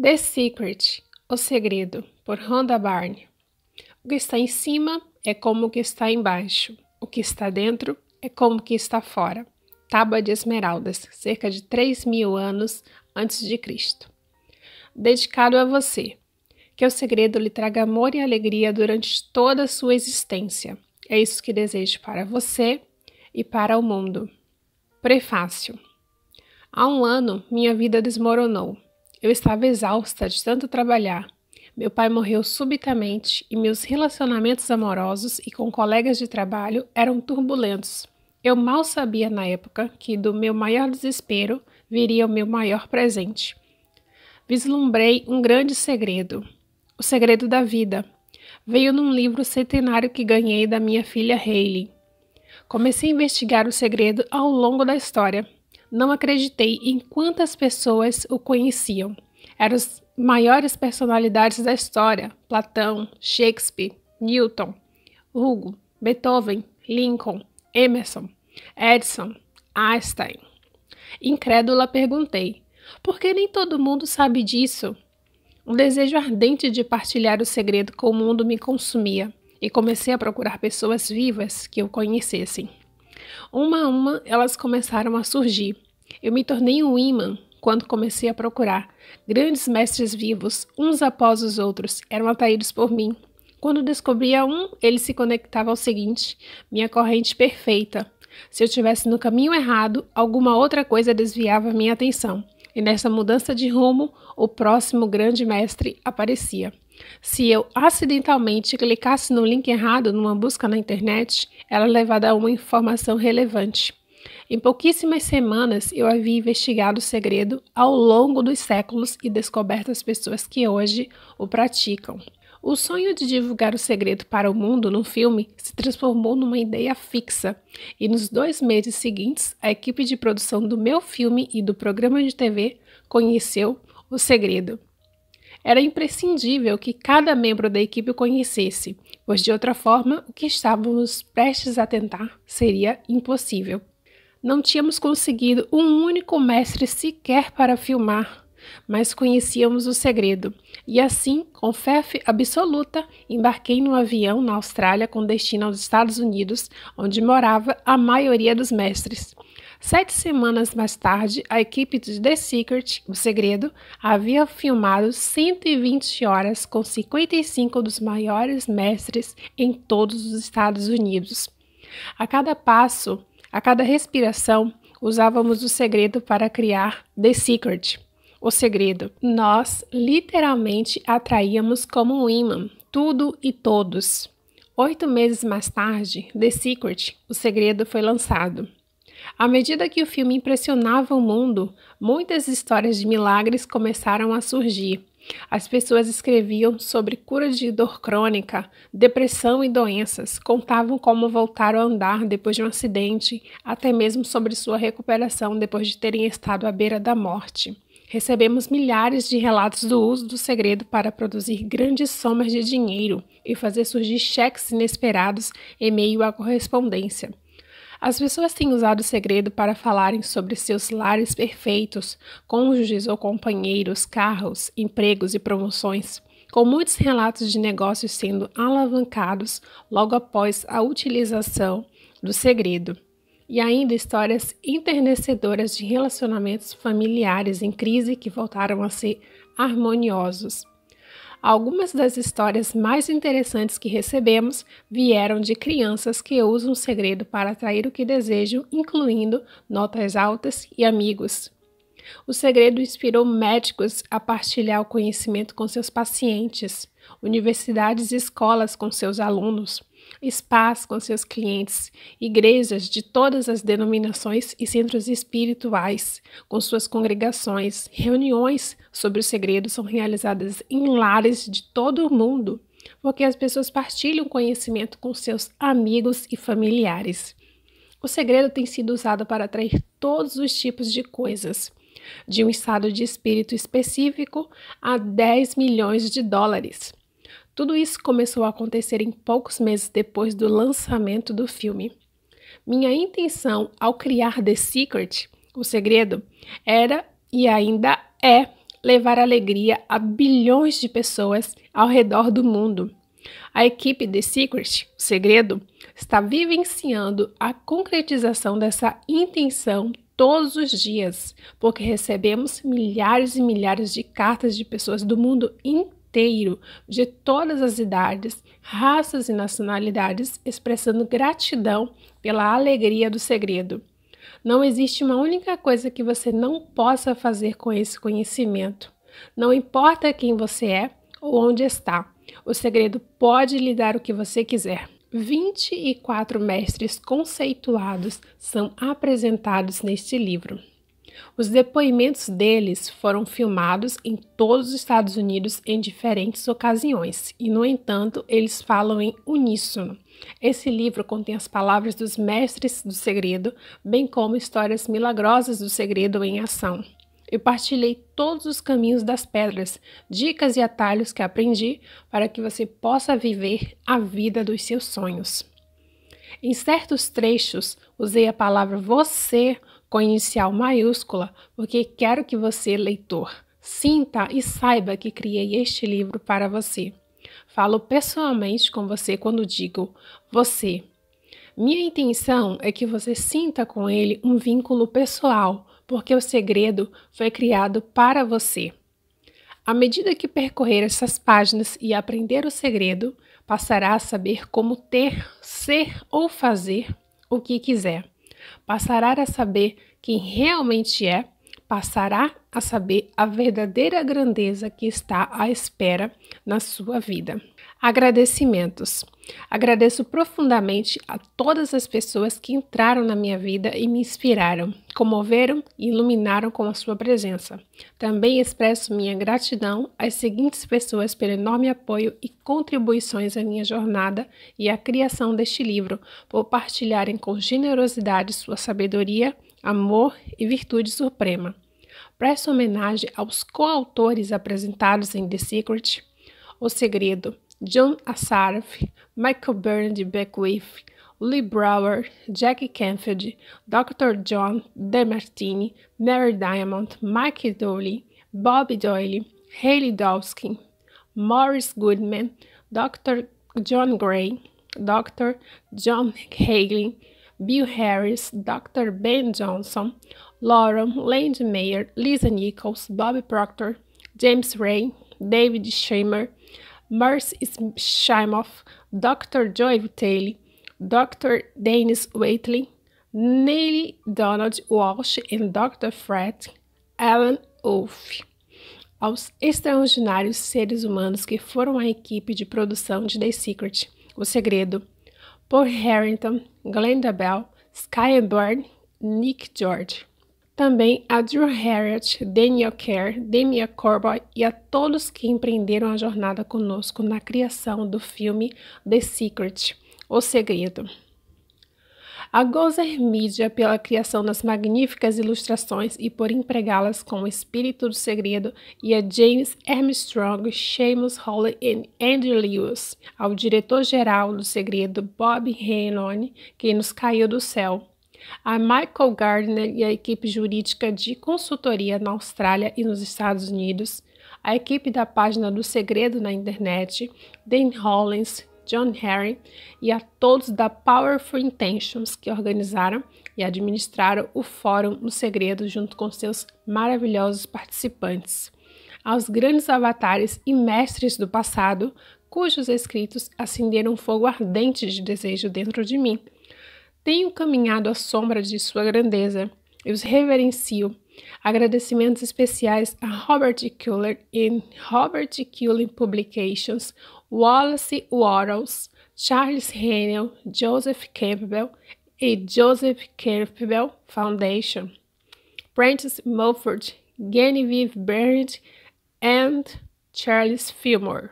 The Secret, O Segredo, por Rhonda Barney. O que está em cima é como o que está embaixo. O que está dentro é como o que está fora. Tábua de Esmeraldas, cerca de 3 mil anos antes de Cristo. Dedicado a você. Que o segredo lhe traga amor e alegria durante toda a sua existência. É isso que desejo para você e para o mundo. Prefácio. Há um ano, minha vida desmoronou eu estava exausta de tanto trabalhar. Meu pai morreu subitamente e meus relacionamentos amorosos e com colegas de trabalho eram turbulentos. Eu mal sabia na época que do meu maior desespero viria o meu maior presente. Vislumbrei um grande segredo, o segredo da vida. Veio num livro centenário que ganhei da minha filha Hayley. Comecei a investigar o segredo ao longo da história não acreditei em quantas pessoas o conheciam. Eram as maiores personalidades da história: Platão, Shakespeare, Newton, Hugo, Beethoven, Lincoln, Emerson, Edison, Einstein. Incrédula perguntei: por que nem todo mundo sabe disso? Um desejo ardente de partilhar o segredo com o mundo me consumia e comecei a procurar pessoas vivas que o conhecessem. Uma a uma, elas começaram a surgir. Eu me tornei um imã quando comecei a procurar. Grandes mestres vivos, uns após os outros, eram atraídos por mim. Quando descobria um, ele se conectava ao seguinte, minha corrente perfeita. Se eu estivesse no caminho errado, alguma outra coisa desviava minha atenção. E nessa mudança de rumo, o próximo grande mestre aparecia. Se eu acidentalmente clicasse no link errado numa busca na internet, ela é levada a uma informação relevante. Em pouquíssimas semanas, eu havia investigado o segredo ao longo dos séculos e descoberto as pessoas que hoje o praticam. O sonho de divulgar o segredo para o mundo no filme se transformou numa ideia fixa, e nos dois meses seguintes, a equipe de produção do meu filme e do programa de TV conheceu o segredo era imprescindível que cada membro da equipe o conhecesse, pois de outra forma o que estávamos prestes a tentar seria impossível. Não tínhamos conseguido um único mestre sequer para filmar, mas conhecíamos o segredo, e assim, com fé absoluta, embarquei num avião na Austrália com destino aos Estados Unidos, onde morava a maioria dos mestres. Sete semanas mais tarde, a equipe de The Secret, O Segredo, havia filmado 120 horas com 55 dos maiores mestres em todos os Estados Unidos. A cada passo, a cada respiração, usávamos o segredo para criar The Secret. O segredo. Nós literalmente atraíamos como um imã tudo e todos. Oito meses mais tarde, The Secret, o segredo foi lançado. À medida que o filme impressionava o mundo, muitas histórias de milagres começaram a surgir. As pessoas escreviam sobre cura de dor crônica, depressão e doenças, contavam como voltaram a andar depois de um acidente, até mesmo sobre sua recuperação depois de terem estado à beira da morte. Recebemos milhares de relatos do uso do segredo para produzir grandes somas de dinheiro e fazer surgir cheques inesperados em meio à correspondência. As pessoas têm usado o segredo para falarem sobre seus lares perfeitos, cônjuges ou companheiros, carros, empregos e promoções, com muitos relatos de negócios sendo alavancados logo após a utilização do segredo. E ainda histórias enternecedoras de relacionamentos familiares em crise que voltaram a ser harmoniosos algumas das histórias mais interessantes que recebemos vieram de crianças que usam o segredo para atrair o que desejam, incluindo notas altas e amigos. O segredo inspirou médicos a partilhar o conhecimento com seus pacientes, universidades e escolas com seus alunos, espaço com seus clientes, igrejas de todas as denominações e centros espirituais, com suas congregações. Reuniões sobre o segredo são realizadas em lares de todo o mundo, porque as pessoas partilham conhecimento com seus amigos e familiares. O segredo tem sido usado para atrair todos os tipos de coisas, de um estado de espírito específico a 10 milhões de dólares. Tudo isso começou a acontecer em poucos meses depois do lançamento do filme. Minha intenção ao criar The Secret, o segredo, era e ainda é levar alegria a bilhões de pessoas ao redor do mundo. A equipe The Secret, o segredo, está vivenciando a concretização dessa intenção todos os dias, porque recebemos milhares e milhares de cartas de pessoas do mundo inteiro inteiro, de todas as idades, raças e nacionalidades, expressando gratidão pela alegria do segredo. Não existe uma única coisa que você não possa fazer com esse conhecimento. Não importa quem você é ou onde está, o segredo pode lhe dar o que você quiser. 24 mestres conceituados são apresentados neste livro. Os depoimentos deles foram filmados em todos os Estados Unidos em diferentes ocasiões, e no entanto, eles falam em uníssono. Esse livro contém as palavras dos mestres do segredo, bem como histórias milagrosas do segredo em ação. Eu partilhei todos os caminhos das pedras, dicas e atalhos que aprendi para que você possa viver a vida dos seus sonhos. Em certos trechos, usei a palavra você com inicial maiúscula, porque quero que você, leitor, sinta e saiba que criei este livro para você. Falo pessoalmente com você quando digo você. Minha intenção é que você sinta com ele um vínculo pessoal, porque o segredo foi criado para você. À medida que percorrer essas páginas e aprender o segredo, passará a saber como ter, ser ou fazer o que quiser passará a saber quem realmente é, passará a saber a verdadeira grandeza que está à espera na sua vida. Agradecimentos. Agradeço profundamente a todas as pessoas que entraram na minha vida e me inspiraram, comoveram e iluminaram com a sua presença. Também expresso minha gratidão às seguintes pessoas pelo enorme apoio e contribuições à minha jornada e à criação deste livro, por partilharem com generosidade sua sabedoria, amor e virtude suprema. Presto homenagem aos coautores apresentados em The Secret, O Segredo, John Assaraf, Michael Bernard Beckwith, Lee Brower, Jackie Canfield, Dr. John DeMartini, Mary Diamond, Mike Dooley, Bobby Doyle, Haley Dowskin, Morris Goodman, Dr. John Gray, Dr. John Haley, Bill Harris, Dr. Ben Johnson, Lauren Langemeyer, Lisa Nichols, Bobby Proctor, James Ray, David Shamer, Merce Shimoff, Dr. Joe Taylor, Dr. Dennis Waitley, Neil Donald Walsh e Dr. Fred Alan Wolfe, aos extraordinários seres humanos que foram a equipe de produção de The Secret, O Segredo, Paul Harrington, Glenda Bell, Sky Byrne, Nick George também a Drew Harriet, Daniel Kerr, Demia Corboy e a todos que empreenderam a jornada conosco na criação do filme The Secret, O Segredo. A Gozer Media, pela criação das magníficas ilustrações e por empregá-las com o espírito do segredo, e a James Armstrong, Seamus Holly e Andrew Lewis, ao diretor-geral do segredo Bob Hannon, que nos caiu do céu, a Michael Gardner e a equipe jurídica de consultoria na Austrália e nos Estados Unidos, a equipe da página do Segredo na internet, Dan Hollins, John Harry e a todos da Powerful Intentions que organizaram e administraram o Fórum no Segredo junto com seus maravilhosos participantes. Aos grandes avatares e mestres do passado, cujos escritos acenderam um fogo ardente de desejo dentro de mim tenho caminhado à sombra de sua grandeza e os reverencio. Agradecimentos especiais a Robert Kuller e Robert Kuller Publications, Wallace Wattles, Charles Hennel, Joseph Campbell e Joseph Campbell Foundation, Prentice Mulford, Genevieve Barrett and Charles Fillmore.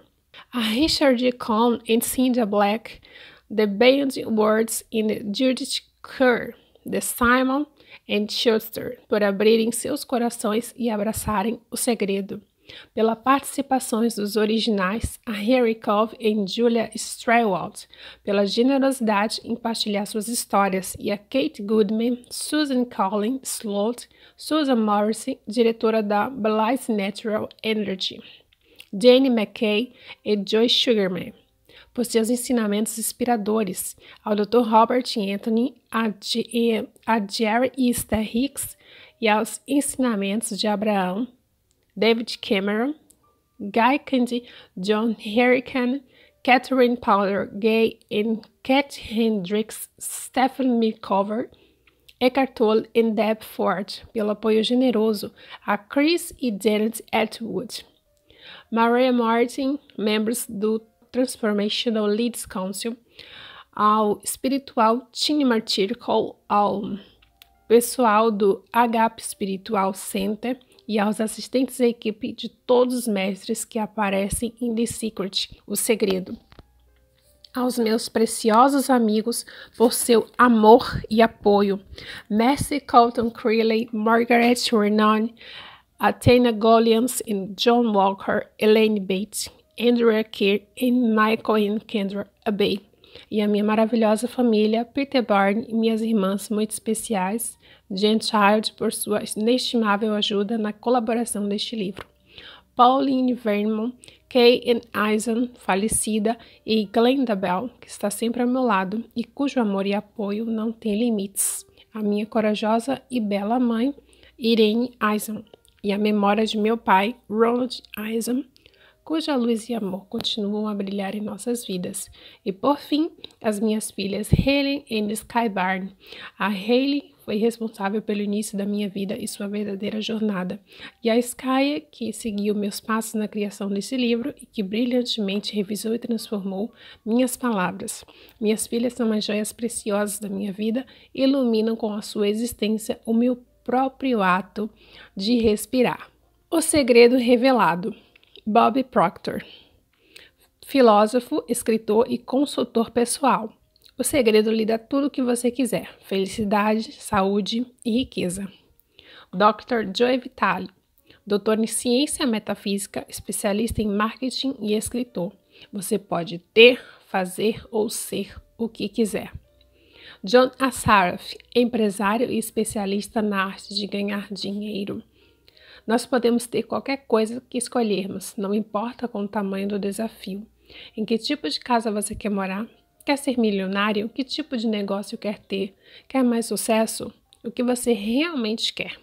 A Richard Cohn e Cindy Black the band words in Judith Kerr, de Simon and Schuster, por abrirem seus corações e abraçarem o segredo. Pela participações dos originais a Harry Cove e Julia Strawald, pela generosidade em partilhar suas histórias, e a Kate Goodman, Susan Collins, Sloat, Susan Morrissey, diretora da Blythe Natural Energy, Jane McKay e Joy Sugarman por seus ensinamentos inspiradores, ao Dr. Robert Anthony, a, G a Jerry Easter Hicks e aos ensinamentos de Abraão, David Cameron, Guy Candy, John Hurricane, Catherine Powder Gay e Cat Hendricks, Stephen McCover Eckhart Tolle e Deb Ford, pelo apoio generoso a Chris e Janet Atwood. Maria Martin, membros do Transformational Leads Council, ao espiritual Team Circle, ao pessoal do HAP Spiritual Center e aos assistentes da equipe de todos os mestres que aparecem em The Secret, o segredo. Aos meus preciosos amigos por seu amor e apoio. Mercy Colton Creeley, Margaret Renan, Athena Golians e John Walker, Elaine Bates. Andrea Kerr e Michael and Kendra Abbey, e a minha maravilhosa família, Peter Barney e minhas irmãs muito especiais, Jane Child, por sua inestimável ajuda na colaboração deste livro. Pauline Vernon, Kay and Eisen, falecida, e Glenda Bell, que está sempre ao meu lado e cujo amor e apoio não têm limites. A minha corajosa e bela mãe, Irene Eisen, e a memória de meu pai, Ronald Eisen, cuja luz e amor continuam a brilhar em nossas vidas. E por fim, as minhas filhas Haley e Skybarn. A Haley foi responsável pelo início da minha vida e sua verdadeira jornada, e a Sky, que seguiu meus passos na criação desse livro e que brilhantemente revisou e transformou minhas palavras. Minhas filhas são as joias preciosas da minha vida e iluminam com a sua existência o meu próprio ato de respirar. O segredo revelado. Bob Proctor, filósofo, escritor e consultor pessoal. O segredo lhe dá tudo o que você quiser: felicidade, saúde e riqueza. Dr. Joe Vitale, doutor em ciência metafísica, especialista em marketing e escritor. Você pode ter, fazer ou ser o que quiser. John Assaraf, empresário e especialista na arte de ganhar dinheiro. Nós podemos ter qualquer coisa que escolhermos, não importa com o tamanho do desafio. Em que tipo de casa você quer morar? Quer ser milionário? Que tipo de negócio quer ter? Quer mais sucesso? O que você realmente quer?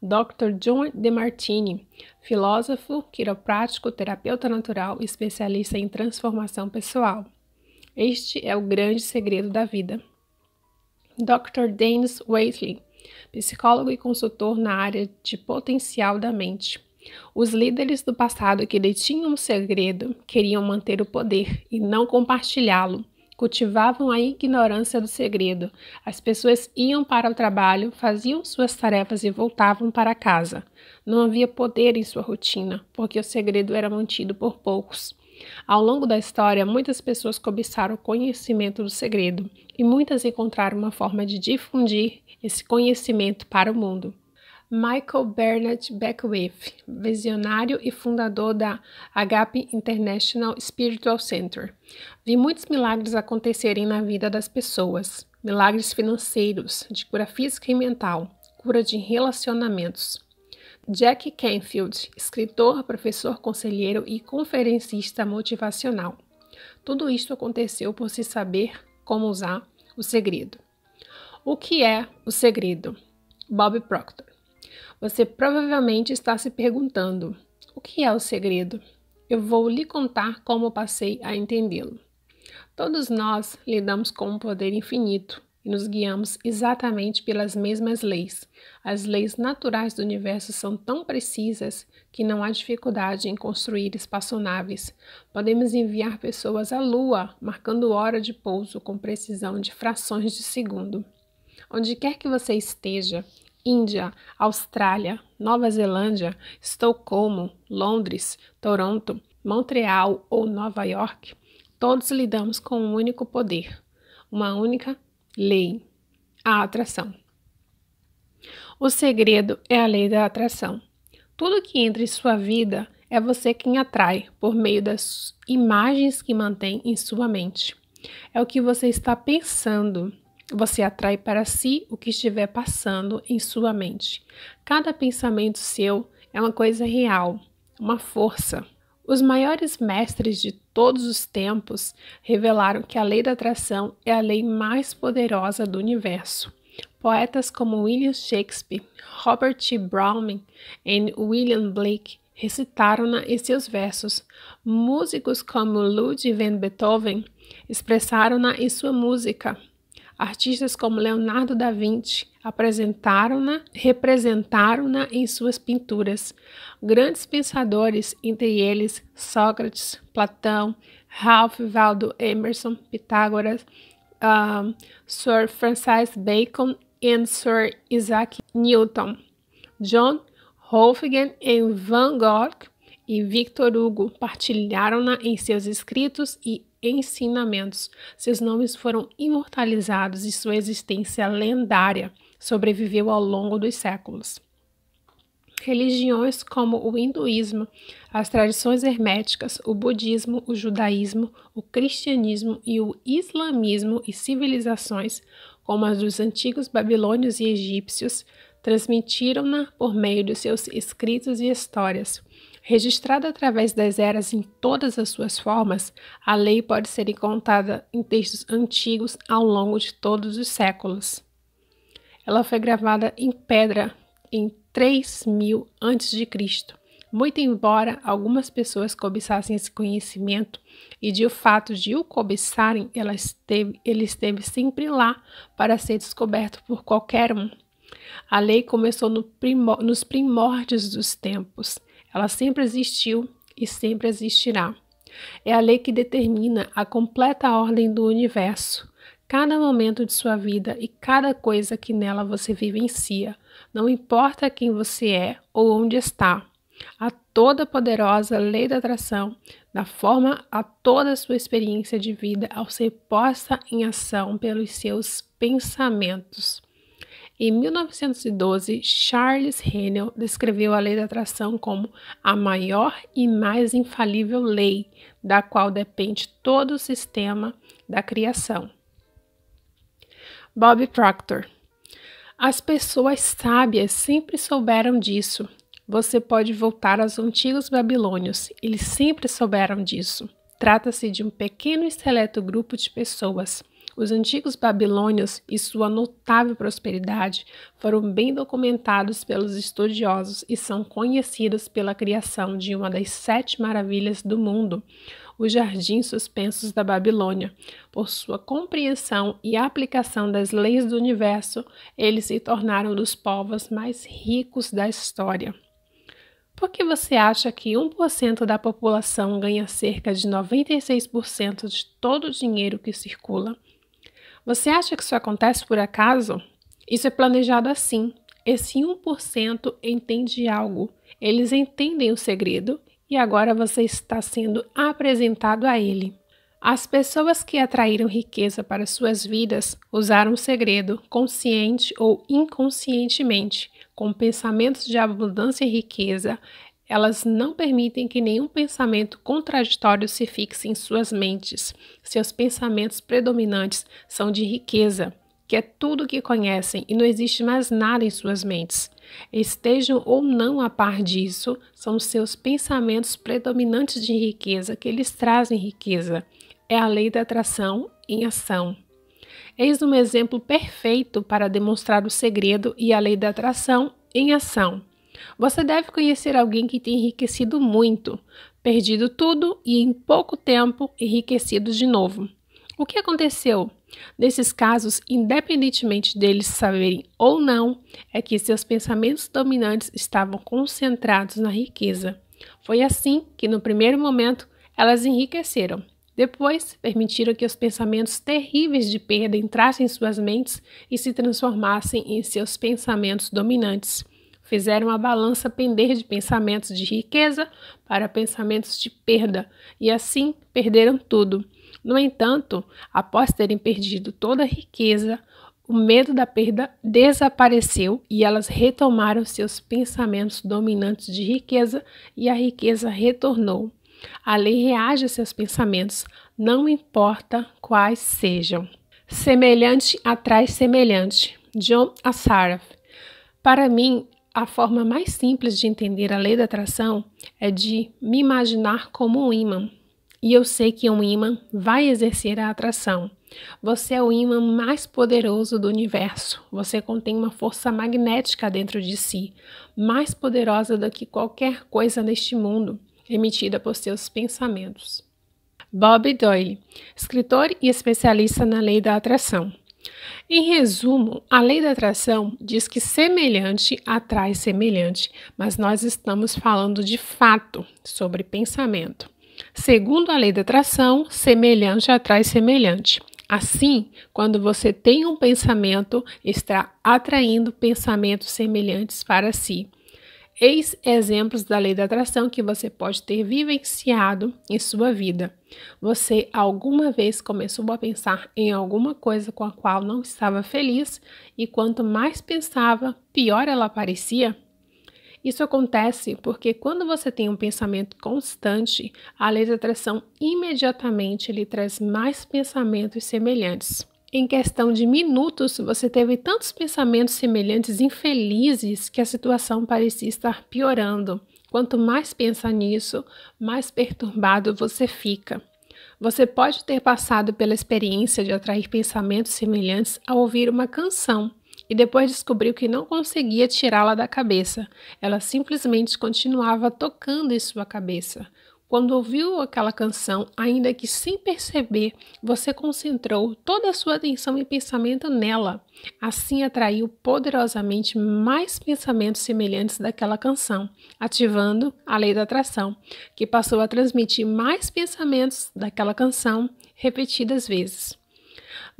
Dr. John DeMartini, filósofo, quiroprático, terapeuta natural e especialista em transformação pessoal. Este é o grande segredo da vida. Dr. Dennis Waitley, psicólogo e consultor na área de potencial da mente. Os líderes do passado que detinham um segredo queriam manter o poder e não compartilhá-lo. Cultivavam a ignorância do segredo. As pessoas iam para o trabalho, faziam suas tarefas e voltavam para casa. Não havia poder em sua rotina, porque o segredo era mantido por poucos. Ao longo da história, muitas pessoas cobiçaram o conhecimento do segredo e muitas encontraram uma forma de difundir esse conhecimento para o mundo. Michael Bernard Beckwith, visionário e fundador da Agape International Spiritual Center. Vi muitos milagres acontecerem na vida das pessoas: milagres financeiros, de cura física e mental, cura de relacionamentos. Jack Canfield, escritor, professor, conselheiro e conferencista motivacional. Tudo isso aconteceu por se saber como usar o segredo. O que é o segredo? Bob Proctor. Você provavelmente está se perguntando: o que é o segredo? Eu vou lhe contar como passei a entendê-lo. Todos nós lidamos com um poder infinito, e nos guiamos exatamente pelas mesmas leis. As leis naturais do universo são tão precisas que não há dificuldade em construir espaçonaves. Podemos enviar pessoas à Lua, marcando hora de pouso com precisão de frações de segundo. Onde quer que você esteja, Índia, Austrália, Nova Zelândia, Estocolmo, Londres, Toronto, Montreal ou Nova York, todos lidamos com um único poder, uma única Lei: a atração. O segredo é a lei da atração. Tudo que entra em sua vida é você quem atrai por meio das imagens que mantém em sua mente. É o que você está pensando. Você atrai para si o que estiver passando em sua mente. Cada pensamento seu é uma coisa real, uma força, os maiores mestres de todos os tempos revelaram que a lei da atração é a lei mais poderosa do universo. Poetas como William Shakespeare, Robert T. Browning e William Blake recitaram-na em seus versos. Músicos como Ludwig van Beethoven expressaram-na em sua música. Artistas como Leonardo da Vinci, apresentaram-na, representaram-na em suas pinturas. Grandes pensadores, entre eles Sócrates, Platão, Ralph Waldo Emerson, Pitágoras, Sir Francis Bacon e Sir Isaac Newton, John Wolfgang e Van Gogh e Victor Hugo partilharam-na em seus escritos e ensinamentos. Seus nomes foram imortalizados e sua existência lendária sobreviveu ao longo dos séculos. Religiões como o hinduísmo, as tradições herméticas, o budismo, o judaísmo, o cristianismo e o islamismo e civilizações, como as dos antigos babilônios e egípcios, transmitiram-na por meio de seus escritos e histórias. Registrada através das eras em todas as suas formas, a lei pode ser encontrada em textos antigos ao longo de todos os séculos. Ela foi gravada em pedra em 3000 a.C. Muito embora algumas pessoas cobiçassem esse conhecimento, e de o fato de o cobiçarem, ela esteve, ele esteve sempre lá para ser descoberto por qualquer um. A lei começou no primor, nos primórdios dos tempos. Ela sempre existiu e sempre existirá. É a lei que determina a completa ordem do universo. Cada momento de sua vida e cada coisa que nela você vivencia, não importa quem você é ou onde está, a toda poderosa lei da atração dá forma a toda a sua experiência de vida ao ser posta em ação pelos seus pensamentos. Em 1912, Charles Hennel descreveu a lei da atração como a maior e mais infalível lei da qual depende todo o sistema da criação. Bob Proctor. As pessoas sábias sempre souberam disso. Você pode voltar aos antigos babilônios, eles sempre souberam disso. Trata-se de um pequeno e seleto grupo de pessoas. Os antigos babilônios e sua notável prosperidade foram bem documentados pelos estudiosos e são conhecidos pela criação de uma das sete maravilhas do mundo, os jardins suspensos da Babilônia. Por sua compreensão e aplicação das leis do universo, eles se tornaram dos povos mais ricos da história. Por que você acha que 1% da população ganha cerca de 96% de todo o dinheiro que circula? Você acha que isso acontece por acaso? Isso é planejado assim. Esse 1% entende algo. Eles entendem o segredo e agora você está sendo apresentado a ele. As pessoas que atraíram riqueza para suas vidas usaram o segredo, consciente ou inconscientemente, com pensamentos de abundância e riqueza. Elas não permitem que nenhum pensamento contraditório se fixe em suas mentes. Seus pensamentos predominantes são de riqueza que é tudo o que conhecem e não existe mais nada em suas mentes. Estejam ou não a par disso, são seus pensamentos predominantes de riqueza que eles trazem riqueza. É a lei da atração em ação. Eis um exemplo perfeito para demonstrar o segredo e a lei da atração em ação. Você deve conhecer alguém que tem enriquecido muito, perdido tudo e em pouco tempo enriquecido de novo. O que aconteceu? Nesses casos, independentemente deles saberem ou não, é que seus pensamentos dominantes estavam concentrados na riqueza. Foi assim que, no primeiro momento, elas enriqueceram. Depois, permitiram que os pensamentos terríveis de perda entrassem em suas mentes e se transformassem em seus pensamentos dominantes. Fizeram a balança pender de pensamentos de riqueza para pensamentos de perda, e assim perderam tudo no entanto, após terem perdido toda a riqueza, o medo da perda desapareceu e elas retomaram seus pensamentos dominantes de riqueza e a riqueza retornou. A lei reage a seus pensamentos, não importa quais sejam. Semelhante atrai semelhante. John Assaraf. Para mim, a forma mais simples de entender a lei da atração é de me imaginar como um ímã e eu sei que um ímã vai exercer a atração. Você é o ímã mais poderoso do universo. Você contém uma força magnética dentro de si, mais poderosa do que qualquer coisa neste mundo, emitida por seus pensamentos. Bob Doyle, escritor e especialista na lei da atração. Em resumo, a lei da atração diz que semelhante atrai semelhante, mas nós estamos falando de fato sobre pensamento. Segundo a lei da atração, semelhante atrai semelhante. Assim, quando você tem um pensamento, está atraindo pensamentos semelhantes para si. Eis exemplos da lei da atração que você pode ter vivenciado em sua vida. Você alguma vez começou a pensar em alguma coisa com a qual não estava feliz e quanto mais pensava, pior ela parecia? Isso acontece porque quando você tem um pensamento constante, a lei da atração imediatamente lhe traz mais pensamentos semelhantes. Em questão de minutos, você teve tantos pensamentos semelhantes infelizes que a situação parecia estar piorando. Quanto mais pensa nisso, mais perturbado você fica. Você pode ter passado pela experiência de atrair pensamentos semelhantes ao ouvir uma canção e depois descobriu que não conseguia tirá-la da cabeça. Ela simplesmente continuava tocando em sua cabeça. Quando ouviu aquela canção, ainda que sem perceber, você concentrou toda a sua atenção e pensamento nela. Assim atraiu poderosamente mais pensamentos semelhantes daquela canção, ativando a lei da atração, que passou a transmitir mais pensamentos daquela canção repetidas vezes.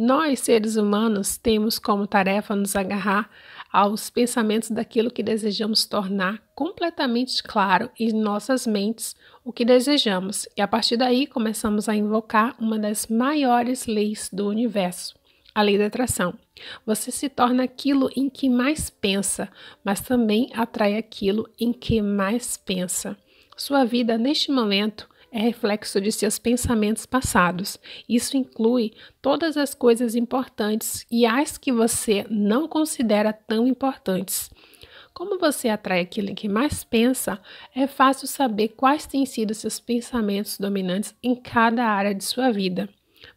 Nós, seres humanos, temos como tarefa nos agarrar aos pensamentos daquilo que desejamos tornar completamente claro em nossas mentes o que desejamos, e a partir daí começamos a invocar uma das maiores leis do universo, a lei da atração. Você se torna aquilo em que mais pensa, mas também atrai aquilo em que mais pensa. Sua vida neste momento é reflexo de seus pensamentos passados. Isso inclui todas as coisas importantes e as que você não considera tão importantes. Como você atrai aquilo que mais pensa, é fácil saber quais têm sido seus pensamentos dominantes em cada área de sua vida,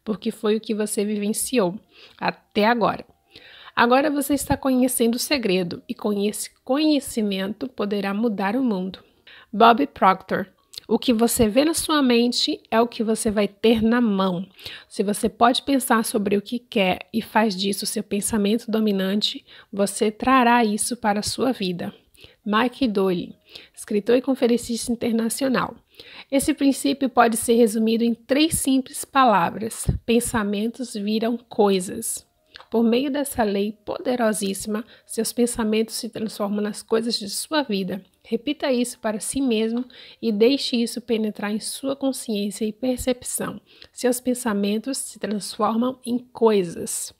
porque foi o que você vivenciou até agora. Agora você está conhecendo o segredo e com esse conhecimento poderá mudar o mundo. Bob Proctor o que você vê na sua mente é o que você vai ter na mão. Se você pode pensar sobre o que quer e faz disso seu pensamento dominante, você trará isso para a sua vida. Mike Doyle, escritor e conferencista internacional. Esse princípio pode ser resumido em três simples palavras: pensamentos viram coisas. Por meio dessa lei poderosíssima, seus pensamentos se transformam nas coisas de sua vida. Repita isso para si mesmo e deixe isso penetrar em sua consciência e percepção. Seus pensamentos se transformam em coisas.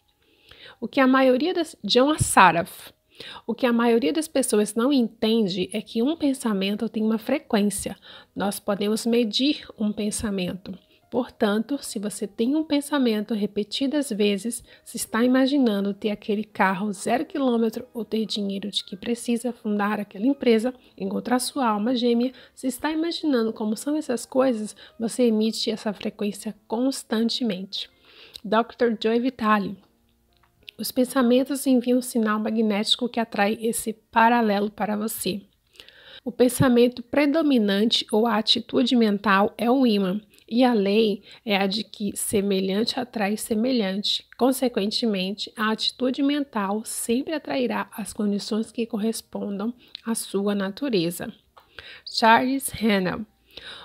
O que a maioria das. John Assaraf. O que a maioria das pessoas não entende é que um pensamento tem uma frequência. Nós podemos medir um pensamento. Portanto, se você tem um pensamento repetidas vezes, se está imaginando ter aquele carro zero quilômetro ou ter dinheiro de que precisa fundar aquela empresa, encontrar sua alma gêmea, se está imaginando como são essas coisas, você emite essa frequência constantemente. Dr. Joy Vitale os pensamentos enviam um sinal magnético que atrai esse paralelo para você. O pensamento predominante ou a atitude mental é o imã. E a lei é a de que semelhante atrai semelhante. Consequentemente, a atitude mental sempre atrairá as condições que correspondam à sua natureza. Charles Hannah.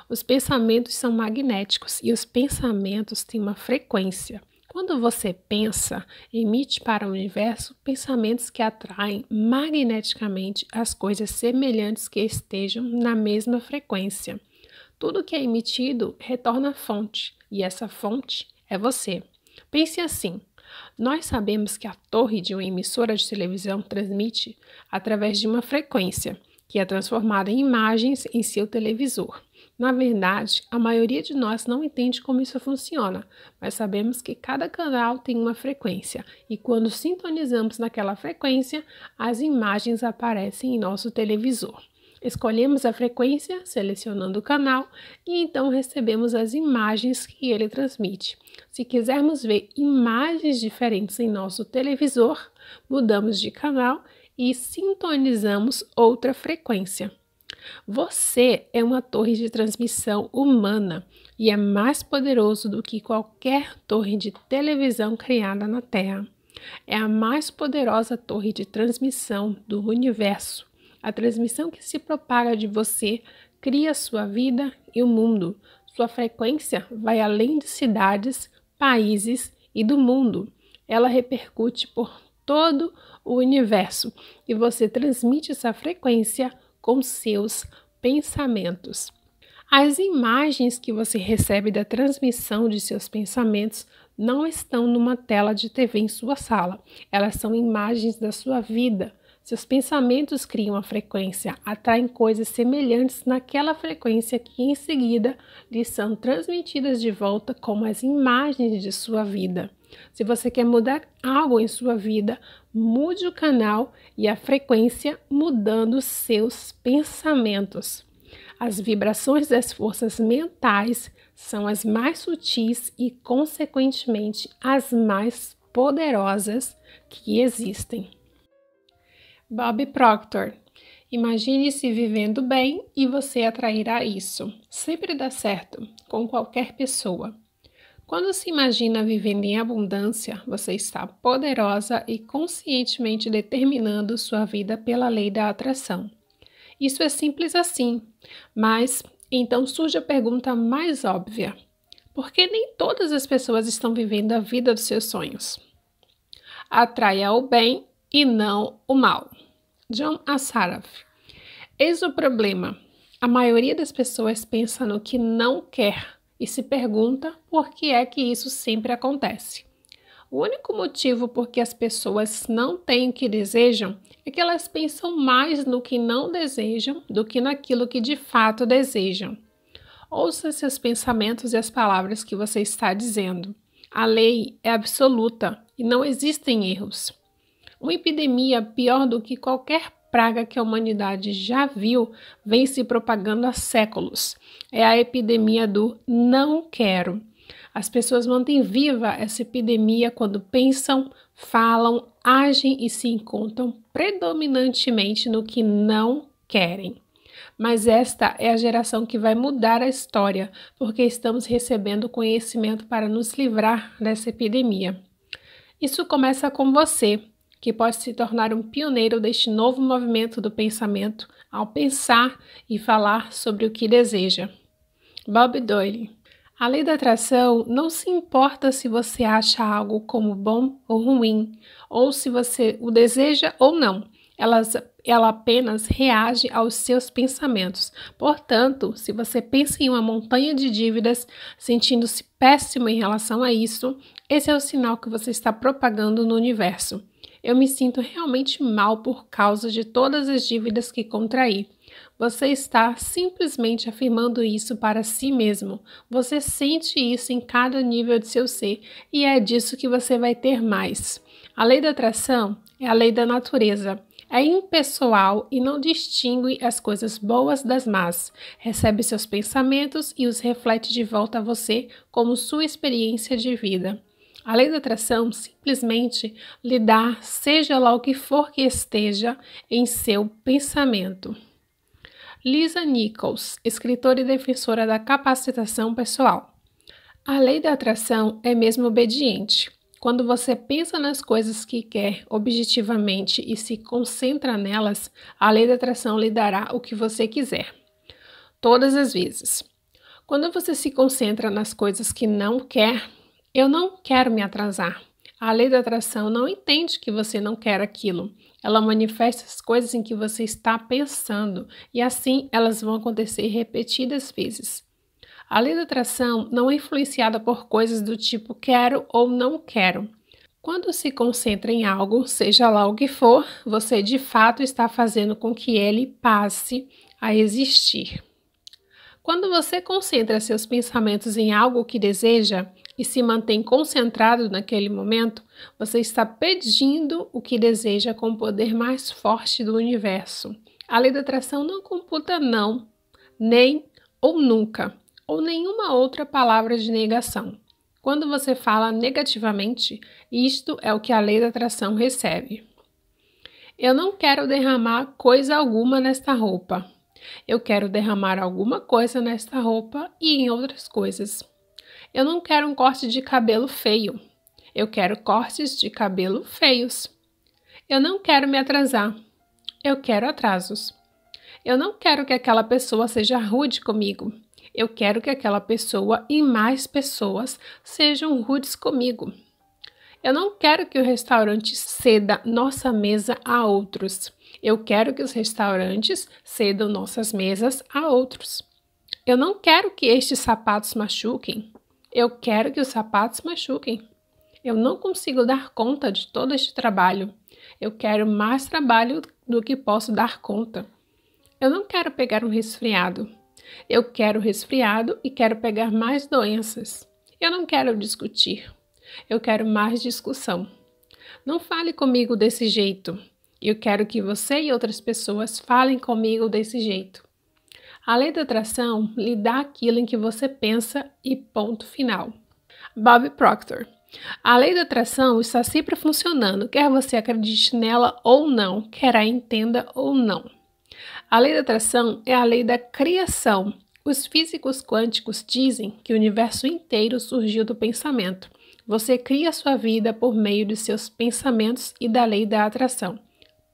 Os pensamentos são magnéticos e os pensamentos têm uma frequência. Quando você pensa, emite para o universo pensamentos que atraem magneticamente as coisas semelhantes que estejam na mesma frequência. Tudo que é emitido retorna à fonte, e essa fonte é você. Pense assim: nós sabemos que a torre de uma emissora de televisão transmite através de uma frequência, que é transformada em imagens em seu televisor. Na verdade, a maioria de nós não entende como isso funciona, mas sabemos que cada canal tem uma frequência e quando sintonizamos naquela frequência, as imagens aparecem em nosso televisor. Escolhemos a frequência, selecionando o canal, e então recebemos as imagens que ele transmite. Se quisermos ver imagens diferentes em nosso televisor, mudamos de canal e sintonizamos outra frequência. Você é uma torre de transmissão humana e é mais poderoso do que qualquer torre de televisão criada na Terra. É a mais poderosa torre de transmissão do universo a transmissão que se propaga de você cria sua vida e o mundo. Sua frequência vai além de cidades, países e do mundo. Ela repercute por todo o universo e você transmite essa frequência com seus pensamentos. As imagens que você recebe da transmissão de seus pensamentos não estão numa tela de TV em sua sala, elas são imagens da sua vida, seus pensamentos criam a frequência, atraem coisas semelhantes naquela frequência que em seguida lhe são transmitidas de volta como as imagens de sua vida. Se você quer mudar algo em sua vida, mude o canal e a frequência mudando seus pensamentos. As vibrações das forças mentais são as mais sutis e, consequentemente, as mais poderosas que existem. Bob Proctor. Imagine-se vivendo bem e você atrairá isso. Sempre dá certo, com qualquer pessoa. Quando se imagina vivendo em abundância, você está poderosa e conscientemente determinando sua vida pela lei da atração. Isso é simples assim, mas então surge a pergunta mais óbvia: por que nem todas as pessoas estão vivendo a vida dos seus sonhos? Atraia o bem e não o mal. John Assaraf. Eis o problema. A maioria das pessoas pensa no que não quer e se pergunta por que é que isso sempre acontece. O único motivo por que as pessoas não têm o que desejam é que elas pensam mais no que não desejam do que naquilo que de fato desejam. Ouça seus pensamentos e as palavras que você está dizendo. A lei é absoluta e não existem erros. Uma epidemia pior do que qualquer praga que a humanidade já viu vem se propagando há séculos. É a epidemia do não quero. As pessoas mantêm viva essa epidemia quando pensam, falam, agem e se encontram predominantemente no que não querem. Mas esta é a geração que vai mudar a história, porque estamos recebendo conhecimento para nos livrar dessa epidemia. Isso começa com você que pode se tornar um pioneiro deste novo movimento do pensamento ao pensar e falar sobre o que deseja. Bob Doyle a lei da atração não se importa se você acha algo como bom ou ruim, ou se você o deseja ou não. Ela, ela apenas reage aos seus pensamentos. Portanto, se você pensa em uma montanha de dívidas, sentindo-se péssimo em relação a isso, esse é o sinal que você está propagando no universo. Eu me sinto realmente mal por causa de todas as dívidas que contraí. Você está simplesmente afirmando isso para si mesmo. Você sente isso em cada nível de seu ser e é disso que você vai ter mais. A lei da atração é a lei da natureza. É impessoal e não distingue as coisas boas das más. Recebe seus pensamentos e os reflete de volta a você como sua experiência de vida. A lei da atração simplesmente lhe dá, seja lá o que for que esteja em seu pensamento. Lisa Nichols, escritora e defensora da capacitação pessoal. A lei da atração é mesmo obediente. Quando você pensa nas coisas que quer objetivamente e se concentra nelas, a lei da atração lhe dará o que você quiser. Todas as vezes. Quando você se concentra nas coisas que não quer, eu não quero me atrasar. A lei da atração não entende que você não quer aquilo. Ela manifesta as coisas em que você está pensando e assim elas vão acontecer repetidas vezes. A lei da atração não é influenciada por coisas do tipo quero ou não quero. Quando se concentra em algo, seja lá o que for, você de fato está fazendo com que ele passe a existir. Quando você concentra seus pensamentos em algo que deseja, e se mantém concentrado naquele momento, você está pedindo o que deseja com o poder mais forte do universo. A lei da atração não computa não, nem ou nunca, ou nenhuma outra palavra de negação. Quando você fala negativamente, isto é o que a lei da atração recebe. Eu não quero derramar coisa alguma nesta roupa. Eu quero derramar alguma coisa nesta roupa e em outras coisas. Eu não quero um corte de cabelo feio. Eu quero cortes de cabelo feios. Eu não quero me atrasar. Eu quero atrasos. Eu não quero que aquela pessoa seja rude comigo. Eu quero que aquela pessoa e mais pessoas sejam rudes comigo. Eu não quero que o restaurante ceda nossa mesa a outros. Eu quero que os restaurantes cedam nossas mesas a outros. Eu não quero que estes sapatos machuquem. Eu quero que os sapatos machuquem. Eu não consigo dar conta de todo este trabalho. Eu quero mais trabalho do que posso dar conta. Eu não quero pegar um resfriado. Eu quero resfriado e quero pegar mais doenças. Eu não quero discutir. Eu quero mais discussão. Não fale comigo desse jeito. Eu quero que você e outras pessoas falem comigo desse jeito. A lei da atração lhe dá aquilo em que você pensa e ponto final. Bob Proctor. A lei da atração está sempre funcionando, quer você acredite nela ou não, quer a entenda ou não. A lei da atração é a lei da criação. Os físicos quânticos dizem que o universo inteiro surgiu do pensamento. Você cria sua vida por meio de seus pensamentos e da lei da atração.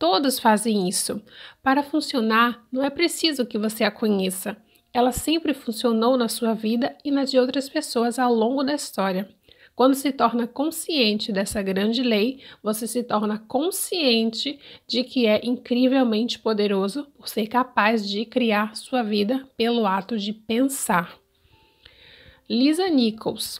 Todos fazem isso. Para funcionar, não é preciso que você a conheça. Ela sempre funcionou na sua vida e nas de outras pessoas ao longo da história. Quando se torna consciente dessa grande lei, você se torna consciente de que é incrivelmente poderoso por ser capaz de criar sua vida pelo ato de pensar. Lisa Nichols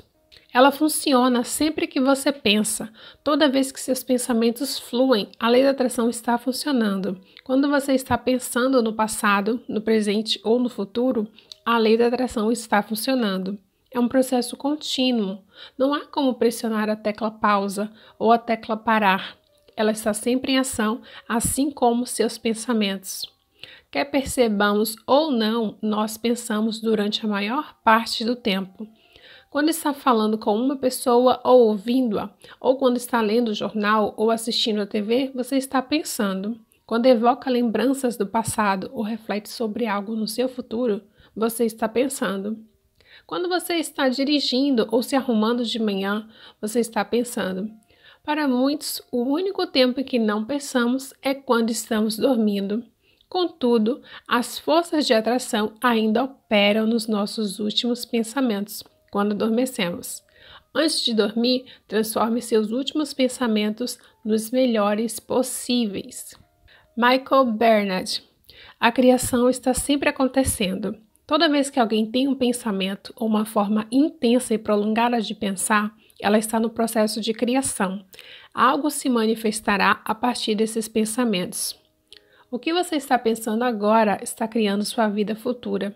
ela funciona sempre que você pensa. Toda vez que seus pensamentos fluem, a lei da atração está funcionando. Quando você está pensando no passado, no presente ou no futuro, a lei da atração está funcionando. É um processo contínuo. Não há como pressionar a tecla pausa ou a tecla parar. Ela está sempre em ação, assim como seus pensamentos. Quer percebamos ou não, nós pensamos durante a maior parte do tempo quando está falando com uma pessoa ou ouvindo-a, ou quando está lendo o jornal ou assistindo a TV, você está pensando. Quando evoca lembranças do passado ou reflete sobre algo no seu futuro, você está pensando. Quando você está dirigindo ou se arrumando de manhã, você está pensando. Para muitos, o único tempo em que não pensamos é quando estamos dormindo. Contudo, as forças de atração ainda operam nos nossos últimos pensamentos quando adormecemos. Antes de dormir, transforme seus últimos pensamentos nos melhores possíveis. Michael Bernard. A criação está sempre acontecendo. Toda vez que alguém tem um pensamento ou uma forma intensa e prolongada de pensar, ela está no processo de criação. Algo se manifestará a partir desses pensamentos. O que você está pensando agora está criando sua vida futura.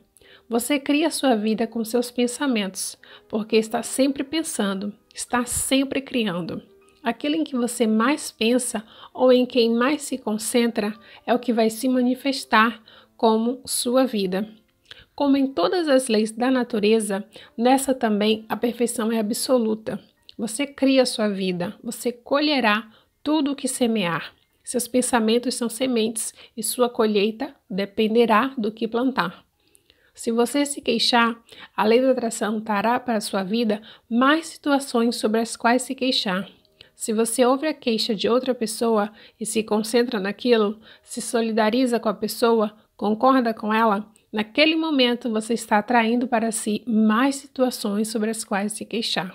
Você cria sua vida com seus pensamentos, porque está sempre pensando, está sempre criando. Aquilo em que você mais pensa ou em quem mais se concentra é o que vai se manifestar como sua vida. Como em todas as leis da natureza, nessa também a perfeição é absoluta. Você cria sua vida, você colherá tudo o que semear. Seus pensamentos são sementes e sua colheita dependerá do que plantar. Se você se queixar, a lei da atração trará para a sua vida mais situações sobre as quais se queixar. Se você ouve a queixa de outra pessoa e se concentra naquilo, se solidariza com a pessoa, concorda com ela, naquele momento você está atraindo para si mais situações sobre as quais se queixar.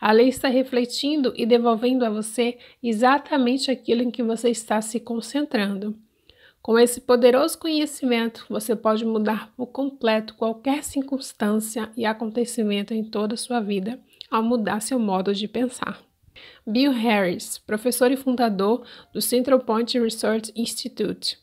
A lei está refletindo e devolvendo a você exatamente aquilo em que você está se concentrando. Com esse poderoso conhecimento, você pode mudar por completo qualquer circunstância e acontecimento em toda a sua vida ao mudar seu modo de pensar. Bill Harris, professor e fundador do Central Point Research Institute.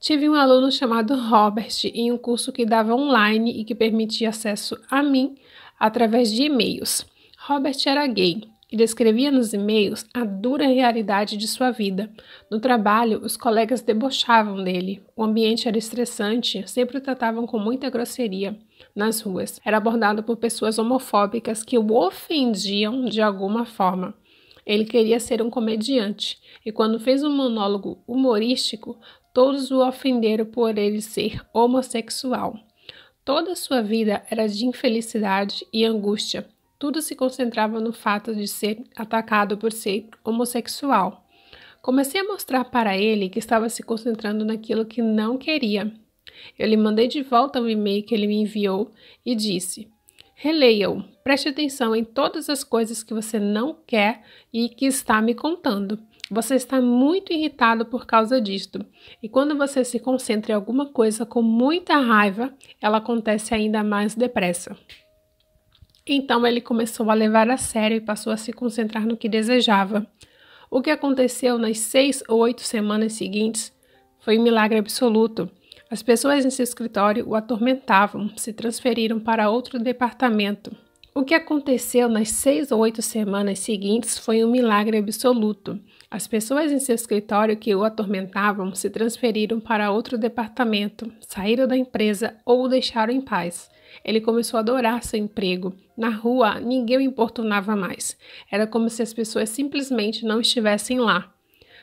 Tive um aluno chamado Robert em um curso que dava online e que permitia acesso a mim através de e-mails. Robert era gay descrevia nos e-mails a dura realidade de sua vida. No trabalho, os colegas debochavam dele. O ambiente era estressante, sempre o tratavam com muita grosseria nas ruas. Era abordado por pessoas homofóbicas que o ofendiam de alguma forma. Ele queria ser um comediante e, quando fez um monólogo humorístico, todos o ofenderam por ele ser homossexual. Toda sua vida era de infelicidade e angústia tudo se concentrava no fato de ser atacado por ser homossexual. Comecei a mostrar para ele que estava se concentrando naquilo que não queria. Eu lhe mandei de volta o e-mail que ele me enviou e disse: Releia-o, preste atenção em todas as coisas que você não quer e que está me contando. Você está muito irritado por causa disto, e quando você se concentra em alguma coisa com muita raiva, ela acontece ainda mais depressa. Então ele começou a levar a sério e passou a se concentrar no que desejava. O que aconteceu nas seis ou oito semanas seguintes foi um milagre absoluto. As pessoas em seu escritório o atormentavam, se transferiram para outro departamento. O que aconteceu nas seis ou oito semanas seguintes foi um milagre absoluto. As pessoas em seu escritório que o atormentavam se transferiram para outro departamento, saíram da empresa ou o deixaram em paz. Ele começou a adorar seu emprego. Na rua, ninguém o importunava mais. Era como se as pessoas simplesmente não estivessem lá.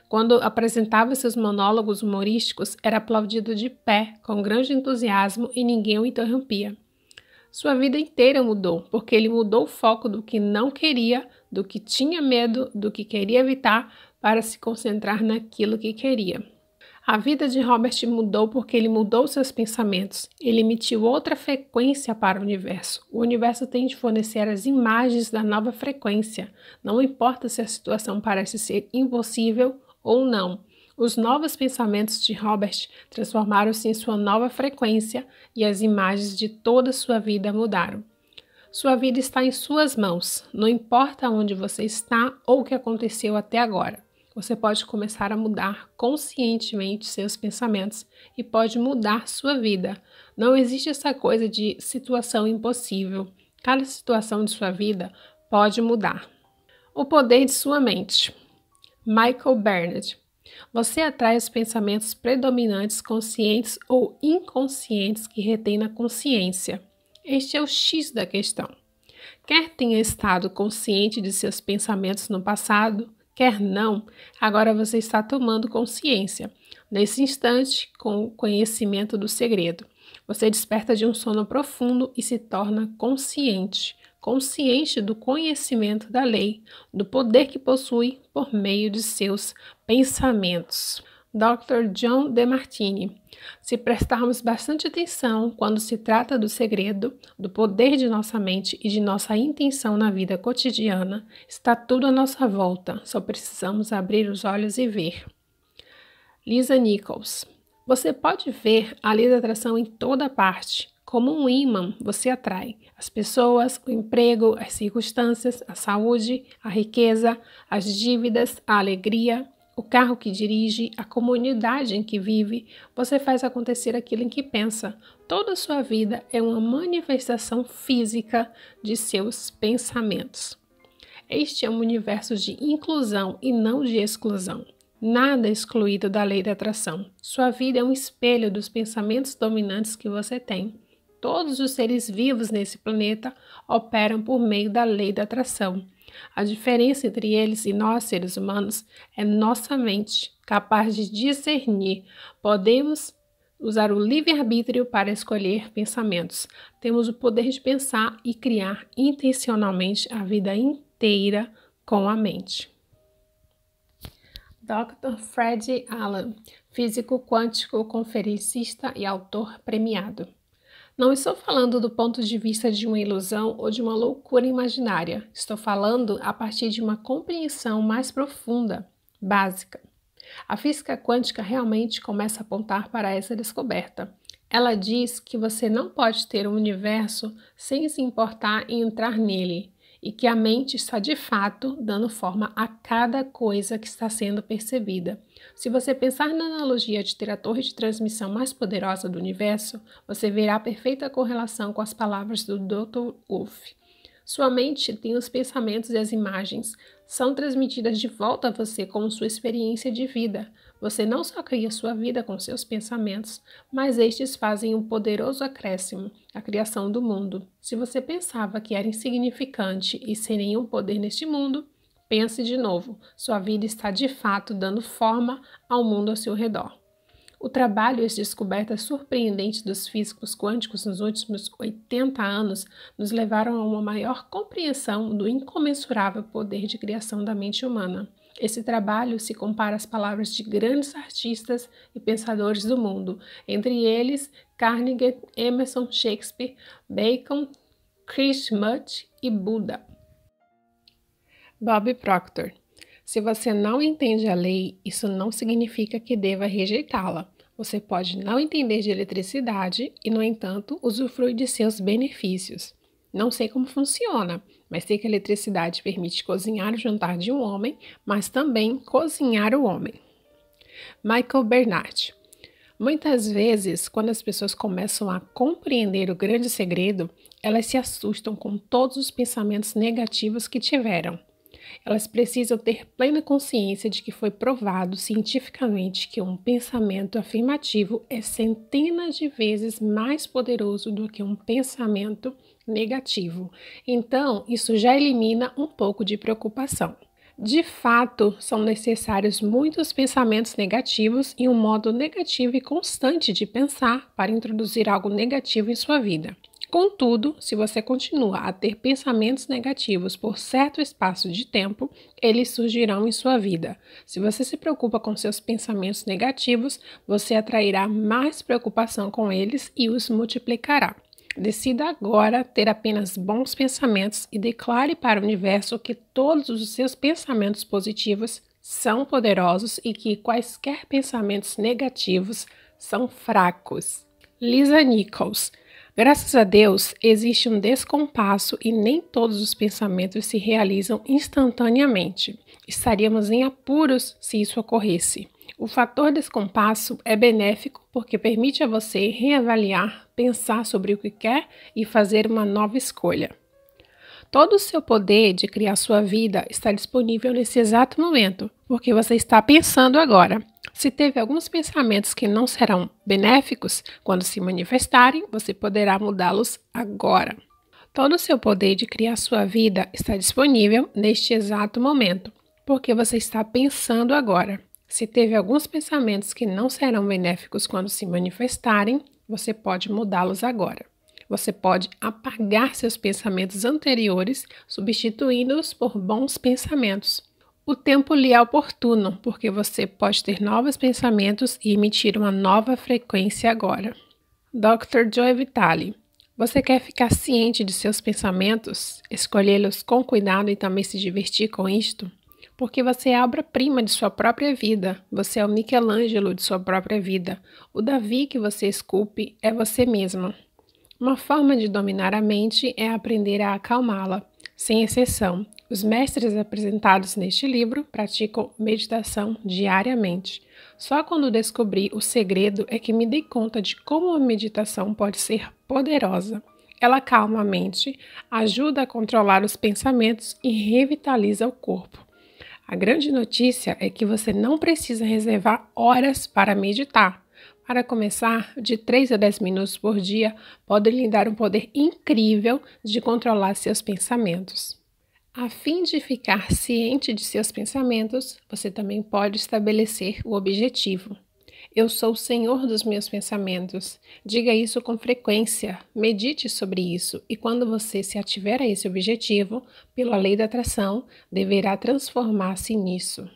Quando apresentava seus monólogos humorísticos, era aplaudido de pé, com grande entusiasmo, e ninguém o interrompia. Sua vida inteira mudou, porque ele mudou o foco do que não queria, do que tinha medo, do que queria evitar, para se concentrar naquilo que queria. A vida de Robert mudou porque ele mudou seus pensamentos. Ele emitiu outra frequência para o universo. O universo tem de fornecer as imagens da nova frequência. Não importa se a situação parece ser impossível ou não. Os novos pensamentos de Robert transformaram-se em sua nova frequência e as imagens de toda sua vida mudaram. Sua vida está em suas mãos, não importa onde você está ou o que aconteceu até agora. Você pode começar a mudar conscientemente seus pensamentos e pode mudar sua vida. Não existe essa coisa de situação impossível. Cada situação de sua vida pode mudar. O poder de sua mente. Michael Bernard. Você atrai os pensamentos predominantes conscientes ou inconscientes que retém na consciência. Este é o X da questão. Quer tenha estado consciente de seus pensamentos no passado, quer não, agora você está tomando consciência. Nesse instante, com o conhecimento do segredo, você desperta de um sono profundo e se torna consciente, consciente do conhecimento da lei, do poder que possui por meio de seus pensamentos. Dr. John DeMartini. Se prestarmos bastante atenção quando se trata do segredo, do poder de nossa mente e de nossa intenção na vida cotidiana, está tudo à nossa volta, só precisamos abrir os olhos e ver. Lisa Nichols. Você pode ver a lei da atração em toda parte. Como um ímã, você atrai as pessoas, o emprego, as circunstâncias, a saúde, a riqueza, as dívidas, a alegria, o carro que dirige, a comunidade em que vive, você faz acontecer aquilo em que pensa. Toda a sua vida é uma manifestação física de seus pensamentos. Este é um universo de inclusão e não de exclusão. Nada é excluído da lei da atração. Sua vida é um espelho dos pensamentos dominantes que você tem. Todos os seres vivos nesse planeta operam por meio da lei da atração. A diferença entre eles e nós, seres humanos, é nossa mente, capaz de discernir. Podemos usar o livre-arbítrio para escolher pensamentos. Temos o poder de pensar e criar intencionalmente a vida inteira com a mente. Dr. Fred Allen, físico quântico, conferencista e autor premiado. Não estou falando do ponto de vista de uma ilusão ou de uma loucura imaginária. Estou falando a partir de uma compreensão mais profunda, básica. A física quântica realmente começa a apontar para essa descoberta. Ela diz que você não pode ter um universo sem se importar em entrar nele e que a mente está de fato dando forma a cada coisa que está sendo percebida. Se você pensar na analogia de ter a torre de transmissão mais poderosa do universo, você verá a perfeita correlação com as palavras do Dr. Wolff. Sua mente tem os pensamentos e as imagens, são transmitidas de volta a você como sua experiência de vida. Você não só cria sua vida com seus pensamentos, mas estes fazem um poderoso acréscimo à criação do mundo. Se você pensava que era insignificante e sem nenhum poder neste mundo, pense de novo. Sua vida está de fato dando forma ao mundo ao seu redor. O trabalho e as descobertas surpreendentes dos físicos quânticos nos últimos 80 anos nos levaram a uma maior compreensão do incomensurável poder de criação da mente humana. Esse trabalho se compara às palavras de grandes artistas e pensadores do mundo, entre eles Carnegie, Emerson, Shakespeare, Bacon, Krishnamurti e Buda. Bob Proctor Se você não entende a lei, isso não significa que deva rejeitá-la. Você pode não entender de eletricidade e, no entanto, usufruir de seus benefícios. Não sei como funciona, mas sei que a eletricidade permite cozinhar o jantar de um homem, mas também cozinhar o homem. Michael Bernard. Muitas vezes, quando as pessoas começam a compreender o grande segredo, elas se assustam com todos os pensamentos negativos que tiveram. Elas precisam ter plena consciência de que foi provado cientificamente que um pensamento afirmativo é centenas de vezes mais poderoso do que um pensamento negativo. Então, isso já elimina um pouco de preocupação. De fato, são necessários muitos pensamentos negativos e um modo negativo e constante de pensar para introduzir algo negativo em sua vida. Contudo, se você continua a ter pensamentos negativos por certo espaço de tempo, eles surgirão em sua vida. Se você se preocupa com seus pensamentos negativos, você atrairá mais preocupação com eles e os multiplicará. Decida agora ter apenas bons pensamentos e declare para o universo que todos os seus pensamentos positivos são poderosos e que quaisquer pensamentos negativos são fracos. Lisa Nichols. Graças a Deus, existe um descompasso e nem todos os pensamentos se realizam instantaneamente. Estaríamos em apuros se isso ocorresse. O fator descompasso é benéfico porque permite a você reavaliar, pensar sobre o que quer e fazer uma nova escolha. Todo o seu poder de criar sua vida está disponível nesse exato momento, porque você está pensando agora. Se teve alguns pensamentos que não serão benéficos quando se manifestarem, você poderá mudá-los agora. Todo o seu poder de criar sua vida está disponível neste exato momento, porque você está pensando agora. Se teve alguns pensamentos que não serão benéficos quando se manifestarem, você pode mudá-los agora. Você pode apagar seus pensamentos anteriores, substituindo-os por bons pensamentos. O tempo lhe é oportuno, porque você pode ter novos pensamentos e emitir uma nova frequência agora. Dr. Joe Vitale. Você quer ficar ciente de seus pensamentos, escolhê-los com cuidado e também se divertir com isto? porque você é a obra-prima de sua própria vida, você é o Michelangelo de sua própria vida, o Davi que você esculpe é você mesma. Uma forma de dominar a mente é aprender a acalmá-la, sem exceção. Os mestres apresentados neste livro praticam meditação diariamente. Só quando descobri o segredo é que me dei conta de como a meditação pode ser poderosa. Ela calma a mente, ajuda a controlar os pensamentos e revitaliza o corpo. A grande notícia é que você não precisa reservar horas para meditar. Para começar, de 3 a 10 minutos por dia podem lhe dar um poder incrível de controlar seus pensamentos. A fim de ficar ciente de seus pensamentos, você também pode estabelecer o objetivo. Eu sou o senhor dos meus pensamentos. Diga isso com frequência, medite sobre isso, e quando você se ativer a esse objetivo, pela lei da atração, deverá transformar-se nisso.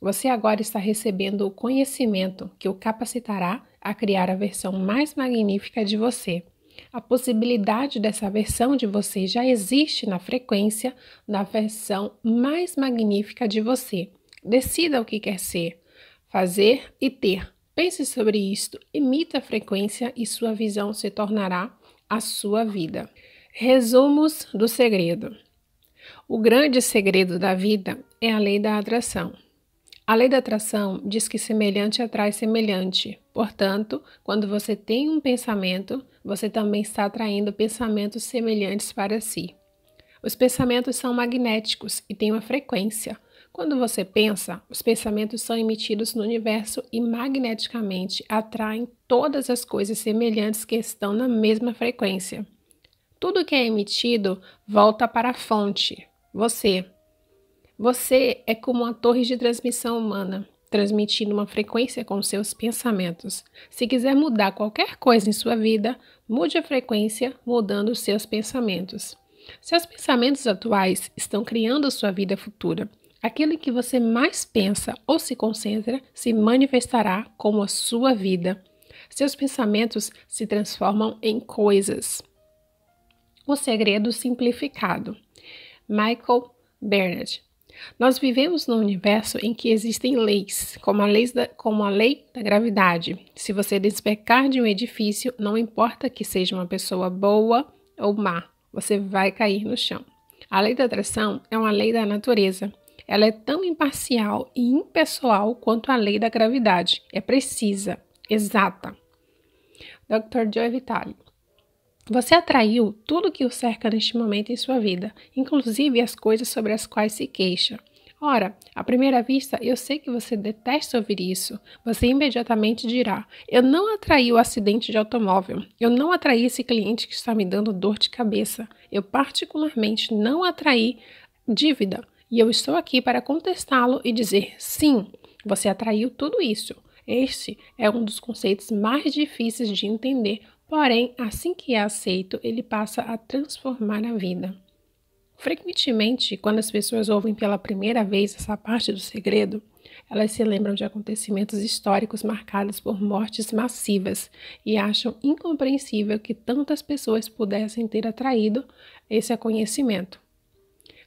Você agora está recebendo o conhecimento que o capacitará a criar a versão mais magnífica de você. A possibilidade dessa versão de você já existe na frequência da versão mais magnífica de você. Decida o que quer ser, fazer e ter Pense sobre isto, imita a frequência e sua visão se tornará a sua vida. Resumos do segredo. O grande segredo da vida é a lei da atração. A lei da atração diz que semelhante atrai semelhante. Portanto, quando você tem um pensamento, você também está atraindo pensamentos semelhantes para si. Os pensamentos são magnéticos e têm uma frequência. Quando você pensa, os pensamentos são emitidos no universo e magneticamente atraem todas as coisas semelhantes que estão na mesma frequência. Tudo que é emitido volta para a fonte, você. Você é como uma torre de transmissão humana, transmitindo uma frequência com seus pensamentos. Se quiser mudar qualquer coisa em sua vida, mude a frequência mudando seus pensamentos. Seus pensamentos atuais estão criando sua vida futura. Aquilo que você mais pensa ou se concentra se manifestará como a sua vida. Seus pensamentos se transformam em coisas. O segredo simplificado. Michael Bernard. Nós vivemos num universo em que existem leis, como a, leis da, como a lei da gravidade. Se você despecar de um edifício, não importa que seja uma pessoa boa ou má, você vai cair no chão. A lei da atração é uma lei da natureza. Ela é tão imparcial e impessoal quanto a lei da gravidade. É precisa, exata. Dr. Joe Vitale. Você atraiu tudo que o cerca neste momento em sua vida, inclusive as coisas sobre as quais se queixa. Ora, à primeira vista, eu sei que você detesta ouvir isso. Você imediatamente dirá: Eu não atraí o acidente de automóvel. Eu não atraí esse cliente que está me dando dor de cabeça. Eu, particularmente, não atraí dívida. E eu estou aqui para contestá-lo e dizer: sim, você atraiu tudo isso. Este é um dos conceitos mais difíceis de entender, porém, assim que é aceito, ele passa a transformar a vida. Frequentemente, quando as pessoas ouvem pela primeira vez essa parte do segredo, elas se lembram de acontecimentos históricos marcados por mortes massivas e acham incompreensível que tantas pessoas pudessem ter atraído esse conhecimento.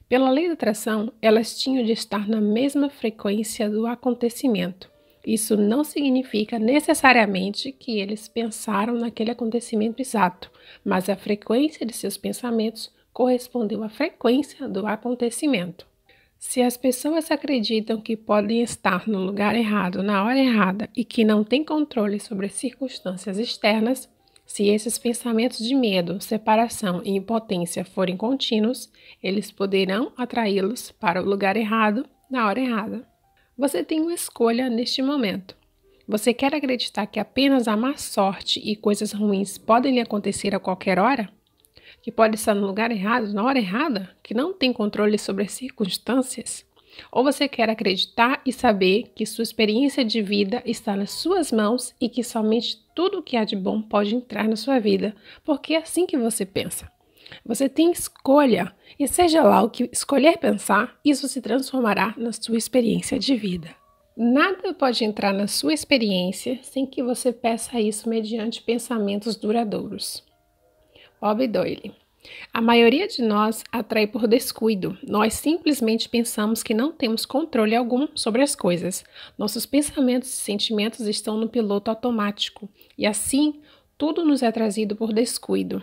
Pela lei da atração, elas tinham de estar na mesma frequência do acontecimento. Isso não significa necessariamente que eles pensaram naquele acontecimento exato, mas a frequência de seus pensamentos correspondeu à frequência do acontecimento. Se as pessoas acreditam que podem estar no lugar errado na hora errada e que não têm controle sobre as circunstâncias externas, se esses pensamentos de medo, separação e impotência forem contínuos, eles poderão atraí-los para o lugar errado na hora errada. Você tem uma escolha neste momento. Você quer acreditar que apenas a má sorte e coisas ruins podem lhe acontecer a qualquer hora? Que pode estar no lugar errado, na hora errada? Que não tem controle sobre as circunstâncias? Ou você quer acreditar e saber que sua experiência de vida está nas suas mãos e que somente tudo o que há de bom pode entrar na sua vida, porque é assim que você pensa. Você tem escolha, e seja lá o que escolher pensar, isso se transformará na sua experiência de vida. Nada pode entrar na sua experiência sem que você peça isso mediante pensamentos duradouros. Bob Doyle a maioria de nós atrai por descuido. Nós simplesmente pensamos que não temos controle algum sobre as coisas. Nossos pensamentos e sentimentos estão no piloto automático e assim tudo nos é trazido por descuido.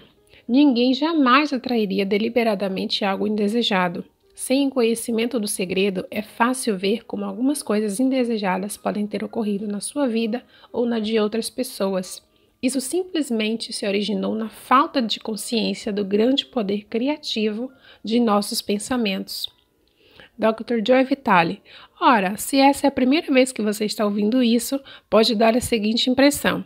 Ninguém jamais atrairia deliberadamente algo indesejado. Sem conhecimento do segredo, é fácil ver como algumas coisas indesejadas podem ter ocorrido na sua vida ou na de outras pessoas. Isso simplesmente se originou na falta de consciência do grande poder criativo de nossos pensamentos. Dr. Joy Vitale. Ora, se essa é a primeira vez que você está ouvindo isso, pode dar a seguinte impressão: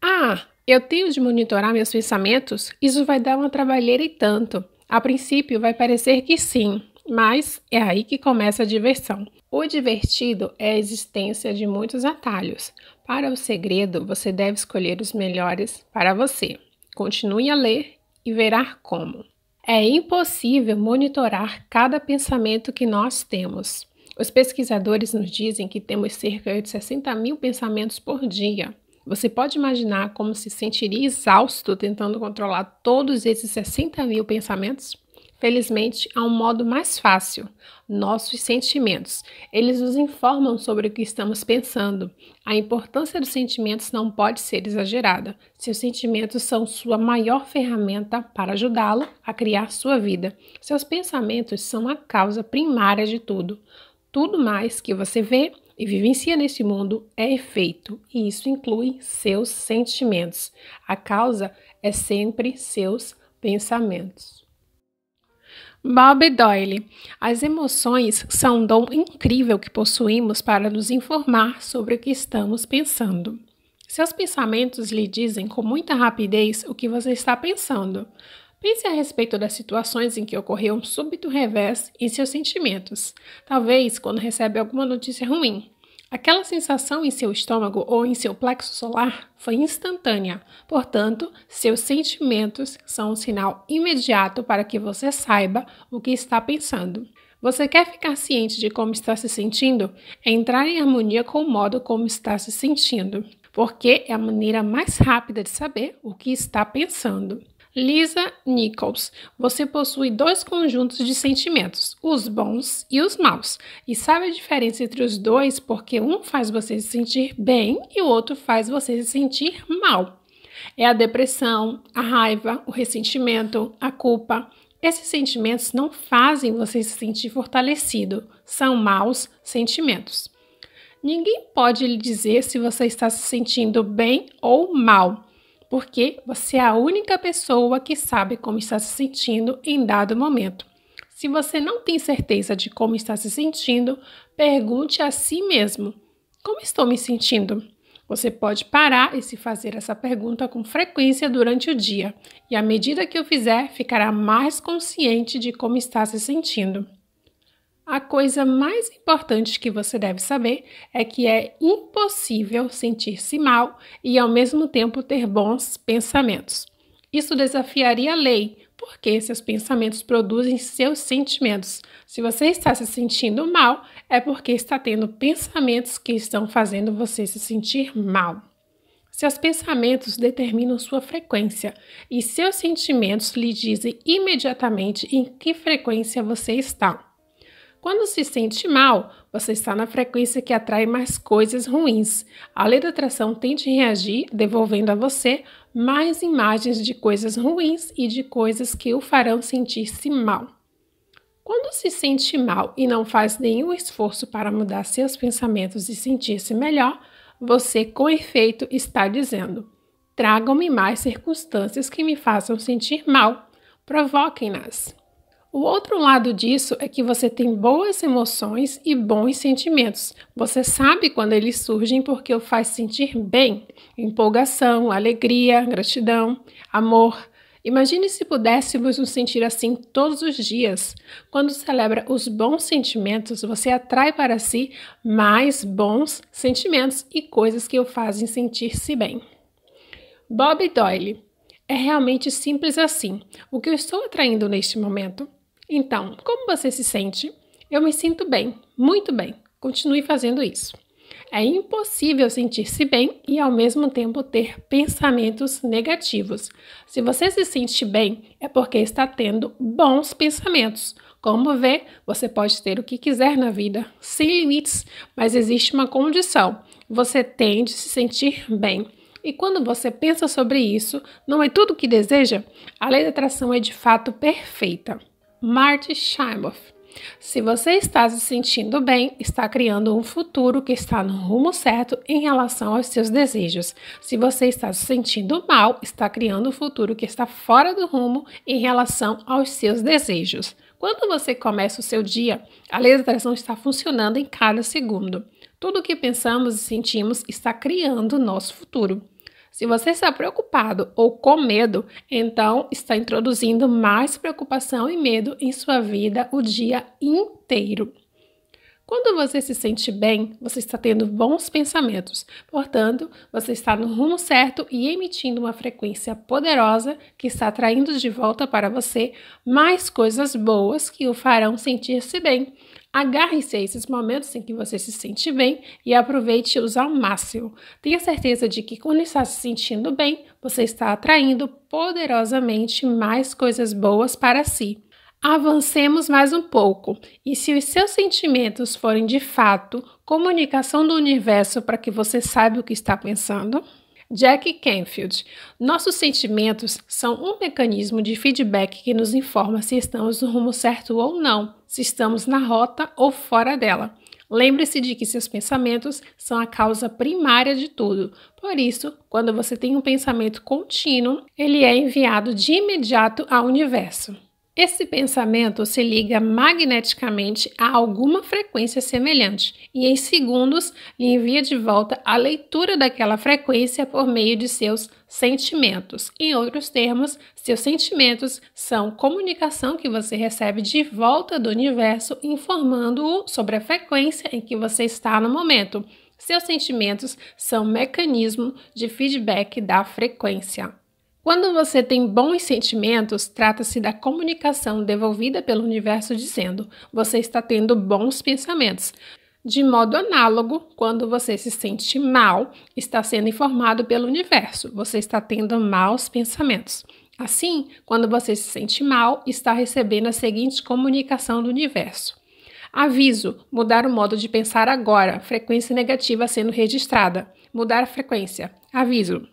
Ah, eu tenho de monitorar meus pensamentos? Isso vai dar uma trabalheira e tanto. A princípio, vai parecer que sim, mas é aí que começa a diversão. O divertido é a existência de muitos atalhos, para o segredo, você deve escolher os melhores para você. Continue a ler e verá como. É impossível monitorar cada pensamento que nós temos. Os pesquisadores nos dizem que temos cerca de 60 mil pensamentos por dia. Você pode imaginar como se sentiria exausto tentando controlar todos esses 60 mil pensamentos? Felizmente, há um modo mais fácil. Nossos sentimentos. Eles nos informam sobre o que estamos pensando. A importância dos sentimentos não pode ser exagerada. Seus sentimentos são sua maior ferramenta para ajudá-lo a criar sua vida. Seus pensamentos são a causa primária de tudo. Tudo mais que você vê e vivencia neste mundo é efeito, e isso inclui seus sentimentos. A causa é sempre seus pensamentos. Bob Doyle. As emoções são um dom incrível que possuímos para nos informar sobre o que estamos pensando. Seus pensamentos lhe dizem com muita rapidez o que você está pensando. Pense a respeito das situações em que ocorreu um súbito revés em seus sentimentos. Talvez quando recebe alguma notícia ruim, Aquela sensação em seu estômago ou em seu plexo solar foi instantânea, portanto, seus sentimentos são um sinal imediato para que você saiba o que está pensando. Você quer ficar ciente de como está se sentindo? É entrar em harmonia com o modo como está se sentindo, porque é a maneira mais rápida de saber o que está pensando. Lisa Nichols, você possui dois conjuntos de sentimentos, os bons e os maus, e sabe a diferença entre os dois porque um faz você se sentir bem e o outro faz você se sentir mal. É a depressão, a raiva, o ressentimento, a culpa. Esses sentimentos não fazem você se sentir fortalecido, são maus sentimentos. Ninguém pode lhe dizer se você está se sentindo bem ou mal porque você é a única pessoa que sabe como está se sentindo em dado momento. Se você não tem certeza de como está se sentindo, pergunte a si mesmo: Como estou me sentindo? Você pode parar e se fazer essa pergunta com frequência durante o dia, e à medida que o fizer, ficará mais consciente de como está se sentindo. A coisa mais importante que você deve saber é que é impossível sentir-se mal e ao mesmo tempo ter bons pensamentos. Isso desafiaria a lei, porque seus pensamentos produzem seus sentimentos. Se você está se sentindo mal, é porque está tendo pensamentos que estão fazendo você se sentir mal. Seus pensamentos determinam sua frequência e seus sentimentos lhe dizem imediatamente em que frequência você está. Quando se sente mal, você está na frequência que atrai mais coisas ruins. A lei da atração tende a reagir, devolvendo a você mais imagens de coisas ruins e de coisas que o farão sentir-se mal. Quando se sente mal e não faz nenhum esforço para mudar seus pensamentos e sentir-se melhor, você, com efeito, está dizendo: tragam-me mais circunstâncias que me façam sentir mal, provoquem-nas. O outro lado disso é que você tem boas emoções e bons sentimentos. Você sabe quando eles surgem porque o faz sentir bem: empolgação, alegria, gratidão, amor. Imagine se pudéssemos nos sentir assim todos os dias. Quando celebra os bons sentimentos, você atrai para si mais bons sentimentos e coisas que o fazem sentir-se bem. Bob Doyle. É realmente simples assim. O que eu estou atraindo neste momento? Então, como você se sente? Eu me sinto bem, muito bem. Continue fazendo isso. É impossível sentir-se bem e ao mesmo tempo ter pensamentos negativos. Se você se sente bem, é porque está tendo bons pensamentos. Como vê, você pode ter o que quiser na vida, sem limites, mas existe uma condição: você tem de se sentir bem. E quando você pensa sobre isso, não é tudo o que deseja? A lei da atração é de fato perfeita. Marty Shimoff. Se você está se sentindo bem, está criando um futuro que está no rumo certo em relação aos seus desejos. Se você está se sentindo mal, está criando um futuro que está fora do rumo em relação aos seus desejos. Quando você começa o seu dia, a lei da atração está funcionando em cada segundo. Tudo o que pensamos e sentimos está criando o nosso futuro. Se você está preocupado ou com medo, então está introduzindo mais preocupação e medo em sua vida o dia inteiro. Quando você se sente bem, você está tendo bons pensamentos, portanto, você está no rumo certo e emitindo uma frequência poderosa que está atraindo de volta para você mais coisas boas que o farão sentir-se bem Agarre-se a esses momentos em que você se sente bem e aproveite-os ao máximo. Tenha certeza de que quando está se sentindo bem, você está atraindo poderosamente mais coisas boas para si. Avancemos mais um pouco, e se os seus sentimentos forem de fato comunicação do universo para que você saiba o que está pensando? Jack Canfield. Nossos sentimentos são um mecanismo de feedback que nos informa se estamos no rumo certo ou não se estamos na rota ou fora dela. Lembre-se de que seus pensamentos são a causa primária de tudo. Por isso, quando você tem um pensamento contínuo, ele é enviado de imediato ao universo. Esse pensamento se liga magneticamente a alguma frequência semelhante e, em segundos, lhe envia de volta a leitura daquela frequência por meio de seus sentimentos. Em outros termos, seus sentimentos são comunicação que você recebe de volta do universo, informando-o sobre a frequência em que você está no momento. Seus sentimentos são mecanismo de feedback da frequência. Quando você tem bons sentimentos, trata-se da comunicação devolvida pelo universo dizendo: você está tendo bons pensamentos. De modo análogo, quando você se sente mal, está sendo informado pelo universo: você está tendo maus pensamentos. Assim, quando você se sente mal, está recebendo a seguinte comunicação do universo: Aviso: mudar o modo de pensar agora. Frequência negativa sendo registrada. Mudar a frequência. Aviso: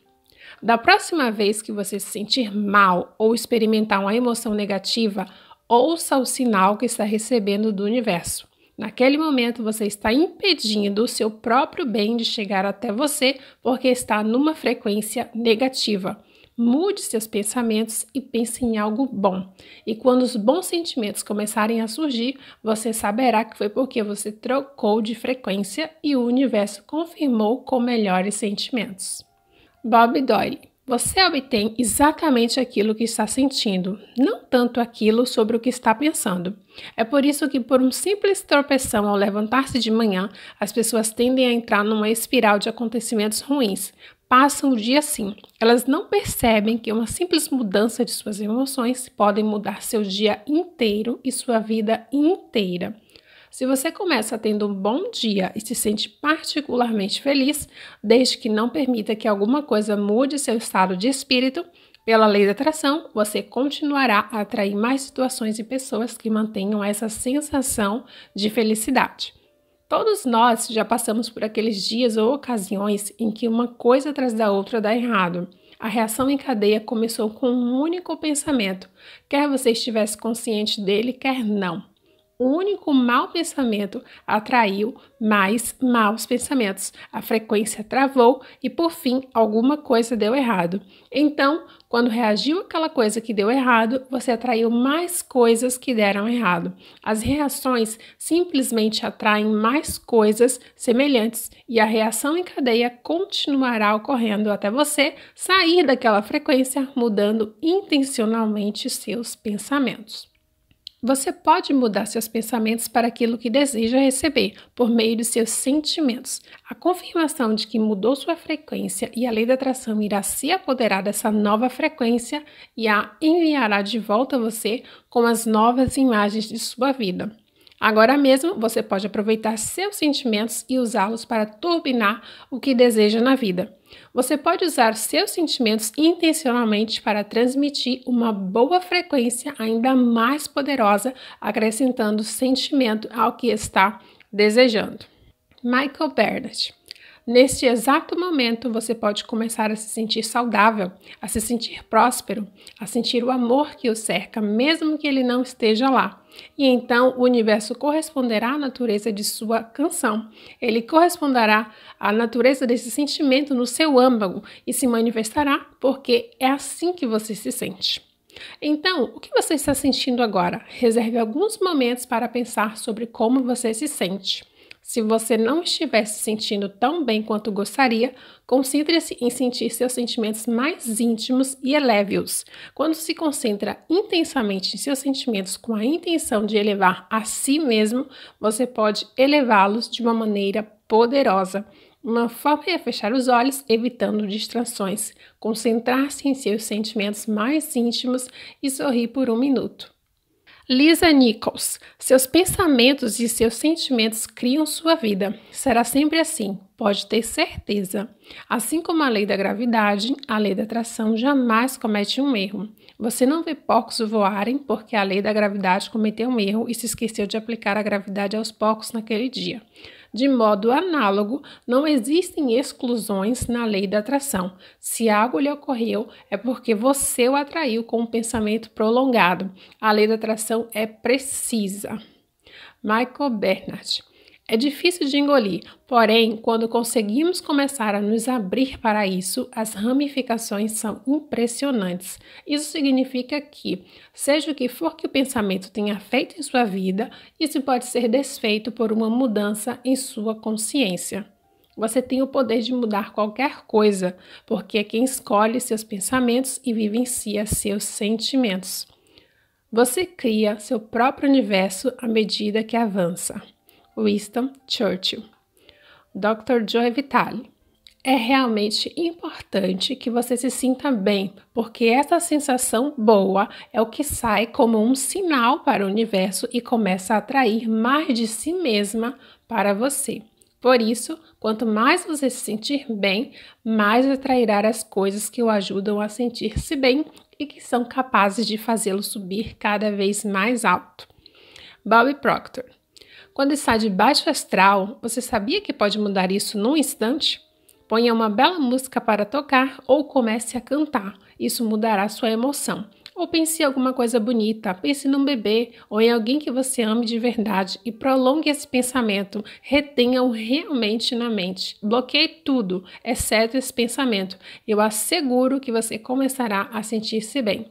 da próxima vez que você se sentir mal ou experimentar uma emoção negativa, ouça o sinal que está recebendo do universo. Naquele momento você está impedindo o seu próprio bem de chegar até você porque está numa frequência negativa. Mude seus pensamentos e pense em algo bom. E quando os bons sentimentos começarem a surgir, você saberá que foi porque você trocou de frequência e o universo confirmou com melhores sentimentos. Bob Doyle. Você obtém exatamente aquilo que está sentindo, não tanto aquilo sobre o que está pensando. É por isso que, por um simples tropeção ao levantar-se de manhã, as pessoas tendem a entrar numa espiral de acontecimentos ruins. Passam o dia assim. Elas não percebem que uma simples mudança de suas emoções pode mudar seu dia inteiro e sua vida inteira. Se você começa tendo um bom dia e se sente particularmente feliz, desde que não permita que alguma coisa mude seu estado de espírito, pela lei da atração, você continuará a atrair mais situações e pessoas que mantenham essa sensação de felicidade. Todos nós já passamos por aqueles dias ou ocasiões em que uma coisa atrás da outra dá errado. A reação em cadeia começou com um único pensamento, quer você estivesse consciente dele, quer não. O único mau pensamento atraiu mais maus pensamentos. A frequência travou e, por fim, alguma coisa deu errado. Então, quando reagiu àquela coisa que deu errado, você atraiu mais coisas que deram errado. As reações simplesmente atraem mais coisas semelhantes e a reação em cadeia continuará ocorrendo até você sair daquela frequência, mudando intencionalmente seus pensamentos. Você pode mudar seus pensamentos para aquilo que deseja receber por meio de seus sentimentos. A confirmação de que mudou sua frequência e a lei da atração irá se apoderar dessa nova frequência e a enviará de volta a você com as novas imagens de sua vida. Agora mesmo você pode aproveitar seus sentimentos e usá-los para turbinar o que deseja na vida. Você pode usar seus sentimentos intencionalmente para transmitir uma boa frequência ainda mais poderosa, acrescentando sentimento ao que está desejando. Michael Bernard Neste exato momento, você pode começar a se sentir saudável, a se sentir próspero, a sentir o amor que o cerca, mesmo que ele não esteja lá. E então o universo corresponderá à natureza de sua canção. Ele corresponderá à natureza desse sentimento no seu âmago e se manifestará, porque é assim que você se sente. Então, o que você está sentindo agora? Reserve alguns momentos para pensar sobre como você se sente. Se você não estiver se sentindo tão bem quanto gostaria, concentre-se em sentir seus sentimentos mais íntimos e eleve-os. Quando se concentra intensamente em seus sentimentos com a intenção de elevar a si mesmo, você pode elevá-los de uma maneira poderosa. Uma forma é fechar os olhos, evitando distrações, concentrar-se em seus sentimentos mais íntimos e sorrir por um minuto. Lisa Nichols. Seus pensamentos e seus sentimentos criam sua vida. Será sempre assim, pode ter certeza. Assim como a lei da gravidade, a lei da atração jamais comete um erro. Você não vê porcos voarem porque a lei da gravidade cometeu um erro e se esqueceu de aplicar a gravidade aos porcos naquele dia. De modo análogo, não existem exclusões na lei da atração. Se algo lhe ocorreu, é porque você o atraiu com um pensamento prolongado. A lei da atração é precisa. Michael Bernard é difícil de engolir, porém, quando conseguimos começar a nos abrir para isso, as ramificações são impressionantes. Isso significa que, seja o que for que o pensamento tenha feito em sua vida, isso pode ser desfeito por uma mudança em sua consciência. Você tem o poder de mudar qualquer coisa, porque é quem escolhe seus pensamentos e vivencia seus sentimentos. Você cria seu próprio universo à medida que avança. Winston Churchill. Dr. Joe Vitale. É realmente importante que você se sinta bem, porque essa sensação boa é o que sai como um sinal para o universo e começa a atrair mais de si mesma para você. Por isso, quanto mais você se sentir bem, mais atrairá as coisas que o ajudam a sentir-se bem e que são capazes de fazê-lo subir cada vez mais alto. Bobby Proctor quando está de baixo astral, você sabia que pode mudar isso num instante? Ponha uma bela música para tocar ou comece a cantar. Isso mudará sua emoção. Ou pense em alguma coisa bonita, pense num bebê ou em alguém que você ame de verdade e prolongue esse pensamento. Retenha-o realmente na mente. Bloqueie tudo, exceto esse pensamento. Eu asseguro que você começará a sentir-se bem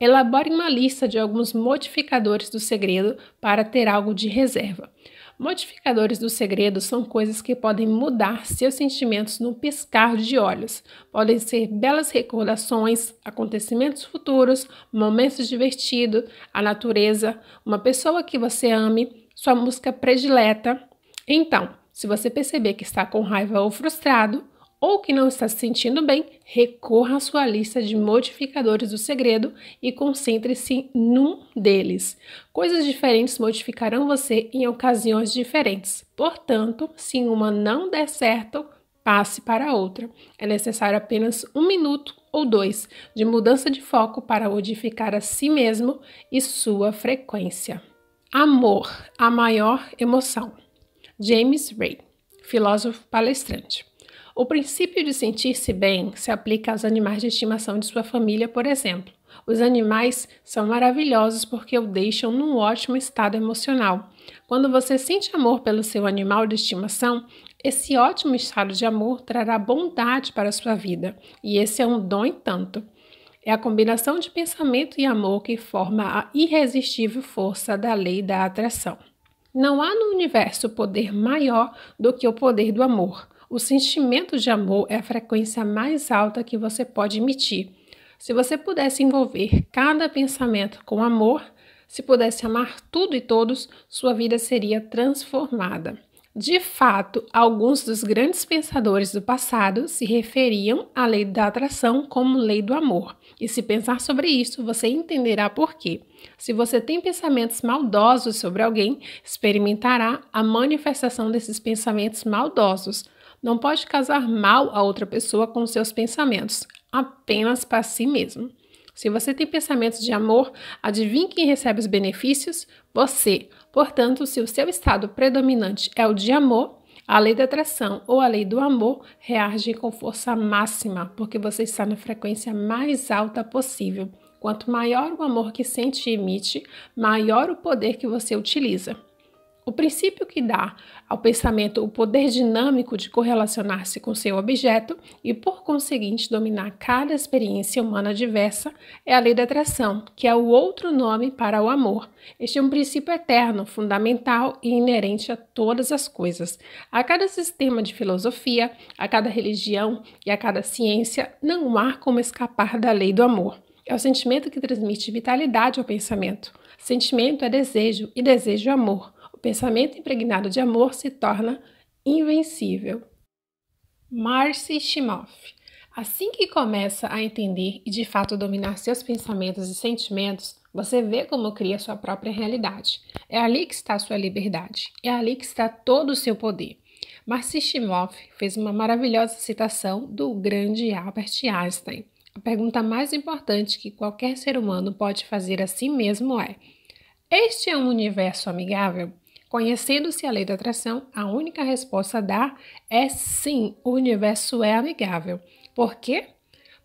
elabore uma lista de alguns modificadores do segredo para ter algo de reserva. Modificadores do segredo são coisas que podem mudar seus sentimentos num piscar de olhos. Podem ser belas recordações, acontecimentos futuros, momentos divertidos, a natureza, uma pessoa que você ame, sua música predileta. Então, se você perceber que está com raiva ou frustrado, ou que não está se sentindo bem, recorra à sua lista de modificadores do segredo e concentre-se num deles. Coisas diferentes modificarão você em ocasiões diferentes. Portanto, se uma não der certo, passe para outra. É necessário apenas um minuto ou dois de mudança de foco para modificar a si mesmo e sua frequência. Amor, a maior emoção. James Ray, filósofo palestrante. O princípio de sentir-se bem se aplica aos animais de estimação de sua família, por exemplo. Os animais são maravilhosos porque o deixam num ótimo estado emocional. Quando você sente amor pelo seu animal de estimação, esse ótimo estado de amor trará bondade para a sua vida, e esse é um dom em tanto. É a combinação de pensamento e amor que forma a irresistível força da lei da atração. Não há no universo poder maior do que o poder do amor. O sentimento de amor é a frequência mais alta que você pode emitir. Se você pudesse envolver cada pensamento com amor, se pudesse amar tudo e todos, sua vida seria transformada. De fato, alguns dos grandes pensadores do passado se referiam à lei da atração como lei do amor. E se pensar sobre isso, você entenderá por quê. Se você tem pensamentos maldosos sobre alguém, experimentará a manifestação desses pensamentos maldosos não pode casar mal a outra pessoa com seus pensamentos, apenas para si mesmo. Se você tem pensamentos de amor, adivinhe quem recebe os benefícios? Você. Portanto, se o seu estado predominante é o de amor, a lei da atração ou a lei do amor reage com força máxima, porque você está na frequência mais alta possível. Quanto maior o amor que sente e emite, maior o poder que você utiliza. O princípio que dá ao pensamento o poder dinâmico de correlacionar-se com seu objeto e, por conseguinte, dominar cada experiência humana diversa é a lei da atração, que é o outro nome para o amor. Este é um princípio eterno, fundamental e inerente a todas as coisas. A cada sistema de filosofia, a cada religião e a cada ciência, não há como escapar da lei do amor. É o sentimento que transmite vitalidade ao pensamento. Sentimento é desejo e desejo é amor pensamento impregnado de amor se torna invencível. Marcy Shimoff. Assim que começa a entender e de fato dominar seus pensamentos e sentimentos, você vê como cria sua própria realidade. É ali que está sua liberdade. É ali que está todo o seu poder. Marcy Shimoff fez uma maravilhosa citação do grande Albert Einstein. A pergunta mais importante que qualquer ser humano pode fazer a si mesmo é: Este é um universo amigável? Conhecendo-se a lei da atração, a única resposta a dar é sim, o universo é amigável. Por quê?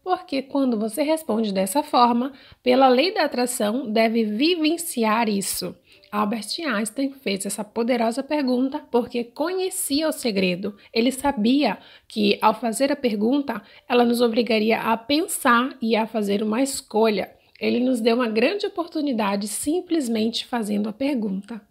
Porque quando você responde dessa forma, pela lei da atração, deve vivenciar isso. Albert Einstein fez essa poderosa pergunta porque conhecia o segredo. Ele sabia que, ao fazer a pergunta, ela nos obrigaria a pensar e a fazer uma escolha. Ele nos deu uma grande oportunidade simplesmente fazendo a pergunta.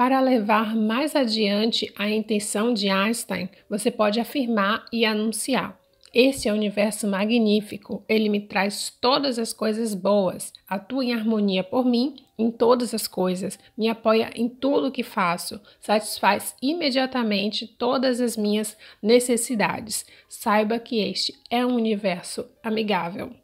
Para levar mais adiante a intenção de Einstein, você pode afirmar e anunciar: Este é um universo magnífico, ele me traz todas as coisas boas, atua em harmonia por mim em todas as coisas, me apoia em tudo que faço, satisfaz imediatamente todas as minhas necessidades. Saiba que este é um universo amigável.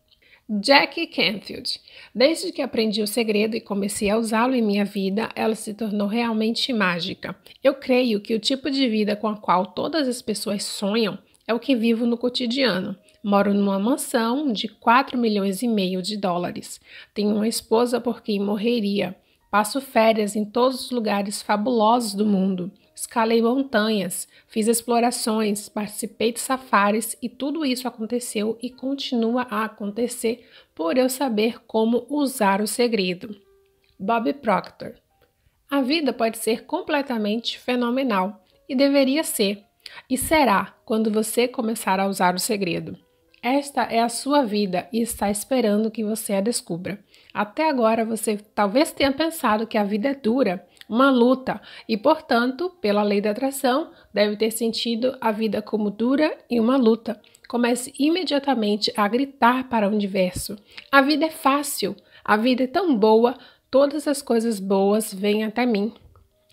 Jack Canfield. Desde que aprendi o segredo e comecei a usá-lo em minha vida, ela se tornou realmente mágica. Eu creio que o tipo de vida com a qual todas as pessoas sonham é o que vivo no cotidiano. Moro numa mansão de 4 milhões e meio de dólares. Tenho uma esposa por quem morreria. Passo férias em todos os lugares fabulosos do mundo escalei montanhas, fiz explorações, participei de safaris e tudo isso aconteceu e continua a acontecer por eu saber como usar o segredo. Bob Proctor A vida pode ser completamente fenomenal e deveria ser, e será quando você começar a usar o segredo. Esta é a sua vida e está esperando que você a descubra. Até agora você talvez tenha pensado que a vida é dura uma luta e, portanto, pela lei da atração, deve ter sentido a vida como dura e uma luta. Comece imediatamente a gritar para o universo: A vida é fácil, a vida é tão boa, todas as coisas boas vêm até mim.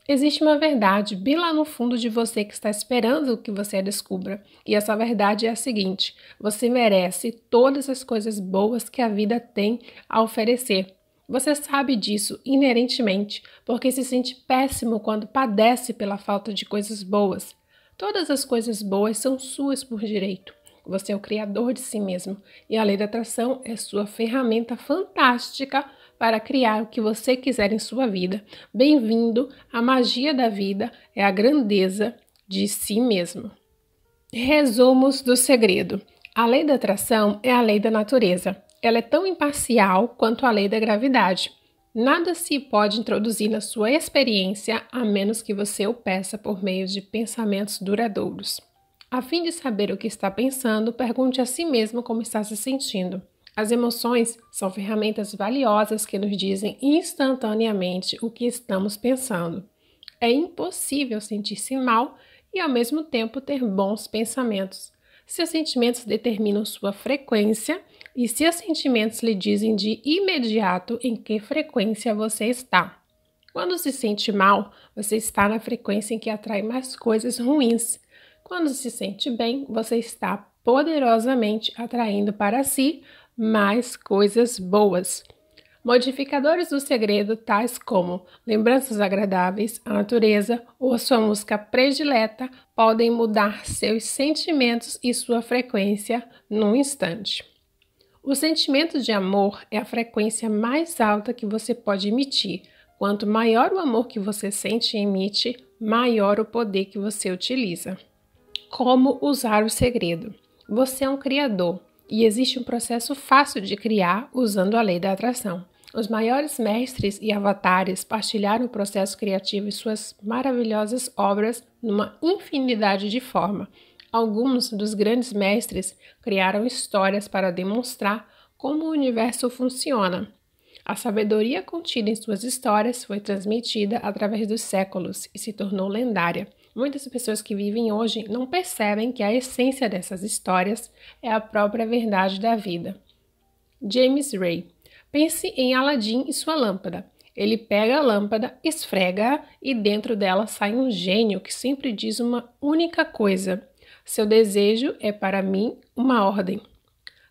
Existe uma verdade bem lá no fundo de você que está esperando que você a descubra. E essa verdade é a seguinte: você merece todas as coisas boas que a vida tem a oferecer. Você sabe disso inerentemente, porque se sente péssimo quando padece pela falta de coisas boas. Todas as coisas boas são suas por direito. Você é o criador de si mesmo e a lei da atração é sua ferramenta fantástica para criar o que você quiser em sua vida. Bem-vindo à magia da vida, é a grandeza de si mesmo. Resumos do segredo. A lei da atração é a lei da natureza ela é tão imparcial quanto a lei da gravidade. Nada se pode introduzir na sua experiência a menos que você o peça por meio de pensamentos duradouros. A fim de saber o que está pensando, pergunte a si mesmo como está se sentindo. As emoções são ferramentas valiosas que nos dizem instantaneamente o que estamos pensando. É impossível sentir-se mal e ao mesmo tempo ter bons pensamentos. Seus sentimentos determinam sua frequência e se os sentimentos lhe dizem de imediato em que frequência você está. Quando se sente mal, você está na frequência em que atrai mais coisas ruins. Quando se sente bem, você está poderosamente atraindo para si mais coisas boas. Modificadores do segredo, tais como lembranças agradáveis, a natureza ou a sua música predileta, podem mudar seus sentimentos e sua frequência num instante. O sentimento de amor é a frequência mais alta que você pode emitir. Quanto maior o amor que você sente e emite, maior o poder que você utiliza. Como usar o segredo? Você é um criador e existe um processo fácil de criar usando a lei da atração. Os maiores mestres e avatares partilharam o processo criativo e suas maravilhosas obras numa infinidade de formas. Alguns dos grandes mestres criaram histórias para demonstrar como o universo funciona. A sabedoria contida em suas histórias foi transmitida através dos séculos e se tornou lendária. Muitas pessoas que vivem hoje não percebem que a essência dessas histórias é a própria verdade da vida. James Ray. Pense em Aladim e sua lâmpada. Ele pega a lâmpada, esfrega e dentro dela sai um gênio que sempre diz uma única coisa: seu desejo é para mim uma ordem.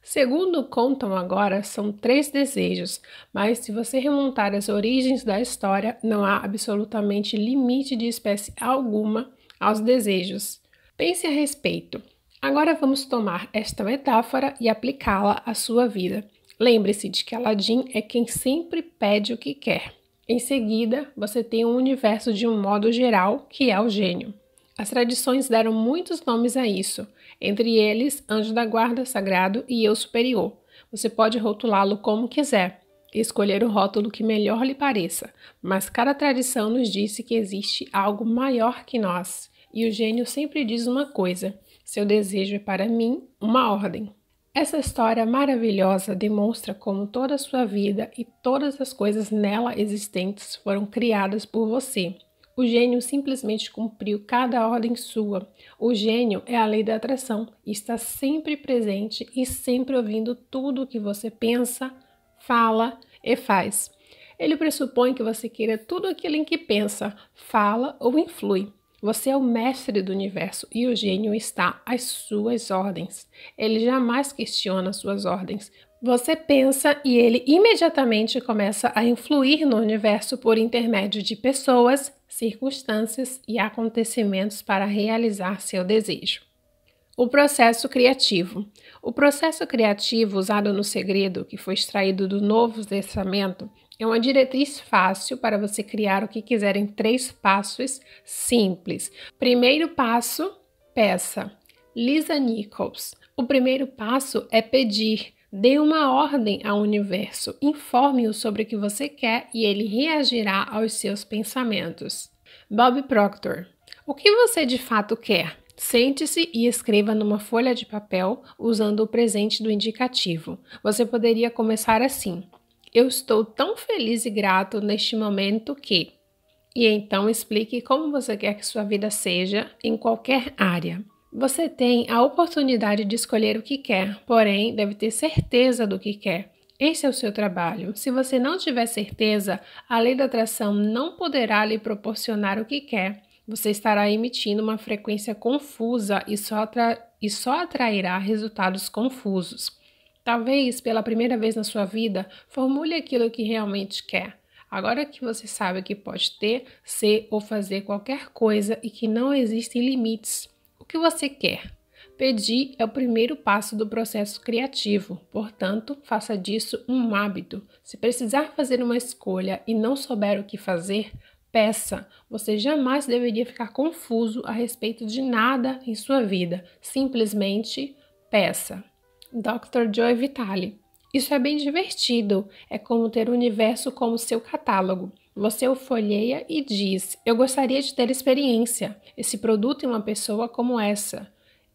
Segundo contam agora, são três desejos, mas se você remontar as origens da história, não há absolutamente limite de espécie alguma aos desejos. Pense a respeito. Agora vamos tomar esta metáfora e aplicá-la à sua vida. Lembre-se de que Aladim é quem sempre pede o que quer. Em seguida, você tem o um universo de um modo geral, que é o gênio. As tradições deram muitos nomes a isso, entre eles anjo da guarda sagrado e eu superior. Você pode rotulá-lo como quiser e escolher o rótulo que melhor lhe pareça, mas cada tradição nos disse que existe algo maior que nós. E o gênio sempre diz uma coisa: seu desejo é para mim uma ordem. Essa história maravilhosa demonstra como toda a sua vida e todas as coisas nela existentes foram criadas por você o gênio simplesmente cumpriu cada ordem sua. O gênio é a lei da atração, está sempre presente e sempre ouvindo tudo o que você pensa, fala e faz. Ele pressupõe que você queira tudo aquilo em que pensa, fala ou influi. Você é o mestre do universo e o gênio está às suas ordens. Ele jamais questiona suas ordens, você pensa e ele imediatamente começa a influir no universo por intermédio de pessoas, circunstâncias e acontecimentos para realizar seu desejo. O processo criativo. O processo criativo usado no segredo, que foi extraído do Novo Testamento, é uma diretriz fácil para você criar o que quiser em três passos simples. Primeiro passo, peça. Lisa Nichols. O primeiro passo é pedir. Dê uma ordem ao universo, informe-o sobre o que você quer e ele reagirá aos seus pensamentos. Bob Proctor: O que você de fato quer? Sente-se e escreva numa folha de papel usando o presente do indicativo. Você poderia começar assim: Eu estou tão feliz e grato neste momento que. E então explique como você quer que sua vida seja em qualquer área. Você tem a oportunidade de escolher o que quer, porém deve ter certeza do que quer. Esse é o seu trabalho. Se você não tiver certeza, a lei da atração não poderá lhe proporcionar o que quer. Você estará emitindo uma frequência confusa e só, atra... e só atrairá resultados confusos. Talvez pela primeira vez na sua vida, formule aquilo que realmente quer. Agora que você sabe que pode ter, ser ou fazer qualquer coisa e que não existem limites que você quer? Pedir é o primeiro passo do processo criativo, portanto, faça disso um hábito. Se precisar fazer uma escolha e não souber o que fazer, peça. Você jamais deveria ficar confuso a respeito de nada em sua vida. Simplesmente peça. Dr. Joy Vitale. Isso é bem divertido. É como ter o universo como seu catálogo. Você o folheia e diz: Eu gostaria de ter experiência, esse produto em uma pessoa como essa.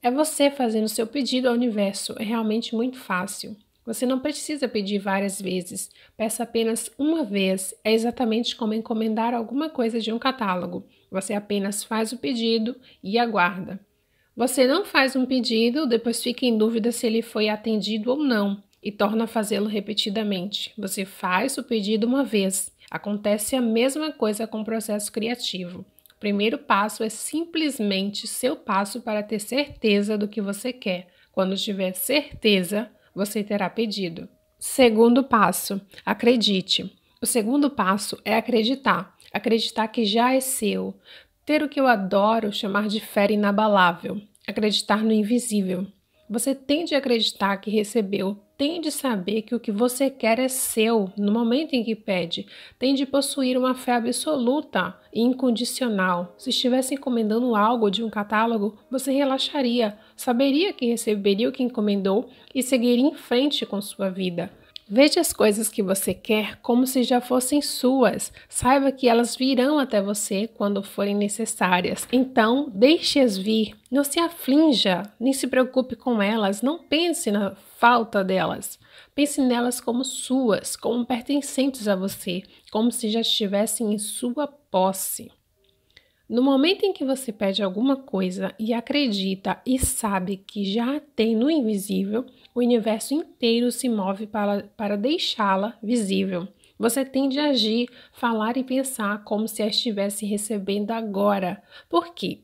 É você fazendo seu pedido ao universo, é realmente muito fácil. Você não precisa pedir várias vezes, peça apenas uma vez. É exatamente como encomendar alguma coisa de um catálogo. Você apenas faz o pedido e aguarda. Você não faz um pedido, depois fica em dúvida se ele foi atendido ou não e torna a fazê-lo repetidamente. Você faz o pedido uma vez. Acontece a mesma coisa com o processo criativo. O primeiro passo é simplesmente seu passo para ter certeza do que você quer. Quando tiver certeza, você terá pedido. Segundo passo: acredite. O segundo passo é acreditar. Acreditar que já é seu. Ter o que eu adoro chamar de fé inabalável. Acreditar no invisível. Você tem de acreditar que recebeu tem de saber que o que você quer é seu no momento em que pede. Tem de possuir uma fé absoluta e incondicional. Se estivesse encomendando algo de um catálogo, você relaxaria, saberia que receberia o que encomendou e seguiria em frente com sua vida. Veja as coisas que você quer como se já fossem suas. Saiba que elas virão até você quando forem necessárias. Então, deixe-as vir. Não se aflinja, nem se preocupe com elas. Não pense na falta delas. Pense nelas como suas, como pertencentes a você, como se já estivessem em sua posse. No momento em que você pede alguma coisa e acredita e sabe que já a tem no invisível, o universo inteiro se move para, para deixá-la visível. Você tem de agir, falar e pensar como se a estivesse recebendo agora. Por quê?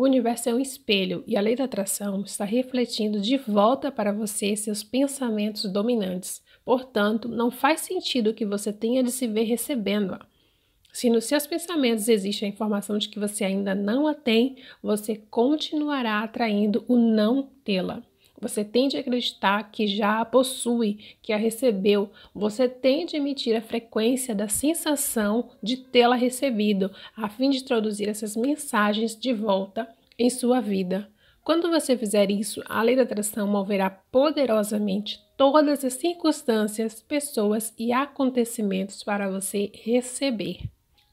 O universo é um espelho e a lei da atração está refletindo de volta para você seus pensamentos dominantes. Portanto, não faz sentido que você tenha de se ver recebendo-a. Se nos seus pensamentos existe a informação de que você ainda não a tem, você continuará atraindo o não tê-la. Você tende a acreditar que já a possui, que a recebeu. Você tende a emitir a frequência da sensação de tê-la recebido, a fim de traduzir essas mensagens de volta em sua vida. Quando você fizer isso, a lei da atração moverá poderosamente todas as circunstâncias, pessoas e acontecimentos para você receber.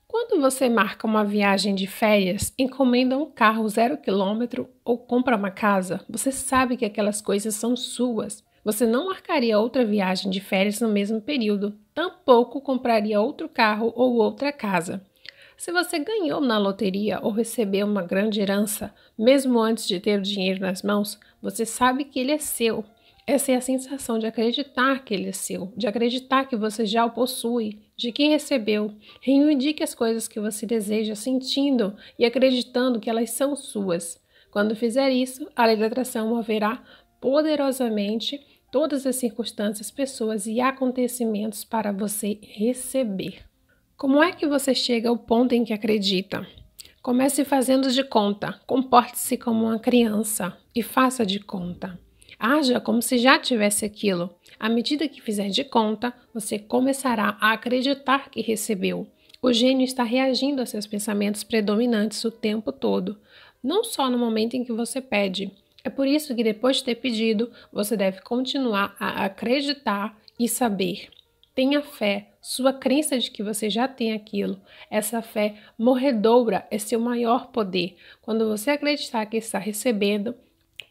Quando você marca uma viagem de férias, encomenda um carro zero quilômetro ou compra uma casa, você sabe que aquelas coisas são suas. Você não marcaria outra viagem de férias no mesmo período, tampouco compraria outro carro ou outra casa. Se você ganhou na loteria ou recebeu uma grande herança, mesmo antes de ter o dinheiro nas mãos, você sabe que ele é seu, essa é a sensação de acreditar que ele é seu, de acreditar que você já o possui, de que recebeu. Reivindique as coisas que você deseja, sentindo e acreditando que elas são suas. Quando fizer isso, a lei da atração moverá poderosamente todas as circunstâncias, pessoas e acontecimentos para você receber. Como é que você chega ao ponto em que acredita? Comece fazendo de conta, comporte-se como uma criança e faça de conta. Haja como se já tivesse aquilo. À medida que fizer de conta, você começará a acreditar que recebeu. O gênio está reagindo a seus pensamentos predominantes o tempo todo, não só no momento em que você pede. É por isso que depois de ter pedido, você deve continuar a acreditar e saber. Tenha fé, sua crença de que você já tem aquilo, essa fé morredoura é seu maior poder. Quando você acreditar que está recebendo,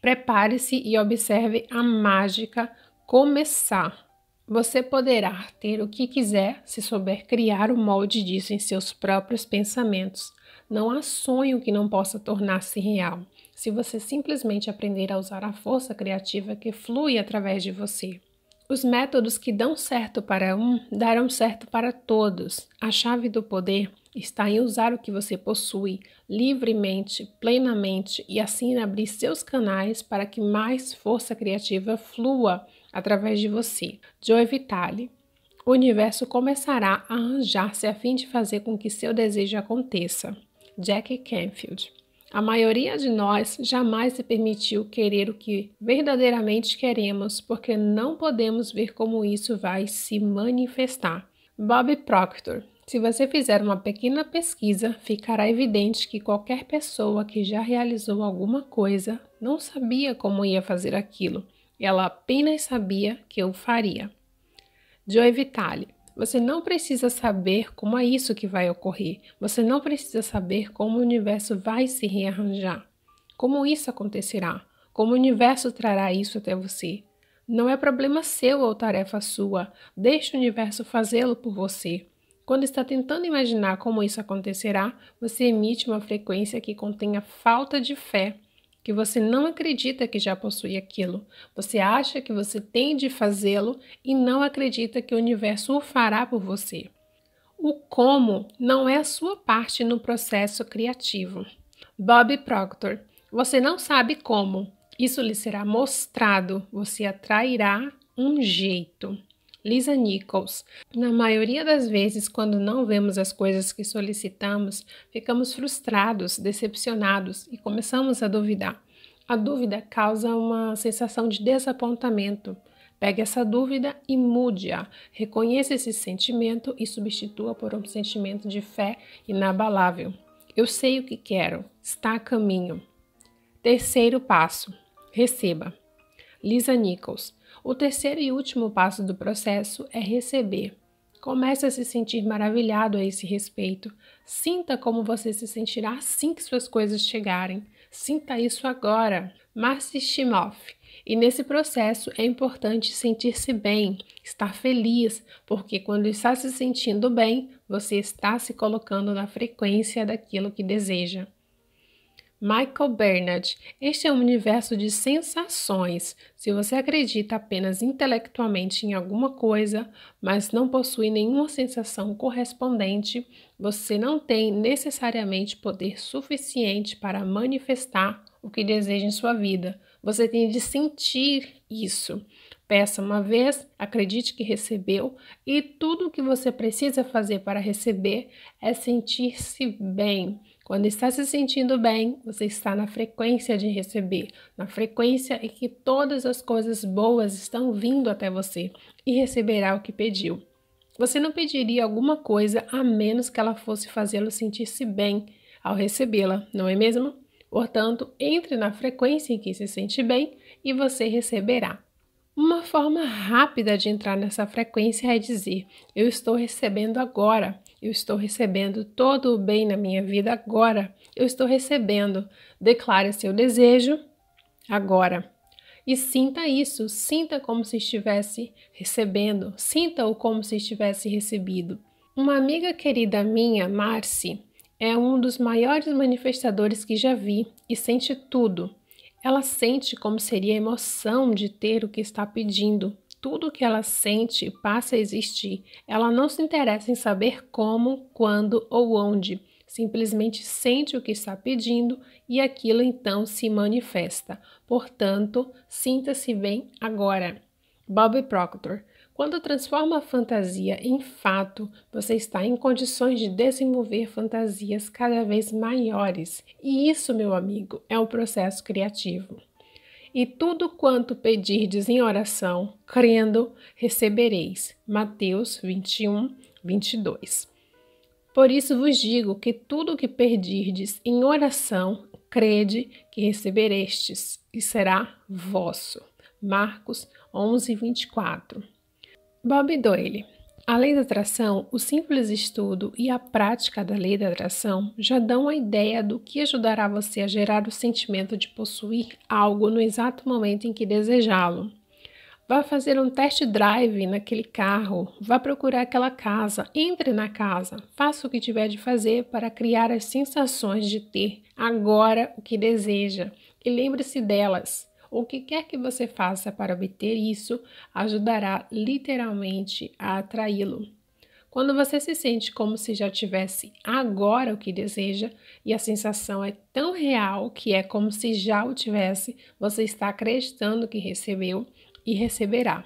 Prepare-se e observe a mágica começar. Você poderá ter o que quiser se souber criar o molde disso em seus próprios pensamentos. Não há sonho que não possa tornar-se real, se você simplesmente aprender a usar a força criativa que flui através de você. Os métodos que dão certo para um darão certo para todos. A chave do poder está em usar o que você possui, livremente, plenamente e assim abrir seus canais para que mais força criativa flua através de você. Joy Vitale. O universo começará a arranjar-se a fim de fazer com que seu desejo aconteça. Jack Canfield. A maioria de nós jamais se permitiu querer o que verdadeiramente queremos, porque não podemos ver como isso vai se manifestar. Bob Proctor. Se você fizer uma pequena pesquisa, ficará evidente que qualquer pessoa que já realizou alguma coisa não sabia como ia fazer aquilo, ela apenas sabia que o faria. Joe Vitale, você não precisa saber como é isso que vai ocorrer, você não precisa saber como o universo vai se rearranjar, como isso acontecerá, como o universo trará isso até você. Não é problema seu ou tarefa sua, deixe o universo fazê-lo por você. Quando está tentando imaginar como isso acontecerá, você emite uma frequência que contém a falta de fé, que você não acredita que já possui aquilo. Você acha que você tem de fazê-lo e não acredita que o universo o fará por você. O como não é a sua parte no processo criativo. Bob Proctor. Você não sabe como. Isso lhe será mostrado. Você atrairá um jeito. Lisa Nichols. Na maioria das vezes, quando não vemos as coisas que solicitamos, ficamos frustrados, decepcionados e começamos a duvidar. A dúvida causa uma sensação de desapontamento. Pegue essa dúvida e mude-a. Reconheça esse sentimento e substitua por um sentimento de fé inabalável. Eu sei o que quero, está a caminho. Terceiro passo: receba. Lisa Nichols. O terceiro e último passo do processo é receber. Comece a se sentir maravilhado a esse respeito. Sinta como você se sentirá assim que suas coisas chegarem. Sinta isso agora. Marcy Schimoff. E nesse processo é importante sentir-se bem, estar feliz, porque quando está se sentindo bem, você está se colocando na frequência daquilo que deseja. Michael Bernard. Este é um universo de sensações. Se você acredita apenas intelectualmente em alguma coisa, mas não possui nenhuma sensação correspondente, você não tem necessariamente poder suficiente para manifestar o que deseja em sua vida. Você tem de sentir isso. Peça uma vez, acredite que recebeu, e tudo o que você precisa fazer para receber é sentir-se bem. Quando está se sentindo bem, você está na frequência de receber, na frequência em que todas as coisas boas estão vindo até você e receberá o que pediu. Você não pediria alguma coisa a menos que ela fosse fazê-lo sentir-se bem ao recebê-la, não é mesmo? Portanto, entre na frequência em que se sente bem e você receberá. Uma forma rápida de entrar nessa frequência é dizer: Eu estou recebendo agora. Eu estou recebendo todo o bem na minha vida agora. Eu estou recebendo. Declare seu desejo agora. E sinta isso, sinta como se estivesse recebendo, sinta-o como se estivesse recebido. Uma amiga querida minha, Marci, é um dos maiores manifestadores que já vi e sente tudo. Ela sente como seria a emoção de ter o que está pedindo tudo o que ela sente passa a existir. Ela não se interessa em saber como, quando ou onde. Simplesmente sente o que está pedindo e aquilo então se manifesta. Portanto, sinta-se bem agora. Bob Proctor. Quando transforma a fantasia em fato, você está em condições de desenvolver fantasias cada vez maiores. E isso, meu amigo, é um processo criativo. E tudo quanto pedirdes em oração, crendo, recebereis. Mateus 21, 22. Por isso vos digo que tudo o que perdirdes em oração, crede que receberestes e será vosso. Marcos 11, 24. Bob Doyle a lei da atração, o simples estudo e a prática da lei da atração já dão a ideia do que ajudará você a gerar o sentimento de possuir algo no exato momento em que desejá-lo. Vá fazer um test drive naquele carro, vá procurar aquela casa, entre na casa, faça o que tiver de fazer para criar as sensações de ter agora o que deseja e lembre-se delas. O que quer que você faça para obter isso ajudará literalmente a atraí-lo. Quando você se sente como se já tivesse agora o que deseja e a sensação é tão real que é como se já o tivesse, você está acreditando que recebeu e receberá.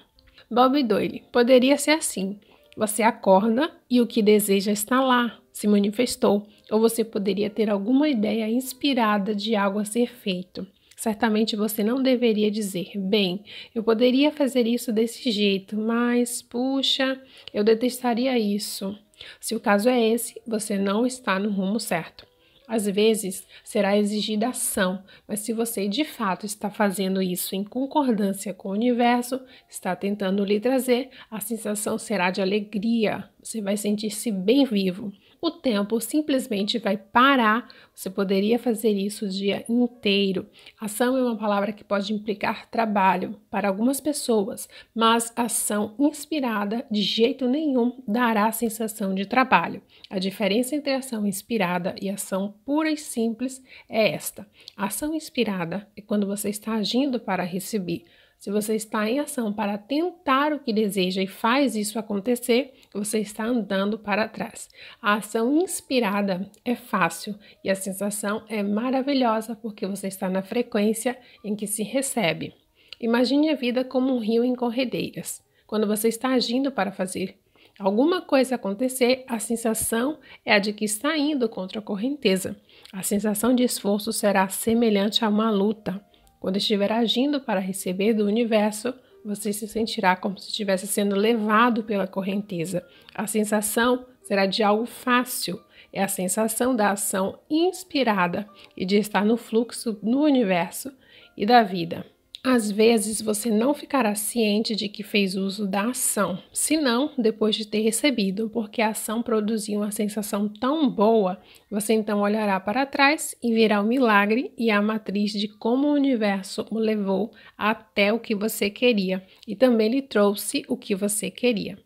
Bob Doyle, poderia ser assim. Você acorda e o que deseja está lá, se manifestou, ou você poderia ter alguma ideia inspirada de algo a ser feito. Certamente você não deveria dizer, bem, eu poderia fazer isso desse jeito, mas puxa, eu detestaria isso. Se o caso é esse, você não está no rumo certo. Às vezes será exigida ação, mas se você de fato está fazendo isso em concordância com o universo, está tentando lhe trazer, a sensação será de alegria. Você vai sentir-se bem vivo o tempo simplesmente vai parar. Você poderia fazer isso o dia inteiro. Ação é uma palavra que pode implicar trabalho para algumas pessoas, mas ação inspirada de jeito nenhum dará a sensação de trabalho. A diferença entre ação inspirada e ação pura e simples é esta: a ação inspirada é quando você está agindo para receber. Se você está em ação para tentar o que deseja e faz isso acontecer, você está andando para trás. A ação inspirada é fácil e a sensação é maravilhosa porque você está na frequência em que se recebe. Imagine a vida como um rio em corredeiras. Quando você está agindo para fazer alguma coisa acontecer, a sensação é a de que está indo contra a correnteza. A sensação de esforço será semelhante a uma luta. Quando estiver agindo para receber do universo, você se sentirá como se estivesse sendo levado pela correnteza. A sensação será de algo fácil, é a sensação da ação inspirada e de estar no fluxo no universo e da vida. Às vezes você não ficará ciente de que fez uso da ação, senão depois de ter recebido, porque a ação produziu uma sensação tão boa, você então olhará para trás e verá o milagre e a matriz de como o universo o levou até o que você queria e também lhe trouxe o que você queria.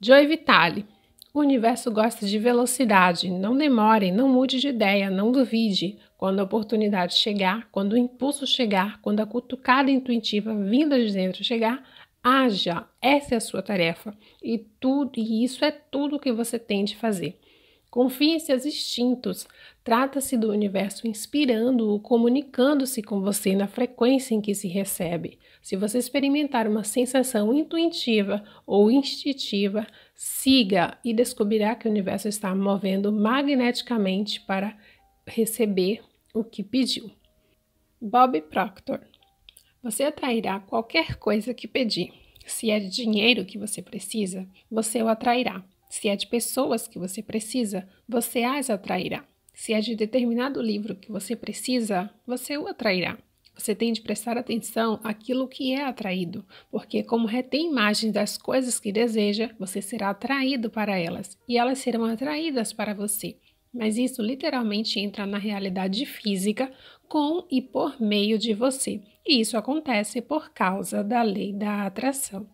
Joy Vitale o universo gosta de velocidade. Não demore, não mude de ideia, não duvide. Quando a oportunidade chegar, quando o impulso chegar, quando a cutucada intuitiva vinda de dentro chegar, haja. Essa é a sua tarefa e tudo e isso é tudo que você tem de fazer. Confie em seus instintos. Trata-se do universo inspirando-o, comunicando-se com você na frequência em que se recebe. Se você experimentar uma sensação intuitiva ou instintiva, siga e descobrirá que o universo está movendo magneticamente para receber o que pediu. Bob Proctor. Você atrairá qualquer coisa que pedir. Se é de dinheiro que você precisa, você o atrairá. Se é de pessoas que você precisa, você as atrairá. Se é de determinado livro que você precisa, você o atrairá. Você tem de prestar atenção àquilo que é atraído, porque, como retém imagens das coisas que deseja, você será atraído para elas e elas serão atraídas para você mas isso literalmente entra na realidade física com e por meio de você, e isso acontece por causa da lei da atração.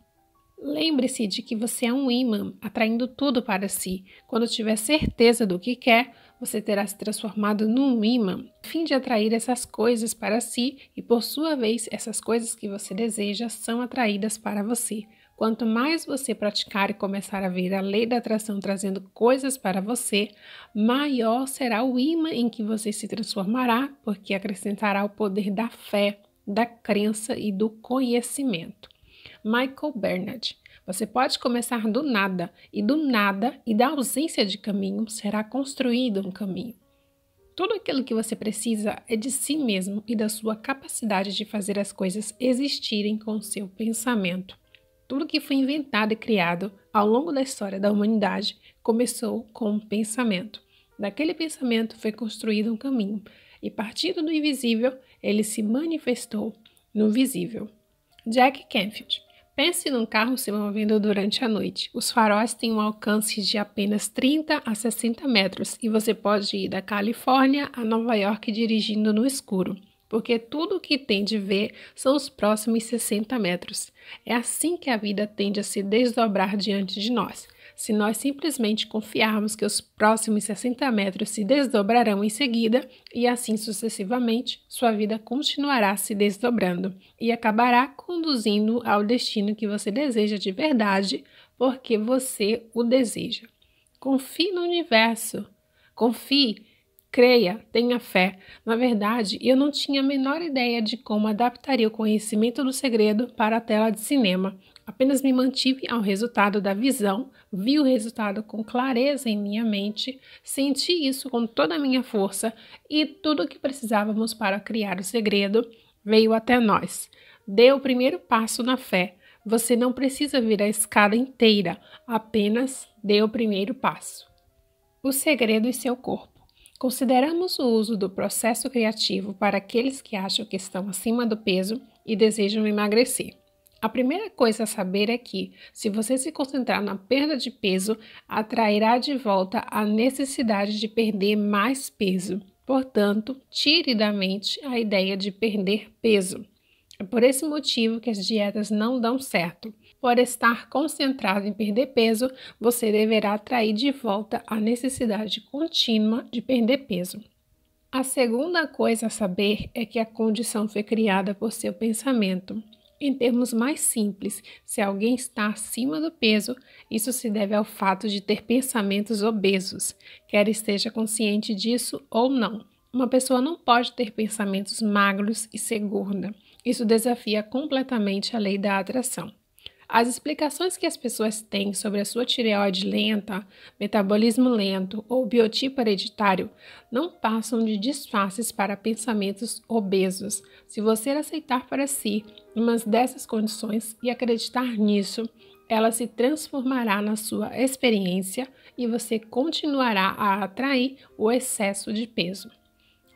Lembre-se de que você é um imã, atraindo tudo para si. Quando tiver certeza do que quer, você terá se transformado num imã, a fim de atrair essas coisas para si, e por sua vez, essas coisas que você deseja são atraídas para você. Quanto mais você praticar e começar a ver a lei da atração trazendo coisas para você, maior será o imã em que você se transformará, porque acrescentará o poder da fé, da crença e do conhecimento. Michael Bernard. Você pode começar do nada, e do nada e da ausência de caminho será construído um caminho. Tudo aquilo que você precisa é de si mesmo e da sua capacidade de fazer as coisas existirem com seu pensamento. Tudo que foi inventado e criado ao longo da história da humanidade começou com um pensamento. Daquele pensamento foi construído um caminho, e partindo do invisível, ele se manifestou no visível. Jack Canfield. Pense num carro se movendo durante a noite. Os faróis têm um alcance de apenas 30 a 60 metros e você pode ir da Califórnia a Nova York dirigindo no escuro porque tudo o que tem de ver são os próximos 60 metros. É assim que a vida tende a se desdobrar diante de nós. Se nós simplesmente confiarmos que os próximos 60 metros se desdobrarão em seguida e assim sucessivamente, sua vida continuará se desdobrando e acabará conduzindo ao destino que você deseja de verdade, porque você o deseja. Confie no universo. Confie Creia, tenha fé. Na verdade, eu não tinha a menor ideia de como adaptaria o conhecimento do segredo para a tela de cinema. Apenas me mantive ao resultado da visão, vi o resultado com clareza em minha mente, senti isso com toda a minha força e tudo o que precisávamos para criar o segredo veio até nós. Dê o primeiro passo na fé. Você não precisa vir a escada inteira, apenas dê o primeiro passo. O segredo e seu corpo. Consideramos o uso do processo criativo para aqueles que acham que estão acima do peso e desejam emagrecer. A primeira coisa a saber é que, se você se concentrar na perda de peso, atrairá de volta a necessidade de perder mais peso. Portanto, tire da mente a ideia de perder peso. É por esse motivo que as dietas não dão certo por estar concentrado em perder peso, você deverá atrair de volta a necessidade contínua de perder peso. A segunda coisa a saber é que a condição foi criada por seu pensamento. Em termos mais simples, se alguém está acima do peso, isso se deve ao fato de ter pensamentos obesos, quer esteja consciente disso ou não. Uma pessoa não pode ter pensamentos magros e ser gorda. Isso desafia completamente a lei da atração. As explicações que as pessoas têm sobre a sua tireoide lenta, metabolismo lento ou biotipo hereditário não passam de disfarces para pensamentos obesos. Se você aceitar para si umas dessas condições e acreditar nisso, ela se transformará na sua experiência e você continuará a atrair o excesso de peso.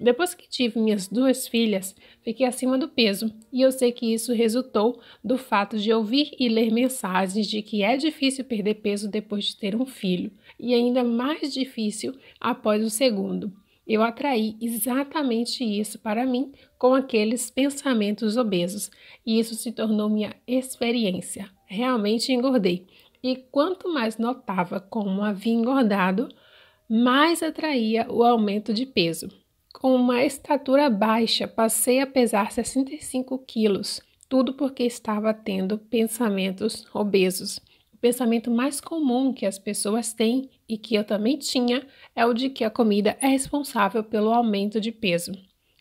Depois que tive minhas duas filhas, fiquei acima do peso, e eu sei que isso resultou do fato de ouvir e ler mensagens de que é difícil perder peso depois de ter um filho, e ainda mais difícil após o segundo. Eu atraí exatamente isso para mim com aqueles pensamentos obesos, e isso se tornou minha experiência. Realmente engordei. E quanto mais notava como havia engordado, mais atraía o aumento de peso com uma estatura baixa, passei a pesar 65 quilos, tudo porque estava tendo pensamentos obesos. O pensamento mais comum que as pessoas têm e que eu também tinha é o de que a comida é responsável pelo aumento de peso.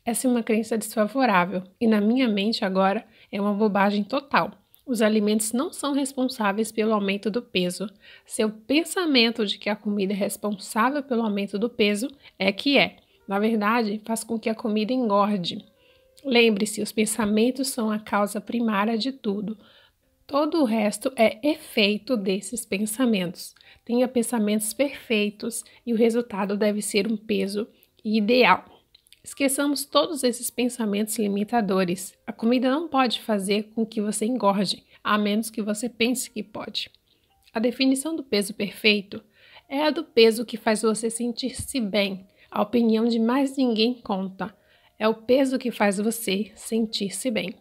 Essa é uma crença desfavorável e, na minha mente, agora é uma bobagem total. Os alimentos não são responsáveis pelo aumento do peso. Seu pensamento de que a comida é responsável pelo aumento do peso é que é. Na verdade, faz com que a comida engorde. Lembre-se, os pensamentos são a causa primária de tudo. Todo o resto é efeito desses pensamentos. Tenha pensamentos perfeitos e o resultado deve ser um peso ideal. Esqueçamos todos esses pensamentos limitadores. A comida não pode fazer com que você engorde, a menos que você pense que pode. A definição do peso perfeito é a do peso que faz você sentir-se bem, a opinião de mais ninguém conta. É o peso que faz você sentir-se bem.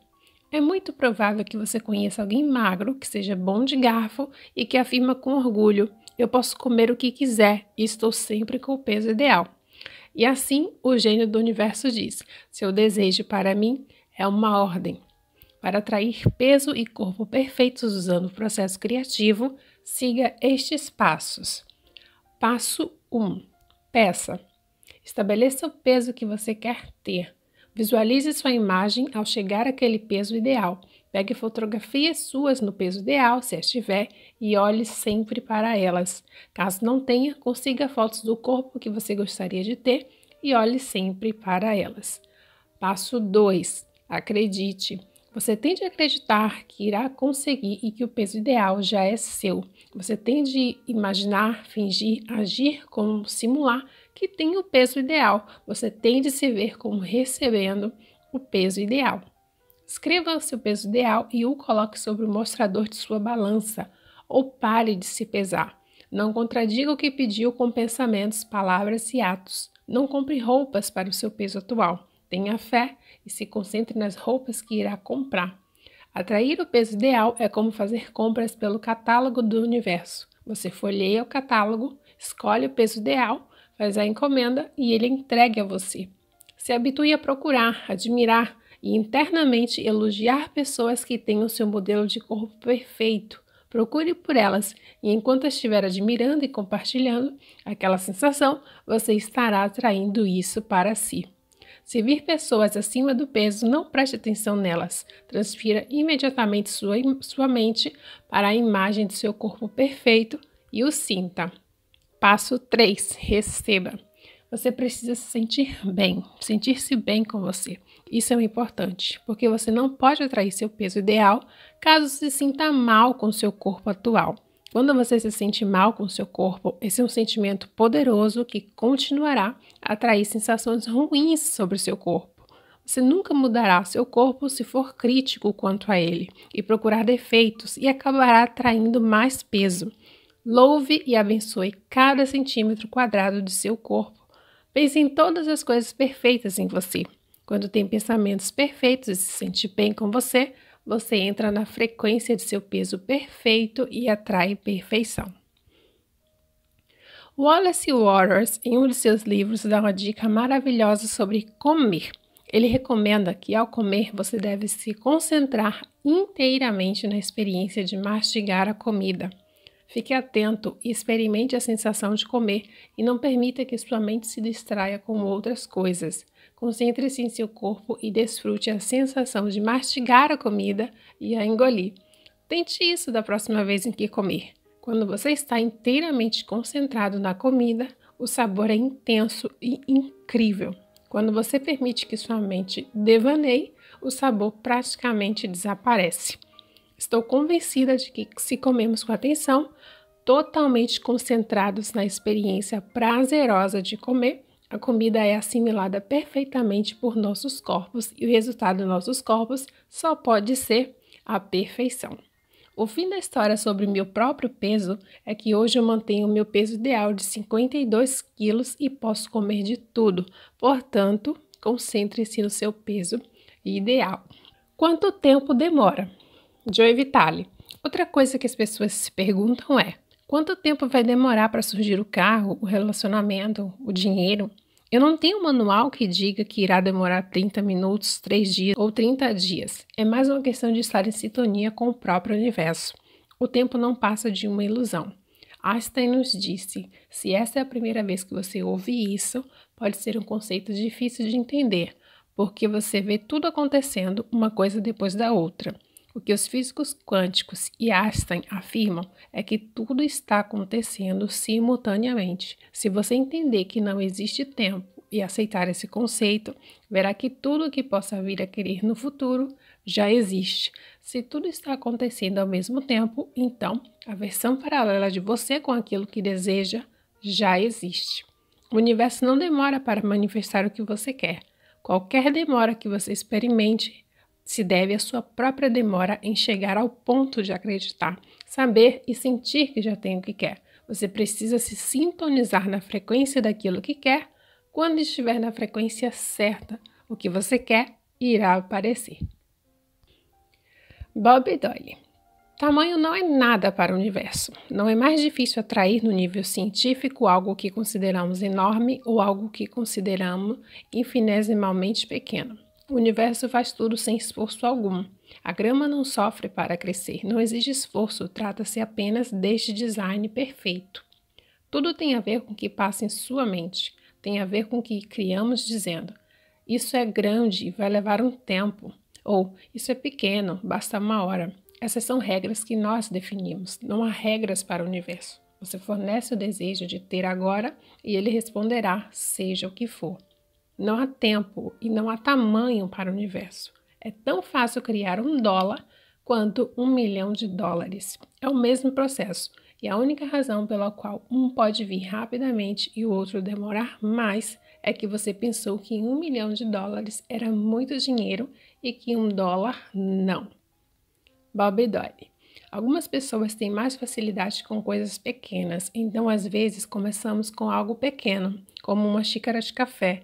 É muito provável que você conheça alguém magro, que seja bom de garfo e que afirma com orgulho: eu posso comer o que quiser e estou sempre com o peso ideal. E assim o gênio do universo diz: seu desejo para mim é uma ordem. Para atrair peso e corpo perfeitos usando o processo criativo, siga estes passos. Passo 1: Peça. Estabeleça o peso que você quer ter. Visualize sua imagem ao chegar àquele peso ideal. Pegue fotografias suas no peso ideal, se as tiver, e olhe sempre para elas. Caso não tenha, consiga fotos do corpo que você gostaria de ter e olhe sempre para elas. Passo 2. Acredite. Você tem de acreditar que irá conseguir e que o peso ideal já é seu. Você tem de imaginar, fingir, agir como simular que tem o peso ideal. Você tem de se ver como recebendo o peso ideal. Escreva seu peso ideal e o coloque sobre o mostrador de sua balança, ou pare de se pesar. Não contradiga o que pediu com pensamentos, palavras e atos. Não compre roupas para o seu peso atual. Tenha fé e se concentre nas roupas que irá comprar. Atrair o peso ideal é como fazer compras pelo catálogo do universo. Você folheia o catálogo, escolhe o peso ideal, faz a encomenda e ele entregue a você. Se habitue a procurar, admirar e internamente elogiar pessoas que têm o seu modelo de corpo perfeito. Procure por elas e enquanto estiver admirando e compartilhando aquela sensação, você estará atraindo isso para si. Se vir pessoas acima do peso, não preste atenção nelas. Transfira imediatamente sua, sua mente para a imagem do seu corpo perfeito e o sinta. Passo 3: receba. Você precisa se sentir bem, sentir-se bem com você. Isso é o importante, porque você não pode atrair seu peso ideal caso se sinta mal com seu corpo atual. Quando você se sente mal com seu corpo, esse é um sentimento poderoso que continuará a atrair sensações ruins sobre seu corpo. Você nunca mudará seu corpo se for crítico quanto a ele e procurar defeitos e acabará atraindo mais peso. Louve e abençoe cada centímetro quadrado de seu corpo. Pense em todas as coisas perfeitas em você. Quando tem pensamentos perfeitos e se sente bem com você, você entra na frequência de seu peso perfeito e atrai perfeição. Wallace Waters, em um de seus livros, dá uma dica maravilhosa sobre comer. Ele recomenda que ao comer você deve se concentrar inteiramente na experiência de mastigar a comida. Fique atento e experimente a sensação de comer e não permita que sua mente se distraia com outras coisas. Concentre-se em seu corpo e desfrute a sensação de mastigar a comida e a engolir. Tente isso da próxima vez em que comer. Quando você está inteiramente concentrado na comida, o sabor é intenso e incrível. Quando você permite que sua mente devaneie, o sabor praticamente desaparece. Estou convencida de que, se comermos com atenção, totalmente concentrados na experiência prazerosa de comer, a comida é assimilada perfeitamente por nossos corpos e o resultado dos nossos corpos só pode ser a perfeição. O fim da história sobre meu próprio peso é que hoje eu mantenho o meu peso ideal de 52 quilos e posso comer de tudo. Portanto, concentre-se no seu peso ideal. Quanto tempo demora? Joey Vitale. Outra coisa que as pessoas se perguntam é: quanto tempo vai demorar para surgir o carro, o relacionamento, o dinheiro? Eu não tenho um manual que diga que irá demorar 30 minutos, 3 dias ou 30 dias. É mais uma questão de estar em sintonia com o próprio universo. O tempo não passa de uma ilusão. Einstein nos disse: se essa é a primeira vez que você ouve isso, pode ser um conceito difícil de entender, porque você vê tudo acontecendo uma coisa depois da outra. O que os físicos quânticos e Einstein afirmam é que tudo está acontecendo simultaneamente. Se você entender que não existe tempo e aceitar esse conceito, verá que tudo o que possa vir a querer no futuro já existe. Se tudo está acontecendo ao mesmo tempo, então a versão paralela de você com aquilo que deseja já existe. O universo não demora para manifestar o que você quer. Qualquer demora que você experimente se deve à sua própria demora em chegar ao ponto de acreditar, saber e sentir que já tem o que quer. Você precisa se sintonizar na frequência daquilo que quer. Quando estiver na frequência certa, o que você quer irá aparecer. Bob Doyle Tamanho não é nada para o universo. Não é mais difícil atrair no nível científico algo que consideramos enorme ou algo que consideramos infinitesimalmente pequeno. O universo faz tudo sem esforço algum. A grama não sofre para crescer, não exige esforço, trata-se apenas deste design perfeito. Tudo tem a ver com o que passa em sua mente, tem a ver com o que criamos dizendo: Isso é grande e vai levar um tempo, ou Isso é pequeno, basta uma hora. Essas são regras que nós definimos, não há regras para o universo. Você fornece o desejo de ter agora e ele responderá, seja o que for. Não há tempo e não há tamanho para o universo. É tão fácil criar um dólar quanto um milhão de dólares. É o mesmo processo e a única razão pela qual um pode vir rapidamente e o outro demorar mais é que você pensou que um milhão de dólares era muito dinheiro e que um dólar não. Bob Doyle. Algumas pessoas têm mais facilidade com coisas pequenas, então às vezes começamos com algo pequeno, como uma xícara de café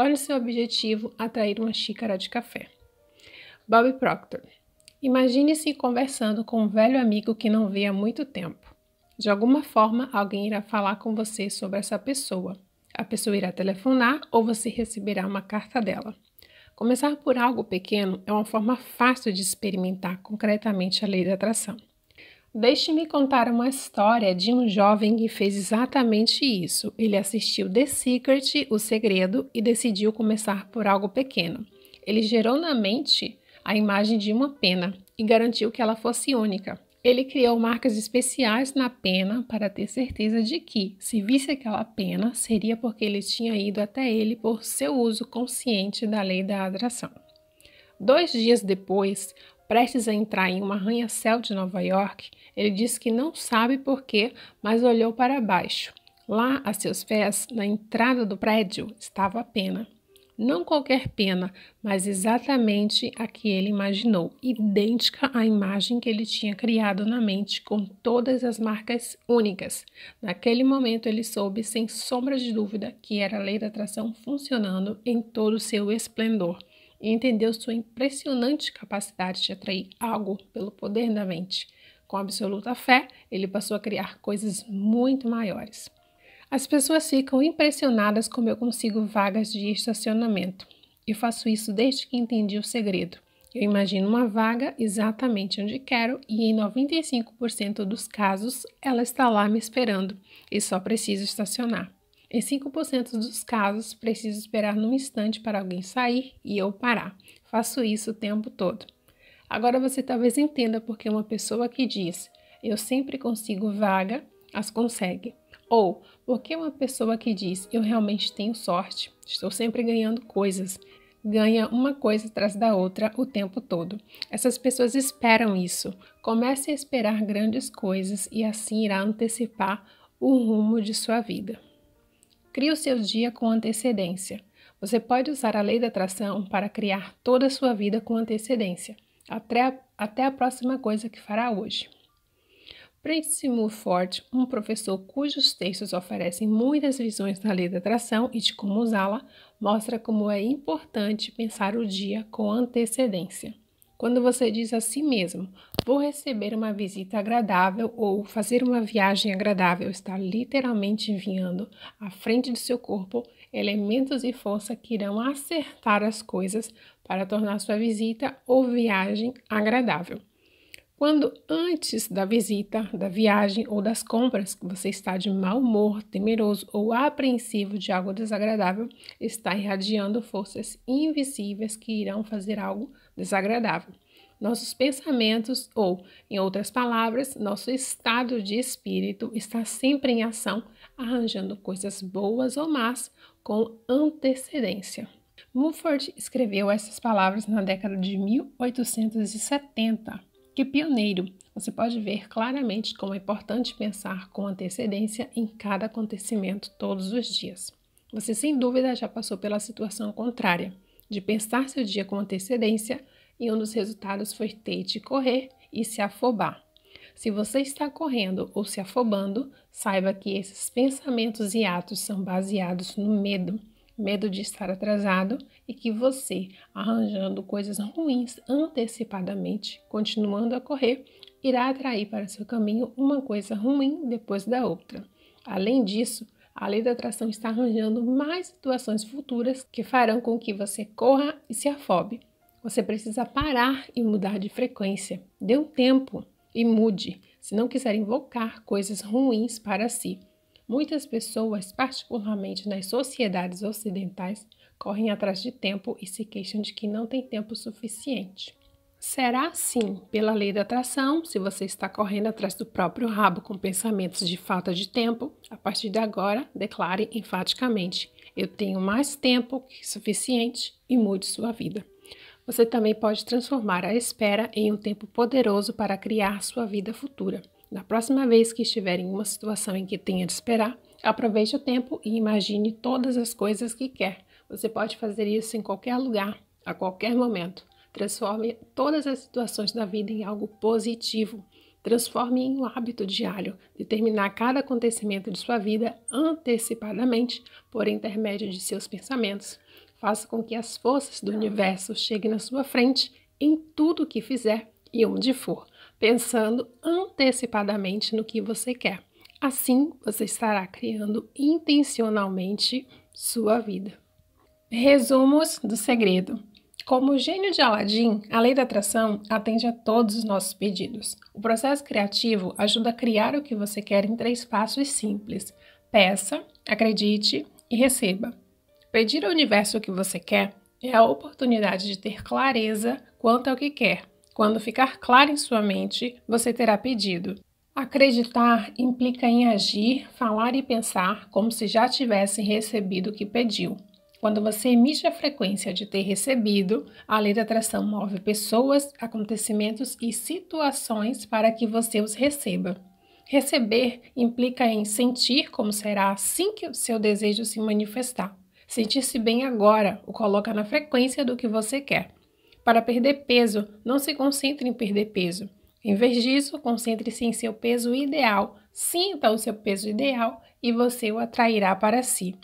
torne seu objetivo atrair uma xícara de café. Bob Proctor. Imagine-se conversando com um velho amigo que não vê há muito tempo. De alguma forma, alguém irá falar com você sobre essa pessoa. A pessoa irá telefonar ou você receberá uma carta dela. Começar por algo pequeno é uma forma fácil de experimentar concretamente a lei da atração. Deixe-me contar uma história de um jovem que fez exatamente isso. Ele assistiu The Secret, O Segredo, e decidiu começar por algo pequeno. Ele gerou na mente a imagem de uma pena e garantiu que ela fosse única. Ele criou marcas especiais na pena para ter certeza de que, se visse aquela pena, seria porque ele tinha ido até ele por seu uso consciente da lei da atração. Dois dias depois, prestes a entrar em um arranha-céu de Nova York, ele disse que não sabe porquê, mas olhou para baixo. Lá, a seus pés, na entrada do prédio, estava a pena. Não qualquer pena, mas exatamente a que ele imaginou, idêntica à imagem que ele tinha criado na mente, com todas as marcas únicas. Naquele momento, ele soube, sem sombra de dúvida, que era a lei da atração funcionando em todo o seu esplendor e entendeu sua impressionante capacidade de atrair algo pelo poder da mente. Com absoluta fé, ele passou a criar coisas muito maiores. As pessoas ficam impressionadas como eu consigo vagas de estacionamento. Eu faço isso desde que entendi o segredo. Eu imagino uma vaga exatamente onde quero e em 95% dos casos ela está lá me esperando e só preciso estacionar. Em 5% dos casos, preciso esperar num instante para alguém sair e eu parar. Faço isso o tempo todo. Agora você talvez entenda porque uma pessoa que diz eu sempre consigo vaga as consegue. Ou porque uma pessoa que diz eu realmente tenho sorte, estou sempre ganhando coisas, ganha uma coisa atrás da outra o tempo todo. Essas pessoas esperam isso. Comece a esperar grandes coisas e assim irá antecipar o rumo de sua vida. Crie o seu dia com antecedência. Você pode usar a lei da atração para criar toda a sua vida com antecedência, até a, até a próxima coisa que fará hoje. Prince Seymour Ford, um professor cujos textos oferecem muitas visões da lei da atração e de como usá-la, mostra como é importante pensar o dia com antecedência. Quando você diz a si mesmo, vou receber uma visita agradável ou fazer uma viagem agradável, está literalmente enviando à frente do seu corpo elementos e força que irão acertar as coisas para tornar sua visita ou viagem agradável. Quando antes da visita, da viagem ou das compras você está de mau humor, temeroso ou apreensivo de algo desagradável, está irradiando forças invisíveis que irão fazer algo desagradável. Nossos pensamentos, ou, em outras palavras, nosso estado de espírito está sempre em ação, arranjando coisas boas ou más com antecedência. Mufford escreveu essas palavras na década de 1870. Que pioneiro! Você pode ver claramente como é importante pensar com antecedência em cada acontecimento todos os dias. Você sem dúvida já passou pela situação contrária, de pensar seu dia com antecedência e um dos resultados foi ter de correr e se afobar. Se você está correndo ou se afobando, saiba que esses pensamentos e atos são baseados no medo, medo de estar atrasado e que você, arranjando coisas ruins antecipadamente, continuando a correr, irá atrair para seu caminho uma coisa ruim depois da outra. Além disso, a lei da atração está arranjando mais situações futuras que farão com que você corra e se afobe. Você precisa parar e mudar de frequência. Dê um tempo e mude, se não quiser invocar coisas ruins para si. Muitas pessoas, particularmente nas sociedades ocidentais, correm atrás de tempo e se queixam de que não tem tempo suficiente. Será assim, pela lei da atração, se você está correndo atrás do próprio rabo com pensamentos de falta de tempo, a partir de agora declare enfaticamente: Eu tenho mais tempo que suficiente e mude sua vida você também pode transformar a espera em um tempo poderoso para criar sua vida futura. Na próxima vez que estiver em uma situação em que tenha de esperar, aproveite o tempo e imagine todas as coisas que quer. Você pode fazer isso em qualquer lugar, a qualquer momento. Transforme todas as situações da vida em algo positivo. Transforme em um hábito diário determinar cada acontecimento de sua vida antecipadamente por intermédio de seus pensamentos. Faça com que as forças do universo cheguem na sua frente em tudo o que fizer e onde for, pensando antecipadamente no que você quer. Assim, você estará criando intencionalmente sua vida. Resumos do segredo. Como o gênio de Aladdin, a lei da atração atende a todos os nossos pedidos. O processo criativo ajuda a criar o que você quer em três passos simples: peça, acredite e receba. Pedir ao universo o que você quer é a oportunidade de ter clareza quanto ao que quer. Quando ficar claro em sua mente, você terá pedido. Acreditar implica em agir, falar e pensar como se já tivesse recebido o que pediu. Quando você emite a frequência de ter recebido, a lei da atração move pessoas, acontecimentos e situações para que você os receba. Receber implica em sentir como será assim que o seu desejo se manifestar. Sentir-se bem agora o coloca na frequência do que você quer. Para perder peso, não se concentre em perder peso. Em vez disso, concentre-se em seu peso ideal, sinta o seu peso ideal e você o atrairá para si.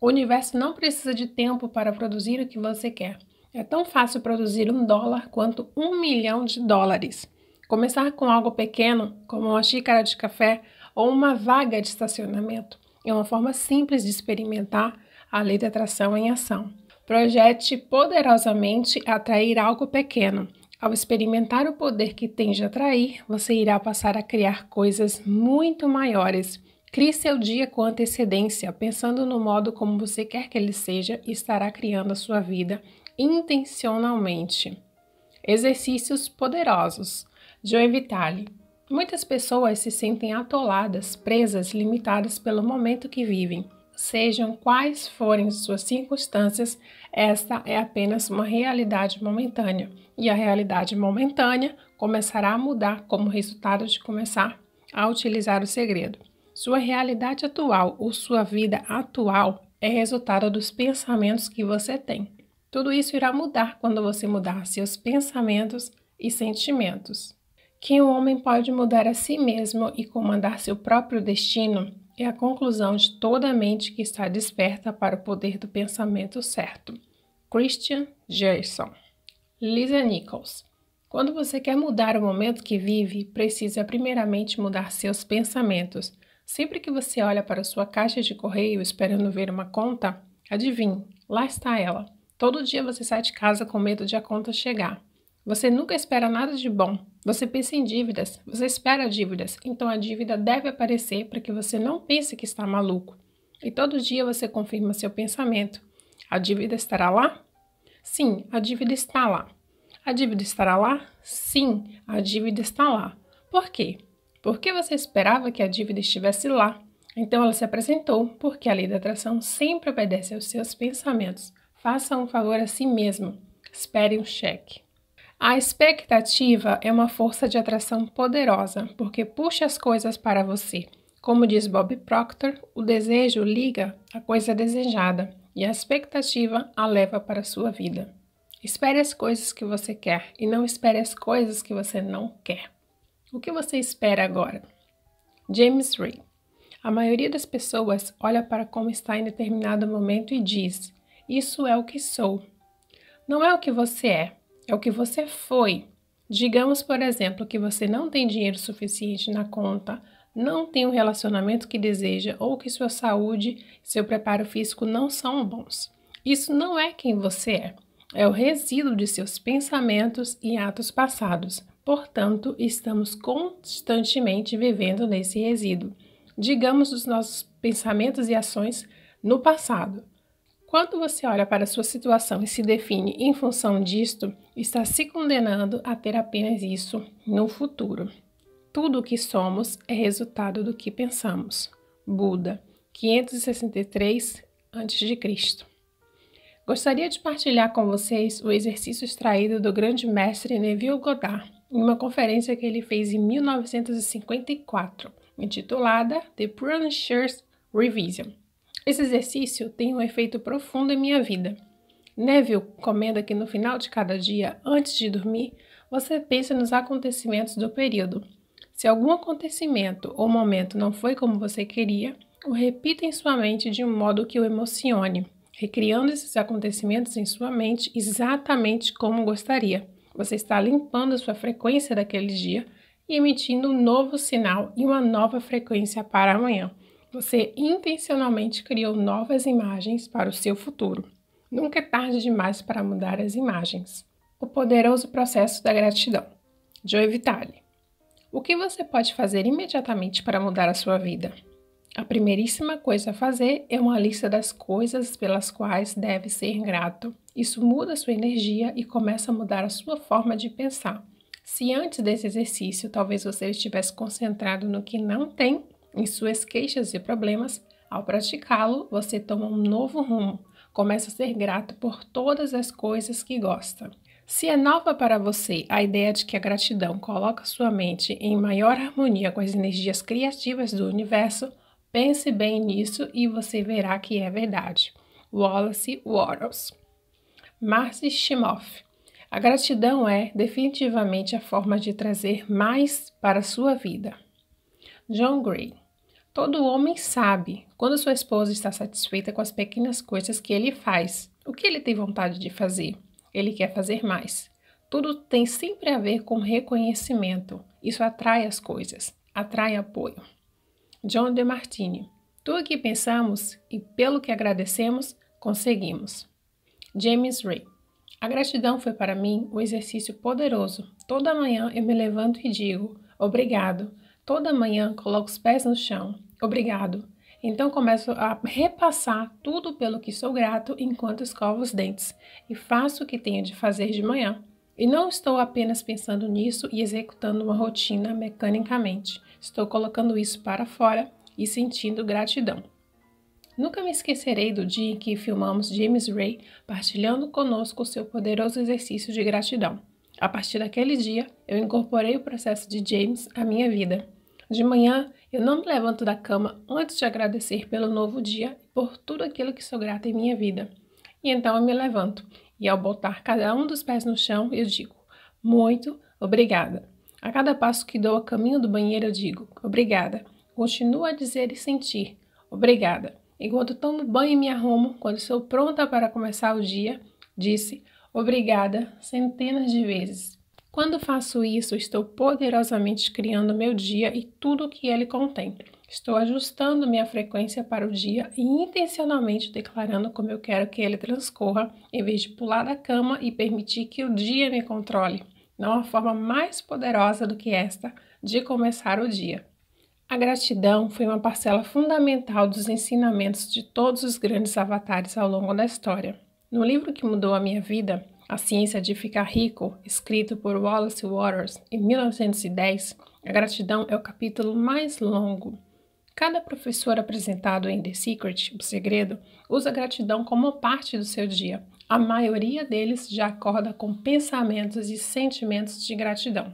O universo não precisa de tempo para produzir o que você quer. É tão fácil produzir um dólar quanto um milhão de dólares. Começar com algo pequeno, como uma xícara de café ou uma vaga de estacionamento, é uma forma simples de experimentar a lei da atração em ação. Projete poderosamente atrair algo pequeno. Ao experimentar o poder que tem de atrair, você irá passar a criar coisas muito maiores. Crie seu dia com antecedência, pensando no modo como você quer que ele seja e estará criando a sua vida intencionalmente. Exercícios poderosos. Joe Vitale. Muitas pessoas se sentem atoladas, presas, limitadas pelo momento que vivem. Sejam quais forem suas circunstâncias, esta é apenas uma realidade momentânea. E a realidade momentânea começará a mudar como resultado de começar a utilizar o segredo. Sua realidade atual ou sua vida atual é resultado dos pensamentos que você tem. Tudo isso irá mudar quando você mudar seus pensamentos e sentimentos. Que um homem pode mudar a si mesmo e comandar seu próprio destino é a conclusão de toda a mente que está desperta para o poder do pensamento certo. Christian Gerson. Lisa Nichols. Quando você quer mudar o momento que vive, precisa primeiramente mudar seus pensamentos. Sempre que você olha para sua caixa de correio esperando ver uma conta, adivinhe, lá está ela. Todo dia você sai de casa com medo de a conta chegar. Você nunca espera nada de bom, você pensa em dívidas, você espera dívidas, então a dívida deve aparecer para que você não pense que está maluco. E todo dia você confirma seu pensamento. A dívida estará lá? Sim, a dívida está lá. A dívida estará lá? Sim, a dívida está lá. Por quê? Porque você esperava que a dívida estivesse lá. Então ela se apresentou, porque a lei da atração sempre obedece aos seus pensamentos. Faça um favor a si mesmo. Espere um cheque. A expectativa é uma força de atração poderosa, porque puxa as coisas para você. Como diz Bob Proctor, o desejo liga a coisa desejada e a expectativa a leva para a sua vida. Espere as coisas que você quer e não espere as coisas que você não quer. O que você espera agora? James Ray. A maioria das pessoas olha para como está em determinado momento e diz: Isso é o que sou. Não é o que você é, é o que você foi. Digamos, por exemplo, que você não tem dinheiro suficiente na conta, não tem o relacionamento que deseja ou que sua saúde seu preparo físico não são bons. Isso não é quem você é, é o resíduo de seus pensamentos e atos passados. Portanto, estamos constantemente vivendo nesse resíduo. Digamos os nossos pensamentos e ações no passado. Quando você olha para sua situação e se define em função disto, está se condenando a ter apenas isso no futuro. Tudo o que somos é resultado do que pensamos. Buda, 563 a.C. Gostaria de partilhar com vocês o exercício extraído do grande mestre Neville Goddard em uma conferência que ele fez em 1954, intitulada The Punisher's Revision esse exercício tem um efeito profundo em minha vida. Neville comenta que no final de cada dia, antes de dormir, você pensa nos acontecimentos do período. Se algum acontecimento ou momento não foi como você queria, o repita em sua mente de um modo que o emocione, recriando esses acontecimentos em sua mente exatamente como gostaria. Você está limpando sua frequência daquele dia e emitindo um novo sinal e uma nova frequência para amanhã. Você intencionalmente criou novas imagens para o seu futuro. Nunca é tarde demais para mudar as imagens. O poderoso processo da gratidão. Joe Vitale. O que você pode fazer imediatamente para mudar a sua vida? A primeiríssima coisa a fazer é uma lista das coisas pelas quais deve ser grato. Isso muda sua energia e começa a mudar a sua forma de pensar. Se antes desse exercício talvez você estivesse concentrado no que não tem, em suas queixas e problemas, ao praticá-lo, você toma um novo rumo, começa a ser grato por todas as coisas que gosta. Se é nova para você a ideia de que a gratidão coloca sua mente em maior harmonia com as energias criativas do universo, pense bem nisso e você verá que é verdade. Wallace Wattles Marcy Shimoff A gratidão é definitivamente a forma de trazer mais para a sua vida. John Gray Todo homem sabe quando sua esposa está satisfeita com as pequenas coisas que ele faz, o que ele tem vontade de fazer, ele quer fazer mais. Tudo tem sempre a ver com reconhecimento. Isso atrai as coisas, atrai apoio. John De Martini. Tudo que pensamos e pelo que agradecemos, conseguimos. James Ray. A gratidão foi para mim um exercício poderoso. Toda manhã eu me levanto e digo: obrigado Toda manhã coloco os pés no chão. Obrigado. Então começo a repassar tudo pelo que sou grato enquanto escovo os dentes e faço o que tenho de fazer de manhã. E não estou apenas pensando nisso e executando uma rotina mecanicamente. Estou colocando isso para fora e sentindo gratidão. Nunca me esquecerei do dia em que filmamos James Ray partilhando conosco o seu poderoso exercício de gratidão. A partir daquele dia, eu incorporei o processo de James à minha vida. De manhã, eu não me levanto da cama antes de agradecer pelo novo dia e por tudo aquilo que sou grata em minha vida. E então eu me levanto e, ao botar cada um dos pés no chão, eu digo: Muito obrigada. A cada passo que dou a caminho do banheiro, eu digo: Obrigada. Continuo a dizer e sentir: Obrigada. Enquanto tomo banho e me arrumo, quando estou pronta para começar o dia, disse: obrigada centenas de vezes. Quando faço isso, estou poderosamente criando meu dia e tudo o que ele contém. Estou ajustando minha frequência para o dia e intencionalmente declarando como eu quero que ele transcorra, em vez de pular da cama e permitir que o dia me controle. Não há forma mais poderosa do que esta de começar o dia. A gratidão foi uma parcela fundamental dos ensinamentos de todos os grandes avatares ao longo da história. No livro que mudou a minha vida, A Ciência de Ficar Rico, escrito por Wallace Waters em 1910, a gratidão é o capítulo mais longo. Cada professor apresentado em The Secret, O Segredo, usa a gratidão como parte do seu dia. A maioria deles já acorda com pensamentos e sentimentos de gratidão.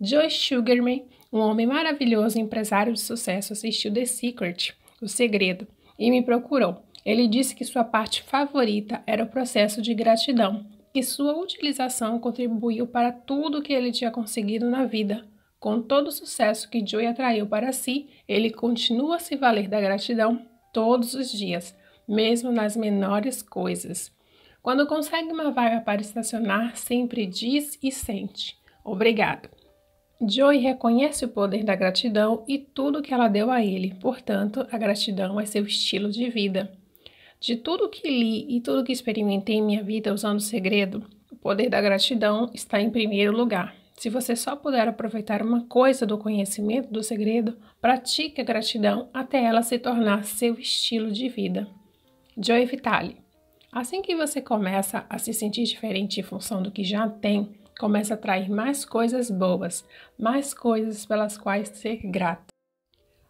Joe Sugarman, um homem maravilhoso e empresário de sucesso, assistiu The Secret, O Segredo, e me procurou ele disse que sua parte favorita era o processo de gratidão, que sua utilização contribuiu para tudo que ele tinha conseguido na vida. Com todo o sucesso que Joey atraiu para si, ele continua a se valer da gratidão todos os dias, mesmo nas menores coisas. Quando consegue uma vaga para estacionar, sempre diz e sente: Obrigado. Joey reconhece o poder da gratidão e tudo que ela deu a ele, portanto, a gratidão é seu estilo de vida. De tudo que li e tudo que experimentei em minha vida usando o segredo, o poder da gratidão está em primeiro lugar. Se você só puder aproveitar uma coisa do conhecimento do segredo, pratique a gratidão até ela se tornar seu estilo de vida. Joy Vitale. Assim que você começa a se sentir diferente em função do que já tem, começa a atrair mais coisas boas, mais coisas pelas quais ser grato.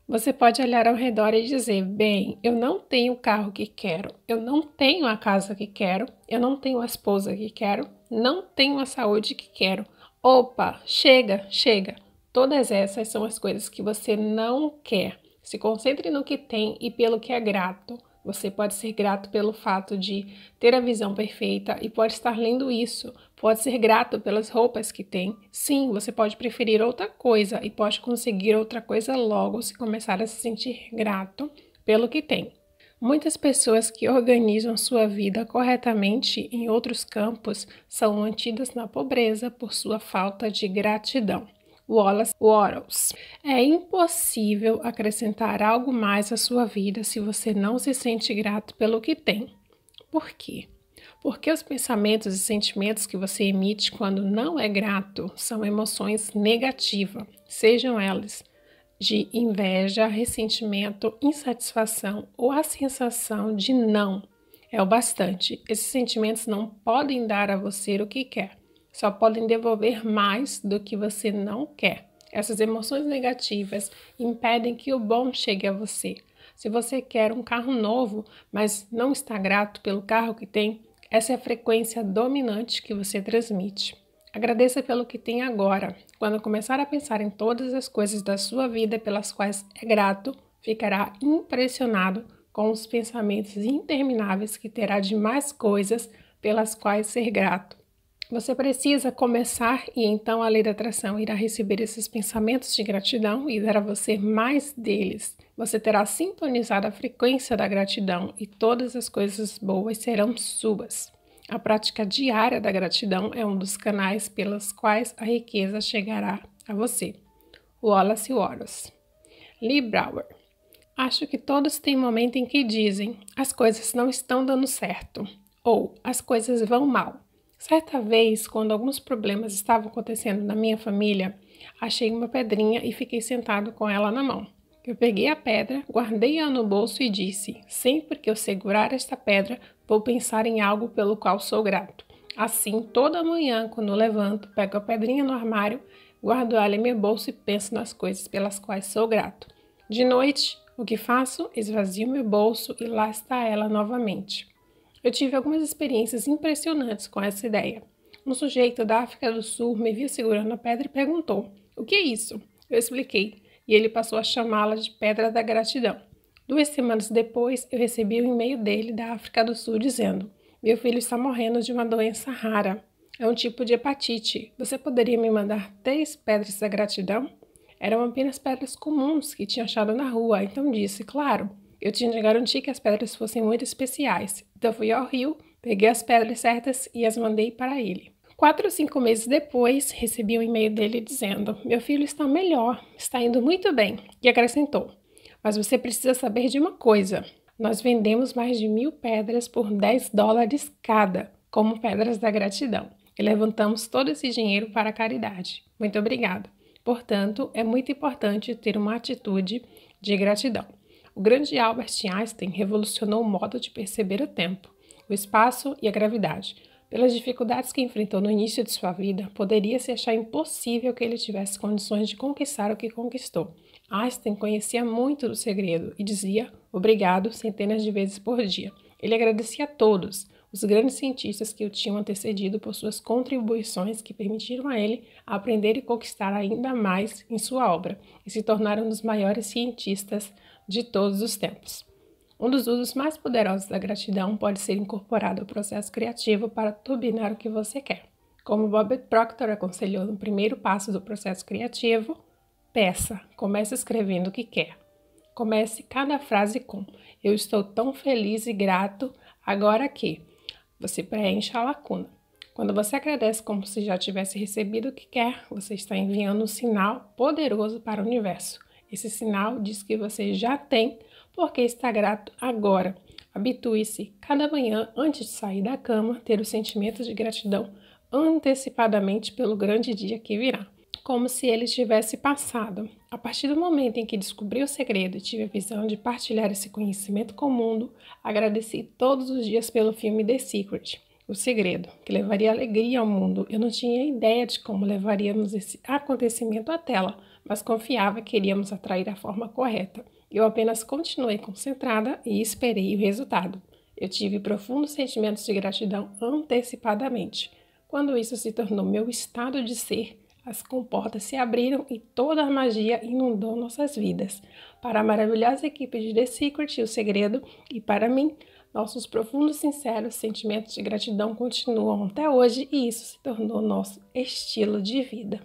Você pode olhar ao redor e dizer: bem, eu não tenho o carro que quero, eu não tenho a casa que quero, eu não tenho a esposa que quero, não tenho a saúde que quero. Opa, chega, chega. Todas essas são as coisas que você não quer. Se concentre no que tem e pelo que é grato. Você pode ser grato pelo fato de ter a visão perfeita e pode estar lendo isso Pode ser grato pelas roupas que tem. Sim, você pode preferir outra coisa e pode conseguir outra coisa logo se começar a se sentir grato pelo que tem. Muitas pessoas que organizam sua vida corretamente em outros campos são mantidas na pobreza por sua falta de gratidão. Wallace Wattles. É impossível acrescentar algo mais à sua vida se você não se sente grato pelo que tem. Por quê? Porque os pensamentos e sentimentos que você emite quando não é grato são emoções negativas, sejam elas de inveja, ressentimento, insatisfação ou a sensação de não é o bastante. Esses sentimentos não podem dar a você o que quer, só podem devolver mais do que você não quer. Essas emoções negativas impedem que o bom chegue a você. Se você quer um carro novo, mas não está grato pelo carro que tem, essa é a frequência dominante que você transmite. Agradeça pelo que tem agora. Quando começar a pensar em todas as coisas da sua vida pelas quais é grato, ficará impressionado com os pensamentos intermináveis que terá de mais coisas pelas quais ser grato. Você precisa começar e então a lei da atração irá receber esses pensamentos de gratidão e dará a você mais deles. Você terá sintonizado a frequência da gratidão e todas as coisas boas serão suas. A prática diária da gratidão é um dos canais pelos quais a riqueza chegará a você. Wallace Wallace. Lee Brower. Acho que todos têm momento em que dizem: as coisas não estão dando certo ou as coisas vão mal. Certa vez, quando alguns problemas estavam acontecendo na minha família, achei uma pedrinha e fiquei sentado com ela na mão. Eu peguei a pedra, guardei-a no bolso e disse: Sempre que eu segurar esta pedra, vou pensar em algo pelo qual sou grato. Assim, toda manhã, quando levanto, pego a pedrinha no armário, guardo ela em meu bolso e penso nas coisas pelas quais sou grato. De noite, o que faço? Esvazio meu bolso e lá está ela novamente. Eu tive algumas experiências impressionantes com essa ideia. Um sujeito da África do Sul me viu segurando a pedra e perguntou: O que é isso? Eu expliquei e ele passou a chamá-la de Pedra da Gratidão. Duas semanas depois, eu recebi um e-mail dele da África do Sul dizendo: Meu filho está morrendo de uma doença rara. É um tipo de hepatite. Você poderia me mandar três pedras da gratidão? Eram apenas pedras comuns que tinha achado na rua, então disse: Claro, eu tinha de garantir que as pedras fossem muito especiais. Então fui ao rio, peguei as pedras certas e as mandei para ele. Quatro ou cinco meses depois, recebi um e-mail dele dizendo: Meu filho está melhor, está indo muito bem. E acrescentou: Mas você precisa saber de uma coisa. Nós vendemos mais de mil pedras por 10 dólares cada, como pedras da gratidão. E levantamos todo esse dinheiro para a caridade. Muito obrigado. Portanto, é muito importante ter uma atitude de gratidão. O grande Albert Einstein revolucionou o modo de perceber o tempo, o espaço e a gravidade pelas dificuldades que enfrentou no início de sua vida, poderia se achar impossível que ele tivesse condições de conquistar o que conquistou. Einstein conhecia muito do segredo e dizia obrigado centenas de vezes por dia. Ele agradecia a todos, os grandes cientistas que o tinham antecedido por suas contribuições que permitiram a ele aprender e conquistar ainda mais em sua obra e se tornar um dos maiores cientistas de todos os tempos. Um dos usos mais poderosos da gratidão pode ser incorporado ao processo criativo para turbinar o que você quer. Como Bob Proctor aconselhou no primeiro passo do processo criativo, peça, comece escrevendo o que quer. Comece cada frase com: Eu estou tão feliz e grato agora que você preenche a lacuna. Quando você agradece como se já tivesse recebido o que quer, você está enviando um sinal poderoso para o universo. Esse sinal diz que você já tem porque está grato agora. Habitue-se, cada manhã, antes de sair da cama, ter o sentimento de gratidão antecipadamente pelo grande dia que virá, como se ele tivesse passado. A partir do momento em que descobri o segredo e tive a visão de partilhar esse conhecimento com o mundo, agradeci todos os dias pelo filme The Secret. O segredo, que levaria alegria ao mundo. Eu não tinha ideia de como levaríamos esse acontecimento à tela, mas confiava que iríamos atrair a forma correta. Eu apenas continuei concentrada e esperei o resultado. Eu tive profundos sentimentos de gratidão antecipadamente. Quando isso se tornou meu estado de ser, as comportas se abriram e toda a magia inundou nossas vidas. Para a maravilhosa equipe de The Secret e o Segredo, e para mim, nossos profundos, e sinceros sentimentos de gratidão continuam até hoje e isso se tornou nosso estilo de vida.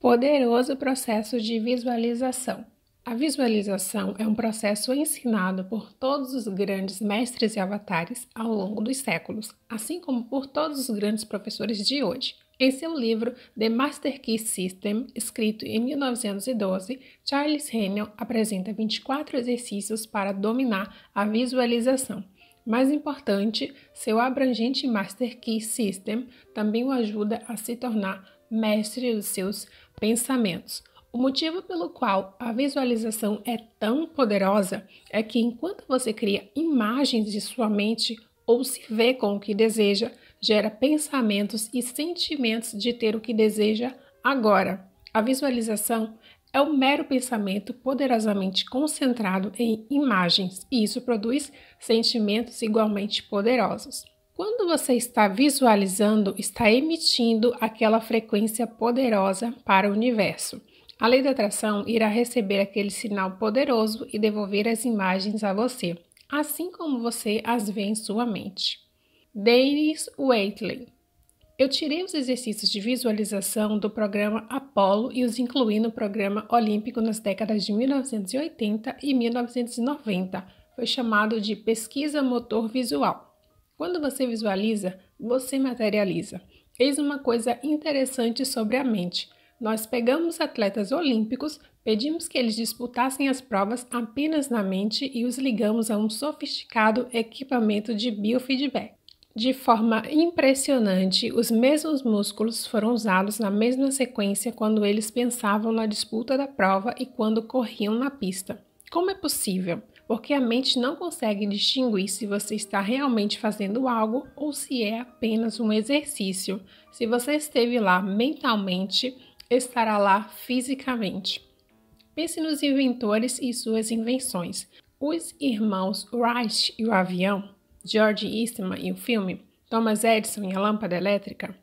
Poderoso processo de visualização. A visualização é um processo ensinado por todos os grandes mestres e avatares ao longo dos séculos, assim como por todos os grandes professores de hoje. Em seu livro The Master Key System, escrito em 1912, Charles Hennion apresenta 24 exercícios para dominar a visualização. Mais importante, seu abrangente Master Key System também o ajuda a se tornar mestre dos seus pensamentos. O motivo pelo qual a visualização é tão poderosa é que enquanto você cria imagens de sua mente ou se vê com o que deseja, gera pensamentos e sentimentos de ter o que deseja agora. A visualização é um mero pensamento poderosamente concentrado em imagens, e isso produz sentimentos igualmente poderosos. Quando você está visualizando, está emitindo aquela frequência poderosa para o universo. A lei da atração irá receber aquele sinal poderoso e devolver as imagens a você, assim como você as vê em sua mente. Dennis Waitley eu tirei os exercícios de visualização do programa Apollo e os incluí no programa olímpico nas décadas de 1980 e 1990. Foi chamado de pesquisa motor visual. Quando você visualiza, você materializa. Eis uma coisa interessante sobre a mente. Nós pegamos atletas olímpicos, pedimos que eles disputassem as provas apenas na mente e os ligamos a um sofisticado equipamento de biofeedback. De forma impressionante, os mesmos músculos foram usados na mesma sequência quando eles pensavam na disputa da prova e quando corriam na pista. Como é possível? Porque a mente não consegue distinguir se você está realmente fazendo algo ou se é apenas um exercício. Se você esteve lá mentalmente, estará lá fisicamente. Pense nos inventores e suas invenções. Os irmãos Wright e o avião, George Eastman e o filme, Thomas Edison e a lâmpada elétrica,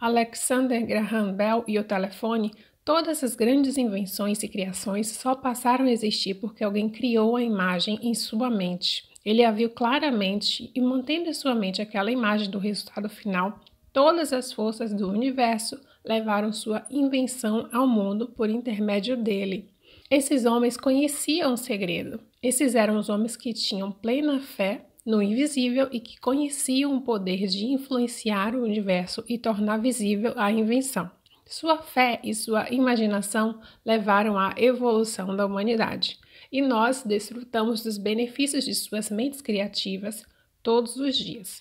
Alexander Graham Bell e o telefone, todas as grandes invenções e criações só passaram a existir porque alguém criou a imagem em sua mente. Ele a viu claramente e mantendo em sua mente aquela imagem do resultado final, todas as forças do universo levaram sua invenção ao mundo por intermédio dele. Esses homens conheciam o segredo. Esses eram os homens que tinham plena fé no invisível e que conheciam o poder de influenciar o universo e tornar visível a invenção. Sua fé e sua imaginação levaram à evolução da humanidade, e nós desfrutamos dos benefícios de suas mentes criativas todos os dias.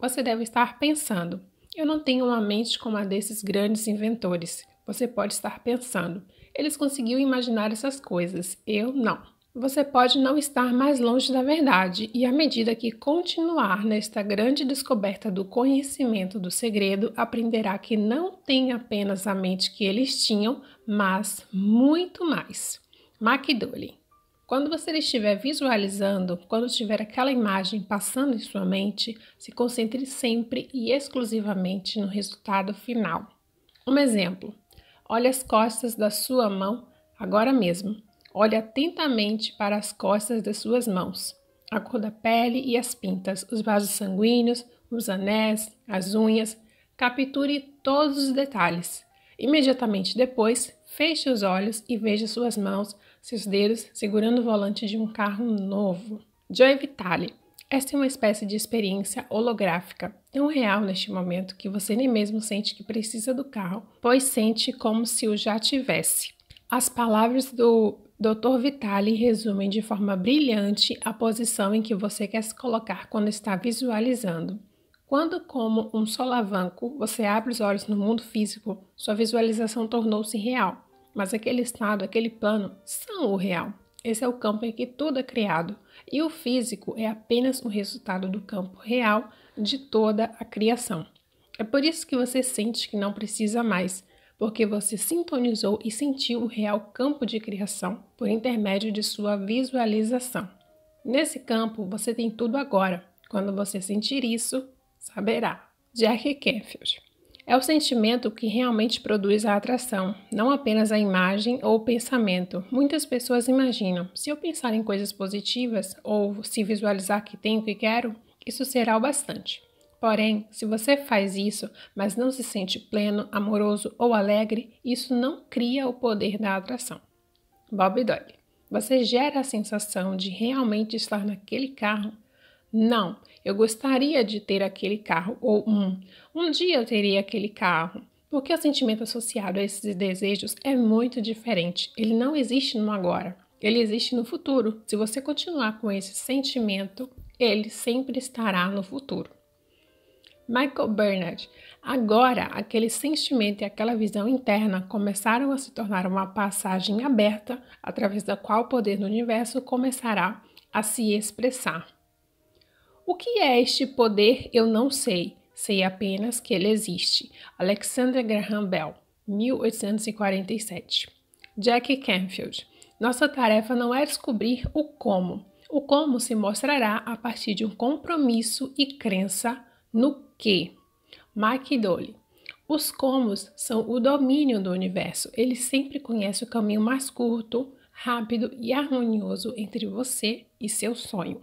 Você deve estar pensando: eu não tenho uma mente como a desses grandes inventores. Você pode estar pensando, eles conseguiram imaginar essas coisas, eu não. Você pode não estar mais longe da verdade, e à medida que continuar nesta grande descoberta do conhecimento do segredo, aprenderá que não tem apenas a mente que eles tinham, mas muito mais. McDowell quando você estiver visualizando, quando tiver aquela imagem passando em sua mente, se concentre sempre e exclusivamente no resultado final. Um exemplo: olhe as costas da sua mão agora mesmo. Olhe atentamente para as costas das suas mãos, a cor da pele e as pintas, os vasos sanguíneos, os anéis, as unhas. Capture todos os detalhes. Imediatamente depois, feche os olhos e veja suas mãos seus dedos segurando o volante de um carro novo. Joy Vitale. Esta é uma espécie de experiência holográfica, tão real neste momento que você nem mesmo sente que precisa do carro, pois sente como se o já tivesse. As palavras do Dr. Vitale resumem de forma brilhante a posição em que você quer se colocar quando está visualizando. Quando, como um solavanco, você abre os olhos no mundo físico, sua visualização tornou-se real mas aquele estado, aquele plano são o real. Esse é o campo em que tudo é criado, e o físico é apenas o resultado do campo real de toda a criação. É por isso que você sente que não precisa mais, porque você sintonizou e sentiu o real campo de criação por intermédio de sua visualização. Nesse campo, você tem tudo agora. Quando você sentir isso, saberá. Jack Canfield é o sentimento que realmente produz a atração, não apenas a imagem ou o pensamento. Muitas pessoas imaginam: se eu pensar em coisas positivas ou se visualizar que tenho o que quero, isso será o bastante. Porém, se você faz isso, mas não se sente pleno, amoroso ou alegre, isso não cria o poder da atração. Bob Doyle, você gera a sensação de realmente estar naquele carro? Não, eu gostaria de ter aquele carro, ou um, um dia eu teria aquele carro. Porque o sentimento associado a esses desejos é muito diferente. Ele não existe no agora, ele existe no futuro. Se você continuar com esse sentimento, ele sempre estará no futuro. Michael Bernard. Agora, aquele sentimento e aquela visão interna começaram a se tornar uma passagem aberta através da qual o poder do universo começará a se expressar. O que é este poder? Eu não sei. Sei apenas que ele existe. Alexander Graham Bell, 1847. Jack Canfield. Nossa tarefa não é descobrir o como. O como se mostrará a partir de um compromisso e crença no que. Mike Dole. Os comos são o domínio do universo. Ele sempre conhece o caminho mais curto, rápido e harmonioso entre você e seu sonho.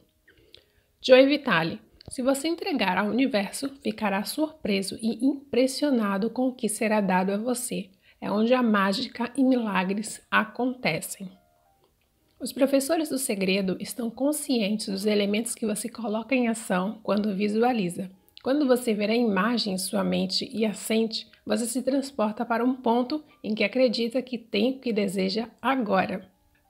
Joey Vitale. Se você entregar ao universo, ficará surpreso e impressionado com o que será dado a você. É onde a mágica e milagres acontecem. Os professores do segredo estão conscientes dos elementos que você coloca em ação quando visualiza. Quando você vê a imagem em sua mente e a sente, você se transporta para um ponto em que acredita que tem o que deseja agora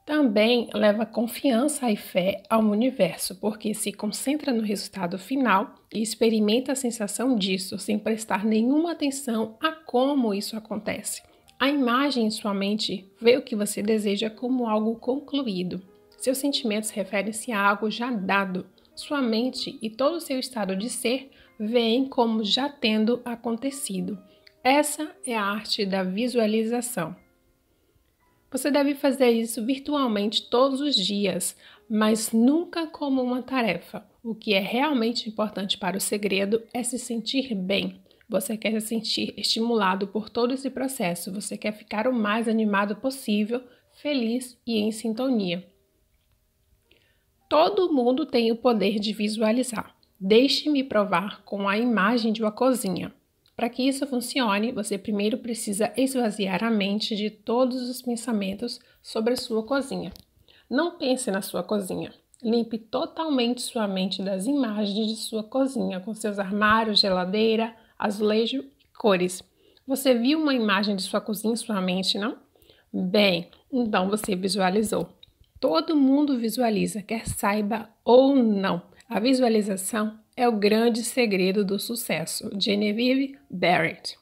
também leva confiança e fé ao universo, porque se concentra no resultado final e experimenta a sensação disso sem prestar nenhuma atenção a como isso acontece. A imagem em sua mente vê o que você deseja como algo concluído. Seus sentimentos referem-se a algo já dado. Sua mente e todo o seu estado de ser veem como já tendo acontecido. Essa é a arte da visualização. Você deve fazer isso virtualmente todos os dias, mas nunca como uma tarefa. O que é realmente importante para o segredo é se sentir bem. Você quer se sentir estimulado por todo esse processo, você quer ficar o mais animado possível, feliz e em sintonia. Todo mundo tem o poder de visualizar. Deixe-me provar com a imagem de uma cozinha. Para que isso funcione, você primeiro precisa esvaziar a mente de todos os pensamentos sobre a sua cozinha. Não pense na sua cozinha. Limpe totalmente sua mente das imagens de sua cozinha, com seus armários, geladeira, azulejo e cores. Você viu uma imagem de sua cozinha em sua mente, não? Bem, então você visualizou. Todo mundo visualiza, quer saiba ou não. A visualização é o grande segredo do sucesso. Genevieve Barrett.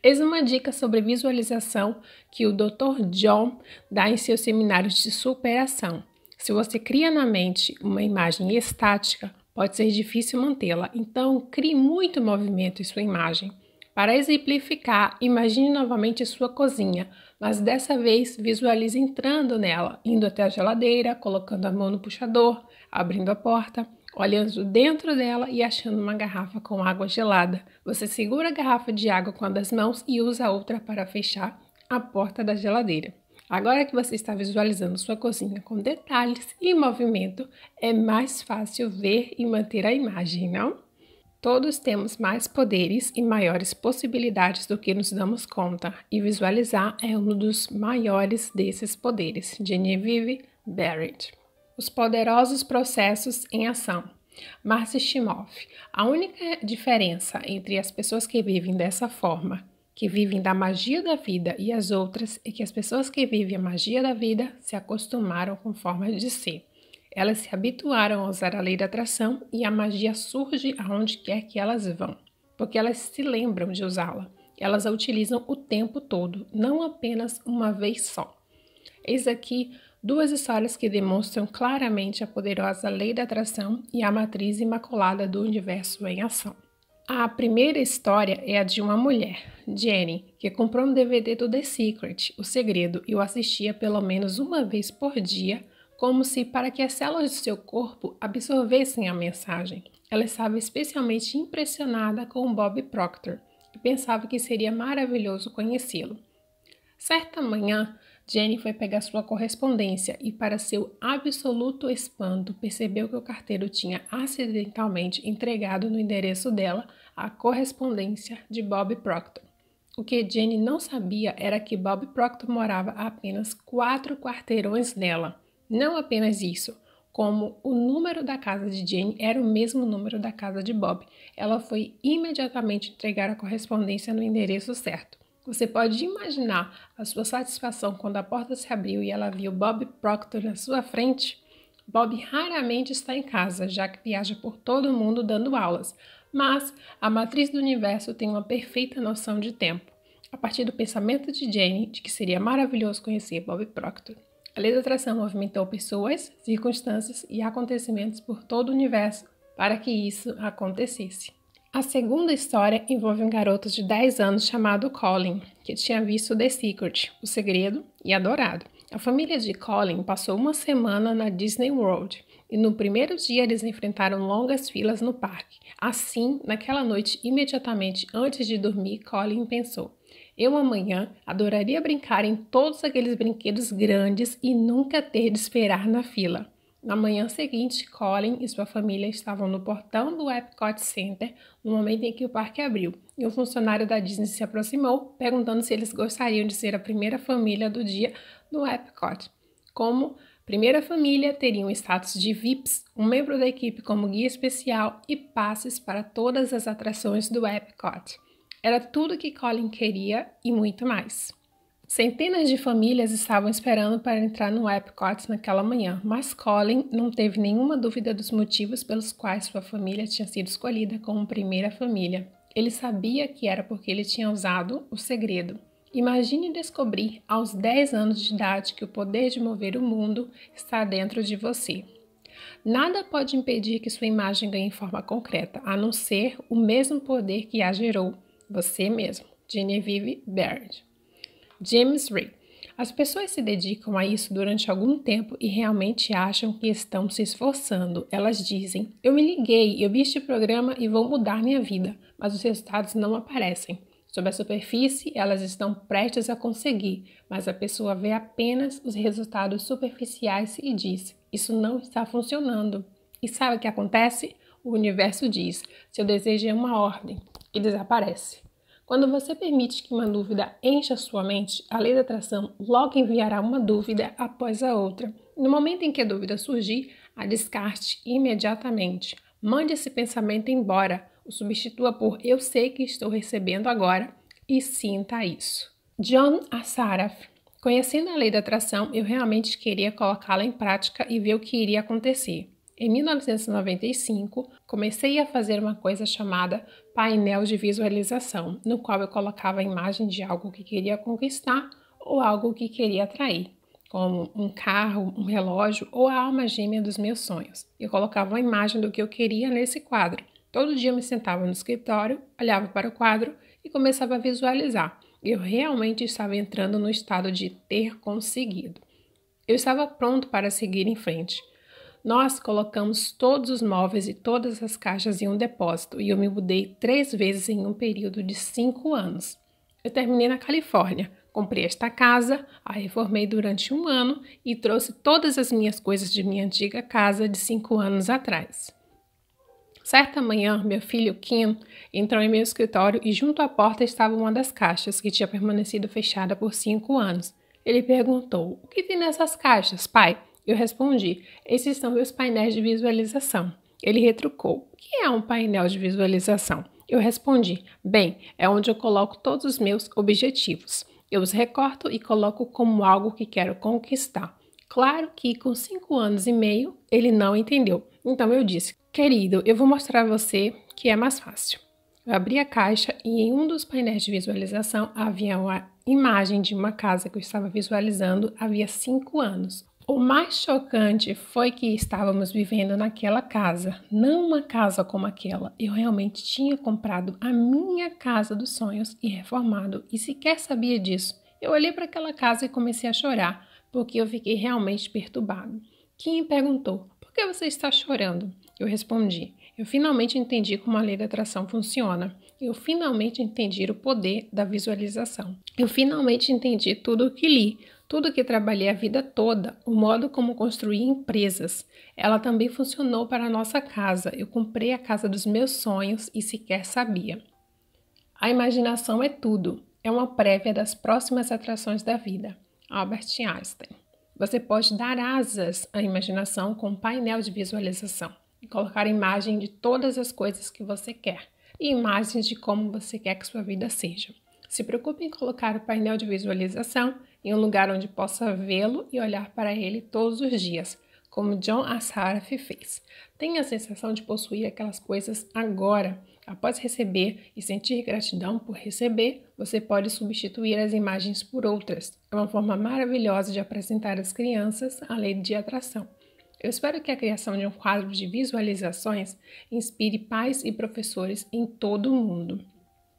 Eis uma dica sobre visualização que o Dr. John dá em seus seminários de superação. Se você cria na mente uma imagem estática, pode ser difícil mantê-la, então crie muito movimento em sua imagem. Para exemplificar, imagine novamente sua cozinha, mas dessa vez visualize entrando nela, indo até a geladeira, colocando a mão no puxador, abrindo a porta olhando dentro dela e achando uma garrafa com água gelada. Você segura a garrafa de água com uma das mãos e usa a outra para fechar a porta da geladeira. Agora que você está visualizando sua cozinha com detalhes e movimento, é mais fácil ver e manter a imagem, não? Todos temos mais poderes e maiores possibilidades do que nos damos conta, e visualizar é um dos maiores desses poderes. Genevieve Barrett. Os poderosos processos em ação. Marcia Shimoff. A única diferença entre as pessoas que vivem dessa forma, que vivem da magia da vida, e as outras é que as pessoas que vivem a magia da vida se acostumaram com formas de ser. Elas se habituaram a usar a lei da atração e a magia surge aonde quer que elas vão, porque elas se lembram de usá-la. Elas a utilizam o tempo todo, não apenas uma vez só. Eis aqui duas histórias que demonstram claramente a poderosa lei da atração e a matriz imaculada do universo em ação. A primeira história é a de uma mulher, Jenny, que comprou um DVD do The Secret, O Segredo, e o assistia pelo menos uma vez por dia, como se para que as células do seu corpo absorvessem a mensagem. Ela estava especialmente impressionada com Bob Proctor e pensava que seria maravilhoso conhecê-lo. Certa manhã, Jenny foi pegar sua correspondência e, para seu absoluto espanto, percebeu que o carteiro tinha acidentalmente entregado no endereço dela a correspondência de Bob Proctor. O que Jenny não sabia era que Bob Proctor morava a apenas quatro quarteirões dela. Não apenas isso, como o número da casa de Jenny era o mesmo número da casa de Bob, ela foi imediatamente entregar a correspondência no endereço certo. Você pode imaginar a sua satisfação quando a porta se abriu e ela viu Bob Proctor na sua frente? Bob raramente está em casa, já que viaja por todo o mundo dando aulas, mas a matriz do universo tem uma perfeita noção de tempo, a partir do pensamento de Jane de que seria maravilhoso conhecer Bob Proctor. A lei da atração movimentou pessoas, circunstâncias e acontecimentos por todo o universo para que isso acontecesse. A segunda história envolve um garoto de 10 anos chamado Colin, que tinha visto The Secret, O Segredo, e adorado. A família de Colin passou uma semana na Disney World e no primeiro dia eles enfrentaram longas filas no parque. Assim, naquela noite, imediatamente antes de dormir, Colin pensou: Eu amanhã adoraria brincar em todos aqueles brinquedos grandes e nunca ter de esperar na fila. Na manhã seguinte, Colin e sua família estavam no portão do Epcot Center no momento em que o parque abriu, e um funcionário da Disney se aproximou, perguntando se eles gostariam de ser a primeira família do dia no Epcot. Como primeira família, teriam status de VIPs, um membro da equipe como guia especial e passes para todas as atrações do Epcot. Era tudo que Colin queria e muito mais. Centenas de famílias estavam esperando para entrar no Epcot naquela manhã, mas Colin não teve nenhuma dúvida dos motivos pelos quais sua família tinha sido escolhida como primeira família. Ele sabia que era porque ele tinha usado o segredo. Imagine descobrir aos 10 anos de idade que o poder de mover o mundo está dentro de você. Nada pode impedir que sua imagem ganhe forma concreta, a não ser o mesmo poder que a gerou, você mesmo. Genevieve Baird. James Ray. As pessoas se dedicam a isso durante algum tempo e realmente acham que estão se esforçando. Elas dizem: Eu me liguei, eu vi este programa e vou mudar minha vida, mas os resultados não aparecem. Sob a superfície, elas estão prestes a conseguir, mas a pessoa vê apenas os resultados superficiais e diz: Isso não está funcionando. E sabe o que acontece? O universo diz: Seu desejo é uma ordem e desaparece. Quando você permite que uma dúvida encha sua mente, a lei da atração logo enviará uma dúvida após a outra. No momento em que a dúvida surgir, a descarte imediatamente. Mande esse pensamento embora, o substitua por eu sei que estou recebendo agora e sinta isso. John Assaraf Conhecendo a lei da atração, eu realmente queria colocá-la em prática e ver o que iria acontecer. Em 1995, comecei a fazer uma coisa chamada painel de visualização, no qual eu colocava a imagem de algo que queria conquistar ou algo que queria atrair, como um carro, um relógio ou a alma gêmea dos meus sonhos. Eu colocava a imagem do que eu queria nesse quadro. Todo dia eu me sentava no escritório, olhava para o quadro e começava a visualizar. Eu realmente estava entrando no estado de ter conseguido. Eu estava pronto para seguir em frente nós colocamos todos os móveis e todas as caixas em um depósito e eu me mudei três vezes em um período de cinco anos. Eu terminei na Califórnia, comprei esta casa, a reformei durante um ano e trouxe todas as minhas coisas de minha antiga casa de cinco anos atrás. Certa manhã, meu filho Kim entrou em meu escritório e junto à porta estava uma das caixas que tinha permanecido fechada por cinco anos. Ele perguntou: O que tem nessas caixas, pai? Eu respondi: esses são meus painéis de visualização. Ele retrucou: o que é um painel de visualização? Eu respondi: bem, é onde eu coloco todos os meus objetivos. Eu os recorto e coloco como algo que quero conquistar. Claro que com cinco anos e meio ele não entendeu. Então eu disse: querido, eu vou mostrar a você que é mais fácil. Eu abri a caixa e em um dos painéis de visualização havia uma imagem de uma casa que eu estava visualizando havia cinco anos. O mais chocante foi que estávamos vivendo naquela casa, não uma casa como aquela. Eu realmente tinha comprado a minha casa dos sonhos e reformado e sequer sabia disso. Eu olhei para aquela casa e comecei a chorar, porque eu fiquei realmente perturbado. Quem perguntou: Por que você está chorando? Eu respondi: Eu finalmente entendi como a lei da atração funciona. Eu finalmente entendi o poder da visualização. Eu finalmente entendi tudo o que li tudo que trabalhei a vida toda, o modo como construí empresas, ela também funcionou para a nossa casa. Eu comprei a casa dos meus sonhos e sequer sabia. A imaginação é tudo, é uma prévia das próximas atrações da vida. Albert Einstein. Você pode dar asas à imaginação com um painel de visualização e colocar a imagem de todas as coisas que você quer e imagens de como você quer que sua vida seja. Se preocupe em colocar o painel de visualização em um lugar onde possa vê-lo e olhar para ele todos os dias, como John Asaraf fez. Tenha a sensação de possuir aquelas coisas agora. Após receber e sentir gratidão por receber, você pode substituir as imagens por outras. É uma forma maravilhosa de apresentar às crianças a lei de atração. Eu espero que a criação de um quadro de visualizações inspire pais e professores em todo o mundo.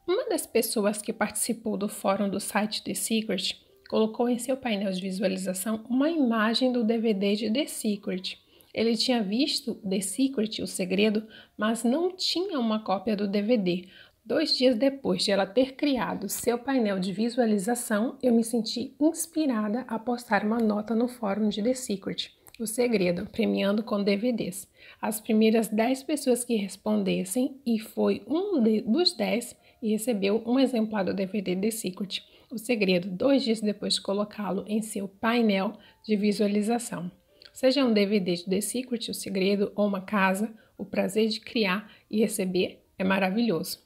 Uma das pessoas que participou do fórum do site The Secret colocou em seu painel de visualização uma imagem do DVD de The Secret. Ele tinha visto The Secret, o segredo, mas não tinha uma cópia do DVD. Dois dias depois de ela ter criado seu painel de visualização, eu me senti inspirada a postar uma nota no fórum de The Secret, o segredo, premiando com DVDs. As primeiras 10 pessoas que respondessem, e foi um dos 10, e recebeu um exemplar do DVD The Secret o segredo dois dias depois de colocá-lo em seu painel de visualização. Seja um DVD de The Secret, O Segredo ou uma casa, o prazer de criar e receber é maravilhoso.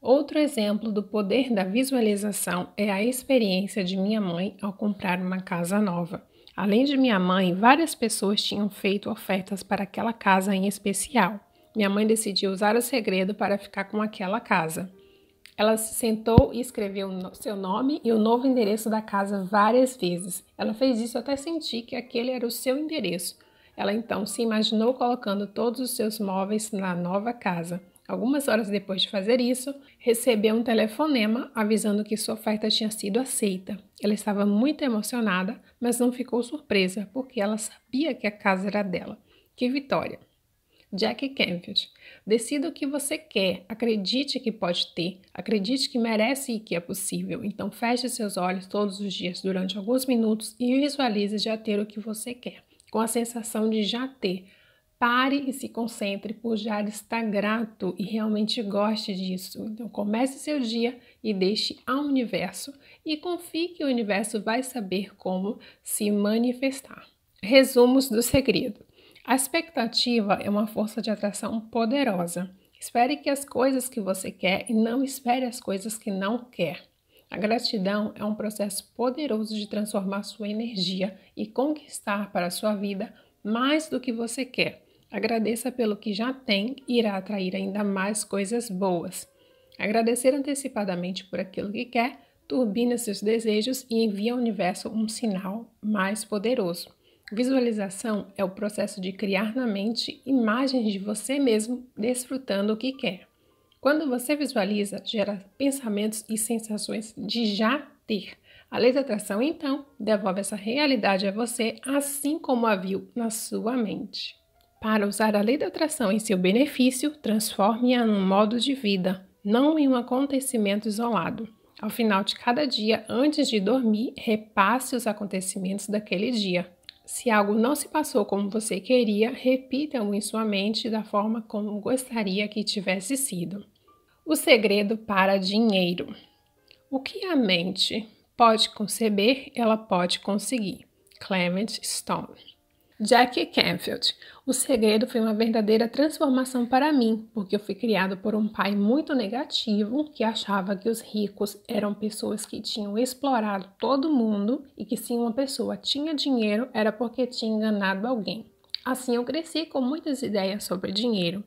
Outro exemplo do poder da visualização é a experiência de minha mãe ao comprar uma casa nova. Além de minha mãe, várias pessoas tinham feito ofertas para aquela casa em especial. Minha mãe decidiu usar o segredo para ficar com aquela casa. Ela se sentou e escreveu seu nome e o novo endereço da casa várias vezes. Ela fez isso até sentir que aquele era o seu endereço. Ela então se imaginou colocando todos os seus móveis na nova casa. Algumas horas depois de fazer isso, recebeu um telefonema avisando que sua oferta tinha sido aceita. Ela estava muito emocionada, mas não ficou surpresa, porque ela sabia que a casa era dela. Que vitória! Jack Canfield. Decida o que você quer, acredite que pode ter, acredite que merece e que é possível. Então feche seus olhos todos os dias durante alguns minutos e visualize já ter o que você quer, com a sensação de já ter. Pare e se concentre por já estar grato e realmente goste disso. Então comece seu dia e deixe ao universo e confie que o universo vai saber como se manifestar. Resumos do segredo. A expectativa é uma força de atração poderosa. Espere que as coisas que você quer e não espere as coisas que não quer. A gratidão é um processo poderoso de transformar sua energia e conquistar para a sua vida mais do que você quer. Agradeça pelo que já tem e irá atrair ainda mais coisas boas. Agradecer antecipadamente por aquilo que quer turbina seus desejos e envia ao universo um sinal mais poderoso. Visualização é o processo de criar na mente imagens de você mesmo desfrutando o que quer. Quando você visualiza, gera pensamentos e sensações de já ter. A lei da atração, então, devolve essa realidade a você, assim como a viu na sua mente. Para usar a lei da atração em seu benefício, transforme-a num modo de vida, não em um acontecimento isolado. Ao final de cada dia, antes de dormir, repasse os acontecimentos daquele dia. Se algo não se passou como você queria, repita-o em sua mente da forma como gostaria que tivesse sido. O segredo para dinheiro. O que a mente pode conceber, ela pode conseguir. Clement Stone. Jack Canfield. O segredo foi uma verdadeira transformação para mim, porque eu fui criado por um pai muito negativo que achava que os ricos eram pessoas que tinham explorado todo mundo e que se uma pessoa tinha dinheiro era porque tinha enganado alguém. Assim eu cresci com muitas ideias sobre dinheiro.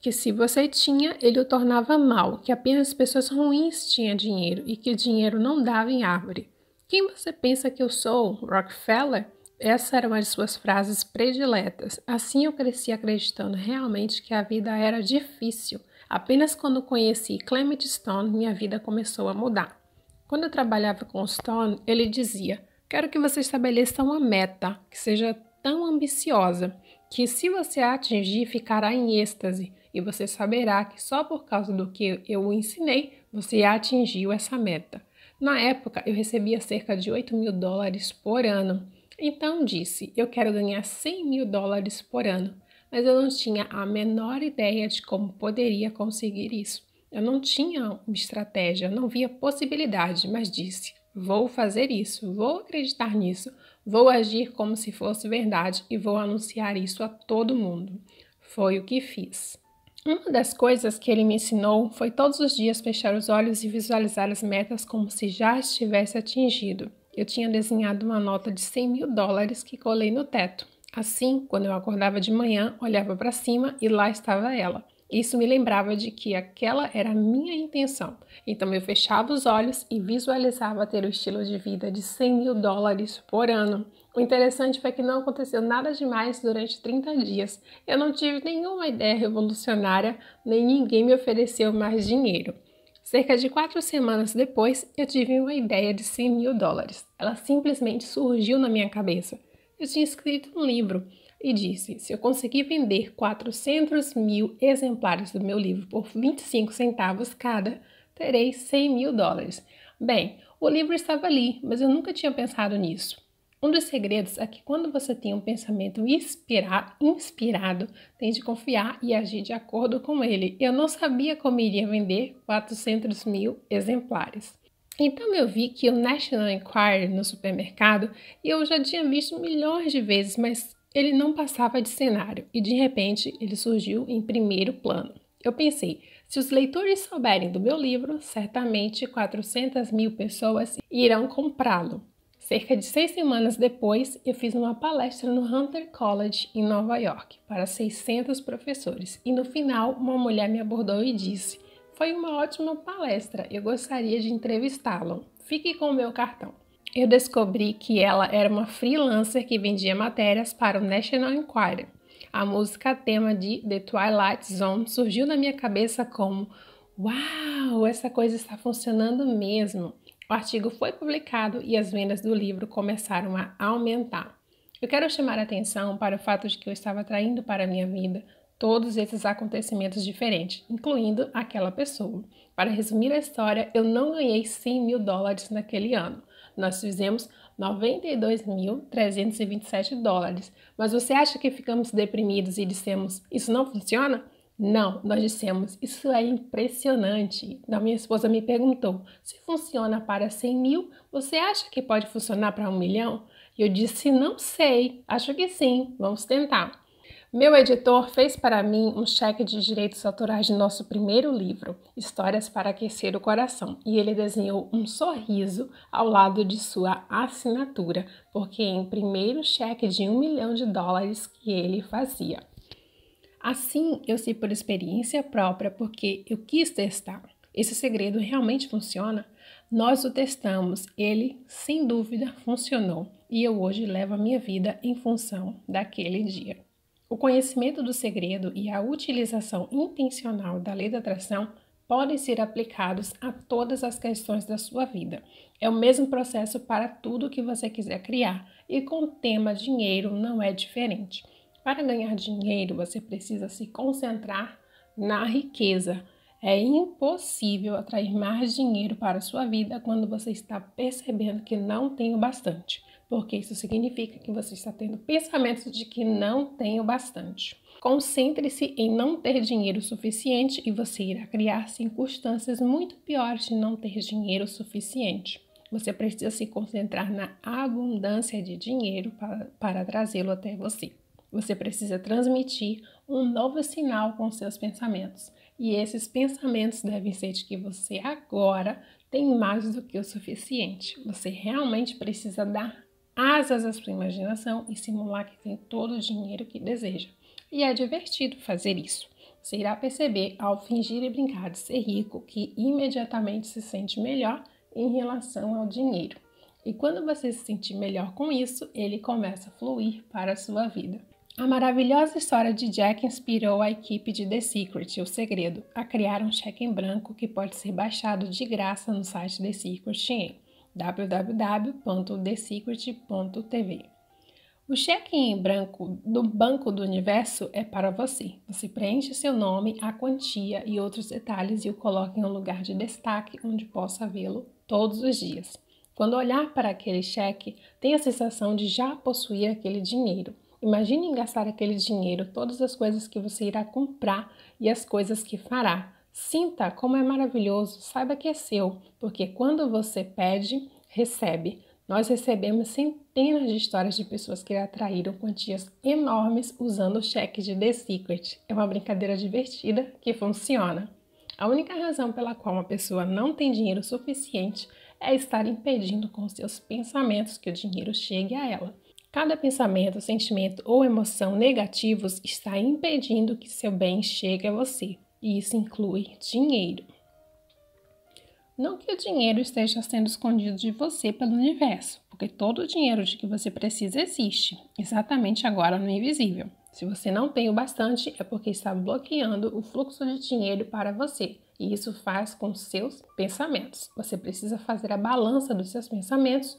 Que se você tinha, ele o tornava mal, que apenas pessoas ruins tinham dinheiro e que o dinheiro não dava em árvore. Quem você pensa que eu sou, Rockefeller? Essas eram as suas frases prediletas. Assim eu cresci acreditando realmente que a vida era difícil. Apenas quando conheci Clement Stone, minha vida começou a mudar. Quando eu trabalhava com Stone, ele dizia: Quero que você estabeleça uma meta que seja tão ambiciosa que, se você a atingir, ficará em êxtase e você saberá que só por causa do que eu o ensinei você atingiu essa meta. Na época, eu recebia cerca de 8 mil dólares por ano então disse: Eu quero ganhar 100 mil dólares por ano, mas eu não tinha a menor ideia de como poderia conseguir isso. Eu não tinha uma estratégia, não via possibilidade, mas disse: Vou fazer isso, vou acreditar nisso, vou agir como se fosse verdade e vou anunciar isso a todo mundo. Foi o que fiz. Uma das coisas que ele me ensinou foi todos os dias fechar os olhos e visualizar as metas como se já estivesse atingido eu tinha desenhado uma nota de 100 mil dólares que colei no teto. Assim, quando eu acordava de manhã, olhava para cima e lá estava ela. Isso me lembrava de que aquela era a minha intenção. Então eu fechava os olhos e visualizava ter o estilo de vida de 100 mil dólares por ano. O interessante foi que não aconteceu nada demais durante 30 dias. Eu não tive nenhuma ideia revolucionária, nem ninguém me ofereceu mais dinheiro. Cerca de quatro semanas depois, eu tive uma ideia de 100 mil dólares. Ela simplesmente surgiu na minha cabeça. Eu tinha escrito um livro e disse: se eu conseguir vender 400 mil exemplares do meu livro por 25 centavos cada, terei 100 mil dólares. Bem, o livro estava ali, mas eu nunca tinha pensado nisso. Um dos segredos é que quando você tem um pensamento inspirado, tem de confiar e agir de acordo com ele. Eu não sabia como iria vender 400 mil exemplares. Então eu vi que o National Enquirer no supermercado e eu já tinha visto milhões de vezes, mas ele não passava de cenário e de repente ele surgiu em primeiro plano. Eu pensei, se os leitores souberem do meu livro, certamente 400 mil pessoas irão comprá-lo. Cerca de seis semanas depois, eu fiz uma palestra no Hunter College, em Nova York, para 600 professores, e no final, uma mulher me abordou e disse: Foi uma ótima palestra, eu gostaria de entrevistá-lo. Fique com o meu cartão. Eu descobri que ela era uma freelancer que vendia matérias para o National Enquirer. A música tema de The Twilight Zone surgiu na minha cabeça como: Uau, essa coisa está funcionando mesmo! O artigo foi publicado e as vendas do livro começaram a aumentar. Eu quero chamar a atenção para o fato de que eu estava traindo para a minha vida todos esses acontecimentos diferentes, incluindo aquela pessoa. Para resumir a história, eu não ganhei 100 mil dólares naquele ano. Nós fizemos 92.327 dólares. Mas você acha que ficamos deprimidos e dissemos isso não funciona? Não, nós dissemos, isso é impressionante. A minha esposa me perguntou: se funciona para 100 mil, você acha que pode funcionar para um milhão? E eu disse: não sei, acho que sim, vamos tentar. Meu editor fez para mim um cheque de direitos autorais de nosso primeiro livro, Histórias para Aquecer o Coração, e ele desenhou um sorriso ao lado de sua assinatura, porque é o primeiro cheque de um milhão de dólares que ele fazia. Assim, eu sei por experiência própria, porque eu quis testar. Esse segredo realmente funciona? Nós o testamos, ele sem dúvida funcionou e eu hoje levo a minha vida em função daquele dia. O conhecimento do segredo e a utilização intencional da lei da atração podem ser aplicados a todas as questões da sua vida. É o mesmo processo para tudo que você quiser criar e com o tema dinheiro não é diferente. Para ganhar dinheiro, você precisa se concentrar na riqueza. É impossível atrair mais dinheiro para sua vida quando você está percebendo que não tem o bastante, porque isso significa que você está tendo pensamentos de que não tem o bastante. Concentre-se em não ter dinheiro suficiente e você irá criar circunstâncias muito piores de não ter dinheiro suficiente. Você precisa se concentrar na abundância de dinheiro para, para trazê-lo até você. Você precisa transmitir um novo sinal com seus pensamentos. E esses pensamentos devem ser de que você agora tem mais do que o suficiente. Você realmente precisa dar asas à sua imaginação e simular que tem todo o dinheiro que deseja. E é divertido fazer isso. Você irá perceber ao fingir e brincar de ser rico que imediatamente se sente melhor em relação ao dinheiro. E quando você se sentir melhor com isso, ele começa a fluir para a sua vida. A maravilhosa história de Jack inspirou a equipe de The Secret, o segredo, a criar um cheque em branco que pode ser baixado de graça no site The Secret em www.thesecret.tv. O cheque em branco do Banco do Universo é para você. Você preenche seu nome, a quantia e outros detalhes e o coloca em um lugar de destaque onde possa vê-lo todos os dias. Quando olhar para aquele cheque, tem a sensação de já possuir aquele dinheiro. Imagine gastar aquele dinheiro, todas as coisas que você irá comprar e as coisas que fará. Sinta como é maravilhoso, saiba que é seu, porque quando você pede, recebe. Nós recebemos centenas de histórias de pessoas que atraíram quantias enormes usando o cheque de The Secret. É uma brincadeira divertida que funciona. A única razão pela qual uma pessoa não tem dinheiro suficiente é estar impedindo com seus pensamentos que o dinheiro chegue a ela. Cada pensamento, sentimento ou emoção negativos está impedindo que seu bem chegue a você, e isso inclui dinheiro. Não que o dinheiro esteja sendo escondido de você pelo universo, porque todo o dinheiro de que você precisa existe, exatamente agora no invisível. Se você não tem o bastante, é porque está bloqueando o fluxo de dinheiro para você, e isso faz com seus pensamentos. Você precisa fazer a balança dos seus pensamentos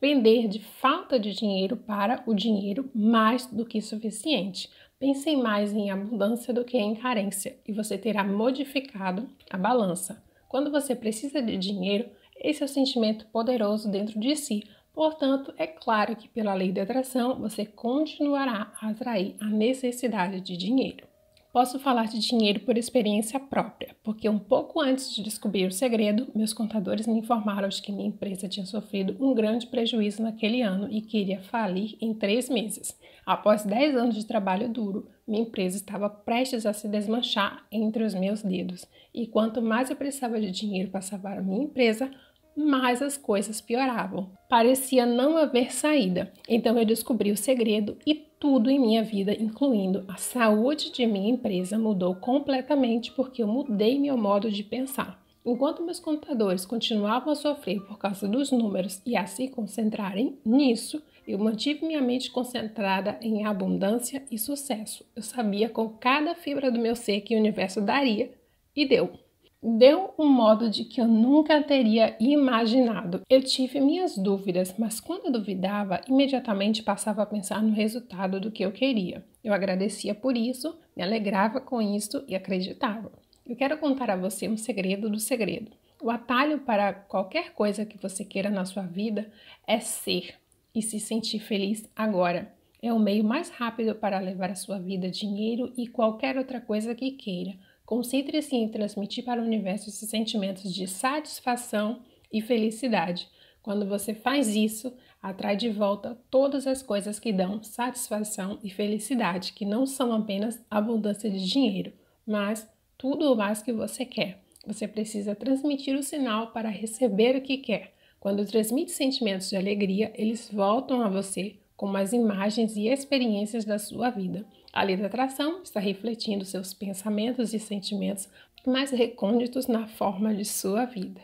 Vender de falta de dinheiro para o dinheiro mais do que suficiente. Pense mais em abundância do que em carência e você terá modificado a balança. Quando você precisa de dinheiro, esse é o sentimento poderoso dentro de si. Portanto, é claro que pela lei da atração você continuará a atrair a necessidade de dinheiro. Posso falar de dinheiro por experiência própria, porque um pouco antes de descobrir o segredo, meus contadores me informaram de que minha empresa tinha sofrido um grande prejuízo naquele ano e que iria falir em três meses. Após 10 anos de trabalho duro, minha empresa estava prestes a se desmanchar entre os meus dedos, e quanto mais eu precisava de dinheiro para salvar a minha empresa, mas as coisas pioravam. Parecia não haver saída, então eu descobri o segredo e tudo em minha vida, incluindo a saúde de minha empresa, mudou completamente porque eu mudei meu modo de pensar. Enquanto meus computadores continuavam a sofrer por causa dos números e a se concentrarem nisso, eu mantive minha mente concentrada em abundância e sucesso. Eu sabia com cada fibra do meu ser que o universo daria e deu deu um modo de que eu nunca teria imaginado. Eu tive minhas dúvidas, mas quando eu duvidava, imediatamente passava a pensar no resultado do que eu queria. Eu agradecia por isso, me alegrava com isso e acreditava. Eu quero contar a você um segredo do segredo. O atalho para qualquer coisa que você queira na sua vida é ser e se sentir feliz agora. É o meio mais rápido para levar à sua vida dinheiro e qualquer outra coisa que queira Concentre-se em transmitir para o universo esses sentimentos de satisfação e felicidade. Quando você faz isso, atrai de volta todas as coisas que dão satisfação e felicidade, que não são apenas abundância de dinheiro, mas tudo o mais que você quer. Você precisa transmitir o sinal para receber o que quer. Quando transmite sentimentos de alegria, eles voltam a você como as imagens e experiências da sua vida. A lei da atração está refletindo seus pensamentos e sentimentos mais recônditos na forma de sua vida.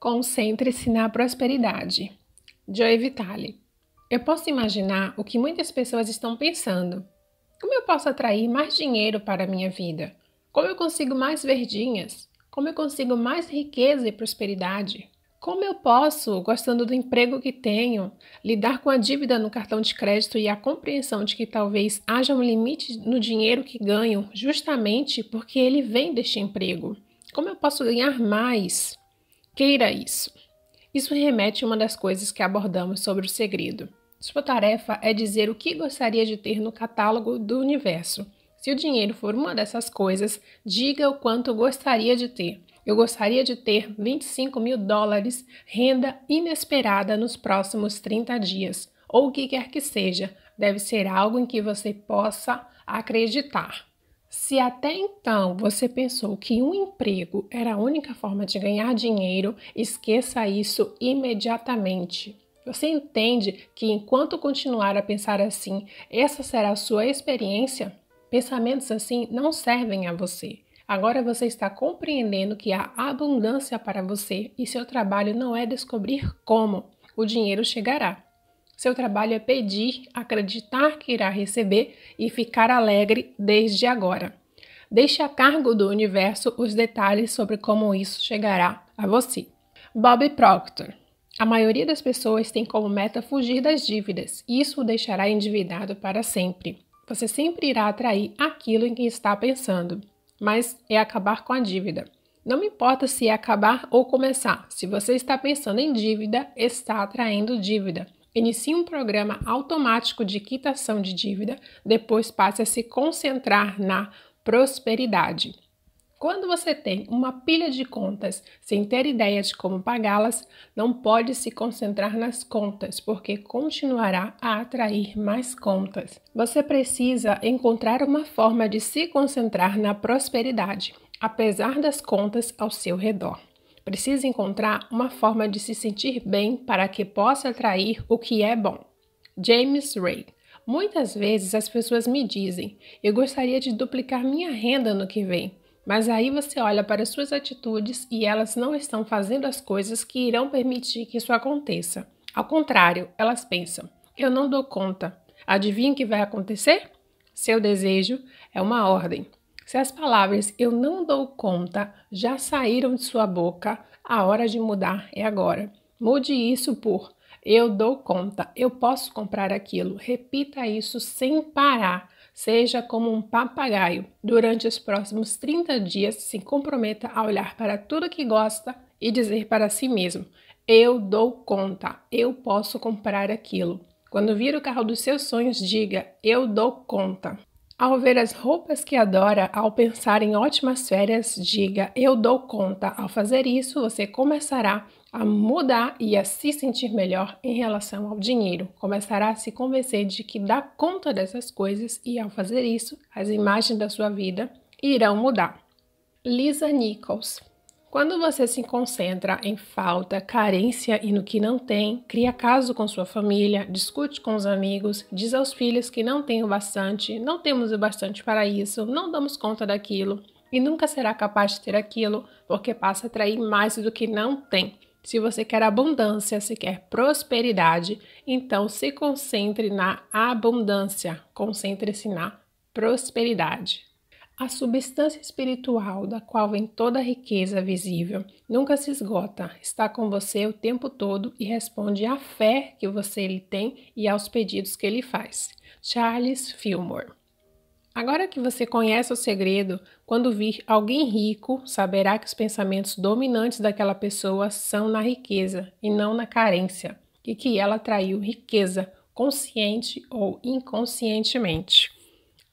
Concentre-se na prosperidade. Joy Vitale. Eu posso imaginar o que muitas pessoas estão pensando. Como eu posso atrair mais dinheiro para a minha vida? Como eu consigo mais verdinhas? Como eu consigo mais riqueza e prosperidade? Como eu posso, gostando do emprego que tenho, lidar com a dívida no cartão de crédito e a compreensão de que talvez haja um limite no dinheiro que ganho, justamente porque ele vem deste emprego? Como eu posso ganhar mais? Queira isso. Isso remete a uma das coisas que abordamos sobre o segredo. Sua tarefa é dizer o que gostaria de ter no catálogo do universo. Se o dinheiro for uma dessas coisas, diga o quanto gostaria de ter. Eu gostaria de ter 25 mil dólares renda inesperada nos próximos 30 dias, ou o que quer que seja, deve ser algo em que você possa acreditar. Se até então você pensou que um emprego era a única forma de ganhar dinheiro, esqueça isso imediatamente. Você entende que enquanto continuar a pensar assim, essa será a sua experiência? Pensamentos assim não servem a você. Agora você está compreendendo que há abundância para você e seu trabalho não é descobrir como o dinheiro chegará. Seu trabalho é pedir, acreditar que irá receber e ficar alegre desde agora. Deixe a cargo do universo os detalhes sobre como isso chegará a você. Bob Proctor a maioria das pessoas tem como meta fugir das dívidas, e isso o deixará endividado para sempre. Você sempre irá atrair aquilo em que está pensando mas é acabar com a dívida. Não me importa se é acabar ou começar. Se você está pensando em dívida, está atraindo dívida. Inicie um programa automático de quitação de dívida, depois passe a se concentrar na prosperidade. Quando você tem uma pilha de contas sem ter ideia de como pagá-las, não pode se concentrar nas contas, porque continuará a atrair mais contas. Você precisa encontrar uma forma de se concentrar na prosperidade, apesar das contas ao seu redor. Precisa encontrar uma forma de se sentir bem para que possa atrair o que é bom. James Ray Muitas vezes as pessoas me dizem: Eu gostaria de duplicar minha renda no que vem mas aí você olha para suas atitudes e elas não estão fazendo as coisas que irão permitir que isso aconteça. Ao contrário, elas pensam: eu não dou conta. Adivinha o que vai acontecer? Seu desejo é uma ordem. Se as palavras eu não dou conta já saíram de sua boca, a hora de mudar é agora. Mude isso por eu dou conta, eu posso comprar aquilo. Repita isso sem parar Seja como um papagaio. Durante os próximos 30 dias, se comprometa a olhar para tudo que gosta e dizer para si mesmo: Eu dou conta, eu posso comprar aquilo. Quando vir o carro dos seus sonhos, diga: Eu dou conta. Ao ver as roupas que adora, ao pensar em ótimas férias, diga: Eu dou conta. Ao fazer isso, você começará a mudar e a se sentir melhor em relação ao dinheiro. Começará a se convencer de que dá conta dessas coisas e, ao fazer isso, as imagens da sua vida irão mudar. Lisa Nichols quando você se concentra em falta, carência e no que não tem, cria caso com sua família, discute com os amigos, diz aos filhos que não tem o bastante, não temos o bastante para isso, não damos conta daquilo e nunca será capaz de ter aquilo porque passa a atrair mais do que não tem. Se você quer abundância, se quer prosperidade, então se concentre na abundância, concentre-se na prosperidade. A substância espiritual da qual vem toda a riqueza visível nunca se esgota, está com você o tempo todo e responde à fé que você lhe tem e aos pedidos que ele faz. Charles Fillmore Agora que você conhece o segredo, quando vir alguém rico, saberá que os pensamentos dominantes daquela pessoa são na riqueza e não na carência, e que ela atraiu riqueza, consciente ou inconscientemente.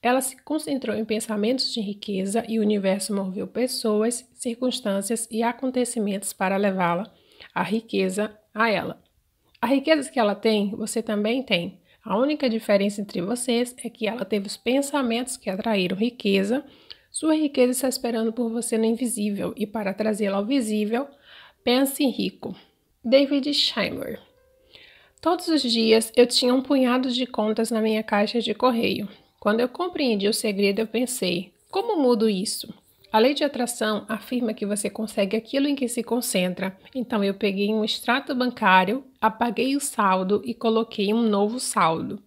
Ela se concentrou em pensamentos de riqueza e o universo moveu pessoas, circunstâncias e acontecimentos para levá-la, a riqueza, a ela. A riqueza que ela tem, você também tem. A única diferença entre vocês é que ela teve os pensamentos que atraíram riqueza. Sua riqueza está esperando por você no invisível e para trazê-la ao visível, pense em rico. David Scheimer. Todos os dias eu tinha um punhado de contas na minha caixa de correio. Quando eu compreendi o segredo, eu pensei: como mudo isso? A lei de atração afirma que você consegue aquilo em que se concentra. Então eu peguei um extrato bancário, apaguei o saldo e coloquei um novo saldo.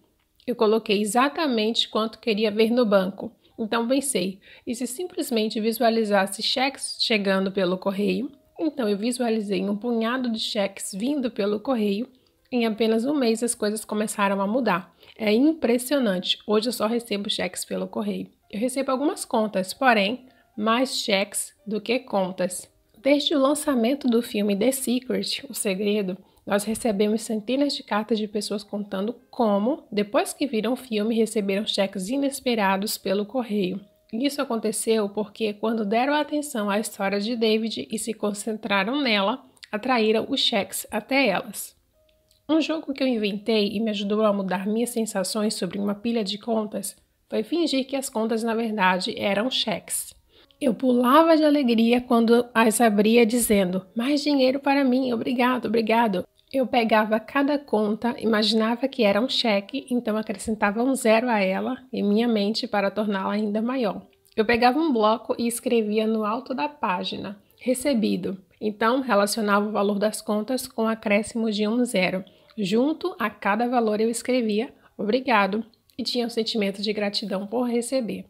Eu coloquei exatamente quanto queria ver no banco. Então pensei, e se simplesmente visualizasse cheques chegando pelo correio? Então eu visualizei um punhado de cheques vindo pelo correio. Em apenas um mês as coisas começaram a mudar. É impressionante. Hoje eu só recebo cheques pelo correio. Eu recebo algumas contas, porém, mais cheques do que contas. Desde o lançamento do filme The Secret, O Segredo, nós recebemos centenas de cartas de pessoas contando como, depois que viram o filme, receberam cheques inesperados pelo correio. Isso aconteceu porque, quando deram atenção à história de David e se concentraram nela, atraíram os cheques até elas. Um jogo que eu inventei e me ajudou a mudar minhas sensações sobre uma pilha de contas foi fingir que as contas na verdade eram cheques. Eu pulava de alegria quando as abria, dizendo: Mais dinheiro para mim, obrigado, obrigado. Eu pegava cada conta, imaginava que era um cheque, então acrescentava um zero a ela em minha mente para torná-la ainda maior. Eu pegava um bloco e escrevia no alto da página: Recebido. Então relacionava o valor das contas com o acréscimo de um zero. Junto a cada valor eu escrevia: Obrigado. E tinha o um sentimento de gratidão por receber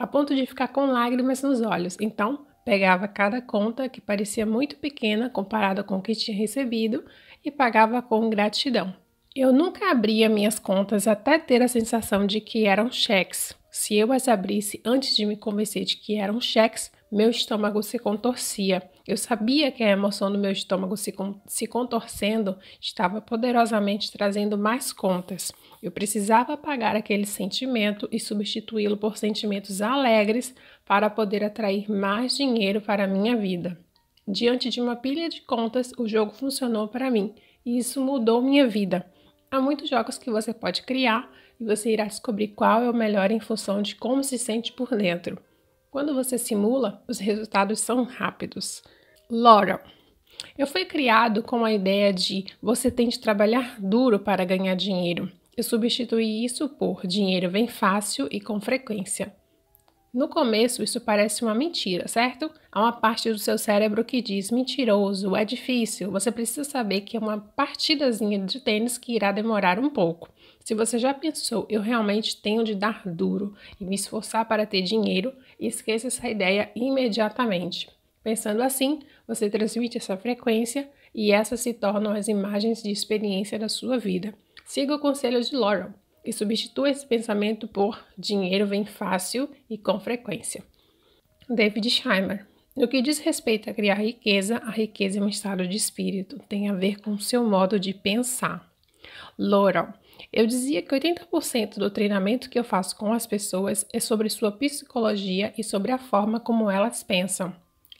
a ponto de ficar com lágrimas nos olhos. Então, pegava cada conta que parecia muito pequena comparada com o que tinha recebido e pagava com gratidão. Eu nunca abria minhas contas até ter a sensação de que eram cheques. Se eu as abrisse antes de me convencer de que eram cheques, meu estômago se contorcia. Eu sabia que a emoção do meu estômago se, con se contorcendo estava poderosamente trazendo mais contas. Eu precisava apagar aquele sentimento e substituí-lo por sentimentos alegres para poder atrair mais dinheiro para a minha vida. Diante de uma pilha de contas, o jogo funcionou para mim e isso mudou minha vida. Há muitos jogos que você pode criar e você irá descobrir qual é o melhor em função de como se sente por dentro. Quando você simula, os resultados são rápidos. Laura, eu fui criado com a ideia de você tem de trabalhar duro para ganhar dinheiro. Eu substituí isso por dinheiro vem fácil e com frequência. No começo, isso parece uma mentira, certo? Há uma parte do seu cérebro que diz: mentiroso, é difícil. Você precisa saber que é uma partidazinha de tênis que irá demorar um pouco. Se você já pensou, eu realmente tenho de dar duro e me esforçar para ter dinheiro, esqueça essa ideia imediatamente. Pensando assim, você transmite essa frequência e essas se tornam as imagens de experiência da sua vida. Siga o conselho de Laurel e substitua esse pensamento por dinheiro vem fácil e com frequência. David Scheimer. No que diz respeito a criar riqueza, a riqueza é um estado de espírito, tem a ver com o seu modo de pensar. Laurel. Eu dizia que 80% do treinamento que eu faço com as pessoas é sobre sua psicologia e sobre a forma como elas pensam.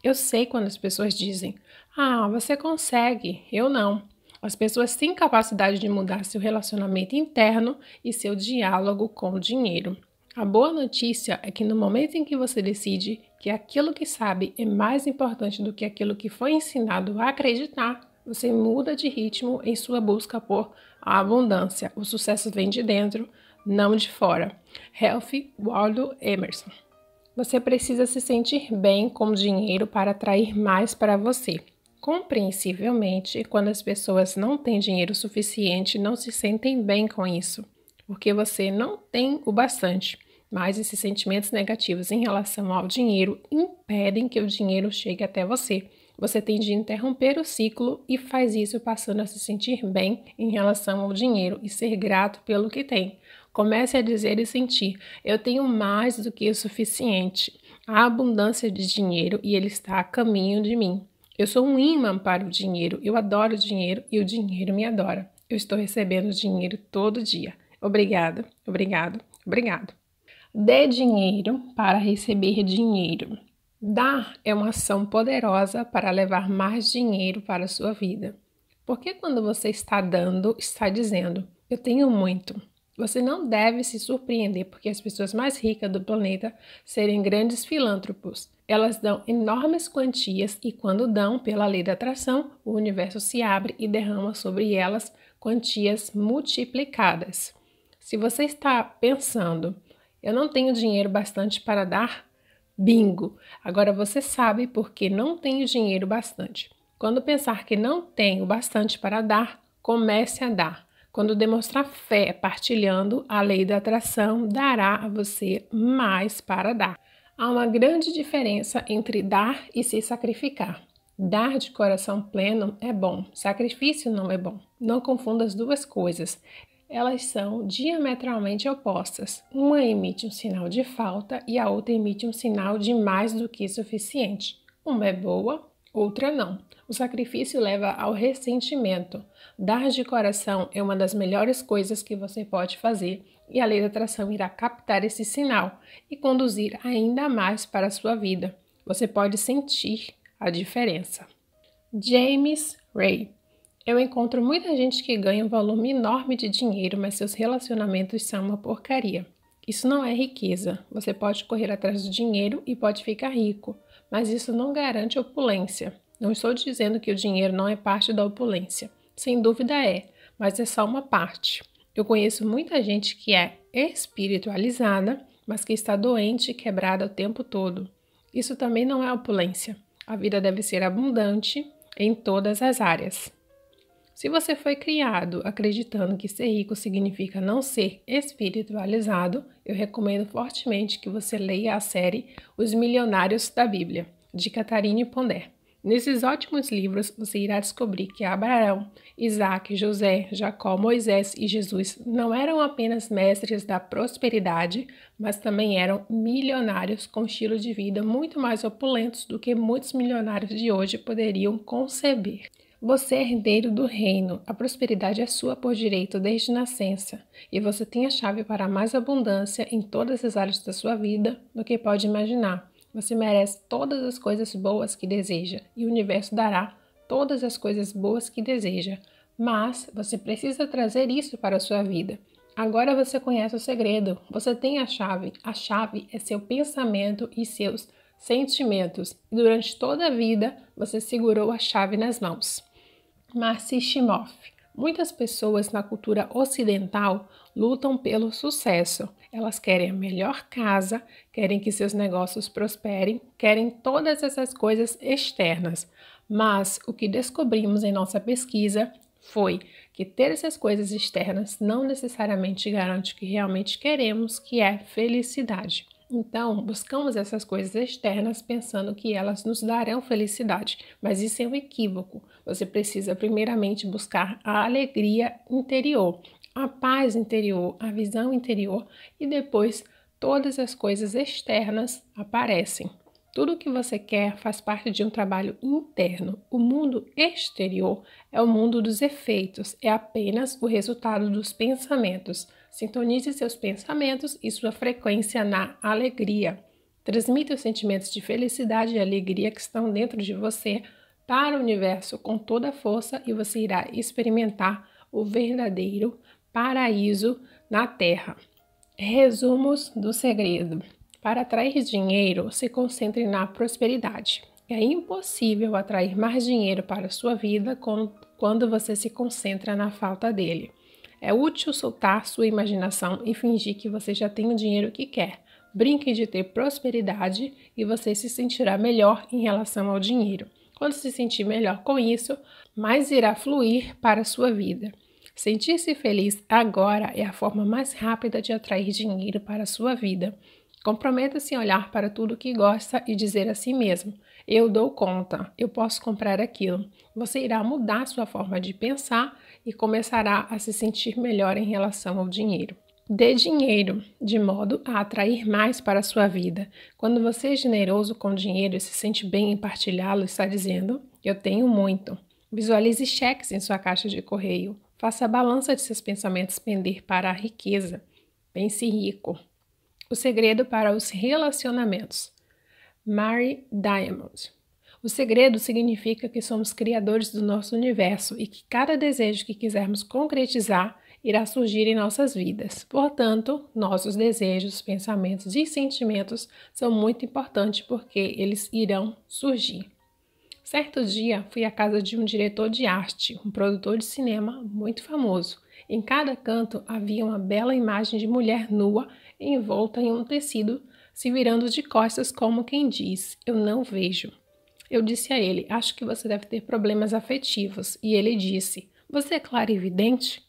Eu sei quando as pessoas dizem: Ah, você consegue, eu não. As pessoas têm capacidade de mudar seu relacionamento interno e seu diálogo com o dinheiro. A boa notícia é que no momento em que você decide que aquilo que sabe é mais importante do que aquilo que foi ensinado a acreditar, você muda de ritmo em sua busca por a abundância. O sucesso vem de dentro, não de fora. Ralph Waldo Emerson. Você precisa se sentir bem com o dinheiro para atrair mais para você. Compreensivelmente, quando as pessoas não têm dinheiro suficiente, não se sentem bem com isso, porque você não tem o bastante. Mas esses sentimentos negativos em relação ao dinheiro impedem que o dinheiro chegue até você. Você tem de interromper o ciclo e faz isso passando a se sentir bem em relação ao dinheiro e ser grato pelo que tem. Comece a dizer e sentir: eu tenho mais do que o suficiente. Há abundância de dinheiro e ele está a caminho de mim. Eu sou um imã para o dinheiro, eu adoro o dinheiro e o dinheiro me adora. Eu estou recebendo dinheiro todo dia. Obrigado, obrigado, obrigado. Dê dinheiro para receber dinheiro. Dar é uma ação poderosa para levar mais dinheiro para a sua vida. Porque quando você está dando, está dizendo: Eu tenho muito, você não deve se surpreender porque as pessoas mais ricas do planeta serem grandes filântropos. Elas dão enormes quantias e, quando dão, pela lei da atração, o universo se abre e derrama sobre elas quantias multiplicadas. Se você está pensando, eu não tenho dinheiro bastante para dar, bingo! Agora você sabe porque não tenho dinheiro bastante. Quando pensar que não tenho bastante para dar, comece a dar. Quando demonstrar fé partilhando, a lei da atração dará a você mais para dar. Há uma grande diferença entre dar e se sacrificar. Dar de coração pleno é bom, sacrifício não é bom. Não confunda as duas coisas. Elas são diametralmente opostas. Uma emite um sinal de falta e a outra emite um sinal de mais do que suficiente. Uma é boa, Outra não. O sacrifício leva ao ressentimento. Dar de coração é uma das melhores coisas que você pode fazer e a lei da atração irá captar esse sinal e conduzir ainda mais para a sua vida. Você pode sentir a diferença. James Ray. Eu encontro muita gente que ganha um volume enorme de dinheiro, mas seus relacionamentos são uma porcaria. Isso não é riqueza. Você pode correr atrás do dinheiro e pode ficar rico mas isso não garante opulência. Não estou dizendo que o dinheiro não é parte da opulência. Sem dúvida é, mas é só uma parte. Eu conheço muita gente que é espiritualizada, mas que está doente e quebrada o tempo todo. Isso também não é opulência. A vida deve ser abundante em todas as áreas. Se você foi criado acreditando que ser rico significa não ser espiritualizado, eu recomendo fortemente que você leia a série Os Milionários da Bíblia, de Catarine Ponder. Nesses ótimos livros, você irá descobrir que Abraão, Isaac, José, Jacó, Moisés e Jesus não eram apenas mestres da prosperidade, mas também eram milionários com estilo de vida muito mais opulentos do que muitos milionários de hoje poderiam conceber. Você é herdeiro do reino, a prosperidade é sua por direito desde nascença, e você tem a chave para mais abundância em todas as áreas da sua vida do que pode imaginar. Você merece todas as coisas boas que deseja, e o universo dará todas as coisas boas que deseja. Mas você precisa trazer isso para a sua vida. Agora você conhece o segredo, você tem a chave. A chave é seu pensamento e seus sentimentos. Durante toda a vida, você segurou a chave nas mãos. Marci Shimoff. Muitas pessoas na cultura ocidental lutam pelo sucesso. Elas querem a melhor casa, querem que seus negócios prosperem, querem todas essas coisas externas. Mas o que descobrimos em nossa pesquisa foi que ter essas coisas externas não necessariamente garante o que realmente queremos, que é felicidade. Então, buscamos essas coisas externas pensando que elas nos darão felicidade, mas isso é um equívoco. Você precisa, primeiramente, buscar a alegria interior, a paz interior, a visão interior e depois todas as coisas externas aparecem. Tudo o que você quer faz parte de um trabalho interno. O mundo exterior é o mundo dos efeitos, é apenas o resultado dos pensamentos. Sintonize seus pensamentos e sua frequência na alegria. Transmita os sentimentos de felicidade e alegria que estão dentro de você para o universo com toda a força e você irá experimentar o verdadeiro paraíso na Terra. Resumos do segredo: Para atrair dinheiro, se concentre na prosperidade. É impossível atrair mais dinheiro para a sua vida quando você se concentra na falta dele. É útil soltar sua imaginação e fingir que você já tem o dinheiro que quer. Brinque de ter prosperidade e você se sentirá melhor em relação ao dinheiro. Quando se sentir melhor com isso, mais irá fluir para a sua vida. Sentir-se feliz agora é a forma mais rápida de atrair dinheiro para a sua vida. Comprometa-se a olhar para tudo que gosta e dizer a si mesmo: Eu dou conta, eu posso comprar aquilo. Você irá mudar sua forma de pensar e começará a se sentir melhor em relação ao dinheiro. Dê dinheiro de modo a atrair mais para a sua vida. Quando você é generoso com dinheiro e se sente bem em partilhá-lo, está dizendo: Eu tenho muito. Visualize cheques em sua caixa de correio. Faça a balança de seus pensamentos pender para a riqueza. Pense rico. O segredo para os relacionamentos. Mary Diamond. O segredo significa que somos criadores do nosso universo e que cada desejo que quisermos concretizar irá surgir em nossas vidas. Portanto, nossos desejos, pensamentos e sentimentos são muito importantes porque eles irão surgir. Certo dia, fui à casa de um diretor de arte, um produtor de cinema muito famoso. Em cada canto havia uma bela imagem de mulher nua envolta em um tecido, se virando de costas, como quem diz: Eu não vejo. Eu disse a ele: Acho que você deve ter problemas afetivos. E ele disse: Você é clarividente?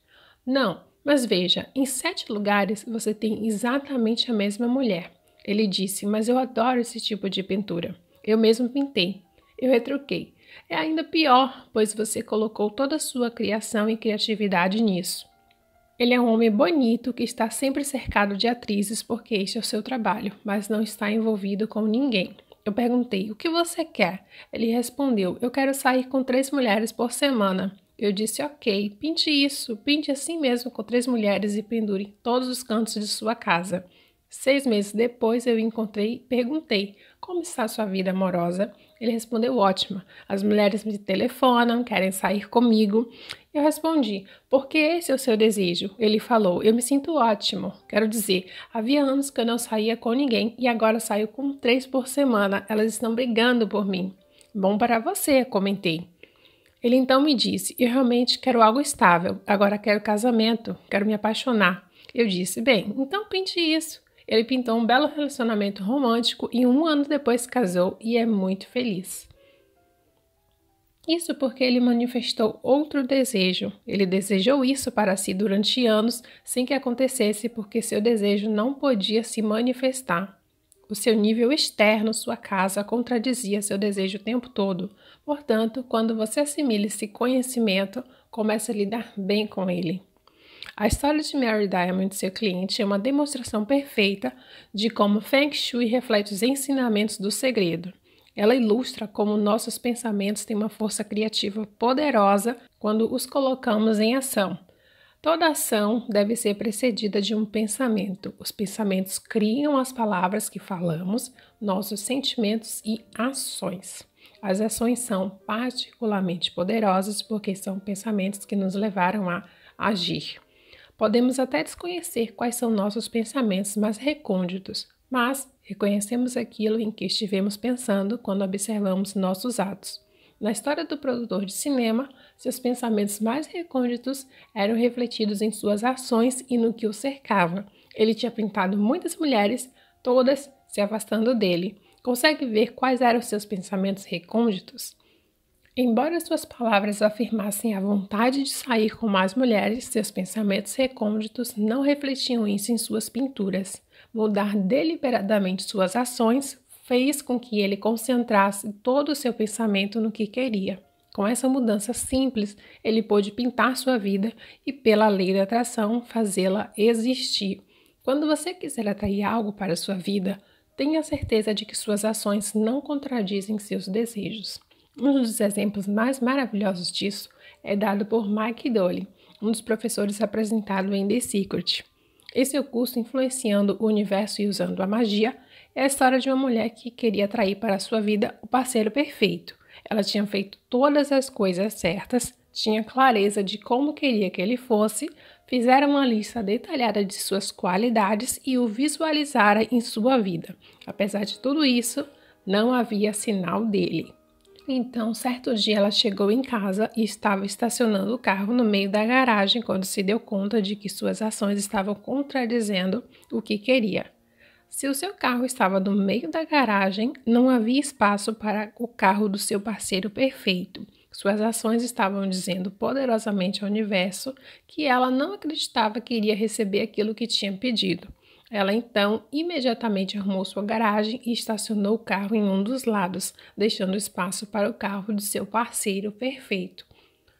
Não, mas veja, em sete lugares você tem exatamente a mesma mulher. Ele disse: Mas eu adoro esse tipo de pintura. Eu mesmo pintei. Eu retruquei. É ainda pior, pois você colocou toda a sua criação e criatividade nisso. Ele é um homem bonito que está sempre cercado de atrizes porque este é o seu trabalho, mas não está envolvido com ninguém. Eu perguntei: O que você quer? Ele respondeu: Eu quero sair com três mulheres por semana. Eu disse: Ok, pinte isso, pinte assim mesmo com três mulheres e pendure em todos os cantos de sua casa. Seis meses depois eu encontrei e perguntei: Como está sua vida amorosa? Ele respondeu: Ótima. As mulheres me telefonam, querem sair comigo. Eu respondi: Porque esse é o seu desejo? Ele falou: Eu me sinto ótimo. Quero dizer, havia anos que eu não saía com ninguém e agora saio com três por semana. Elas estão brigando por mim. Bom para você, comentei. Ele então me disse: Eu realmente quero algo estável. Agora quero casamento, quero me apaixonar. Eu disse: Bem, então pinte isso. Ele pintou um belo relacionamento romântico e um ano depois casou e é muito feliz. Isso porque ele manifestou outro desejo. Ele desejou isso para si durante anos sem que acontecesse, porque seu desejo não podia se manifestar. O seu nível externo, sua casa, contradizia seu desejo o tempo todo. Portanto, quando você assimila esse conhecimento, começa a lidar bem com ele. A história de Mary Diamond e seu cliente é uma demonstração perfeita de como Feng Shui reflete os ensinamentos do segredo. Ela ilustra como nossos pensamentos têm uma força criativa poderosa quando os colocamos em ação. Toda ação deve ser precedida de um pensamento. Os pensamentos criam as palavras que falamos, nossos sentimentos e ações. As ações são particularmente poderosas porque são pensamentos que nos levaram a agir. Podemos até desconhecer quais são nossos pensamentos mais recônditos, mas reconhecemos aquilo em que estivemos pensando quando observamos nossos atos. Na história do produtor de cinema, seus pensamentos mais recônditos eram refletidos em suas ações e no que o cercava. Ele tinha pintado muitas mulheres, todas se afastando dele. Consegue ver quais eram seus pensamentos recônditos? Embora suas palavras afirmassem a vontade de sair com mais mulheres, seus pensamentos recônditos não refletiam isso em suas pinturas. Mudar deliberadamente suas ações fez com que ele concentrasse todo o seu pensamento no que queria. Com essa mudança simples, ele pôde pintar sua vida e, pela lei da atração, fazê-la existir. Quando você quiser atrair algo para sua vida, tenha certeza de que suas ações não contradizem seus desejos. Um dos exemplos mais maravilhosos disso é dado por Mike Dolly, um dos professores apresentado em The Secret. Esse é o curso Influenciando o Universo e Usando a Magia, é a história de uma mulher que queria atrair para sua vida o parceiro perfeito. Ela tinha feito todas as coisas certas, tinha clareza de como queria que ele fosse, fizera uma lista detalhada de suas qualidades e o visualizara em sua vida. Apesar de tudo isso, não havia sinal dele. Então, certo dia ela chegou em casa e estava estacionando o carro no meio da garagem quando se deu conta de que suas ações estavam contradizendo o que queria. Se o seu carro estava no meio da garagem, não havia espaço para o carro do seu parceiro perfeito. Suas ações estavam dizendo poderosamente ao universo que ela não acreditava que iria receber aquilo que tinha pedido. Ela então imediatamente arrumou sua garagem e estacionou o carro em um dos lados, deixando espaço para o carro de seu parceiro perfeito.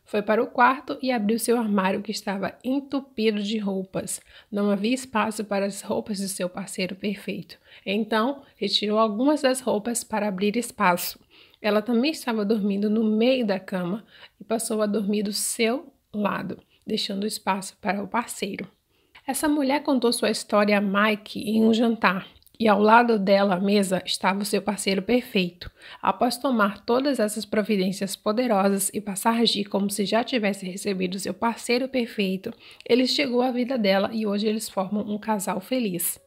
Foi para o quarto e abriu seu armário que estava entupido de roupas. Não havia espaço para as roupas de seu parceiro perfeito. Então, retirou algumas das roupas para abrir espaço. Ela também estava dormindo no meio da cama e passou a dormir do seu lado, deixando espaço para o parceiro. Essa mulher contou sua história a Mike em um jantar, e ao lado dela à mesa estava o seu parceiro perfeito. Após tomar todas essas providências poderosas e passar a agir como se já tivesse recebido seu parceiro perfeito, ele chegou à vida dela e hoje eles formam um casal feliz.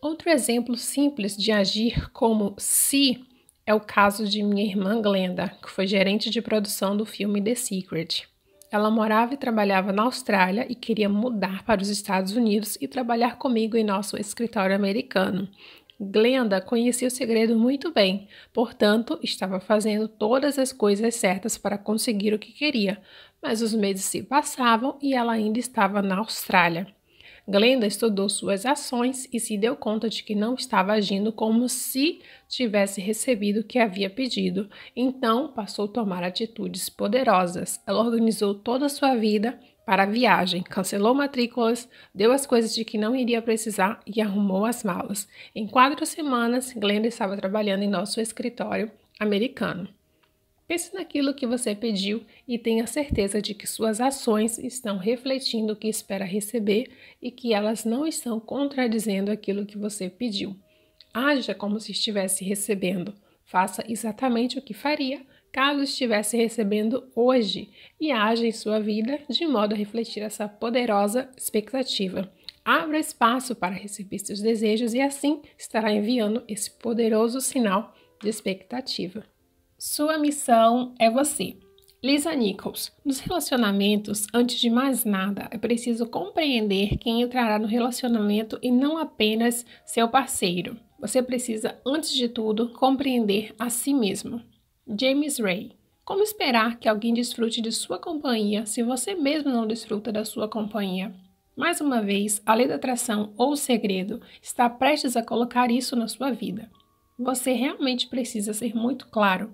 Outro exemplo simples de agir como se é o caso de minha irmã Glenda, que foi gerente de produção do filme The Secret. Ela morava e trabalhava na Austrália e queria mudar para os Estados Unidos e trabalhar comigo em nosso escritório americano. Glenda conhecia o segredo muito bem, portanto, estava fazendo todas as coisas certas para conseguir o que queria, mas os meses se passavam e ela ainda estava na Austrália. Glenda estudou suas ações e se deu conta de que não estava agindo como se tivesse recebido o que havia pedido. Então, passou a tomar atitudes poderosas. Ela organizou toda a sua vida para a viagem, cancelou matrículas, deu as coisas de que não iria precisar e arrumou as malas. Em quatro semanas, Glenda estava trabalhando em nosso escritório americano. Pense naquilo que você pediu e tenha certeza de que suas ações estão refletindo o que espera receber e que elas não estão contradizendo aquilo que você pediu. Haja como se estivesse recebendo. Faça exatamente o que faria caso estivesse recebendo hoje e haja em sua vida de modo a refletir essa poderosa expectativa. Abra espaço para receber seus desejos e assim estará enviando esse poderoso sinal de expectativa. Sua missão é você. Lisa Nichols. Nos relacionamentos, antes de mais nada, é preciso compreender quem entrará no relacionamento e não apenas seu parceiro. Você precisa, antes de tudo, compreender a si mesmo. James Ray. Como esperar que alguém desfrute de sua companhia se você mesmo não desfruta da sua companhia? Mais uma vez, a lei da atração ou o segredo está prestes a colocar isso na sua vida. Você realmente precisa ser muito claro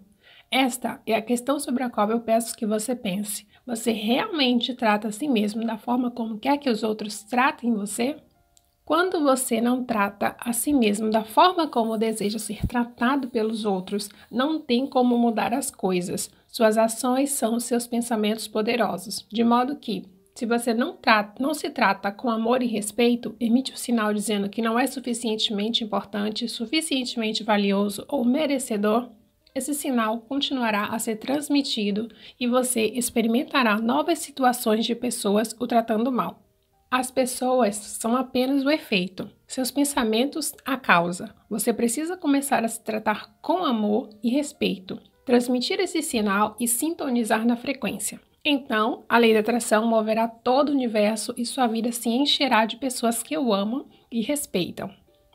esta é a questão sobre a qual eu peço que você pense. Você realmente trata a si mesmo da forma como quer que os outros tratem você? Quando você não trata a si mesmo da forma como deseja ser tratado pelos outros, não tem como mudar as coisas. Suas ações são seus pensamentos poderosos, de modo que, se você não, trata, não se trata com amor e respeito, emite o um sinal dizendo que não é suficientemente importante, suficientemente valioso ou merecedor esse sinal continuará a ser transmitido e você experimentará novas situações de pessoas o tratando mal. As pessoas são apenas o efeito, seus pensamentos a causa. Você precisa começar a se tratar com amor e respeito, transmitir esse sinal e sintonizar na frequência. Então, a lei da atração moverá todo o universo e sua vida se encherá de pessoas que o amam e respeitam.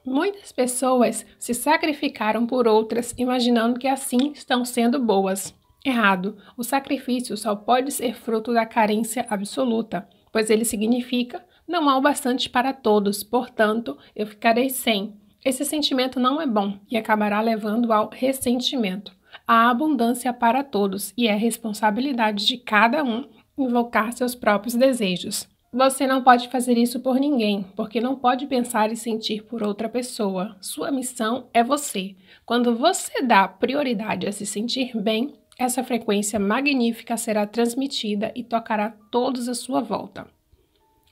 Muitas pessoas se sacrificaram por outras, imaginando que assim estão sendo boas. Errado. O sacrifício só pode ser fruto da carência absoluta, pois ele significa não há o bastante para todos, portanto, eu ficarei sem. Esse sentimento não é bom e acabará levando ao ressentimento. Há abundância para todos e é responsabilidade de cada um invocar seus próprios desejos. Você não pode fazer isso por ninguém, porque não pode pensar e sentir por outra pessoa. Sua missão é você. Quando você dá prioridade a se sentir bem, essa frequência magnífica será transmitida e tocará todos à sua volta.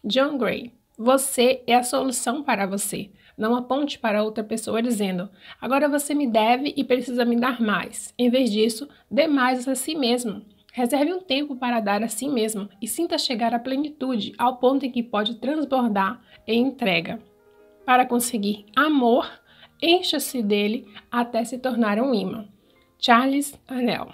John Gray, você é a solução para você. Não aponte para outra pessoa dizendo, agora você me deve e precisa me dar mais. Em vez disso, dê mais a si mesmo. Reserve um tempo para dar a si mesmo e sinta chegar à plenitude, ao ponto em que pode transbordar em entrega. Para conseguir amor, encha-se dele até se tornar um imã. Charles Anel.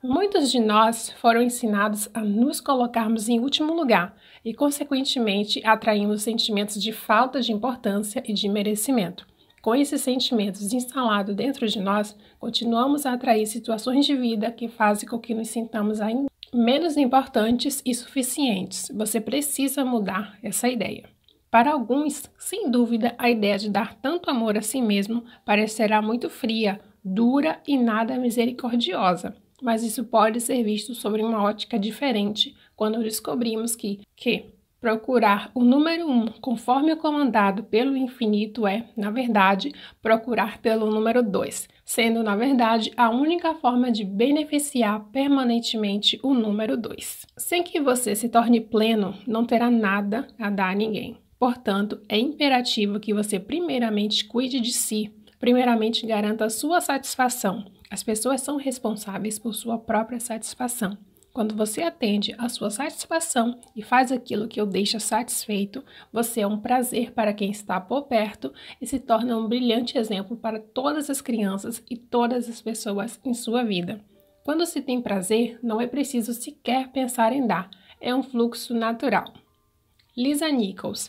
Muitos de nós foram ensinados a nos colocarmos em último lugar e, consequentemente, atraímos sentimentos de falta de importância e de merecimento. Com esses sentimentos instalados dentro de nós, continuamos a atrair situações de vida que fazem com que nos sintamos ainda menos importantes e suficientes. Você precisa mudar essa ideia. Para alguns, sem dúvida, a ideia de dar tanto amor a si mesmo parecerá muito fria, dura e nada misericordiosa. Mas isso pode ser visto sobre uma ótica diferente quando descobrimos que, que Procurar o número 1 um, conforme o comandado pelo infinito é, na verdade, procurar pelo número 2, sendo, na verdade, a única forma de beneficiar permanentemente o número 2. Sem que você se torne pleno, não terá nada a dar a ninguém. Portanto, é imperativo que você primeiramente cuide de si, primeiramente garanta sua satisfação. As pessoas são responsáveis por sua própria satisfação. Quando você atende à sua satisfação e faz aquilo que o deixa satisfeito, você é um prazer para quem está por perto e se torna um brilhante exemplo para todas as crianças e todas as pessoas em sua vida. Quando se tem prazer, não é preciso sequer pensar em dar, é um fluxo natural. Lisa Nichols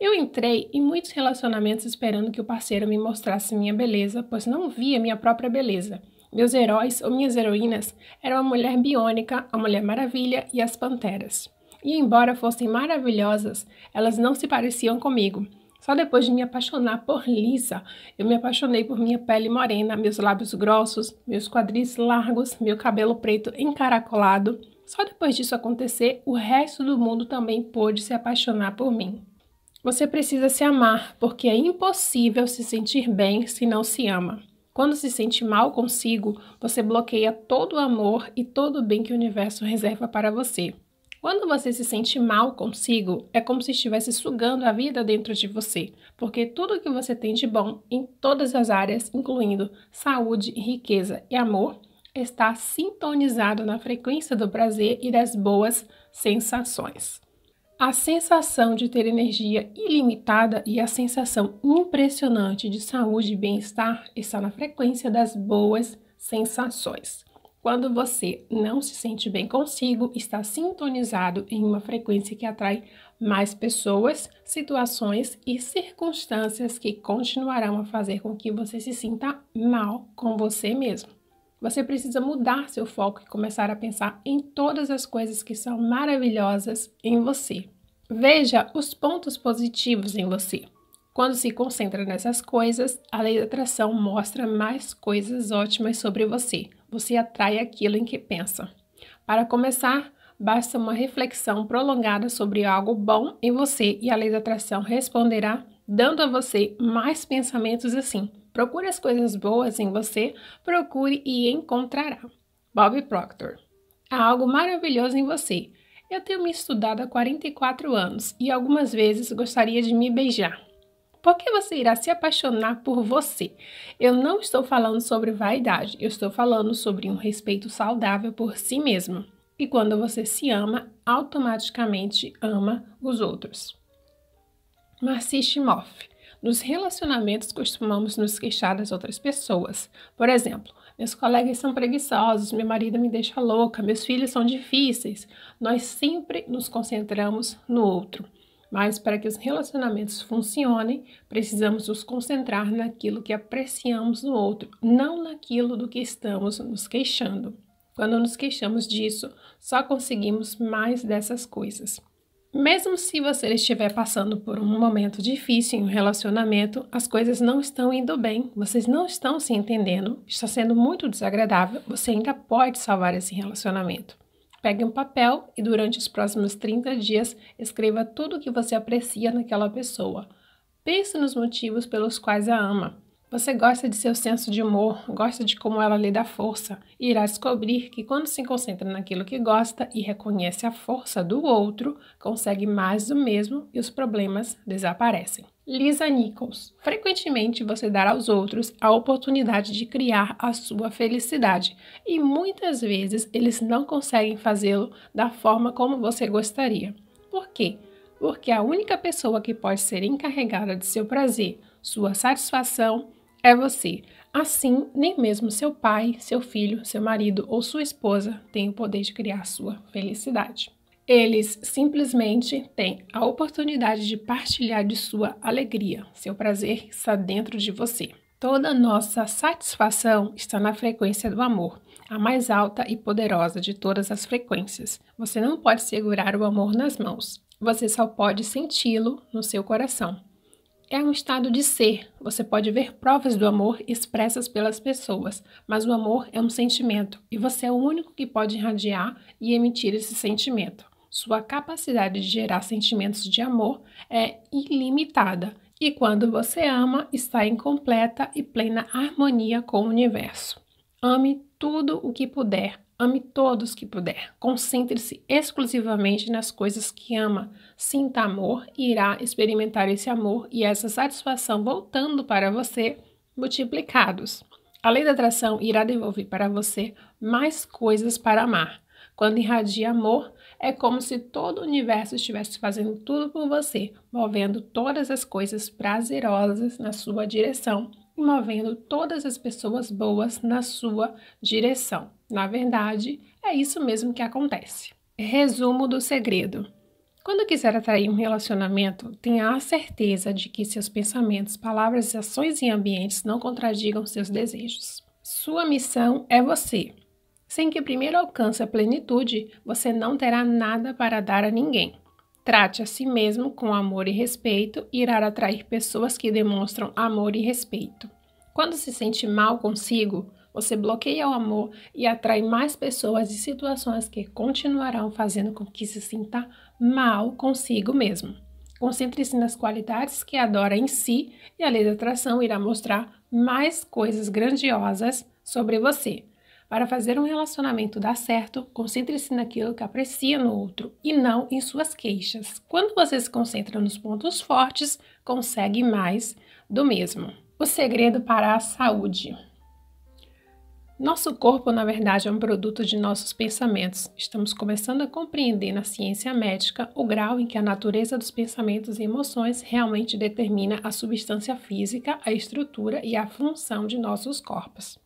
eu entrei em muitos relacionamentos esperando que o parceiro me mostrasse minha beleza, pois não via minha própria beleza. Meus heróis ou minhas heroínas eram a Mulher Biônica, a Mulher Maravilha e as Panteras. E embora fossem maravilhosas, elas não se pareciam comigo. Só depois de me apaixonar por Lisa, eu me apaixonei por minha pele morena, meus lábios grossos, meus quadris largos, meu cabelo preto encaracolado. Só depois disso acontecer, o resto do mundo também pôde se apaixonar por mim. Você precisa se amar, porque é impossível se sentir bem se não se ama. Quando se sente mal consigo, você bloqueia todo o amor e todo o bem que o universo reserva para você. Quando você se sente mal consigo, é como se estivesse sugando a vida dentro de você, porque tudo que você tem de bom em todas as áreas, incluindo saúde, riqueza e amor, está sintonizado na frequência do prazer e das boas sensações. A sensação de ter energia ilimitada e a sensação impressionante de saúde e bem-estar está na frequência das boas sensações. Quando você não se sente bem consigo, está sintonizado em uma frequência que atrai mais pessoas, situações e circunstâncias que continuarão a fazer com que você se sinta mal com você mesmo. Você precisa mudar seu foco e começar a pensar em todas as coisas que são maravilhosas em você. Veja os pontos positivos em você. Quando se concentra nessas coisas, a lei da atração mostra mais coisas ótimas sobre você. Você atrai aquilo em que pensa. Para começar, basta uma reflexão prolongada sobre algo bom em você e a lei da atração responderá dando a você mais pensamentos assim. Procure as coisas boas em você, procure e encontrará. Bob Proctor. Há algo maravilhoso em você. Eu tenho me estudado há 44 anos e algumas vezes gostaria de me beijar. Por que você irá se apaixonar por você? Eu não estou falando sobre vaidade, eu estou falando sobre um respeito saudável por si mesmo. E quando você se ama, automaticamente ama os outros. Marci Moff. Nos relacionamentos costumamos nos queixar das outras pessoas. Por exemplo, meus colegas são preguiçosos, meu marido me deixa louca, meus filhos são difíceis. Nós sempre nos concentramos no outro. Mas para que os relacionamentos funcionem, precisamos nos concentrar naquilo que apreciamos no outro, não naquilo do que estamos nos queixando. Quando nos queixamos disso, só conseguimos mais dessas coisas. Mesmo se você estiver passando por um momento difícil em um relacionamento, as coisas não estão indo bem, vocês não estão se entendendo, está sendo muito desagradável, você ainda pode salvar esse relacionamento. Pegue um papel e durante os próximos 30 dias escreva tudo o que você aprecia naquela pessoa. Pense nos motivos pelos quais a ama. Você gosta de seu senso de humor, gosta de como ela lhe dá força, e irá descobrir que quando se concentra naquilo que gosta e reconhece a força do outro, consegue mais do mesmo e os problemas desaparecem. Lisa Nichols. Frequentemente você dá aos outros a oportunidade de criar a sua felicidade e muitas vezes eles não conseguem fazê-lo da forma como você gostaria. Por quê? Porque a única pessoa que pode ser encarregada de seu prazer, sua satisfação é você. Assim, nem mesmo seu pai, seu filho, seu marido ou sua esposa têm o poder de criar sua felicidade. Eles simplesmente têm a oportunidade de partilhar de sua alegria, seu prazer está dentro de você. Toda nossa satisfação está na frequência do amor, a mais alta e poderosa de todas as frequências. Você não pode segurar o amor nas mãos, você só pode senti-lo no seu coração é um estado de ser. Você pode ver provas do amor expressas pelas pessoas, mas o amor é um sentimento e você é o único que pode irradiar e emitir esse sentimento. Sua capacidade de gerar sentimentos de amor é ilimitada e quando você ama, está em completa e plena harmonia com o universo. Ame tudo o que puder, Ame todos que puder. Concentre-se exclusivamente nas coisas que ama. Sinta amor e irá experimentar esse amor e essa satisfação voltando para você multiplicados. A lei da atração irá devolver para você mais coisas para amar. Quando irradia amor, é como se todo o universo estivesse fazendo tudo por você, movendo todas as coisas prazerosas na sua direção e movendo todas as pessoas boas na sua direção. Na verdade, é isso mesmo que acontece. Resumo do segredo. Quando quiser atrair um relacionamento, tenha a certeza de que seus pensamentos, palavras, ações e ambientes não contradigam seus desejos. Sua missão é você. Sem que primeiro alcance a plenitude, você não terá nada para dar a ninguém. Trate a si mesmo com amor e respeito e irá atrair pessoas que demonstram amor e respeito. Quando se sente mal consigo, você bloqueia o amor e atrai mais pessoas e situações que continuarão fazendo com que se sinta mal consigo mesmo. Concentre-se nas qualidades que adora em si e a lei da atração irá mostrar mais coisas grandiosas sobre você. Para fazer um relacionamento dar certo, concentre-se naquilo que aprecia no outro e não em suas queixas. Quando você se concentra nos pontos fortes, consegue mais do mesmo. O segredo para a saúde. Nosso corpo, na verdade, é um produto de nossos pensamentos. Estamos começando a compreender na ciência médica o grau em que a natureza dos pensamentos e emoções realmente determina a substância física, a estrutura e a função de nossos corpos.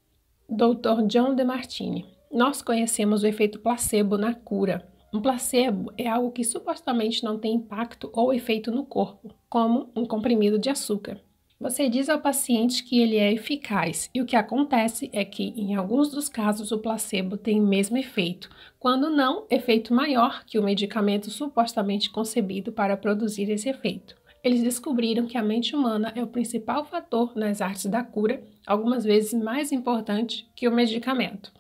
Dr. John DeMartini. Nós conhecemos o efeito placebo na cura. Um placebo é algo que supostamente não tem impacto ou efeito no corpo, como um comprimido de açúcar. Você diz ao paciente que ele é eficaz e o que acontece é que, em alguns dos casos, o placebo tem o mesmo efeito, quando não, efeito maior que o medicamento supostamente concebido para produzir esse efeito. Eles descobriram que a mente humana é o principal fator nas artes da cura, algumas vezes mais importante que o medicamento.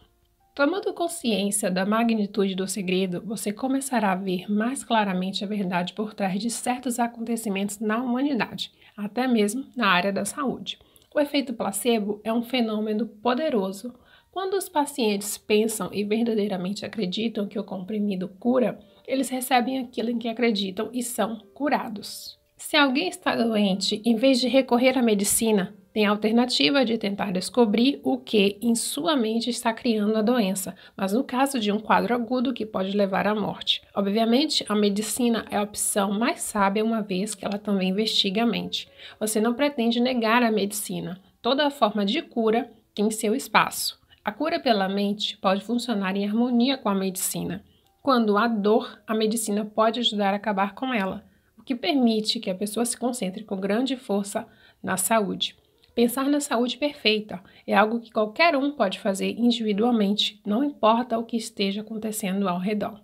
Tomando consciência da magnitude do segredo, você começará a ver mais claramente a verdade por trás de certos acontecimentos na humanidade, até mesmo na área da saúde. O efeito placebo é um fenômeno poderoso. Quando os pacientes pensam e verdadeiramente acreditam que o comprimido cura, eles recebem aquilo em que acreditam e são curados. Se alguém está doente, em vez de recorrer à medicina, tem a alternativa de tentar descobrir o que em sua mente está criando a doença, mas no caso de um quadro agudo que pode levar à morte. Obviamente, a medicina é a opção mais sábia, uma vez que ela também investiga a mente. Você não pretende negar a medicina. Toda forma de cura tem seu espaço. A cura pela mente pode funcionar em harmonia com a medicina. Quando há dor, a medicina pode ajudar a acabar com ela, o que permite que a pessoa se concentre com grande força na saúde. Pensar na saúde perfeita é algo que qualquer um pode fazer individualmente, não importa o que esteja acontecendo ao redor.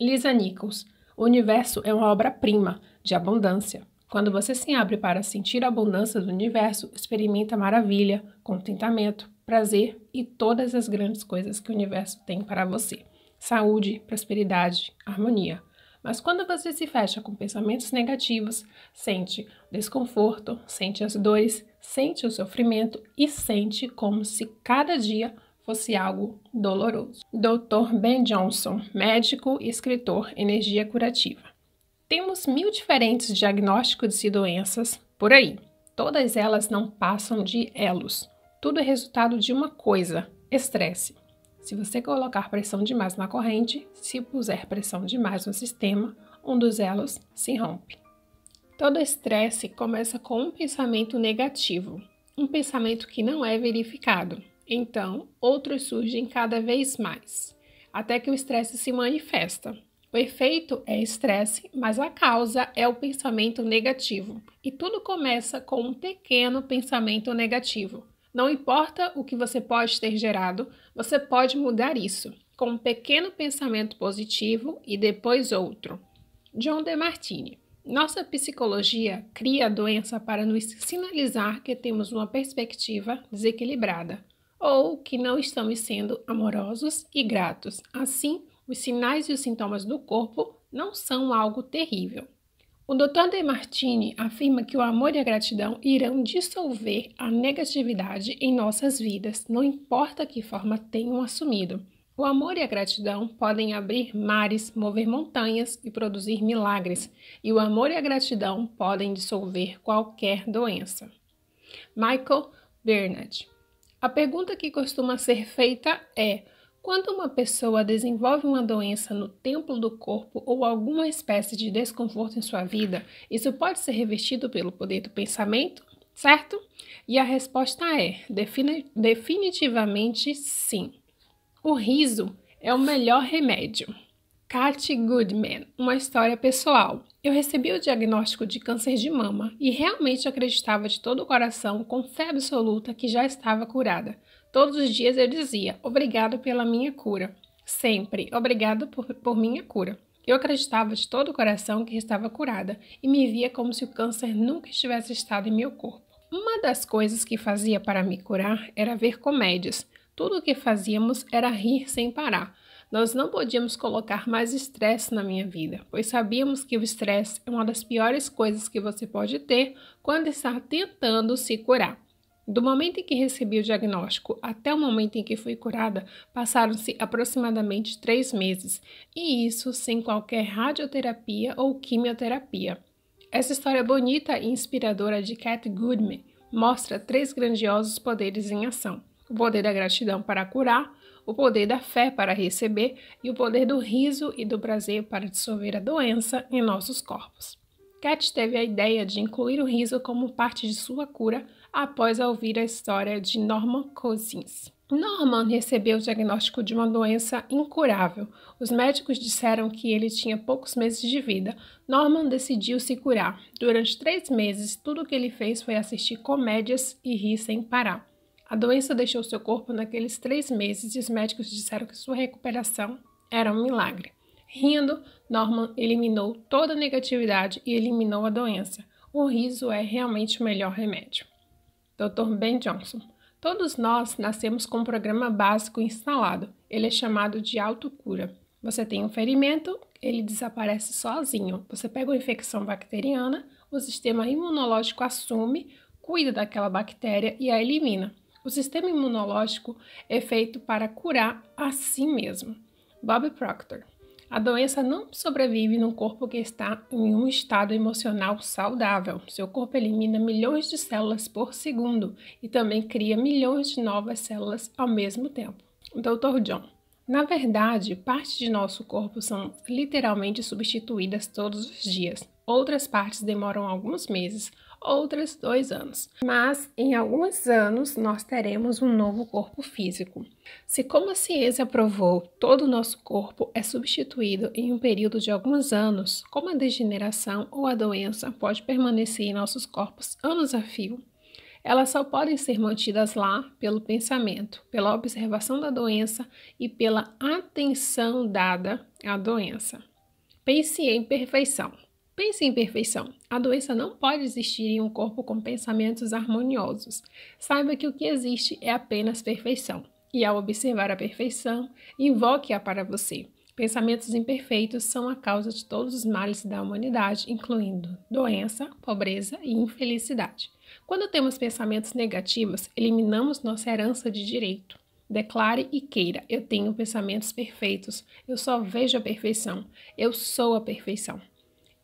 Lisa Nichols. O universo é uma obra-prima de abundância. Quando você se abre para sentir a abundância do universo, experimenta maravilha, contentamento, prazer e todas as grandes coisas que o universo tem para você: saúde, prosperidade, harmonia. Mas quando você se fecha com pensamentos negativos, sente desconforto, sente as dores, sente o sofrimento e sente como se cada dia fosse algo doloroso. Dr. Ben Johnson, médico e escritor, energia curativa. Temos mil diferentes diagnósticos de doenças por aí. Todas elas não passam de elos. Tudo é resultado de uma coisa: estresse. Se você colocar pressão demais na corrente, se puser pressão demais no sistema, um dos elos se rompe. Todo estresse começa com um pensamento negativo, um pensamento que não é verificado. Então, outros surgem cada vez mais, até que o estresse se manifesta. O efeito é estresse, mas a causa é o pensamento negativo. E tudo começa com um pequeno pensamento negativo. Não importa o que você pode ter gerado, você pode mudar isso com um pequeno pensamento positivo e depois outro. John DeMartini nossa psicologia cria a doença para nos sinalizar que temos uma perspectiva desequilibrada ou que não estamos sendo amorosos e gratos. Assim, os sinais e os sintomas do corpo não são algo terrível. O Dr. De Martini afirma que o amor e a gratidão irão dissolver a negatividade em nossas vidas, não importa que forma tenham assumido. O amor e a gratidão podem abrir mares, mover montanhas e produzir milagres, e o amor e a gratidão podem dissolver qualquer doença. Michael Bernard. A pergunta que costuma ser feita é: quando uma pessoa desenvolve uma doença no templo do corpo ou alguma espécie de desconforto em sua vida, isso pode ser revertido pelo poder do pensamento? Certo? E a resposta é: definitivamente sim. O riso é o melhor remédio. Kat Goodman, uma história pessoal. Eu recebi o diagnóstico de câncer de mama e realmente acreditava de todo o coração, com fé absoluta, que já estava curada. Todos os dias eu dizia: Obrigado pela minha cura. Sempre, obrigado por, por minha cura. Eu acreditava de todo o coração que estava curada e me via como se o câncer nunca estivesse estado em meu corpo. Uma das coisas que fazia para me curar era ver comédias. Tudo o que fazíamos era rir sem parar. Nós não podíamos colocar mais estresse na minha vida, pois sabíamos que o estresse é uma das piores coisas que você pode ter quando está tentando se curar. Do momento em que recebi o diagnóstico até o momento em que fui curada, passaram-se aproximadamente três meses, e isso sem qualquer radioterapia ou quimioterapia. Essa história bonita e inspiradora de Cat Goodman mostra três grandiosos poderes em ação: o poder da gratidão para curar, o poder da fé para receber e o poder do riso e do prazer para dissolver a doença em nossos corpos. Cat teve a ideia de incluir o riso como parte de sua cura após ouvir a história de Norman Cousins. Norman recebeu o diagnóstico de uma doença incurável. Os médicos disseram que ele tinha poucos meses de vida. Norman decidiu se curar. Durante três meses, tudo o que ele fez foi assistir comédias e rir sem parar. A doença deixou seu corpo naqueles três meses e os médicos disseram que sua recuperação era um milagre. Rindo, Norman eliminou toda a negatividade e eliminou a doença. O riso é realmente o melhor remédio. Dr. Ben Johnson. Todos nós nascemos com um programa básico instalado. Ele é chamado de autocura. Você tem um ferimento, ele desaparece sozinho. Você pega uma infecção bacteriana, o sistema imunológico assume, cuida daquela bactéria e a elimina. O sistema imunológico é feito para curar a si mesmo. Bob Proctor. A doença não sobrevive num corpo que está em um estado emocional saudável. Seu corpo elimina milhões de células por segundo e também cria milhões de novas células ao mesmo tempo. Dr. John. Na verdade, partes de nosso corpo são literalmente substituídas todos os dias. Outras partes demoram alguns meses, outros dois anos. Mas em alguns anos nós teremos um novo corpo físico. Se, como a ciência provou, todo o nosso corpo é substituído em um período de alguns anos, como a degeneração ou a doença pode permanecer em nossos corpos anos a fio, elas só podem ser mantidas lá pelo pensamento, pela observação da doença e pela atenção dada à doença. Pense em perfeição. Pense em perfeição. A doença não pode existir em um corpo com pensamentos harmoniosos. Saiba que o que existe é apenas perfeição. E ao observar a perfeição, invoque-a para você. Pensamentos imperfeitos são a causa de todos os males da humanidade, incluindo doença, pobreza e infelicidade. Quando temos pensamentos negativos, eliminamos nossa herança de direito. Declare e queira: eu tenho pensamentos perfeitos, eu só vejo a perfeição, eu sou a perfeição.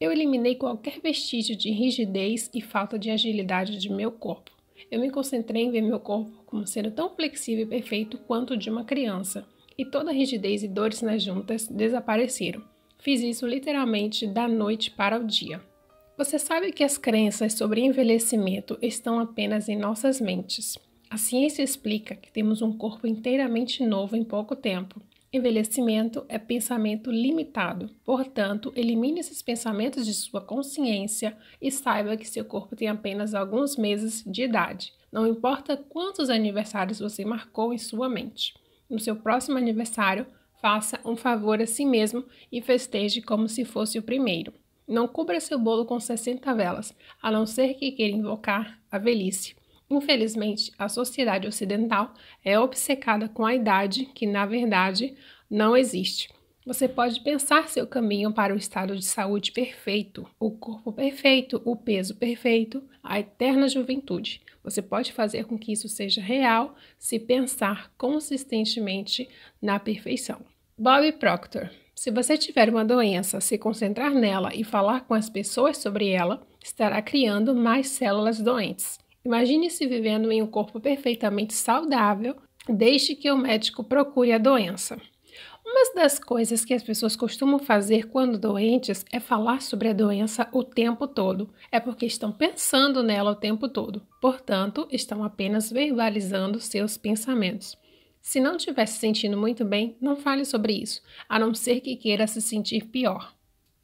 Eu eliminei qualquer vestígio de rigidez e falta de agilidade de meu corpo. Eu me concentrei em ver meu corpo como sendo tão flexível e perfeito quanto o de uma criança, e toda rigidez e dores nas juntas desapareceram. Fiz isso literalmente da noite para o dia. Você sabe que as crenças sobre envelhecimento estão apenas em nossas mentes. A ciência explica que temos um corpo inteiramente novo em pouco tempo Envelhecimento é pensamento limitado. Portanto, elimine esses pensamentos de sua consciência e saiba que seu corpo tem apenas alguns meses de idade. Não importa quantos aniversários você marcou em sua mente. No seu próximo aniversário, faça um favor a si mesmo e festeje como se fosse o primeiro. Não cubra seu bolo com 60 velas, a não ser que queira invocar a velhice. Infelizmente, a sociedade ocidental é obcecada com a idade que, na verdade, não existe. Você pode pensar seu caminho para o estado de saúde perfeito, o corpo perfeito, o peso perfeito, a eterna juventude. Você pode fazer com que isso seja real se pensar consistentemente na perfeição. Bob Proctor. Se você tiver uma doença, se concentrar nela e falar com as pessoas sobre ela, estará criando mais células doentes. Imagine se vivendo em um corpo perfeitamente saudável, desde que o médico procure a doença. Uma das coisas que as pessoas costumam fazer quando doentes é falar sobre a doença o tempo todo. É porque estão pensando nela o tempo todo. Portanto, estão apenas verbalizando seus pensamentos. Se não estiver se sentindo muito bem, não fale sobre isso, a não ser que queira se sentir pior.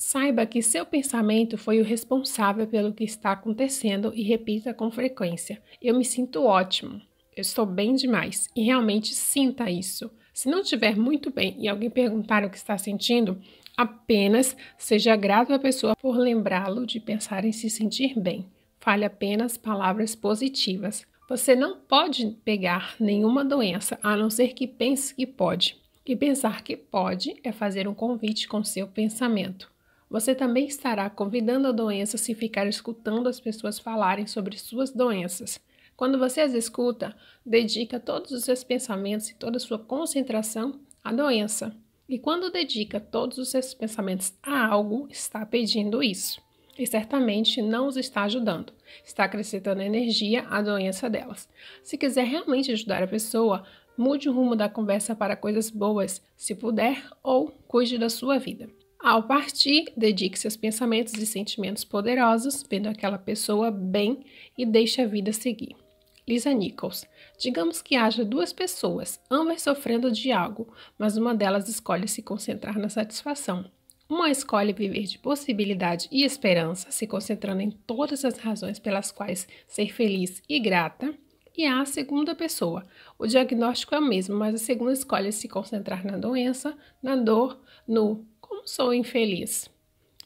Saiba que seu pensamento foi o responsável pelo que está acontecendo e repita com frequência: Eu me sinto ótimo, eu estou bem demais, e realmente sinta isso. Se não estiver muito bem e alguém perguntar o que está sentindo, apenas seja grato à pessoa por lembrá-lo de pensar em se sentir bem. Fale apenas palavras positivas. Você não pode pegar nenhuma doença a não ser que pense que pode. E pensar que pode é fazer um convite com seu pensamento. Você também estará convidando a doença se ficar escutando as pessoas falarem sobre suas doenças. Quando você as escuta, dedica todos os seus pensamentos e toda a sua concentração à doença. E quando dedica todos os seus pensamentos a algo, está pedindo isso. E certamente não os está ajudando. Está acrescentando energia à doença delas. Se quiser realmente ajudar a pessoa, mude o rumo da conversa para coisas boas, se puder, ou cuide da sua vida. Ao partir, dedique seus pensamentos e sentimentos poderosos, vendo aquela pessoa bem e deixe a vida seguir. Lisa Nichols. Digamos que haja duas pessoas, ambas sofrendo de algo, mas uma delas escolhe se concentrar na satisfação. Uma escolhe viver de possibilidade e esperança, se concentrando em todas as razões pelas quais ser feliz e grata. E a segunda pessoa. O diagnóstico é o mesmo, mas a segunda escolhe se concentrar na doença, na dor, no sou infeliz.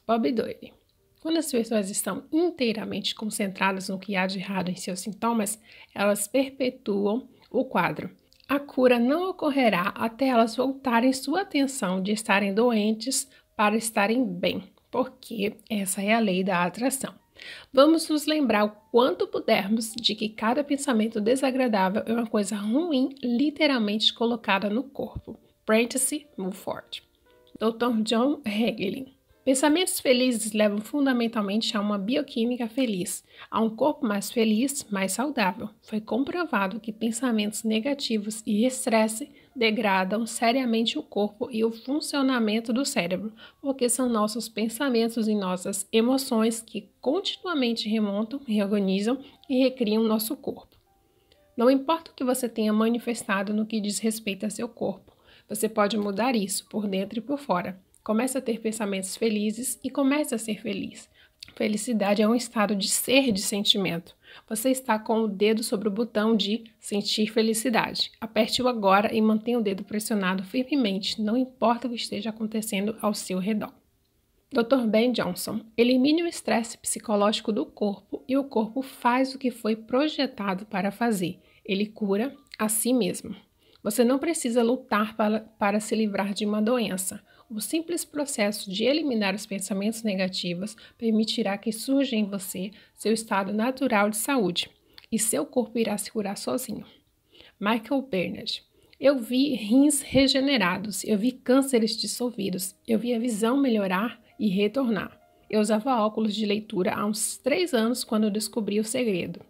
Bob Doyle. Quando as pessoas estão inteiramente concentradas no que há de errado em seus sintomas, elas perpetuam o quadro. A cura não ocorrerá até elas voltarem sua atenção de estarem doentes para estarem bem, porque essa é a lei da atração. Vamos nos lembrar o quanto pudermos de que cada pensamento desagradável é uma coisa ruim literalmente colocada no corpo. Prentice Mulford. Dr. John Hegelin. Pensamentos felizes levam fundamentalmente a uma bioquímica feliz, a um corpo mais feliz, mais saudável. Foi comprovado que pensamentos negativos e estresse degradam seriamente o corpo e o funcionamento do cérebro, porque são nossos pensamentos e nossas emoções que continuamente remontam, reorganizam e recriam nosso corpo. Não importa o que você tenha manifestado no que diz respeito a seu corpo, você pode mudar isso por dentro e por fora. Comece a ter pensamentos felizes e comece a ser feliz. Felicidade é um estado de ser de sentimento. Você está com o dedo sobre o botão de sentir felicidade. Aperte-o agora e mantenha o dedo pressionado firmemente, não importa o que esteja acontecendo ao seu redor. Dr. Ben Johnson, elimine o estresse psicológico do corpo e o corpo faz o que foi projetado para fazer. Ele cura a si mesmo. Você não precisa lutar para, para se livrar de uma doença. O simples processo de eliminar os pensamentos negativos permitirá que surja em você seu estado natural de saúde e seu corpo irá se curar sozinho. Michael Bernard. Eu vi rins regenerados, eu vi cânceres dissolvidos, eu vi a visão melhorar e retornar. Eu usava óculos de leitura há uns três anos quando descobri o segredo.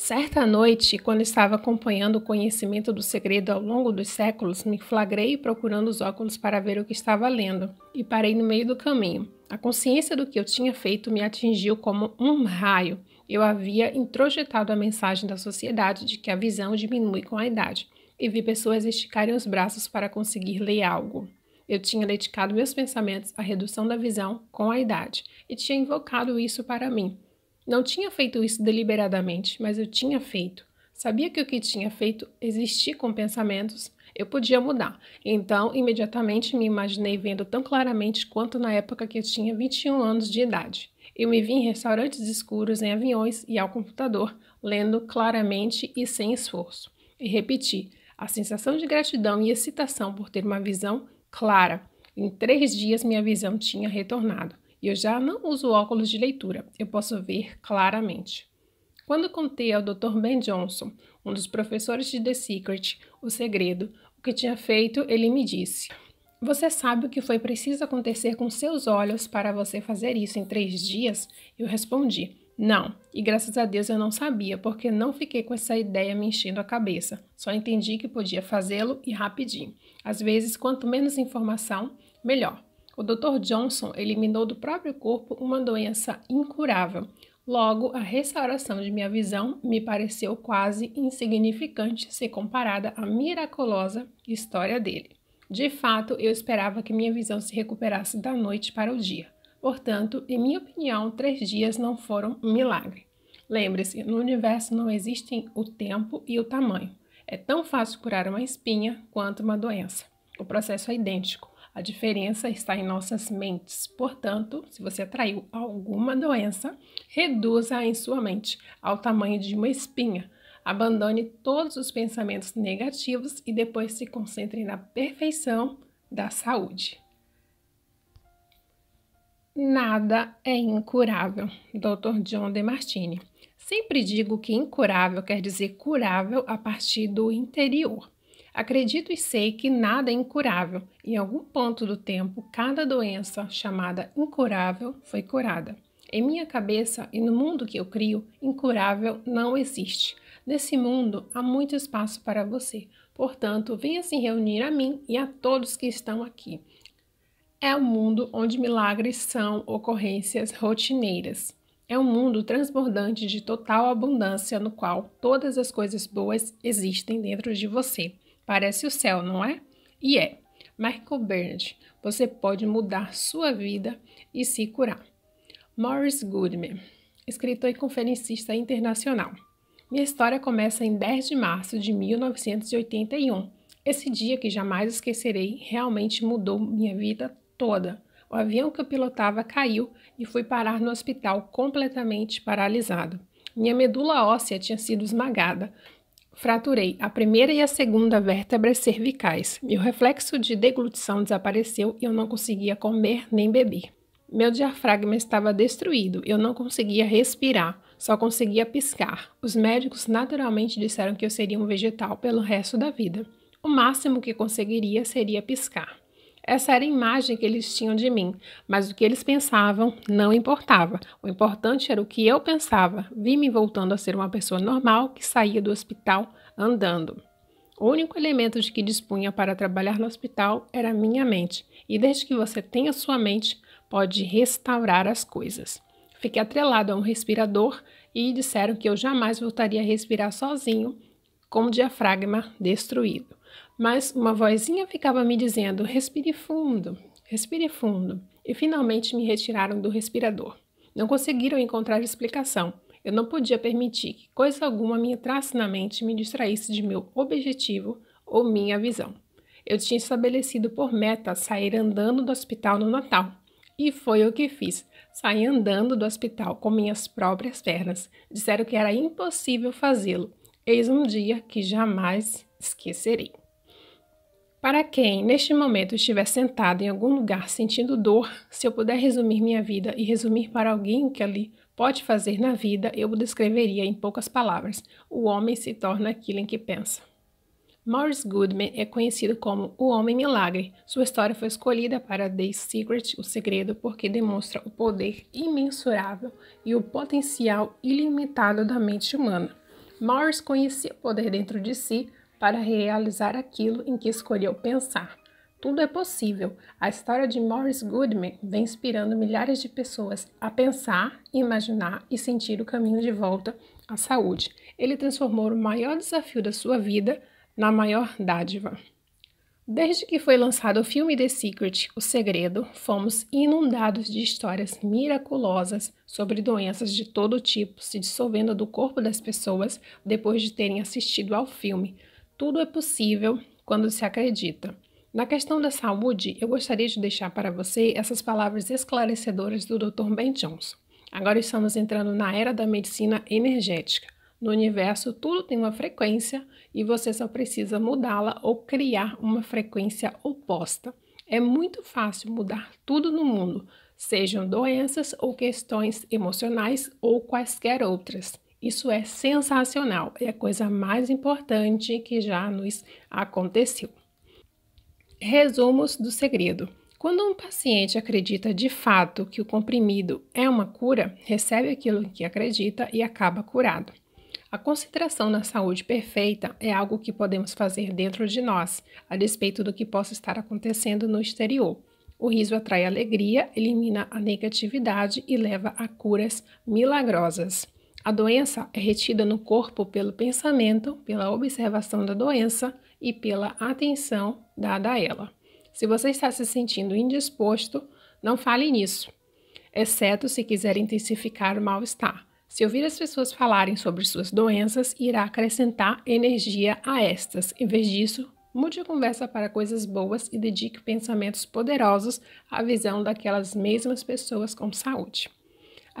Certa noite, quando estava acompanhando o conhecimento do segredo ao longo dos séculos, me flagrei procurando os óculos para ver o que estava lendo e parei no meio do caminho. A consciência do que eu tinha feito me atingiu como um raio. Eu havia introjetado a mensagem da sociedade de que a visão diminui com a idade e vi pessoas esticarem os braços para conseguir ler algo. Eu tinha dedicado meus pensamentos à redução da visão com a idade e tinha invocado isso para mim não tinha feito isso deliberadamente, mas eu tinha feito. Sabia que o que tinha feito existia com pensamentos, eu podia mudar. Então, imediatamente me imaginei vendo tão claramente quanto na época que eu tinha 21 anos de idade. Eu me vi em restaurantes escuros, em aviões e ao computador, lendo claramente e sem esforço. E repeti, a sensação de gratidão e excitação por ter uma visão clara. Em três dias, minha visão tinha retornado e eu já não uso óculos de leitura, eu posso ver claramente. Quando contei ao Dr. Ben Johnson, um dos professores de The Secret, o segredo, o que tinha feito, ele me disse: Você sabe o que foi preciso acontecer com seus olhos para você fazer isso em três dias? Eu respondi: Não, e graças a Deus eu não sabia, porque não fiquei com essa ideia me enchendo a cabeça. Só entendi que podia fazê-lo e rapidinho. Às vezes, quanto menos informação, melhor. O Dr. Johnson eliminou do próprio corpo uma doença incurável. Logo, a restauração de minha visão me pareceu quase insignificante se comparada à miraculosa história dele. De fato, eu esperava que minha visão se recuperasse da noite para o dia. Portanto, em minha opinião, três dias não foram um milagre. Lembre-se, no universo não existem o tempo e o tamanho. É tão fácil curar uma espinha quanto uma doença. O processo é idêntico. A diferença está em nossas mentes. Portanto, se você atraiu alguma doença, reduza-a em sua mente ao tamanho de uma espinha. Abandone todos os pensamentos negativos e depois se concentre na perfeição da saúde. Nada é incurável, Dr. John DeMartini. Sempre digo que incurável quer dizer curável a partir do interior. Acredito e sei que nada é incurável. Em algum ponto do tempo, cada doença chamada incurável foi curada. Em minha cabeça e no mundo que eu crio, incurável não existe. Nesse mundo há muito espaço para você. Portanto, venha se reunir a mim e a todos que estão aqui. É um mundo onde milagres são ocorrências rotineiras. É um mundo transbordante de total abundância no qual todas as coisas boas existem dentro de você. Parece o céu, não é? E é. Michael Bernard, você pode mudar sua vida e se curar. Morris Goodman, escritor e conferencista internacional. Minha história começa em 10 de março de 1981. Esse dia que jamais esquecerei realmente mudou minha vida toda. O avião que eu pilotava caiu e fui parar no hospital completamente paralisado. Minha medula óssea tinha sido esmagada, Fraturei a primeira e a segunda vértebras cervicais. Meu reflexo de deglutição desapareceu e eu não conseguia comer nem beber. Meu diafragma estava destruído, eu não conseguia respirar, só conseguia piscar. Os médicos naturalmente disseram que eu seria um vegetal pelo resto da vida. O máximo que conseguiria seria piscar. Essa era a imagem que eles tinham de mim, mas o que eles pensavam não importava. O importante era o que eu pensava. Vi-me voltando a ser uma pessoa normal que saía do hospital andando. O único elemento de que dispunha para trabalhar no hospital era minha mente, e desde que você tenha sua mente, pode restaurar as coisas. Fiquei atrelado a um respirador e disseram que eu jamais voltaria a respirar sozinho com o diafragma destruído. Mas uma vozinha ficava me dizendo: respire fundo, respire fundo. E finalmente me retiraram do respirador. Não conseguiram encontrar explicação. Eu não podia permitir que coisa alguma me entrasse na mente e me distraísse de meu objetivo ou minha visão. Eu tinha estabelecido por meta sair andando do hospital no Natal. E foi o que fiz. Saí andando do hospital com minhas próprias pernas. Disseram que era impossível fazê-lo. Eis um dia que jamais esquecerei. Para quem, neste momento, estiver sentado em algum lugar sentindo dor, se eu puder resumir minha vida e resumir para alguém o que ali pode fazer na vida, eu o descreveria em poucas palavras: o homem se torna aquilo em que pensa. Morris Goodman é conhecido como o Homem Milagre. Sua história foi escolhida para The Secret, o segredo, porque demonstra o poder imensurável e o potencial ilimitado da mente humana. Morris conhecia o poder dentro de si, para realizar aquilo em que escolheu pensar. Tudo é possível. A história de Morris Goodman vem inspirando milhares de pessoas a pensar, imaginar e sentir o caminho de volta à saúde. Ele transformou o maior desafio da sua vida na maior dádiva. Desde que foi lançado o filme The Secret, O Segredo, fomos inundados de histórias miraculosas sobre doenças de todo tipo se dissolvendo do corpo das pessoas depois de terem assistido ao filme. Tudo é possível quando se acredita. Na questão da saúde, eu gostaria de deixar para você essas palavras esclarecedoras do Dr. Ben Johnson. Agora estamos entrando na era da medicina energética. No universo, tudo tem uma frequência e você só precisa mudá-la ou criar uma frequência oposta. É muito fácil mudar tudo no mundo, sejam doenças ou questões emocionais ou quaisquer outras. Isso é sensacional, é a coisa mais importante que já nos aconteceu. Resumos do segredo. Quando um paciente acredita de fato que o comprimido é uma cura, recebe aquilo que acredita e acaba curado. A concentração na saúde perfeita é algo que podemos fazer dentro de nós, a despeito do que possa estar acontecendo no exterior. O riso atrai alegria, elimina a negatividade e leva a curas milagrosas. A doença é retida no corpo pelo pensamento, pela observação da doença e pela atenção dada a ela. Se você está se sentindo indisposto, não fale nisso, exceto se quiser intensificar o mal-estar. Se ouvir as pessoas falarem sobre suas doenças, irá acrescentar energia a estas. Em vez disso, mude a conversa para coisas boas e dedique pensamentos poderosos à visão daquelas mesmas pessoas com saúde.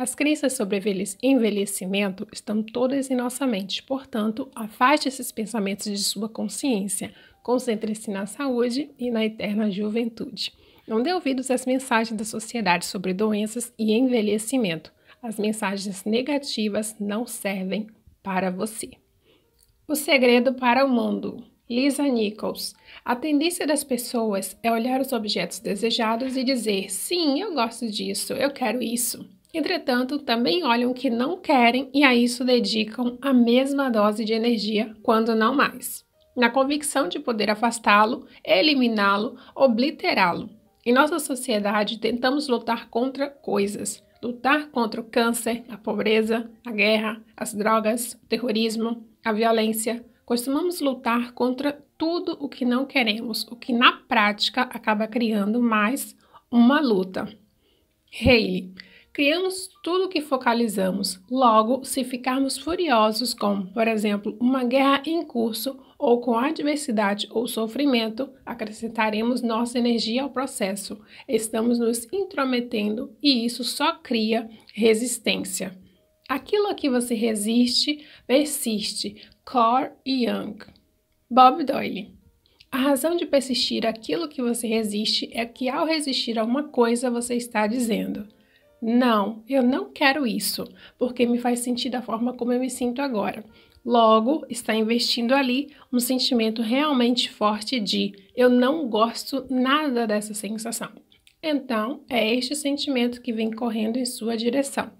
As crenças sobre envelhecimento estão todas em nossa mente, portanto, afaste esses pensamentos de sua consciência, concentre-se na saúde e na eterna juventude. Não dê ouvidos às mensagens da sociedade sobre doenças e envelhecimento. As mensagens negativas não servem para você. O segredo para o mundo. Lisa Nichols. A tendência das pessoas é olhar os objetos desejados e dizer: sim, eu gosto disso, eu quero isso. Entretanto, também olham o que não querem e a isso dedicam a mesma dose de energia, quando não mais, na convicção de poder afastá-lo, eliminá-lo, obliterá-lo. Em nossa sociedade, tentamos lutar contra coisas, lutar contra o câncer, a pobreza, a guerra, as drogas, o terrorismo, a violência. Costumamos lutar contra tudo o que não queremos, o que na prática acaba criando mais uma luta. Haley, criamos tudo que focalizamos. Logo, se ficarmos furiosos com, por exemplo, uma guerra em curso ou com adversidade ou sofrimento, acrescentaremos nossa energia ao processo. Estamos nos intrometendo e isso só cria resistência. Aquilo a que você resiste, persiste. Core Young. Bob Doyle. A razão de persistir aquilo que você resiste é que ao resistir a uma coisa, você está dizendo: não, eu não quero isso, porque me faz sentir da forma como eu me sinto agora. Logo, está investindo ali um sentimento realmente forte de eu não gosto nada dessa sensação. Então, é este sentimento que vem correndo em sua direção.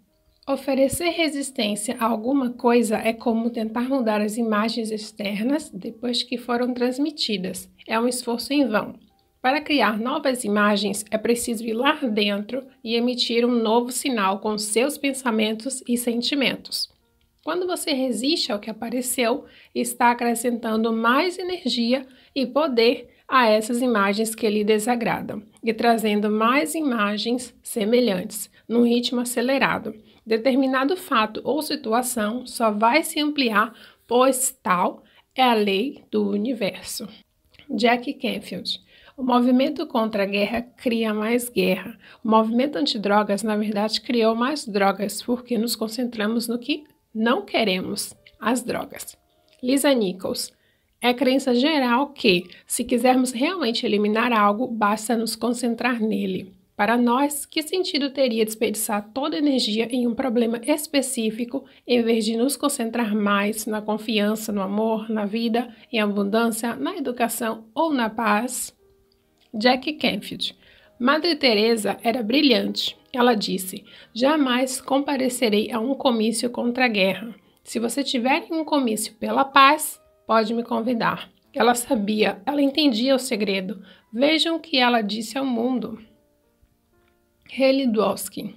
Oferecer resistência a alguma coisa é como tentar mudar as imagens externas depois que foram transmitidas. É um esforço em vão. Para criar novas imagens, é preciso ir lá dentro e emitir um novo sinal com seus pensamentos e sentimentos. Quando você resiste ao que apareceu, está acrescentando mais energia e poder a essas imagens que lhe desagradam e trazendo mais imagens semelhantes, num ritmo acelerado. Determinado fato ou situação só vai se ampliar, pois tal é a lei do universo. Jack Canfield o movimento contra a guerra cria mais guerra. O movimento antidrogas, na verdade, criou mais drogas, porque nos concentramos no que não queremos, as drogas. Lisa Nichols. É crença geral que, se quisermos realmente eliminar algo, basta nos concentrar nele. Para nós, que sentido teria desperdiçar toda energia em um problema específico em vez de nos concentrar mais na confiança, no amor, na vida, em abundância, na educação ou na paz? Jack Canfield. Madre Teresa era brilhante. Ela disse: "Jamais comparecerei a um comício contra a guerra. Se você tiver um comício pela paz, pode me convidar." Ela sabia, ela entendia o segredo. Vejam o que ela disse ao mundo. Helidowski.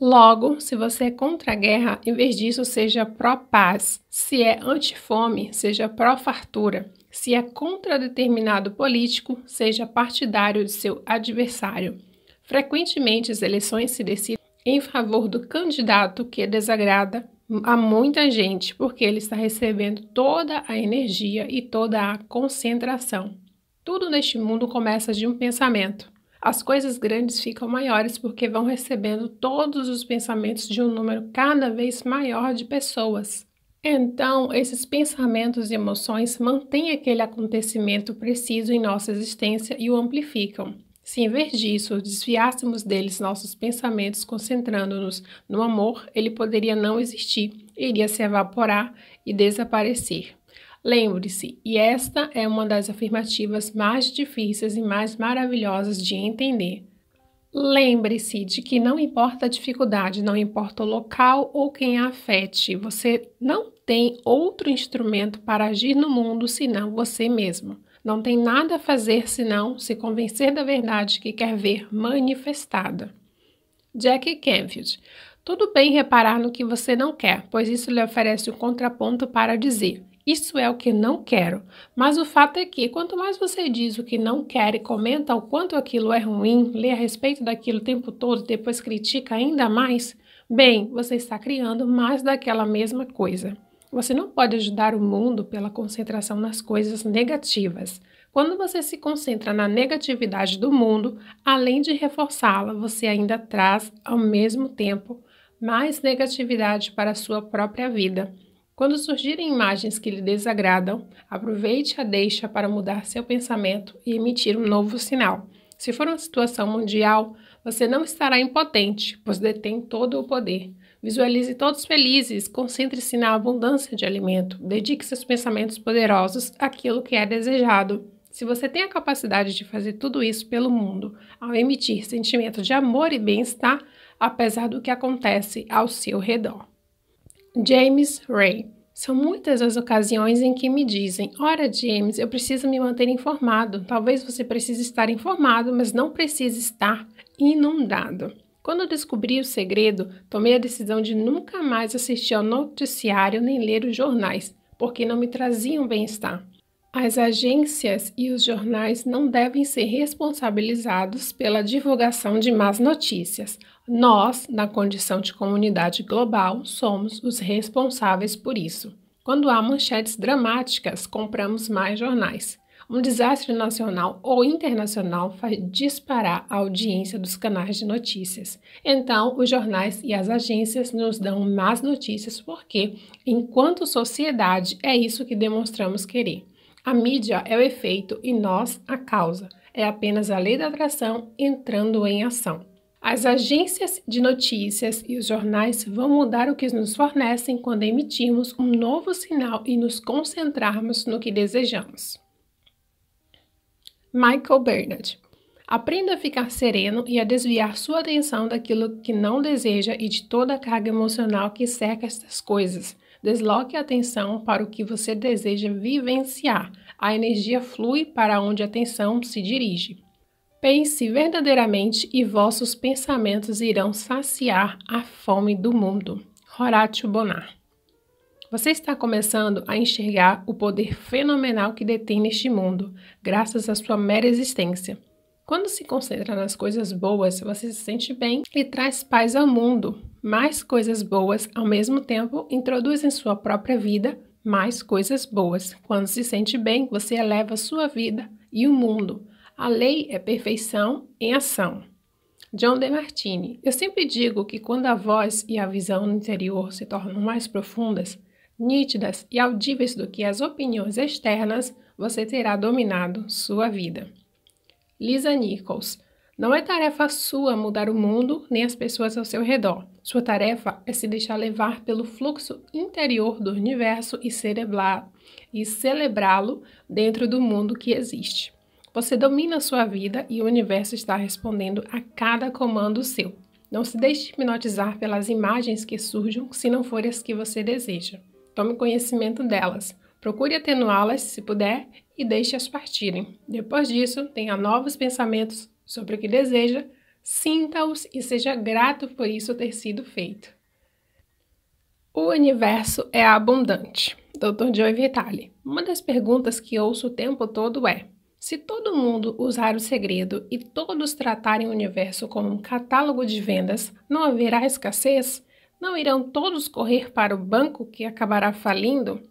Logo, se você é contra a guerra, em vez disso, seja pró-paz. Se é anti-fome, seja pró-fartura se é contra determinado político, seja partidário de seu adversário. Frequentemente, as eleições se decidem em favor do candidato que desagrada a muita gente, porque ele está recebendo toda a energia e toda a concentração. Tudo neste mundo começa de um pensamento. As coisas grandes ficam maiores porque vão recebendo todos os pensamentos de um número cada vez maior de pessoas. Então, esses pensamentos e emoções mantêm aquele acontecimento preciso em nossa existência e o amplificam. Se em vez disso desviássemos deles nossos pensamentos concentrando-nos no amor, ele poderia não existir, iria se evaporar e desaparecer. Lembre-se, e esta é uma das afirmativas mais difíceis e mais maravilhosas de entender. Lembre-se de que não importa a dificuldade, não importa o local ou quem a afete, você não tem outro instrumento para agir no mundo senão você mesmo. Não tem nada a fazer senão se convencer da verdade que quer ver manifestada. Jack Canfield. Tudo bem reparar no que você não quer, pois isso lhe oferece um contraponto para dizer: isso é o que não quero. Mas o fato é que, quanto mais você diz o que não quer e comenta o quanto aquilo é ruim, lê a respeito daquilo o tempo todo e depois critica ainda mais, bem, você está criando mais daquela mesma coisa. Você não pode ajudar o mundo pela concentração nas coisas negativas. Quando você se concentra na negatividade do mundo, além de reforçá-la, você ainda traz, ao mesmo tempo, mais negatividade para a sua própria vida. Quando surgirem imagens que lhe desagradam, aproveite a deixa para mudar seu pensamento e emitir um novo sinal. Se for uma situação mundial, você não estará impotente, pois detém todo o poder. Visualize todos felizes, concentre-se na abundância de alimento, dedique seus pensamentos poderosos àquilo que é desejado. Se você tem a capacidade de fazer tudo isso pelo mundo, ao emitir sentimentos de amor e bem-estar, apesar do que acontece ao seu redor. James Ray. São muitas as ocasiões em que me dizem: Ora, James, eu preciso me manter informado. Talvez você precise estar informado, mas não precise estar inundado. Quando descobri o segredo, tomei a decisão de nunca mais assistir ao noticiário nem ler os jornais, porque não me traziam bem-estar. As agências e os jornais não devem ser responsabilizados pela divulgação de más notícias. Nós, na condição de comunidade global, somos os responsáveis por isso. Quando há manchetes dramáticas, compramos mais jornais. Um desastre nacional ou internacional faz disparar a audiência dos canais de notícias. Então, os jornais e as agências nos dão más notícias porque, enquanto sociedade, é isso que demonstramos querer. A mídia é o efeito e nós a causa. É apenas a lei da atração entrando em ação. As agências de notícias e os jornais vão mudar o que nos fornecem quando emitirmos um novo sinal e nos concentrarmos no que desejamos. Michael Bernard Aprenda a ficar sereno e a desviar sua atenção daquilo que não deseja e de toda a carga emocional que cerca estas coisas. Desloque a atenção para o que você deseja vivenciar. A energia flui para onde a atenção se dirige. Pense verdadeiramente e vossos pensamentos irão saciar a fome do mundo. Horácio Bonar. Você está começando a enxergar o poder fenomenal que detém neste mundo, graças à sua mera existência. Quando se concentra nas coisas boas, você se sente bem e traz paz ao mundo. Mais coisas boas, ao mesmo tempo, introduz em sua própria vida mais coisas boas. Quando se sente bem, você eleva sua vida e o mundo. A lei é perfeição em ação. John De Martini. Eu sempre digo que quando a voz e a visão no interior se tornam mais profundas, nítidas e audíveis do que as opiniões externas, você terá dominado sua vida. Lisa Nichols. Não é tarefa sua mudar o mundo nem as pessoas ao seu redor. Sua tarefa é se deixar levar pelo fluxo interior do universo e celebrá-lo dentro do mundo que existe. Você domina a sua vida e o universo está respondendo a cada comando seu. Não se deixe hipnotizar pelas imagens que surjam se não forem as que você deseja. Tome conhecimento delas. Procure atenuá-las, se puder, e deixe-as partirem. Depois disso, tenha novos pensamentos sobre o que deseja, sinta-os e seja grato por isso ter sido feito. O universo é abundante. Dr. Joe Vitale. Uma das perguntas que ouço o tempo todo é: se todo mundo usar o segredo e todos tratarem o universo como um catálogo de vendas, não haverá escassez? Não irão todos correr para o banco que acabará falindo?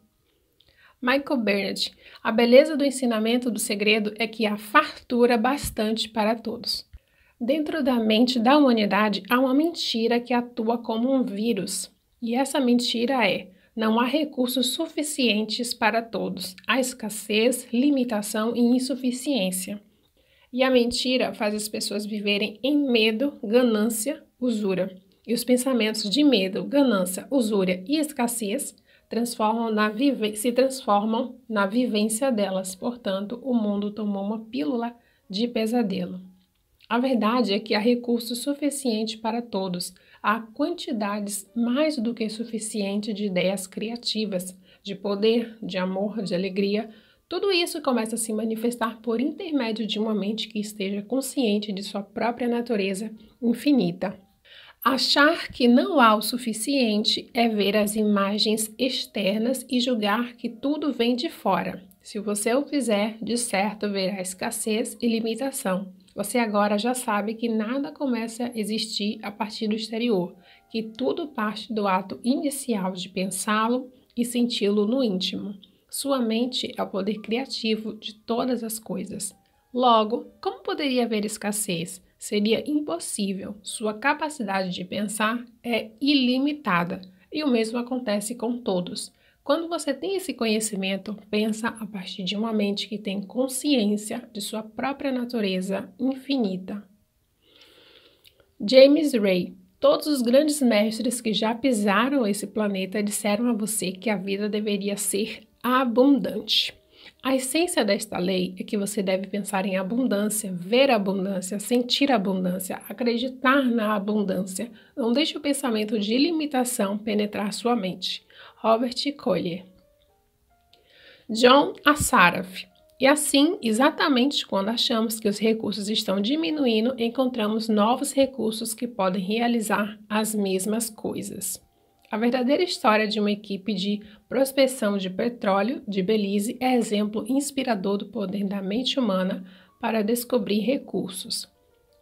Michael Bernard, a beleza do ensinamento do segredo é que há fartura bastante para todos. Dentro da mente da humanidade há uma mentira que atua como um vírus. E essa mentira é: não há recursos suficientes para todos. Há escassez, limitação e insuficiência. E a mentira faz as pessoas viverem em medo, ganância, usura. E os pensamentos de medo, ganância, usura e escassez transformam na vive... se transformam na vivência delas. Portanto, o mundo tomou uma pílula de pesadelo. A verdade é que há recursos suficientes para todos há quantidades mais do que suficiente de ideias criativas, de poder, de amor, de alegria. Tudo isso começa a se manifestar por intermédio de uma mente que esteja consciente de sua própria natureza infinita. Achar que não há o suficiente é ver as imagens externas e julgar que tudo vem de fora. Se você o fizer, de certo verá escassez e limitação. Você agora já sabe que nada começa a existir a partir do exterior, que tudo parte do ato inicial de pensá-lo e senti-lo no íntimo. Sua mente é o poder criativo de todas as coisas. Logo, como poderia haver escassez? Seria impossível. Sua capacidade de pensar é ilimitada, e o mesmo acontece com todos. Quando você tem esse conhecimento, pensa a partir de uma mente que tem consciência de sua própria natureza infinita. James Ray. Todos os grandes mestres que já pisaram esse planeta disseram a você que a vida deveria ser abundante. A essência desta lei é que você deve pensar em abundância, ver a abundância, sentir a abundância, acreditar na abundância. Não deixe o pensamento de limitação penetrar sua mente. Robert Collier, John Assaraf. E assim, exatamente quando achamos que os recursos estão diminuindo, encontramos novos recursos que podem realizar as mesmas coisas. A verdadeira história de uma equipe de prospecção de petróleo de Belize é exemplo inspirador do poder da mente humana para descobrir recursos.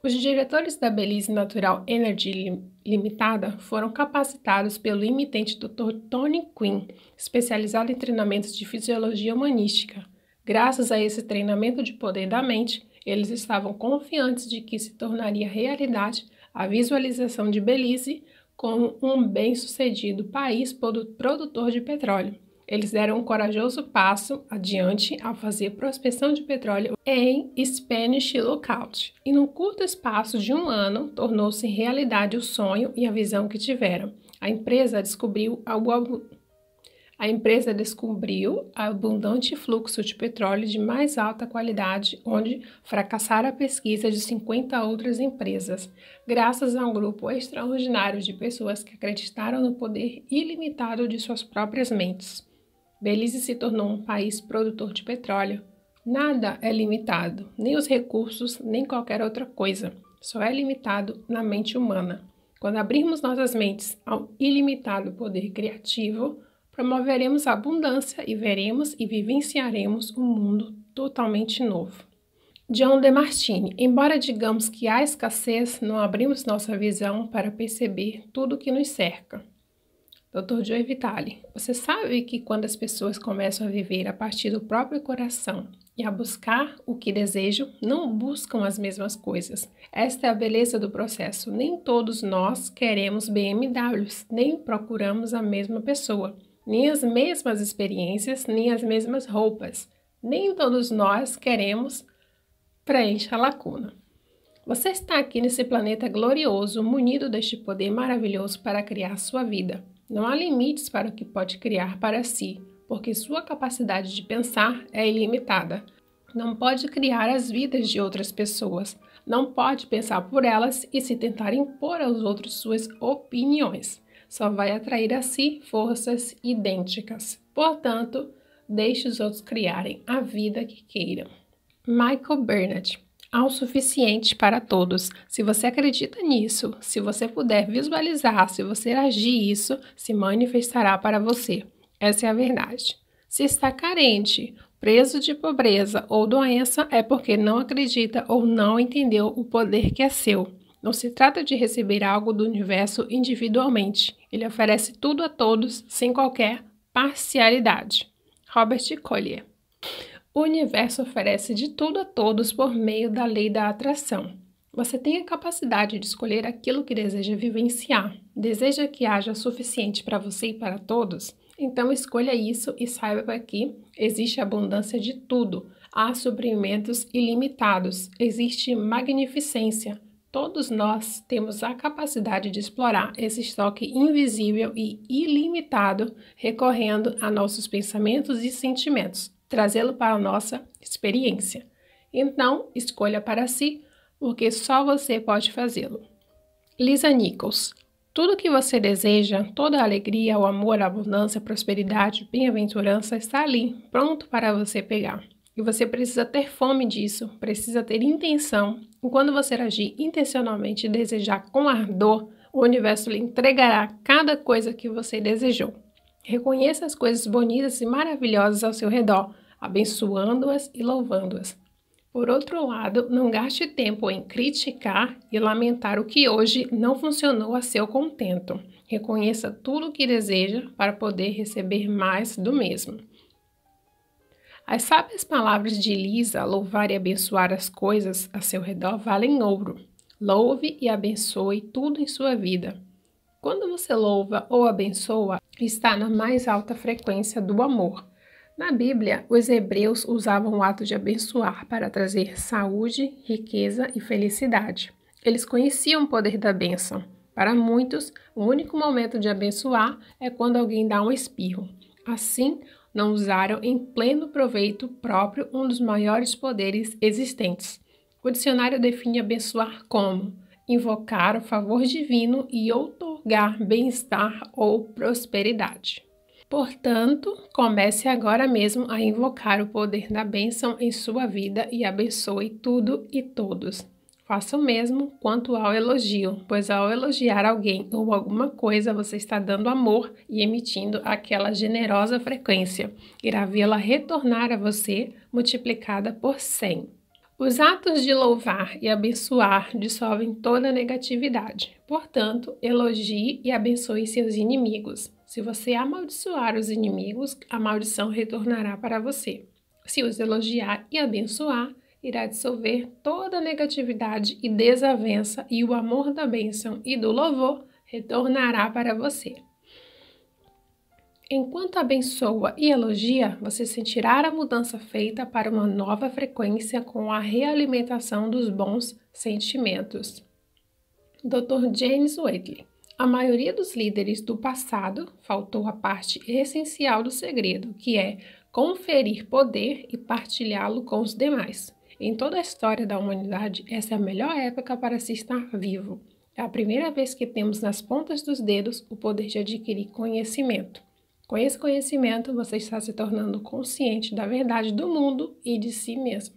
Os diretores da Belize Natural Energy Limitada foram capacitados pelo imitente Dr. Tony Quinn, especializado em treinamentos de fisiologia humanística. Graças a esse treinamento de poder da mente, eles estavam confiantes de que se tornaria realidade a visualização de Belize como um bem-sucedido país produtor de petróleo eles deram um corajoso passo adiante ao fazer prospecção de petróleo em Spanish Lookout, e num curto espaço de um ano tornou-se realidade o sonho e a visão que tiveram. A empresa descobriu algo a empresa descobriu abundante fluxo de petróleo de mais alta qualidade, onde fracassara a pesquisa de 50 outras empresas, graças a um grupo extraordinário de pessoas que acreditaram no poder ilimitado de suas próprias mentes. Belize se tornou um país produtor de petróleo. Nada é limitado, nem os recursos, nem qualquer outra coisa. Só é limitado na mente humana. Quando abrirmos nossas mentes ao ilimitado poder criativo, promoveremos a abundância e veremos e vivenciaremos um mundo totalmente novo. John DeMartini, embora digamos que há escassez, não abrimos nossa visão para perceber tudo o que nos cerca. Dr. Joe Vitale, você sabe que quando as pessoas começam a viver a partir do próprio coração e a buscar o que desejam, não buscam as mesmas coisas. Esta é a beleza do processo. Nem todos nós queremos BMWs, nem procuramos a mesma pessoa, nem as mesmas experiências, nem as mesmas roupas. Nem todos nós queremos preencher a lacuna. Você está aqui nesse planeta glorioso, munido deste poder maravilhoso para criar sua vida. Não há limites para o que pode criar para si, porque sua capacidade de pensar é ilimitada. Não pode criar as vidas de outras pessoas, não pode pensar por elas e se tentar impor aos outros suas opiniões. Só vai atrair a si forças idênticas. Portanto, deixe os outros criarem a vida que queiram. Michael Bernard Há o suficiente para todos. Se você acredita nisso, se você puder visualizar, se você agir isso, se manifestará para você. Essa é a verdade. Se está carente, preso de pobreza ou doença, é porque não acredita ou não entendeu o poder que é seu. Não se trata de receber algo do universo individualmente. Ele oferece tudo a todos, sem qualquer parcialidade. Robert Collier o universo oferece de tudo a todos por meio da lei da atração. Você tem a capacidade de escolher aquilo que deseja vivenciar. Deseja que haja suficiente para você e para todos? Então escolha isso e saiba que existe abundância de tudo. Há suprimentos ilimitados, existe magnificência. Todos nós temos a capacidade de explorar esse estoque invisível e ilimitado, recorrendo a nossos pensamentos e sentimentos trazê-lo para a nossa experiência. Então, escolha para si, porque só você pode fazê-lo. Lisa Nichols. Tudo que você deseja, toda a alegria, o amor, a abundância, a prosperidade, bem-aventurança está ali, pronto para você pegar. E você precisa ter fome disso, precisa ter intenção. E quando você agir intencionalmente e desejar com ardor, o universo lhe entregará cada coisa que você desejou. Reconheça as coisas bonitas e maravilhosas ao seu redor, abençoando-as e louvando-as. Por outro lado, não gaste tempo em criticar e lamentar o que hoje não funcionou a seu contento. Reconheça tudo o que deseja para poder receber mais do mesmo. As sábias palavras de Lisa, louvar e abençoar as coisas a seu redor, valem ouro. Louve e abençoe tudo em sua vida. Quando você louva ou abençoa, está na mais alta frequência do amor. Na Bíblia, os hebreus usavam o ato de abençoar para trazer saúde, riqueza e felicidade. Eles conheciam o poder da bênção. Para muitos, o único momento de abençoar é quando alguém dá um espirro. Assim, não usaram em pleno proveito próprio um dos maiores poderes existentes. O dicionário define abençoar como invocar o favor divino e outorgar bem-estar ou prosperidade. Portanto, comece agora mesmo a invocar o poder da bênção em sua vida e abençoe tudo e todos. Faça o mesmo quanto ao elogio, pois ao elogiar alguém ou alguma coisa, você está dando amor e emitindo aquela generosa frequência. Irá vê-la retornar a você multiplicada por 100. Os atos de louvar e abençoar dissolvem toda negatividade. Portanto, elogie e abençoe seus inimigos. Se você amaldiçoar os inimigos, a maldição retornará para você. Se os elogiar e abençoar, irá dissolver toda negatividade e desavença, e o amor da bênção e do louvor retornará para você. Enquanto abençoa e elogia, você sentirá a mudança feita para uma nova frequência com a realimentação dos bons sentimentos. Dr. James Waitley a maioria dos líderes do passado faltou a parte essencial do segredo, que é conferir poder e partilhá-lo com os demais. Em toda a história da humanidade, essa é a melhor época para se estar vivo. É a primeira vez que temos nas pontas dos dedos o poder de adquirir conhecimento. Com esse conhecimento, você está se tornando consciente da verdade do mundo e de si mesmo.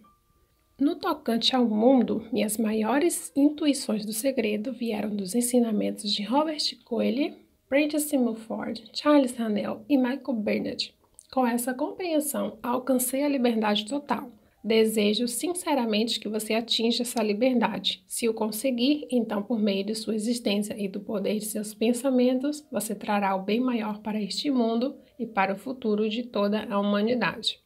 No tocante ao mundo, minhas maiores intuições do segredo vieram dos ensinamentos de Robert Coelho, Prentice Mulford, Charles Hanel e Michael Bernard. Com essa compreensão, alcancei a liberdade total Desejo sinceramente que você atinja essa liberdade. Se o conseguir, então, por meio de sua existência e do poder de seus pensamentos, você trará o bem maior para este mundo e para o futuro de toda a humanidade.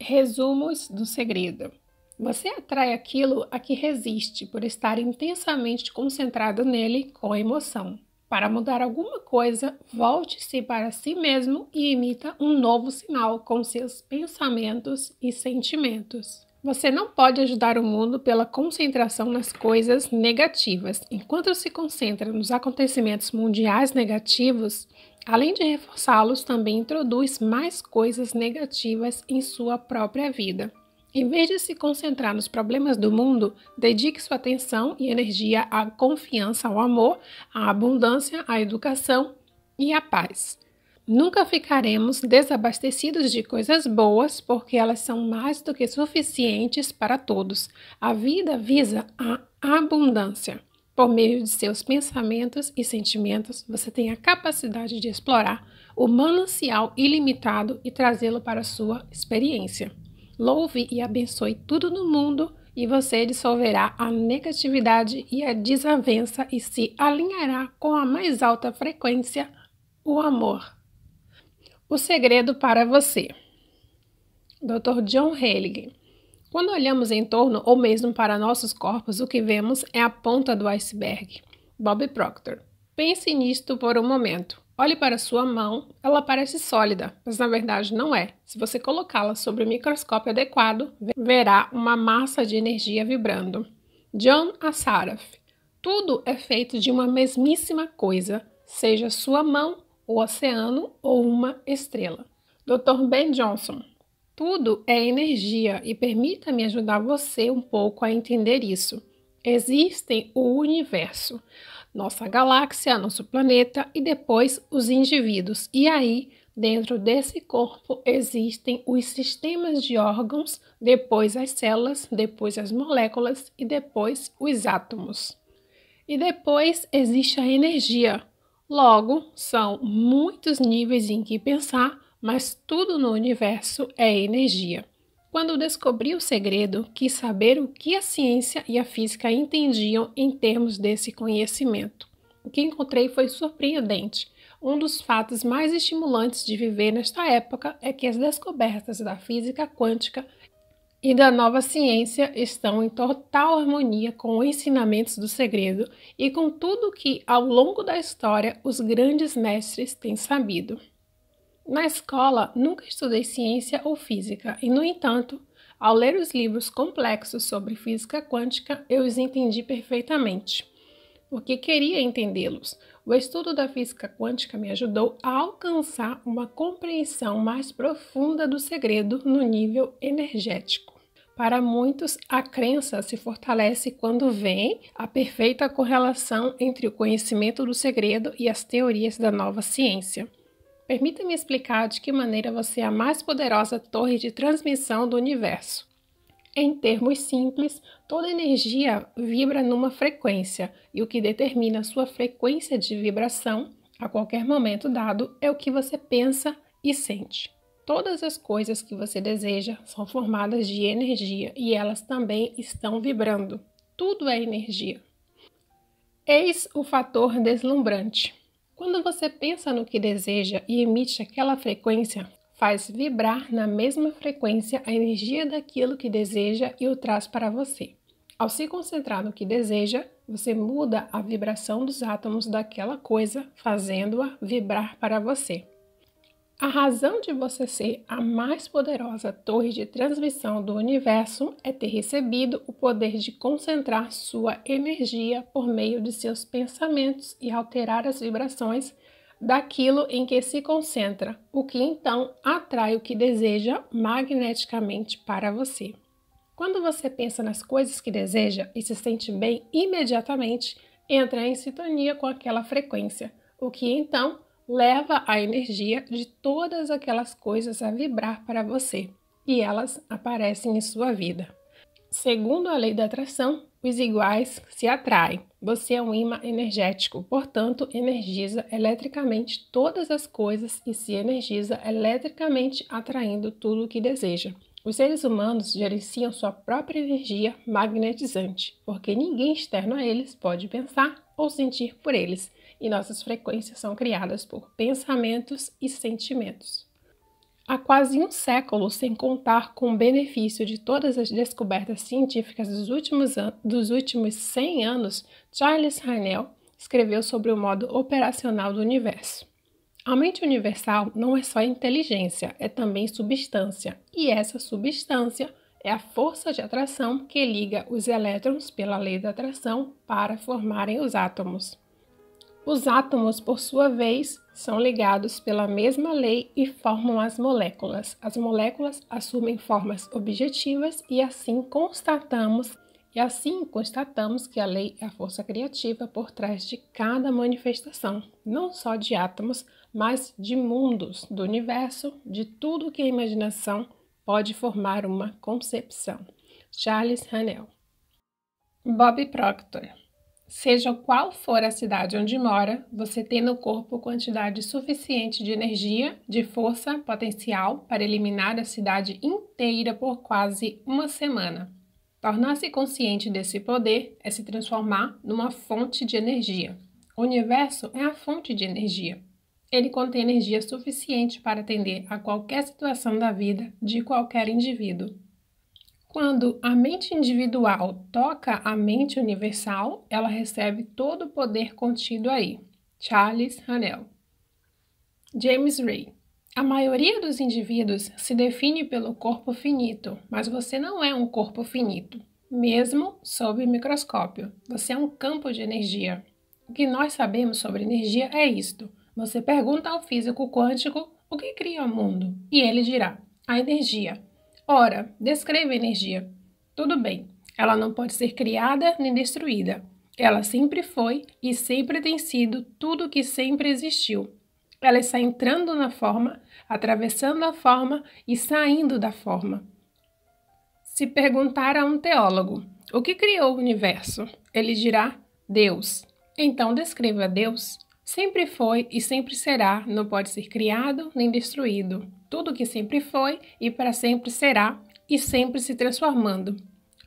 Resumos do segredo. Você atrai aquilo a que resiste por estar intensamente concentrado nele com emoção. Para mudar alguma coisa, volte-se para si mesmo e emita um novo sinal com seus pensamentos e sentimentos. Você não pode ajudar o mundo pela concentração nas coisas negativas. Enquanto se concentra nos acontecimentos mundiais negativos, além de reforçá-los, também introduz mais coisas negativas em sua própria vida. Em vez de se concentrar nos problemas do mundo, dedique sua atenção e energia à confiança, ao amor, à abundância, à educação e à paz. Nunca ficaremos desabastecidos de coisas boas, porque elas são mais do que suficientes para todos. A vida visa a abundância. Por meio de seus pensamentos e sentimentos, você tem a capacidade de explorar o manancial ilimitado e trazê-lo para sua experiência. Louve e abençoe tudo no mundo e você dissolverá a negatividade e a desavença e se alinhará com a mais alta frequência, o amor. O segredo para você. Dr. John Helig. Quando olhamos em torno ou mesmo para nossos corpos, o que vemos é a ponta do iceberg. Bob Proctor. Pense nisto por um momento. Olhe para sua mão, ela parece sólida, mas na verdade não é. Se você colocá-la sobre o microscópio adequado, verá uma massa de energia vibrando. John Assaraf. Tudo é feito de uma mesmíssima coisa, seja sua mão, o oceano ou uma estrela. Dr. Ben Johnson. Tudo é energia e permita-me ajudar você um pouco a entender isso. Existem o universo nossa galáxia, nosso planeta e depois os indivíduos. E aí, dentro desse corpo existem os sistemas de órgãos, depois as células, depois as moléculas e depois os átomos. E depois existe a energia. Logo, são muitos níveis em que pensar, mas tudo no universo é energia quando descobri o segredo, quis saber o que a ciência e a física entendiam em termos desse conhecimento. O que encontrei foi surpreendente. Um dos fatos mais estimulantes de viver nesta época é que as descobertas da física quântica e da nova ciência estão em total harmonia com os ensinamentos do segredo e com tudo que, ao longo da história, os grandes mestres têm sabido. Na escola, nunca estudei ciência ou física, e, no entanto, ao ler os livros complexos sobre física quântica, eu os entendi perfeitamente. Porque queria entendê-los. O estudo da física quântica me ajudou a alcançar uma compreensão mais profunda do segredo no nível energético. Para muitos, a crença se fortalece quando vem a perfeita correlação entre o conhecimento do segredo e as teorias da nova ciência. Permita-me explicar de que maneira você é a mais poderosa torre de transmissão do universo. Em termos simples, toda energia vibra numa frequência, e o que determina sua frequência de vibração, a qualquer momento dado, é o que você pensa e sente. Todas as coisas que você deseja são formadas de energia e elas também estão vibrando. Tudo é energia. Eis o fator deslumbrante. Quando você pensa no que deseja e emite aquela frequência, faz vibrar na mesma frequência a energia daquilo que deseja e o traz para você. Ao se concentrar no que deseja, você muda a vibração dos átomos daquela coisa, fazendo-a vibrar para você. A razão de você ser a mais poderosa torre de transmissão do universo é ter recebido o poder de concentrar sua energia por meio de seus pensamentos e alterar as vibrações daquilo em que se concentra, o que então atrai o que deseja magneticamente para você. Quando você pensa nas coisas que deseja e se sente bem imediatamente, entra em sintonia com aquela frequência, o que então leva a energia de todas aquelas coisas a vibrar para você e elas aparecem em sua vida. Segundo a lei da atração, os iguais se atraem. Você é um imã energético, portanto, energiza eletricamente todas as coisas e se energiza eletricamente atraindo tudo o que deseja. Os seres humanos gerenciam sua própria energia magnetizante, porque ninguém externo a eles pode pensar ou sentir por eles e nossas frequências são criadas por pensamentos e sentimentos. Há quase um século, sem contar com o benefício de todas as descobertas científicas dos últimos, dos últimos 100 anos, Charles Harnell escreveu sobre o modo operacional do universo. A mente universal não é só inteligência, é também substância, e essa substância é a força de atração que liga os elétrons pela lei da atração para formarem os átomos. Os átomos, por sua vez, são ligados pela mesma lei e formam as moléculas. As moléculas assumem formas objetivas e assim constatamos e assim constatamos que a lei é a força criativa por trás de cada manifestação, não só de átomos, mas de mundos, do universo, de tudo que a imaginação pode formar uma concepção. Charles Hanel. Bob Proctor Seja qual for a cidade onde mora, você tem no corpo quantidade suficiente de energia, de força, potencial para eliminar a cidade inteira por quase uma semana. Tornar-se consciente desse poder é se transformar numa fonte de energia. O universo é a fonte de energia. Ele contém energia suficiente para atender a qualquer situação da vida de qualquer indivíduo. Quando a mente individual toca a mente universal, ela recebe todo o poder contido aí. Charles Hanel. James Ray. A maioria dos indivíduos se define pelo corpo finito, mas você não é um corpo finito, mesmo sob microscópio. Você é um campo de energia. O que nós sabemos sobre energia é isto. Você pergunta ao físico quântico o que cria o mundo, e ele dirá: a energia. Ora, descreva a energia. Tudo bem, ela não pode ser criada nem destruída. Ela sempre foi e sempre tem sido tudo que sempre existiu. Ela está entrando na forma, atravessando a forma e saindo da forma. Se perguntar a um teólogo o que criou o universo, ele dirá Deus. Então descreva Deus. Sempre foi e sempre será, não pode ser criado nem destruído. Tudo que sempre foi e para sempre será e sempre se transformando.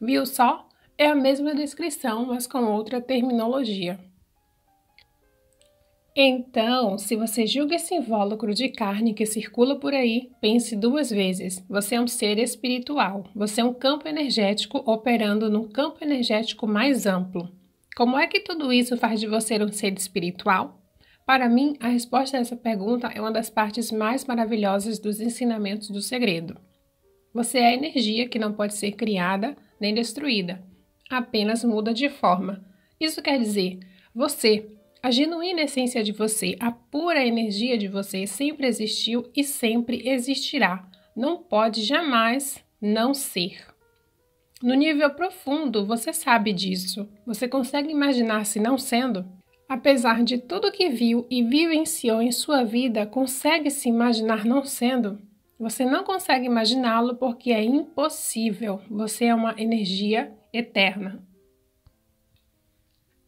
Viu só? É a mesma descrição, mas com outra terminologia. Então, se você julga esse invólucro de carne que circula por aí, pense duas vezes. Você é um ser espiritual, você é um campo energético operando num campo energético mais amplo. Como é que tudo isso faz de você um ser espiritual? Para mim, a resposta a essa pergunta é uma das partes mais maravilhosas dos ensinamentos do segredo. Você é energia que não pode ser criada nem destruída, apenas muda de forma. Isso quer dizer, você, a genuína essência de você, a pura energia de você sempre existiu e sempre existirá. Não pode jamais não ser. No nível profundo, você sabe disso. Você consegue imaginar se não sendo? Apesar de tudo que viu e vivenciou em sua vida, consegue se imaginar não sendo? Você não consegue imaginá-lo porque é impossível. Você é uma energia eterna.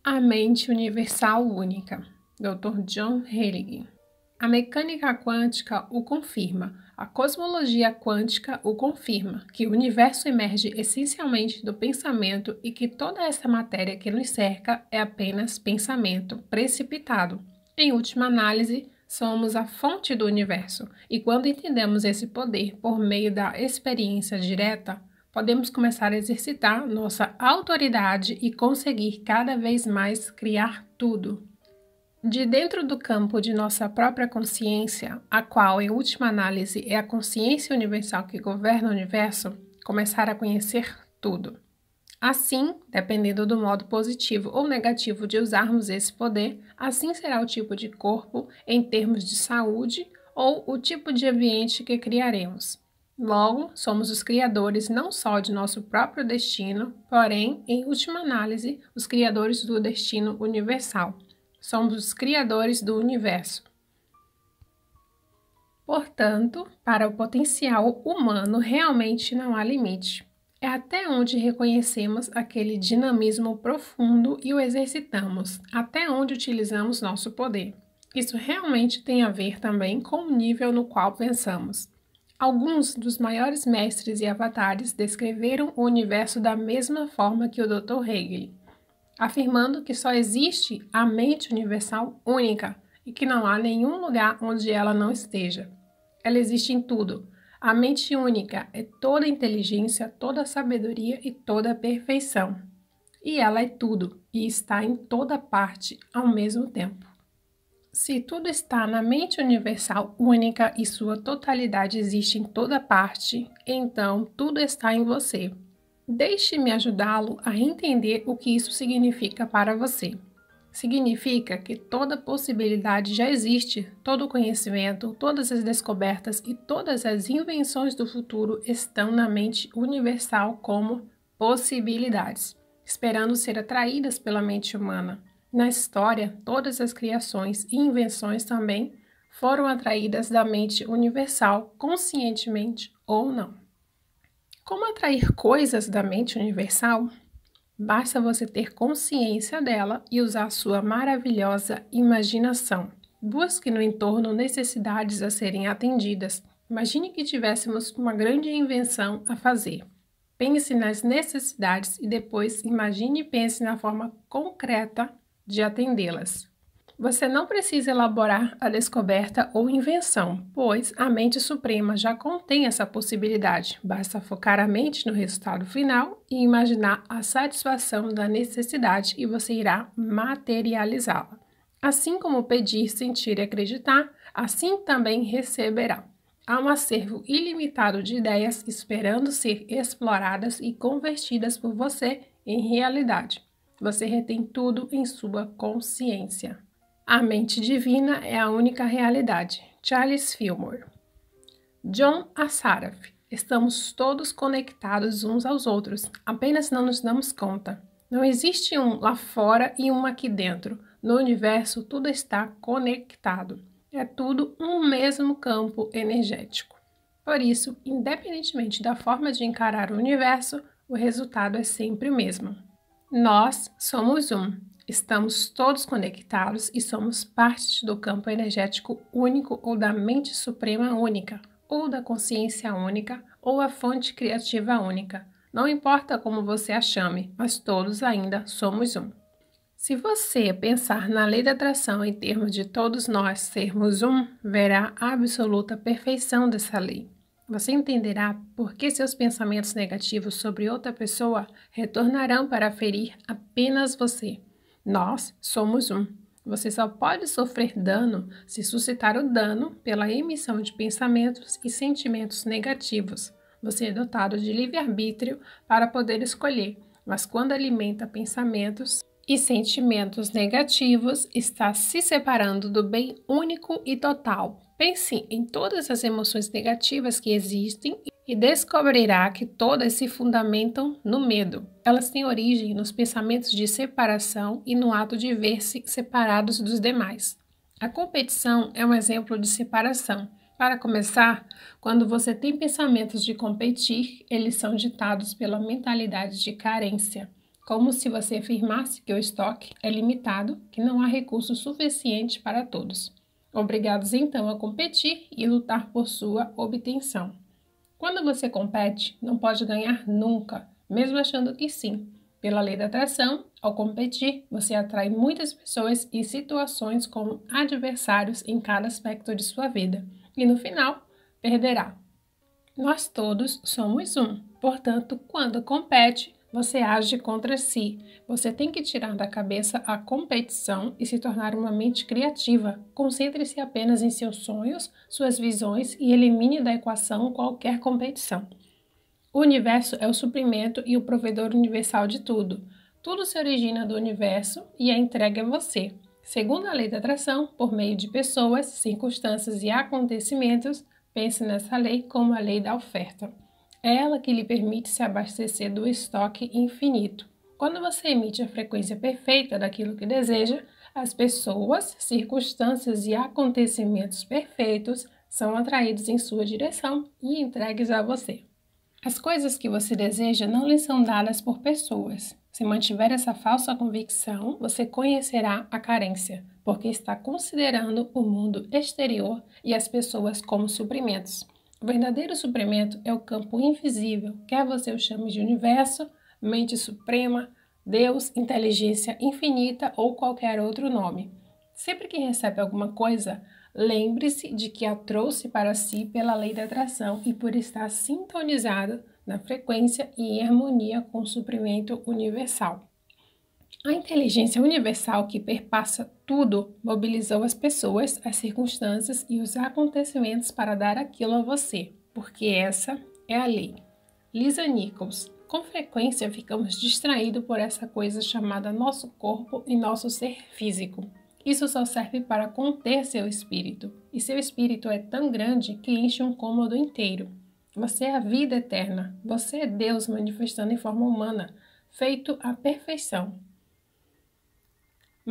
A mente universal única. Dr. John Heilig. A mecânica quântica o confirma. A cosmologia quântica o confirma, que o universo emerge essencialmente do pensamento e que toda essa matéria que nos cerca é apenas pensamento precipitado. Em última análise, somos a fonte do universo, e quando entendemos esse poder por meio da experiência direta, podemos começar a exercitar nossa autoridade e conseguir cada vez mais criar tudo. De dentro do campo de nossa própria consciência, a qual, em última análise, é a consciência universal que governa o universo, começar a conhecer tudo. Assim, dependendo do modo positivo ou negativo de usarmos esse poder, assim será o tipo de corpo em termos de saúde ou o tipo de ambiente que criaremos. Logo, somos os criadores não só de nosso próprio destino, porém, em última análise, os criadores do destino universal somos os criadores do universo. Portanto, para o potencial humano realmente não há limite. É até onde reconhecemos aquele dinamismo profundo e o exercitamos, até onde utilizamos nosso poder. Isso realmente tem a ver também com o nível no qual pensamos. Alguns dos maiores mestres e avatares descreveram o universo da mesma forma que o Dr. Hegel afirmando que só existe a mente universal única e que não há nenhum lugar onde ela não esteja. Ela existe em tudo. A mente única é toda inteligência, toda sabedoria e toda perfeição. E ela é tudo e está em toda parte ao mesmo tempo. Se tudo está na mente universal única e sua totalidade existe em toda parte, então tudo está em você. Deixe-me ajudá-lo a entender o que isso significa para você. Significa que toda possibilidade já existe, todo o conhecimento, todas as descobertas e todas as invenções do futuro estão na mente universal como possibilidades, esperando ser atraídas pela mente humana. Na história, todas as criações e invenções também foram atraídas da mente universal, conscientemente ou não. Como atrair coisas da mente universal? Basta você ter consciência dela e usar sua maravilhosa imaginação. Busque no entorno necessidades a serem atendidas. Imagine que tivéssemos uma grande invenção a fazer. Pense nas necessidades e depois imagine e pense na forma concreta de atendê-las. Você não precisa elaborar a descoberta ou invenção, pois a mente suprema já contém essa possibilidade. Basta focar a mente no resultado final e imaginar a satisfação da necessidade e você irá materializá-la. Assim como pedir, sentir e acreditar, assim também receberá. Há um acervo ilimitado de ideias esperando ser exploradas e convertidas por você em realidade. Você retém tudo em sua consciência. A mente divina é a única realidade. Charles Fillmore. John Assaraf. Estamos todos conectados uns aos outros, apenas não nos damos conta. Não existe um lá fora e um aqui dentro. No universo, tudo está conectado. É tudo um mesmo campo energético. Por isso, independentemente da forma de encarar o universo, o resultado é sempre o mesmo. Nós somos um. Estamos todos conectados e somos parte do campo energético único ou da mente suprema única, ou da consciência única, ou a fonte criativa única. Não importa como você a chame, mas todos ainda somos um. Se você pensar na lei da atração em termos de todos nós sermos um, verá a absoluta perfeição dessa lei. Você entenderá por que seus pensamentos negativos sobre outra pessoa retornarão para ferir apenas você. Nós somos um. Você só pode sofrer dano se suscitar o dano pela emissão de pensamentos e sentimentos negativos. Você é dotado de livre-arbítrio para poder escolher, mas quando alimenta pensamentos e sentimentos negativos, está se separando do bem único e total, Pense em todas as emoções negativas que existem e descobrirá que todas se fundamentam no medo. Elas têm origem nos pensamentos de separação e no ato de ver-se separados dos demais. A competição é um exemplo de separação. Para começar, quando você tem pensamentos de competir, eles são ditados pela mentalidade de carência, como se você afirmasse que o estoque é limitado, que não há recursos suficientes para todos obrigados então a competir e lutar por sua obtenção. Quando você compete, não pode ganhar nunca, mesmo achando que sim. Pela lei da atração, ao competir, você atrai muitas pessoas e situações como adversários em cada aspecto de sua vida, e no final, perderá. Nós todos somos um, portanto, quando compete, você age contra si. Você tem que tirar da cabeça a competição e se tornar uma mente criativa. Concentre-se apenas em seus sonhos, suas visões e elimine da equação qualquer competição. O universo é o suprimento e o provedor universal de tudo. Tudo se origina do universo e é entregue a você. Segundo a lei da atração, por meio de pessoas, circunstâncias e acontecimentos, pense nessa lei como a lei da oferta. É ela que lhe permite se abastecer do estoque infinito. Quando você emite a frequência perfeita daquilo que deseja, as pessoas, circunstâncias e acontecimentos perfeitos são atraídos em sua direção e entregues a você. As coisas que você deseja não lhe são dadas por pessoas. Se mantiver essa falsa convicção, você conhecerá a carência, porque está considerando o mundo exterior e as pessoas como suprimentos. O verdadeiro suprimento é o campo invisível, quer você o chame de universo, mente suprema, Deus, inteligência infinita ou qualquer outro nome. Sempre que recebe alguma coisa, lembre-se de que a trouxe para si pela lei da atração e por estar sintonizado na frequência e em harmonia com o suprimento universal. A inteligência universal que perpassa tudo mobilizou as pessoas, as circunstâncias e os acontecimentos para dar aquilo a você, porque essa é a lei. Lisa Nichols. Com frequência ficamos distraídos por essa coisa chamada nosso corpo e nosso ser físico. Isso só serve para conter seu espírito, e seu espírito é tão grande que enche um cômodo inteiro. Você é a vida eterna, você é Deus manifestando em forma humana, feito à perfeição.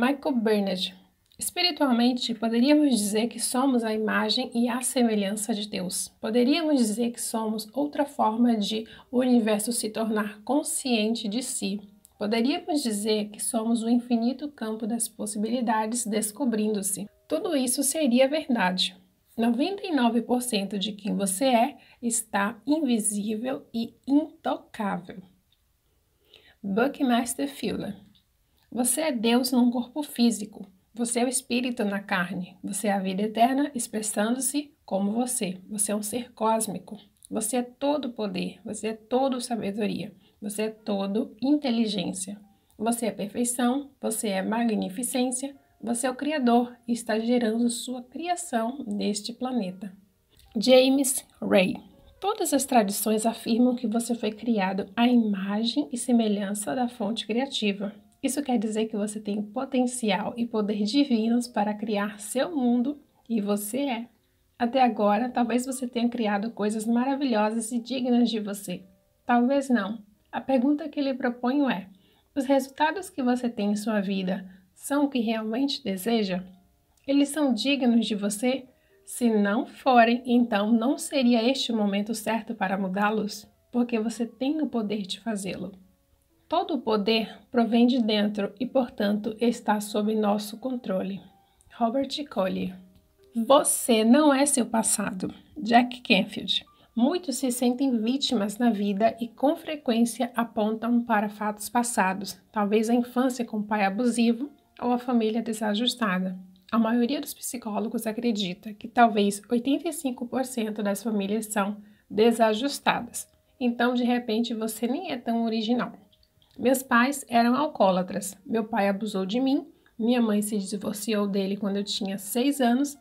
Michael Bernard. Espiritualmente, poderíamos dizer que somos a imagem e a semelhança de Deus. Poderíamos dizer que somos outra forma de o universo se tornar consciente de si. Poderíamos dizer que somos o infinito campo das possibilidades descobrindo-se. Tudo isso seria verdade. 99% de quem você é está invisível e intocável. Buckmaster Fuller você é Deus num corpo físico. Você é o Espírito na carne. Você é a vida eterna expressando-se como você. Você é um ser cósmico. Você é todo poder. Você é todo sabedoria. Você é todo inteligência. Você é perfeição. Você é magnificência. Você é o Criador e está gerando sua criação neste planeta. James Ray. Todas as tradições afirmam que você foi criado à imagem e semelhança da fonte criativa, isso quer dizer que você tem potencial e poder divinos para criar seu mundo e você é. Até agora, talvez você tenha criado coisas maravilhosas e dignas de você. Talvez não. A pergunta que lhe proponho é: os resultados que você tem em sua vida são o que realmente deseja? Eles são dignos de você? Se não forem, então não seria este o momento certo para mudá-los, porque você tem o poder de fazê-lo. Todo o poder provém de dentro e, portanto, está sob nosso controle. Robert Collier. Você não é seu passado. Jack Canfield. Muitos se sentem vítimas na vida e com frequência apontam para fatos passados, talvez a infância com o pai abusivo ou a família desajustada. A maioria dos psicólogos acredita que talvez 85% das famílias são desajustadas. Então, de repente, você nem é tão original. Meus pais eram alcoólatras. Meu pai abusou de mim, minha mãe se divorciou dele quando eu tinha seis anos.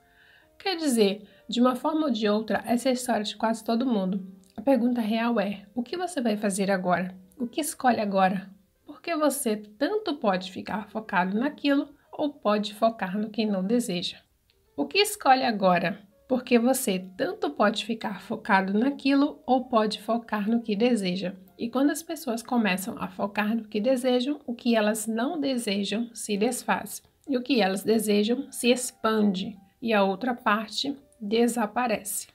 Quer dizer, de uma forma ou de outra, essa é a história de quase todo mundo. A pergunta real é: o que você vai fazer agora? O que escolhe agora? Porque você tanto pode ficar focado naquilo ou pode focar no que não deseja. O que escolhe agora? porque você tanto pode ficar focado naquilo ou pode focar no que deseja. E quando as pessoas começam a focar no que desejam, o que elas não desejam se desfaz, e o que elas desejam se expande, e a outra parte desaparece.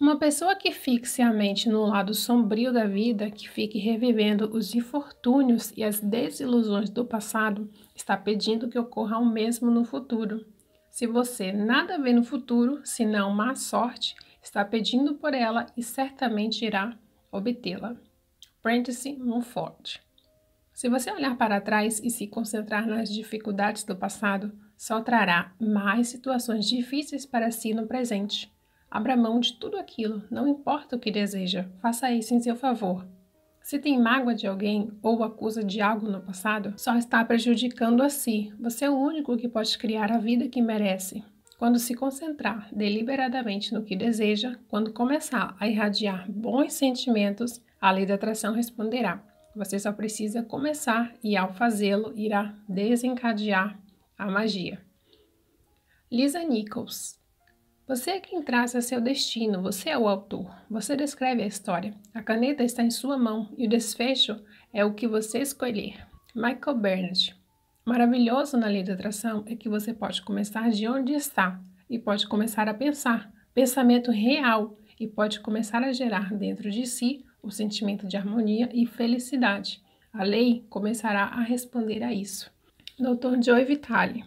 Uma pessoa que fixe a mente no lado sombrio da vida, que fique revivendo os infortúnios e as desilusões do passado, está pedindo que ocorra o mesmo no futuro. Se você nada vê no futuro, senão má sorte, está pedindo por ela e certamente irá obtê-la. Prentice Monfort. Se você olhar para trás e se concentrar nas dificuldades do passado, só trará mais situações difíceis para si no presente. Abra mão de tudo aquilo, não importa o que deseja, faça isso em seu favor. Se tem mágoa de alguém ou acusa de algo no passado, só está prejudicando a si. Você é o único que pode criar a vida que merece. Quando se concentrar deliberadamente no que deseja, quando começar a irradiar bons sentimentos, a lei da atração responderá. Você só precisa começar e, ao fazê-lo, irá desencadear a magia. Lisa Nichols você é quem traça seu destino, você é o autor, você descreve a história. A caneta está em sua mão e o desfecho é o que você escolher. Michael Bernard. Maravilhoso na lei da atração é que você pode começar de onde está e pode começar a pensar, pensamento real, e pode começar a gerar dentro de si o sentimento de harmonia e felicidade. A lei começará a responder a isso. Dr. Joy Vitale.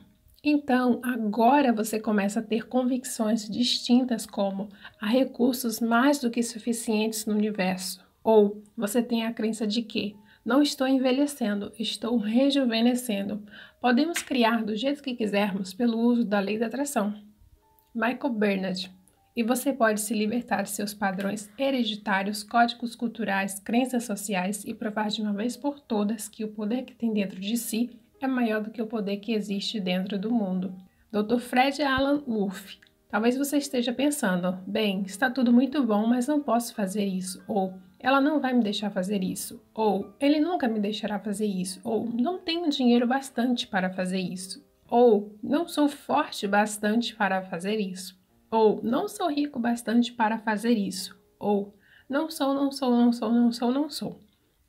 Então, agora você começa a ter convicções distintas como há recursos mais do que suficientes no universo, ou você tem a crença de que não estou envelhecendo, estou rejuvenescendo. Podemos criar do jeito que quisermos pelo uso da lei da atração. Michael Bernard. E você pode se libertar de seus padrões hereditários, códigos culturais, crenças sociais e provar de uma vez por todas que o poder que tem dentro de si é maior do que o poder que existe dentro do mundo. Dr. Fred Alan Wolff. Talvez você esteja pensando: bem, está tudo muito bom, mas não posso fazer isso. Ou ela não vai me deixar fazer isso. Ou ele nunca me deixará fazer isso. Ou não tenho dinheiro bastante para fazer isso. Ou não sou forte bastante para fazer isso. Ou não sou rico bastante para fazer isso. Ou não sou, não sou, não sou, não sou, não sou.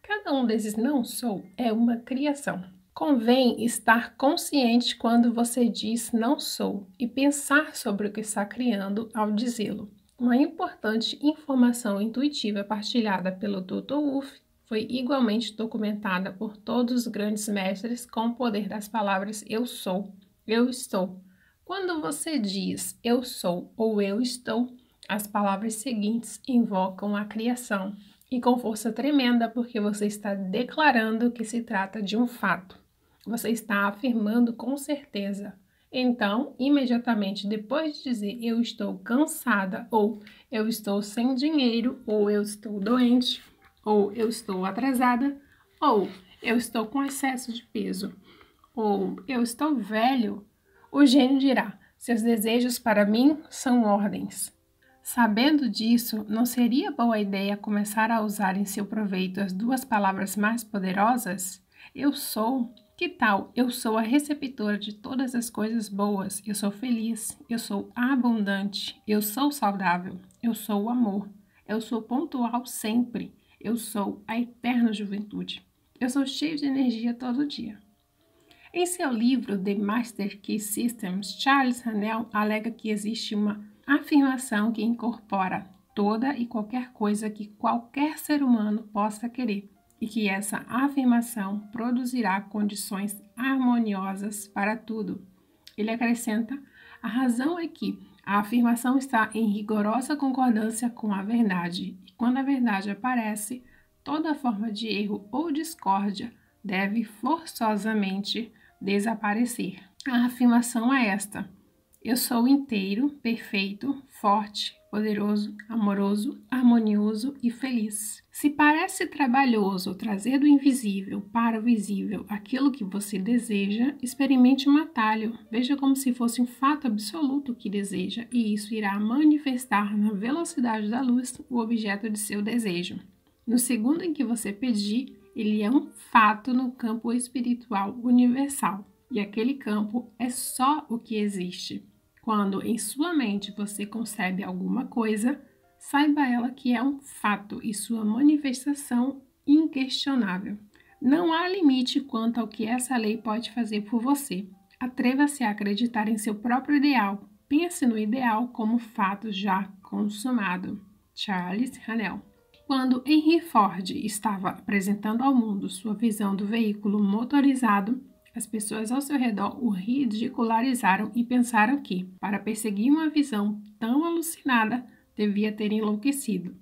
Cada um desses não sou é uma criação. Convém estar consciente quando você diz não sou e pensar sobre o que está criando ao dizê-lo. Uma importante informação intuitiva partilhada pelo Dr. Wolff foi igualmente documentada por todos os grandes mestres com o poder das palavras eu sou, eu estou. Quando você diz eu sou ou eu estou, as palavras seguintes invocam a criação, e com força tremenda, porque você está declarando que se trata de um fato você está afirmando com certeza. Então, imediatamente depois de dizer eu estou cansada, ou eu estou sem dinheiro, ou eu estou doente, ou eu estou atrasada, ou eu estou com excesso de peso, ou eu estou velho, o gênio dirá: seus desejos para mim são ordens. Sabendo disso, não seria boa ideia começar a usar em seu proveito as duas palavras mais poderosas? Eu sou que tal? Eu sou a receptora de todas as coisas boas. Eu sou feliz, eu sou abundante, eu sou saudável, eu sou o amor, eu sou pontual sempre, eu sou a eterna juventude. Eu sou cheio de energia todo dia. Em seu livro The Master Key Systems, Charles Hanel alega que existe uma afirmação que incorpora toda e qualquer coisa que qualquer ser humano possa querer e que essa afirmação produzirá condições harmoniosas para tudo. Ele acrescenta: a razão é que a afirmação está em rigorosa concordância com a verdade, e quando a verdade aparece, toda forma de erro ou discórdia deve forçosamente desaparecer. A afirmação é esta: eu sou inteiro, perfeito, forte, poderoso, amoroso, harmonioso e feliz. Se parece trabalhoso trazer do invisível para o visível aquilo que você deseja, experimente um atalho. Veja como se fosse um fato absoluto que deseja, e isso irá manifestar na velocidade da luz o objeto de seu desejo. No segundo em que você pedir, ele é um fato no campo espiritual universal e aquele campo é só o que existe. Quando em sua mente você concebe alguma coisa, saiba ela que é um fato e sua manifestação inquestionável. Não há limite quanto ao que essa lei pode fazer por você. Atreva-se a acreditar em seu próprio ideal. Pense no ideal como fato já consumado. Charles Hanel. Quando Henry Ford estava apresentando ao mundo sua visão do veículo motorizado, as pessoas ao seu redor o ridicularizaram e pensaram que, para perseguir uma visão tão alucinada, devia ter enlouquecido.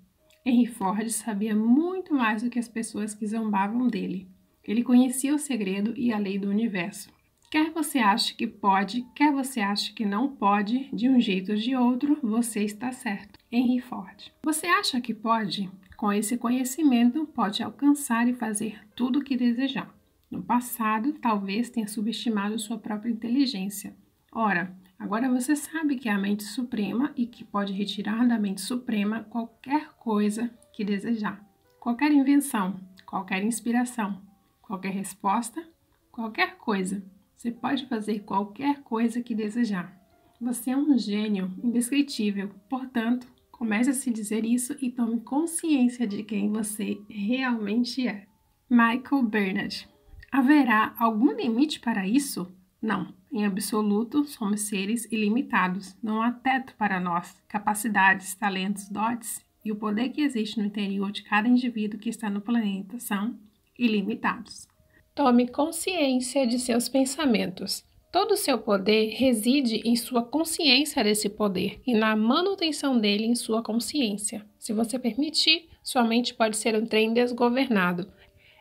Henry Ford sabia muito mais do que as pessoas que zombavam dele. Ele conhecia o segredo e a lei do universo. Quer você ache que pode, quer você ache que não pode, de um jeito ou de outro, você está certo. Henry Ford. Você acha que pode? Com esse conhecimento, pode alcançar e fazer tudo o que desejar. No passado, talvez tenha subestimado sua própria inteligência. Ora, agora você sabe que é a mente suprema e que pode retirar da mente suprema qualquer coisa que desejar, qualquer invenção, qualquer inspiração, qualquer resposta, qualquer coisa. Você pode fazer qualquer coisa que desejar. Você é um gênio indescritível, portanto, comece a se dizer isso e tome consciência de quem você realmente é. Michael Bernard Haverá algum limite para isso? Não, em absoluto, somos seres ilimitados. Não há teto para nós. Capacidades, talentos, dotes e o poder que existe no interior de cada indivíduo que está no planeta são ilimitados. Tome consciência de seus pensamentos. Todo o seu poder reside em sua consciência desse poder e na manutenção dele em sua consciência. Se você permitir, sua mente pode ser um trem desgovernado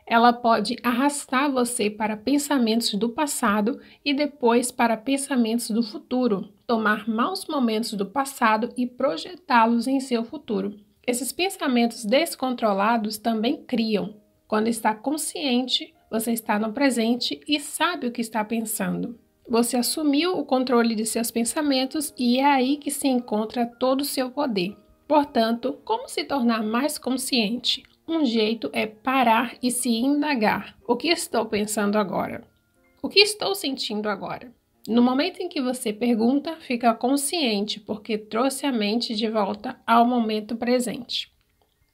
ela pode arrastar você para pensamentos do passado e depois para pensamentos do futuro, tomar maus momentos do passado e projetá-los em seu futuro. Esses pensamentos descontrolados também criam. Quando está consciente, você está no presente e sabe o que está pensando. Você assumiu o controle de seus pensamentos e é aí que se encontra todo o seu poder. Portanto, como se tornar mais consciente? Um jeito é parar e se indagar. O que estou pensando agora? O que estou sentindo agora? No momento em que você pergunta, fica consciente, porque trouxe a mente de volta ao momento presente.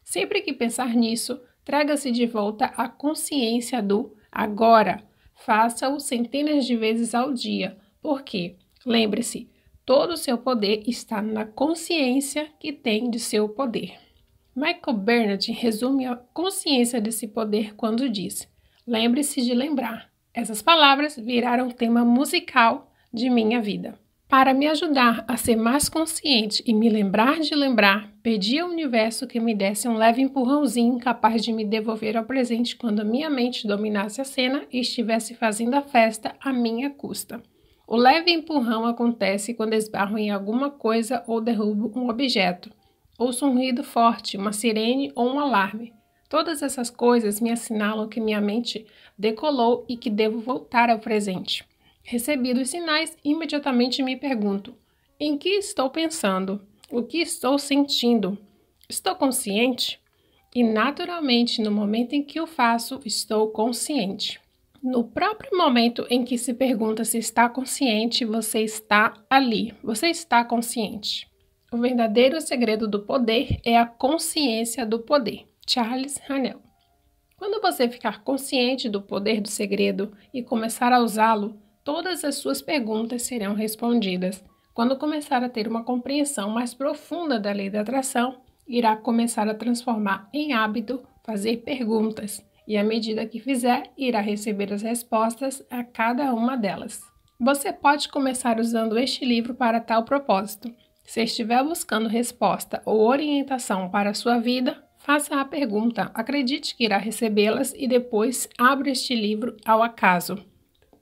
Sempre que pensar nisso, traga-se de volta a consciência do agora. Faça-o centenas de vezes ao dia, porque, lembre-se, todo o seu poder está na consciência que tem de seu poder. Michael Bernard resume a consciência desse poder quando diz: Lembre-se de lembrar. Essas palavras viraram tema musical de minha vida. Para me ajudar a ser mais consciente e me lembrar de lembrar, pedi ao universo que me desse um leve empurrãozinho capaz de me devolver ao presente quando a minha mente dominasse a cena e estivesse fazendo a festa à minha custa. O leve empurrão acontece quando esbarro em alguma coisa ou derrubo um objeto ouço um ruído forte, uma sirene ou um alarme. Todas essas coisas me assinalam que minha mente decolou e que devo voltar ao presente. Recebido os sinais, imediatamente me pergunto: em que estou pensando? O que estou sentindo? Estou consciente? E naturalmente, no momento em que o faço, estou consciente. No próprio momento em que se pergunta se está consciente, você está ali, você está consciente. O verdadeiro segredo do poder é a consciência do poder. Charles Hanel. Quando você ficar consciente do poder do segredo e começar a usá-lo, todas as suas perguntas serão respondidas. Quando começar a ter uma compreensão mais profunda da lei da atração, irá começar a transformar em hábito fazer perguntas, e à medida que fizer, irá receber as respostas a cada uma delas. Você pode começar usando este livro para tal propósito. Se estiver buscando resposta ou orientação para a sua vida, faça a pergunta, acredite que irá recebê-las e depois abra este livro ao acaso.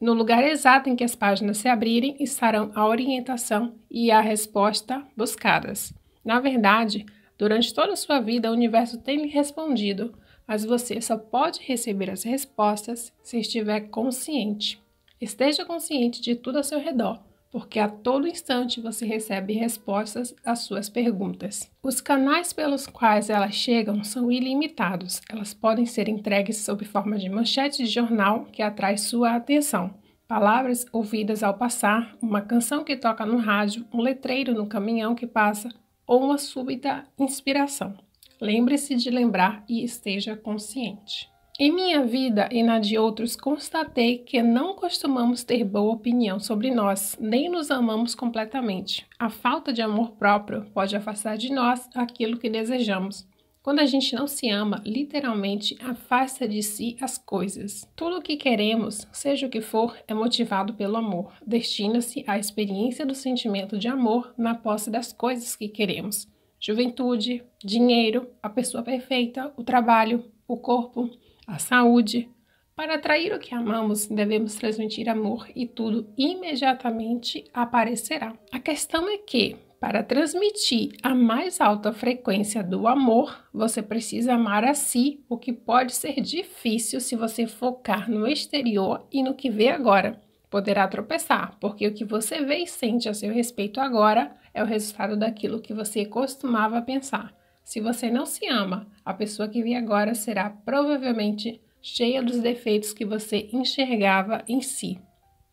No lugar exato em que as páginas se abrirem estarão a orientação e a resposta buscadas. Na verdade, durante toda a sua vida o universo tem lhe respondido, mas você só pode receber as respostas se estiver consciente. Esteja consciente de tudo ao seu redor porque a todo instante você recebe respostas às suas perguntas. Os canais pelos quais elas chegam são ilimitados. Elas podem ser entregues sob forma de manchete de jornal que atrai sua atenção. Palavras ouvidas ao passar, uma canção que toca no rádio, um letreiro no caminhão que passa ou uma súbita inspiração. Lembre-se de lembrar e esteja consciente. Em minha vida e na de outros, constatei que não costumamos ter boa opinião sobre nós, nem nos amamos completamente. A falta de amor próprio pode afastar de nós aquilo que desejamos. Quando a gente não se ama, literalmente afasta de si as coisas. Tudo o que queremos, seja o que for, é motivado pelo amor. Destina-se à experiência do sentimento de amor na posse das coisas que queremos: juventude, dinheiro, a pessoa perfeita, o trabalho, o corpo a saúde. Para atrair o que amamos, devemos transmitir amor e tudo imediatamente aparecerá. A questão é que, para transmitir a mais alta frequência do amor, você precisa amar a si, o que pode ser difícil se você focar no exterior e no que vê agora. Poderá tropeçar, porque o que você vê e sente a seu respeito agora é o resultado daquilo que você costumava pensar. Se você não se ama, a pessoa que vi agora será provavelmente cheia dos defeitos que você enxergava em si.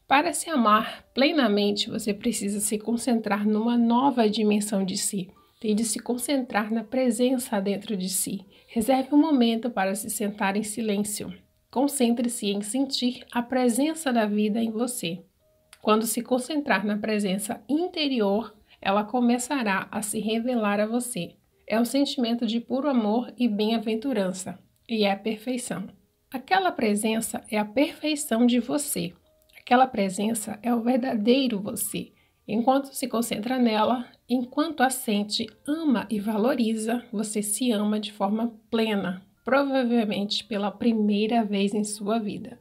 Para se amar plenamente, você precisa se concentrar numa nova dimensão de si. Tem de se concentrar na presença dentro de si. Reserve um momento para se sentar em silêncio. Concentre-se em sentir a presença da vida em você. Quando se concentrar na presença interior, ela começará a se revelar a você é um sentimento de puro amor e bem-aventurança, e é a perfeição. Aquela presença é a perfeição de você. Aquela presença é o verdadeiro você. Enquanto se concentra nela, enquanto a sente, ama e valoriza, você se ama de forma plena, provavelmente pela primeira vez em sua vida.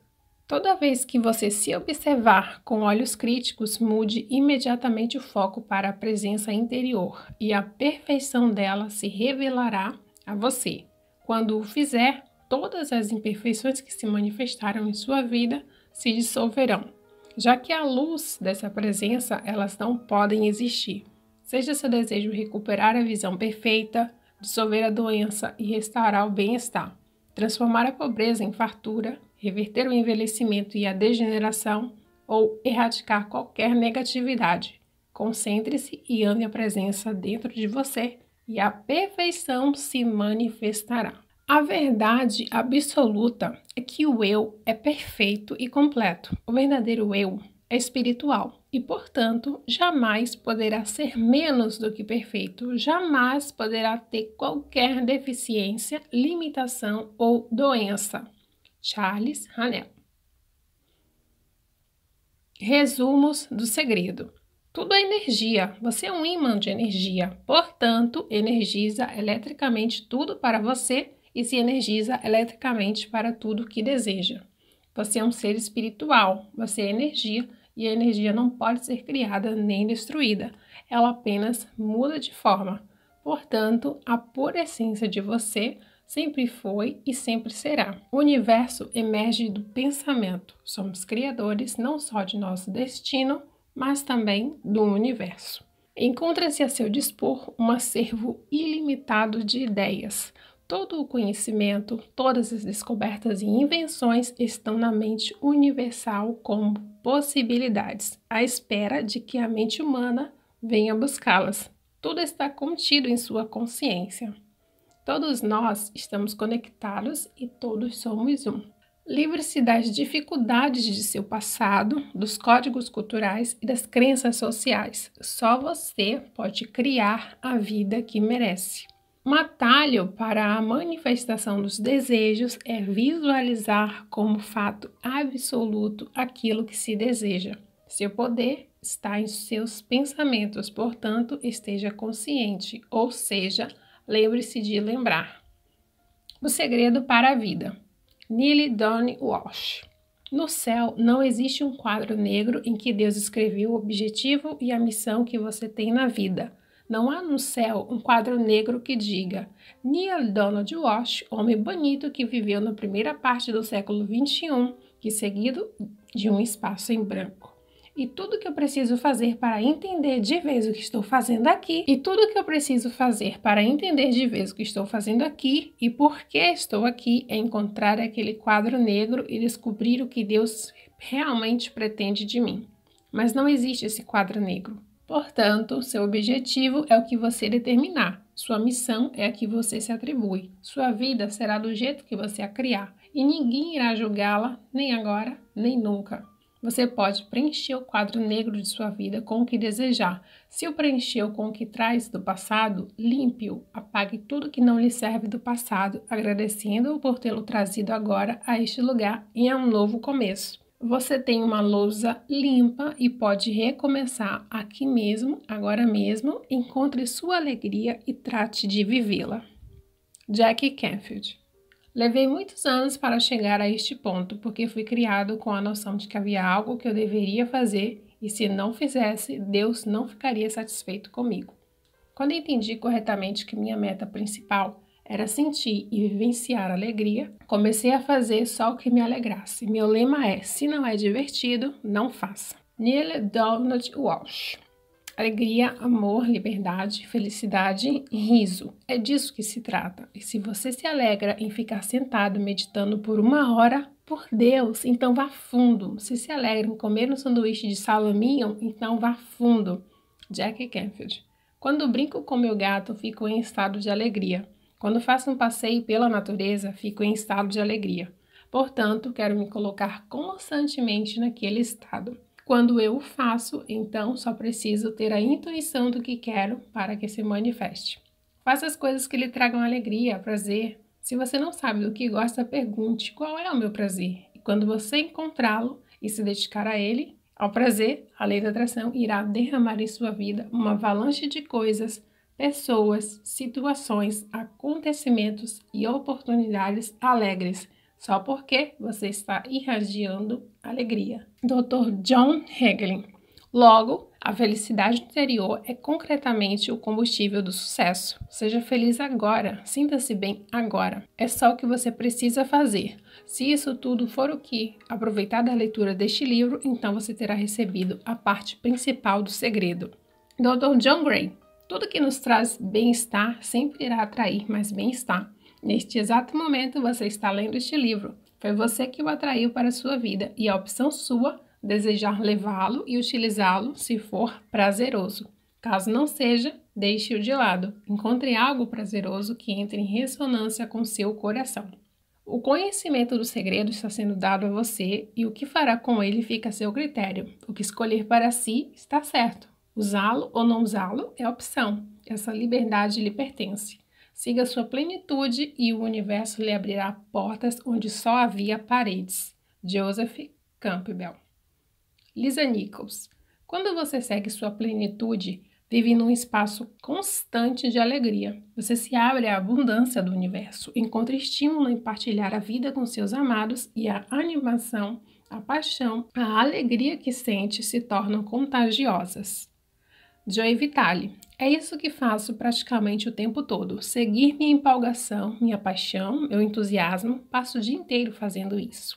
Toda vez que você se observar com olhos críticos, mude imediatamente o foco para a presença interior e a perfeição dela se revelará a você. Quando o fizer, todas as imperfeições que se manifestaram em sua vida se dissolverão, já que a luz dessa presença elas não podem existir. Seja seu desejo recuperar a visão perfeita, dissolver a doença e restaurar o bem-estar, transformar a pobreza em fartura, reverter o envelhecimento e a degeneração ou erradicar qualquer negatividade. Concentre-se e ame a presença dentro de você e a perfeição se manifestará. A verdade absoluta é que o eu é perfeito e completo. O verdadeiro eu é espiritual e, portanto, jamais poderá ser menos do que perfeito, jamais poderá ter qualquer deficiência, limitação ou doença. Charles Hanel. Resumos do segredo. Tudo é energia. Você é um imã de energia. Portanto, energiza eletricamente tudo para você e se energiza eletricamente para tudo que deseja. Você é um ser espiritual. Você é energia e a energia não pode ser criada nem destruída. Ela apenas muda de forma. Portanto, a pura essência de você sempre foi e sempre será. O universo emerge do pensamento. Somos criadores não só de nosso destino, mas também do universo. Encontra-se a seu dispor um acervo ilimitado de ideias. Todo o conhecimento, todas as descobertas e invenções estão na mente universal como possibilidades, à espera de que a mente humana venha buscá-las. Tudo está contido em sua consciência. Todos nós estamos conectados e todos somos um. Livre-se das dificuldades de seu passado, dos códigos culturais e das crenças sociais. Só você pode criar a vida que merece. Um atalho para a manifestação dos desejos é visualizar como fato absoluto aquilo que se deseja. Seu poder está em seus pensamentos, portanto, esteja consciente, ou seja, Lembre-se de lembrar. O segredo para a vida. Neil Donne Walsh. No céu não existe um quadro negro em que Deus escreveu o objetivo e a missão que você tem na vida. Não há no céu um quadro negro que diga Neil Donald Walsh, homem bonito que viveu na primeira parte do século XXI, que seguido de um espaço em branco e tudo que eu preciso fazer para entender de vez o que estou fazendo aqui, e tudo que eu preciso fazer para entender de vez o que estou fazendo aqui e por que estou aqui é encontrar aquele quadro negro e descobrir o que Deus realmente pretende de mim. Mas não existe esse quadro negro. Portanto, seu objetivo é o que você determinar, sua missão é a que você se atribui, sua vida será do jeito que você a criar e ninguém irá julgá-la, nem agora, nem nunca. Você pode preencher o quadro negro de sua vida com o que desejar. Se o preencheu com o que traz do passado, limpe-o, apague tudo que não lhe serve do passado, agradecendo-o por tê-lo trazido agora a este lugar e a um novo começo. Você tem uma lousa limpa e pode recomeçar aqui mesmo, agora mesmo. Encontre sua alegria e trate de vivê-la. Jack Canfield Levei muitos anos para chegar a este ponto, porque fui criado com a noção de que havia algo que eu deveria fazer e se não fizesse, Deus não ficaria satisfeito comigo. Quando entendi corretamente que minha meta principal era sentir e vivenciar alegria, comecei a fazer só o que me alegrasse. Meu lema é: se não é divertido, não faça. Neil Donald Walsh Alegria, amor, liberdade, felicidade e riso. É disso que se trata. E se você se alegra em ficar sentado meditando por uma hora, por Deus, então vá fundo. Se se alegra em comer um sanduíche de salaminho, então vá fundo. Jack Canfield. Quando brinco com meu gato, fico em estado de alegria. Quando faço um passeio pela natureza, fico em estado de alegria. Portanto, quero me colocar constantemente naquele estado. Quando eu o faço, então só preciso ter a intuição do que quero para que se manifeste. Faça as coisas que lhe tragam alegria, prazer. Se você não sabe do que gosta, pergunte qual é o meu prazer. E quando você encontrá-lo e se dedicar a ele, ao prazer, a lei da atração irá derramar em sua vida uma avalanche de coisas, pessoas, situações, acontecimentos e oportunidades alegres só porque você está irradiando alegria. Dr. John Hegelin. Logo, a felicidade interior é concretamente o combustível do sucesso. Seja feliz agora, sinta-se bem agora. É só o que você precisa fazer. Se isso tudo for o que aproveitar da leitura deste livro, então você terá recebido a parte principal do segredo. Dr. John Gray. Tudo que nos traz bem-estar sempre irá atrair mais bem-estar. Neste exato momento você está lendo este livro. Foi você que o atraiu para a sua vida e a opção sua desejar levá-lo e utilizá-lo se for prazeroso. Caso não seja, deixe-o de lado. Encontre algo prazeroso que entre em ressonância com seu coração. O conhecimento do segredo está sendo dado a você e o que fará com ele fica a seu critério. O que escolher para si está certo. Usá-lo ou não usá-lo é opção. Essa liberdade lhe pertence siga sua plenitude e o universo lhe abrirá portas onde só havia paredes. Joseph Campbell. Lisa Nichols. Quando você segue sua plenitude, vive num espaço constante de alegria. Você se abre à abundância do universo, encontra estímulo em partilhar a vida com seus amados e a animação, a paixão, a alegria que sente se tornam contagiosas. Joy Vitale. É isso que faço praticamente o tempo todo: seguir minha empolgação, minha paixão, meu entusiasmo. Passo o dia inteiro fazendo isso.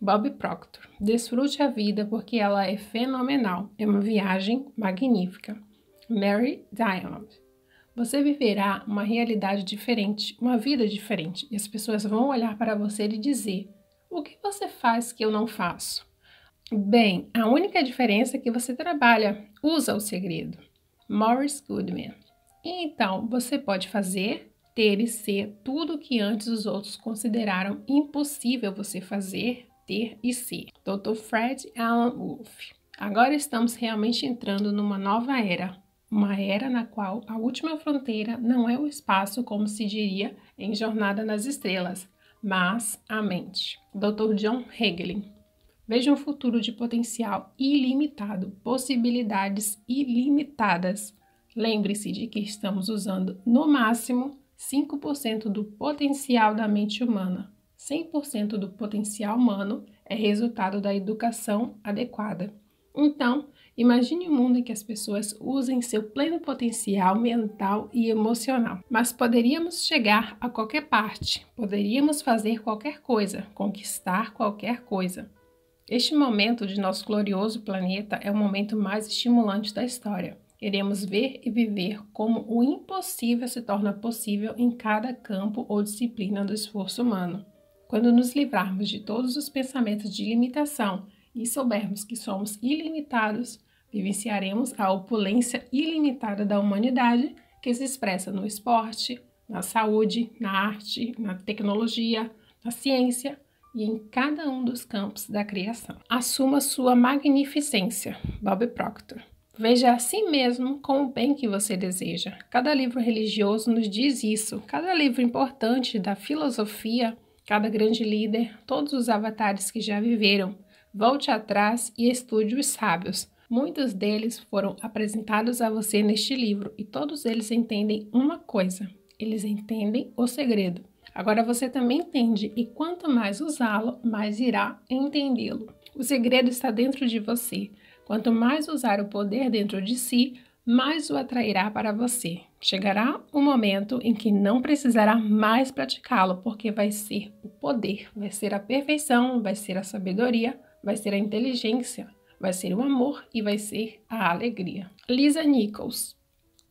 Bob Proctor. Desfrute a vida porque ela é fenomenal. É uma viagem magnífica. Mary Diamond. Você viverá uma realidade diferente, uma vida diferente, e as pessoas vão olhar para você e dizer: O que você faz que eu não faço? Bem, a única diferença é que você trabalha, usa o segredo. Morris Goodman. Então, você pode fazer, ter e ser tudo o que antes os outros consideraram impossível você fazer, ter e ser. Dr. Fred Alan Wolf. Agora estamos realmente entrando numa nova era, uma era na qual a última fronteira não é o espaço, como se diria em Jornada nas Estrelas, mas a mente. Dr. John Hegelin. Veja um futuro de potencial ilimitado, possibilidades ilimitadas. Lembre-se de que estamos usando no máximo 5% do potencial da mente humana. 100% do potencial humano é resultado da educação adequada. Então, imagine um mundo em que as pessoas usem seu pleno potencial mental e emocional. Mas poderíamos chegar a qualquer parte, poderíamos fazer qualquer coisa, conquistar qualquer coisa. Este momento de nosso glorioso planeta é o momento mais estimulante da história. Iremos ver e viver como o impossível se torna possível em cada campo ou disciplina do esforço humano. Quando nos livrarmos de todos os pensamentos de limitação e soubermos que somos ilimitados, vivenciaremos a opulência ilimitada da humanidade que se expressa no esporte, na saúde, na arte, na tecnologia, na ciência e em cada um dos campos da criação. Assuma sua magnificência, Bob Proctor. Veja a si mesmo com o bem que você deseja. Cada livro religioso nos diz isso. Cada livro importante da filosofia, cada grande líder, todos os avatares que já viveram. Volte atrás e estude os sábios. Muitos deles foram apresentados a você neste livro e todos eles entendem uma coisa: eles entendem o segredo. Agora você também entende, e quanto mais usá-lo, mais irá entendê-lo. O segredo está dentro de você. Quanto mais usar o poder dentro de si, mais o atrairá para você. Chegará um momento em que não precisará mais praticá-lo, porque vai ser o poder, vai ser a perfeição, vai ser a sabedoria, vai ser a inteligência, vai ser o amor e vai ser a alegria. Lisa Nichols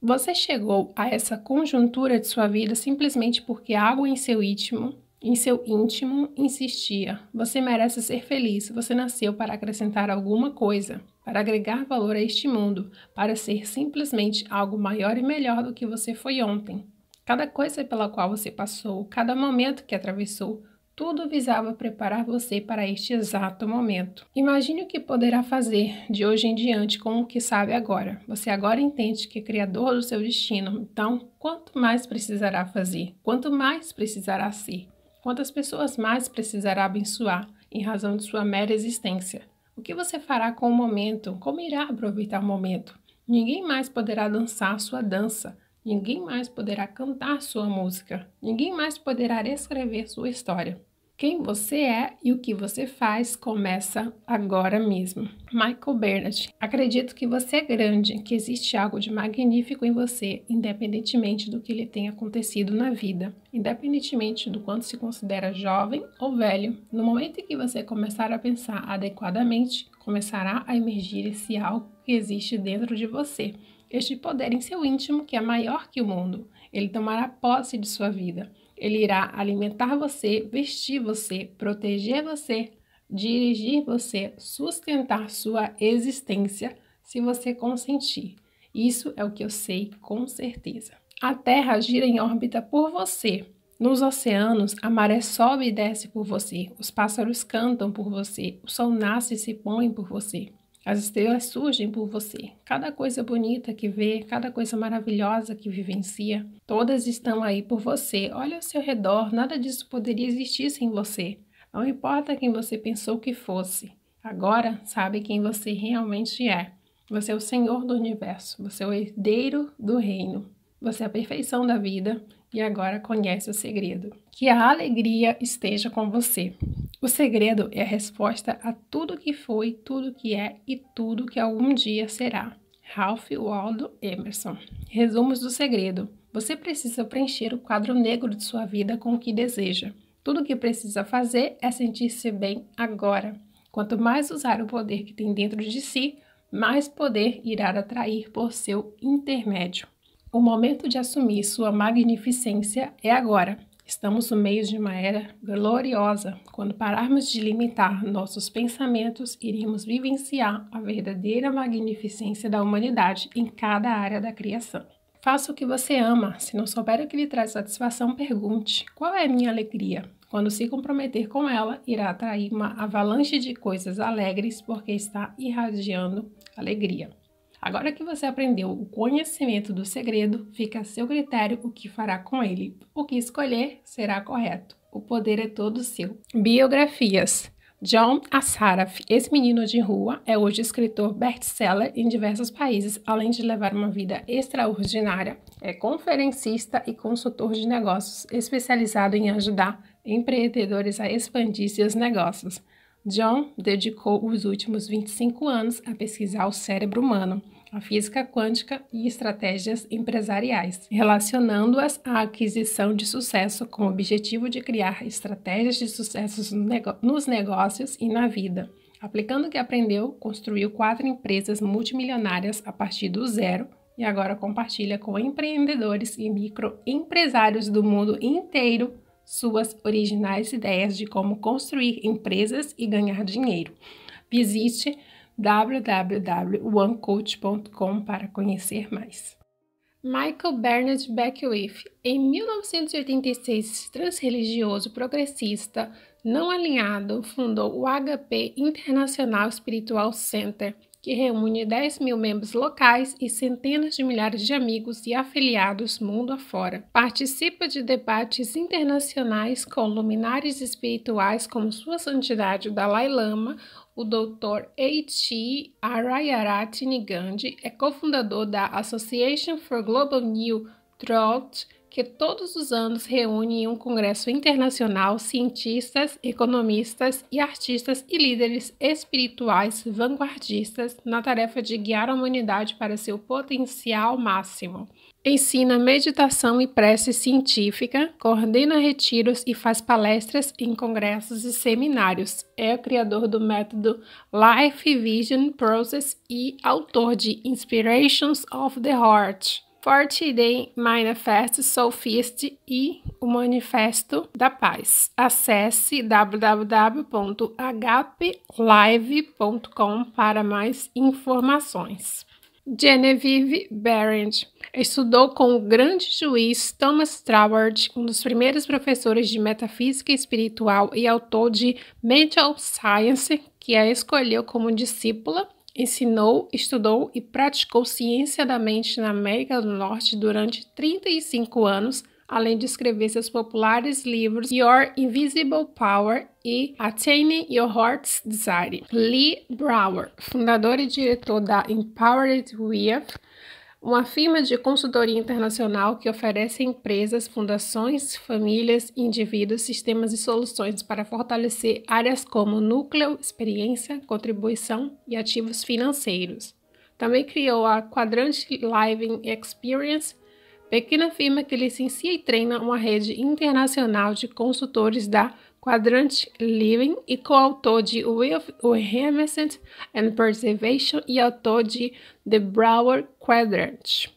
você chegou a essa conjuntura de sua vida simplesmente porque algo em seu íntimo, em seu íntimo insistia. Você merece ser feliz. Você nasceu para acrescentar alguma coisa, para agregar valor a este mundo, para ser simplesmente algo maior e melhor do que você foi ontem. Cada coisa pela qual você passou, cada momento que atravessou, tudo visava preparar você para este exato momento. Imagine o que poderá fazer de hoje em diante com o que sabe agora. Você agora entende que é criador do seu destino, então quanto mais precisará fazer? Quanto mais precisará ser? Quantas pessoas mais precisará abençoar em razão de sua mera existência? O que você fará com o momento? Como irá aproveitar o momento? Ninguém mais poderá dançar sua dança. Ninguém mais poderá cantar sua música, ninguém mais poderá escrever sua história. Quem você é e o que você faz começa agora mesmo. Michael Bernard. Acredito que você é grande, que existe algo de magnífico em você, independentemente do que lhe tenha acontecido na vida, independentemente do quanto se considera jovem ou velho. No momento em que você começar a pensar adequadamente, começará a emergir esse algo que existe dentro de você este poder em seu íntimo, que é maior que o mundo. Ele tomará posse de sua vida. Ele irá alimentar você, vestir você, proteger você, dirigir você, sustentar sua existência, se você consentir. Isso é o que eu sei com certeza. A Terra gira em órbita por você. Nos oceanos, a maré sobe e desce por você, os pássaros cantam por você, o sol nasce e se põe por você. As estrelas surgem por você. Cada coisa bonita que vê, cada coisa maravilhosa que vivencia, todas estão aí por você. Olha ao seu redor, nada disso poderia existir sem você. Não importa quem você pensou que fosse. Agora sabe quem você realmente é. Você é o Senhor do universo, você é o herdeiro do reino, você é a perfeição da vida e agora conhece o segredo. Que a alegria esteja com você. O segredo é a resposta a tudo que foi, tudo que é e tudo que algum dia será. Ralph Waldo Emerson. Resumos do segredo. Você precisa preencher o quadro negro de sua vida com o que deseja. Tudo o que precisa fazer é sentir-se bem agora. Quanto mais usar o poder que tem dentro de si, mais poder irá atrair por seu intermédio. O momento de assumir sua magnificência é agora. Estamos no meio de uma era gloriosa. Quando pararmos de limitar nossos pensamentos, iremos vivenciar a verdadeira magnificência da humanidade em cada área da criação. Faça o que você ama. Se não souber o que lhe traz satisfação, pergunte: qual é a minha alegria? Quando se comprometer com ela, irá atrair uma avalanche de coisas alegres porque está irradiando alegria. Agora que você aprendeu o conhecimento do segredo, fica a seu critério o que fará com ele. O que escolher será correto. O poder é todo seu. Biografias. John Assaraf, esse menino de rua, é hoje escritor best-seller em diversos países, além de levar uma vida extraordinária. É conferencista e consultor de negócios, especializado em ajudar empreendedores a expandir seus negócios. John dedicou os últimos 25 anos a pesquisar o cérebro humano, a física quântica e estratégias empresariais, relacionando-as à aquisição de sucesso com o objetivo de criar estratégias de sucesso nos negócios e na vida. Aplicando o que aprendeu, construiu quatro empresas multimilionárias a partir do zero e agora compartilha com empreendedores e microempresários do mundo inteiro suas originais ideias de como construir empresas e ganhar dinheiro. Visite www.onecoach.com para conhecer mais. Michael Bernard Beckwith, em 1986, transreligioso progressista não alinhado, fundou o HP Internacional Spiritual Center, que reúne 10 mil membros locais e centenas de milhares de amigos e afiliados mundo afora. Participa de debates internacionais com luminares espirituais como Sua Santidade Dalai Lama o Dr. H.T. Arayaratne Nigandhi é cofundador da Association for Global New Thought, que todos os anos reúne em um congresso internacional cientistas, economistas e artistas e líderes espirituais vanguardistas na tarefa de guiar a humanidade para seu potencial máximo. Ensina meditação e prece científica, coordena retiros e faz palestras em congressos e seminários. É o criador do método Life Vision Process e autor de Inspirations of the Heart. 40 Day Manifest Soulfist e o Manifesto da Paz. Acesse www.hplive.com para mais informações. Genevieve Barrett estudou com o grande juiz Thomas Troward, um dos primeiros professores de metafísica espiritual e autor de Mental Science, que a escolheu como discípula, ensinou, estudou e praticou ciência da mente na América do Norte durante 35 anos além de escrever seus populares livros Your Invisible Power e Attaining Your Heart's Desire. Lee Brower, fundador e diretor da Empowered With, uma firma de consultoria internacional que oferece a empresas, fundações, famílias, indivíduos sistemas e soluções para fortalecer áreas como núcleo, experiência, contribuição e ativos financeiros. Também criou a Quadrant Living Experience, pequena firma que licencia e treina uma rede internacional de consultores da Quadrant Living e coautor de Wealth and Preservation e autor de The Brower Quadrant.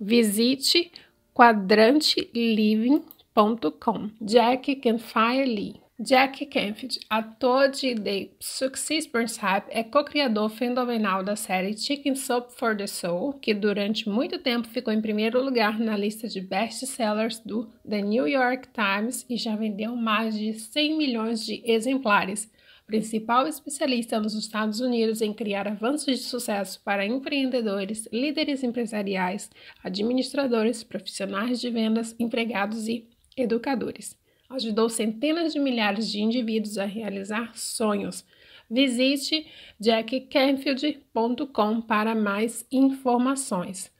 Visite quadrantliving.com. Jack Canfire Lee Jack Canfield, ator de The Success Burns Hype, é co-criador fenomenal da série Chicken Soup for the Soul, que durante muito tempo ficou em primeiro lugar na lista de best-sellers do The New York Times e já vendeu mais de 100 milhões de exemplares. Principal especialista nos Estados Unidos em criar avanços de sucesso para empreendedores, líderes empresariais, administradores, profissionais de vendas, empregados e educadores ajudou centenas de milhares de indivíduos a realizar sonhos. Visite jackcanfield.com para mais informações.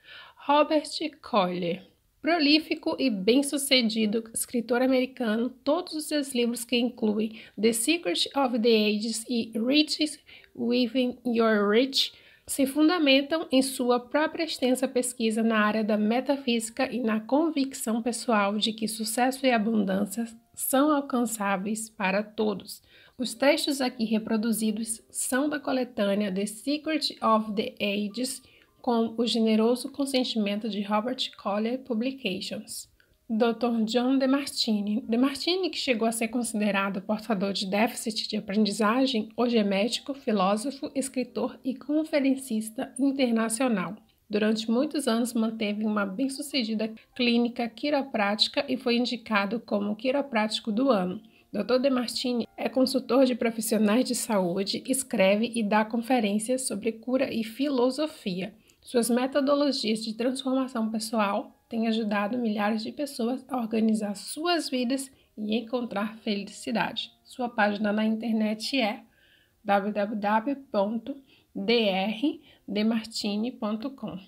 Robert Collier Prolífico e bem-sucedido escritor americano, todos os seus livros que incluem The Secret of the Ages e *Riches Within Your Reach se fundamentam em sua própria extensa pesquisa na área da metafísica e na convicção pessoal de que sucesso e abundância são alcançáveis para todos. Os textos aqui reproduzidos são da coletânea The Secret of the Ages, com o generoso consentimento de Robert Collier Publications. Dr. John DeMartini. DeMartini, que chegou a ser considerado portador de déficit de aprendizagem, hoje é médico, filósofo, escritor e conferencista internacional. Durante muitos anos manteve uma bem-sucedida clínica quiroprática e foi indicado como quiroprático do ano. Dr. De Martini é consultor de profissionais de saúde, escreve e dá conferências sobre cura e filosofia. Suas metodologias de transformação pessoal têm ajudado milhares de pessoas a organizar suas vidas e encontrar felicidade. Sua página na internet é www drdemartini.com.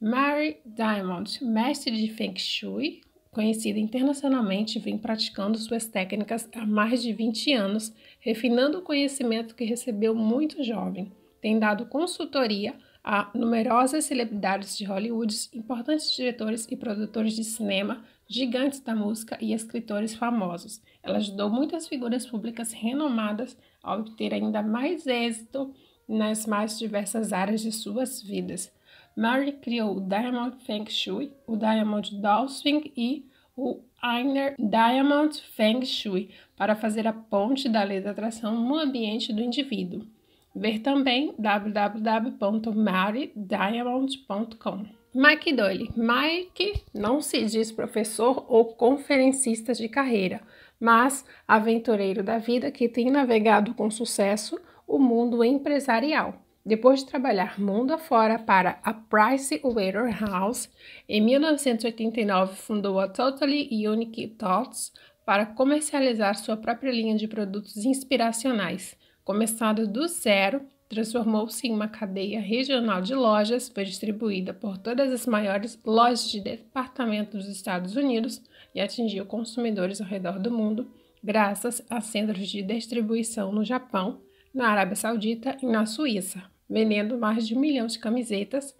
Mary Diamond, mestre de Feng Shui, conhecida internacionalmente, vem praticando suas técnicas há mais de 20 anos, refinando o conhecimento que recebeu muito jovem. Tem dado consultoria a numerosas celebridades de Hollywood, importantes diretores e produtores de cinema, gigantes da música e escritores famosos. Ela ajudou muitas figuras públicas renomadas a obter ainda mais êxito nas mais diversas áreas de suas vidas. Mary criou o Diamond Feng Shui, o Diamond Dowswing e o Einer Diamond Feng Shui para fazer a ponte da lei da atração no ambiente do indivíduo. Ver também www.marydiamond.com. Mike Doyle. Mike não se diz professor ou conferencista de carreira, mas aventureiro da vida que tem navegado com sucesso o mundo empresarial. Depois de trabalhar mundo afora para a Price Waterhouse, em 1989 fundou a Totally Unique Thoughts para comercializar sua própria linha de produtos inspiracionais. Começado do zero, transformou-se em uma cadeia regional de lojas, foi distribuída por todas as maiores lojas de departamento dos Estados Unidos e atingiu consumidores ao redor do mundo, graças a centros de distribuição no Japão, na Arábia Saudita e na Suíça, vendendo mais de um milhão de camisetas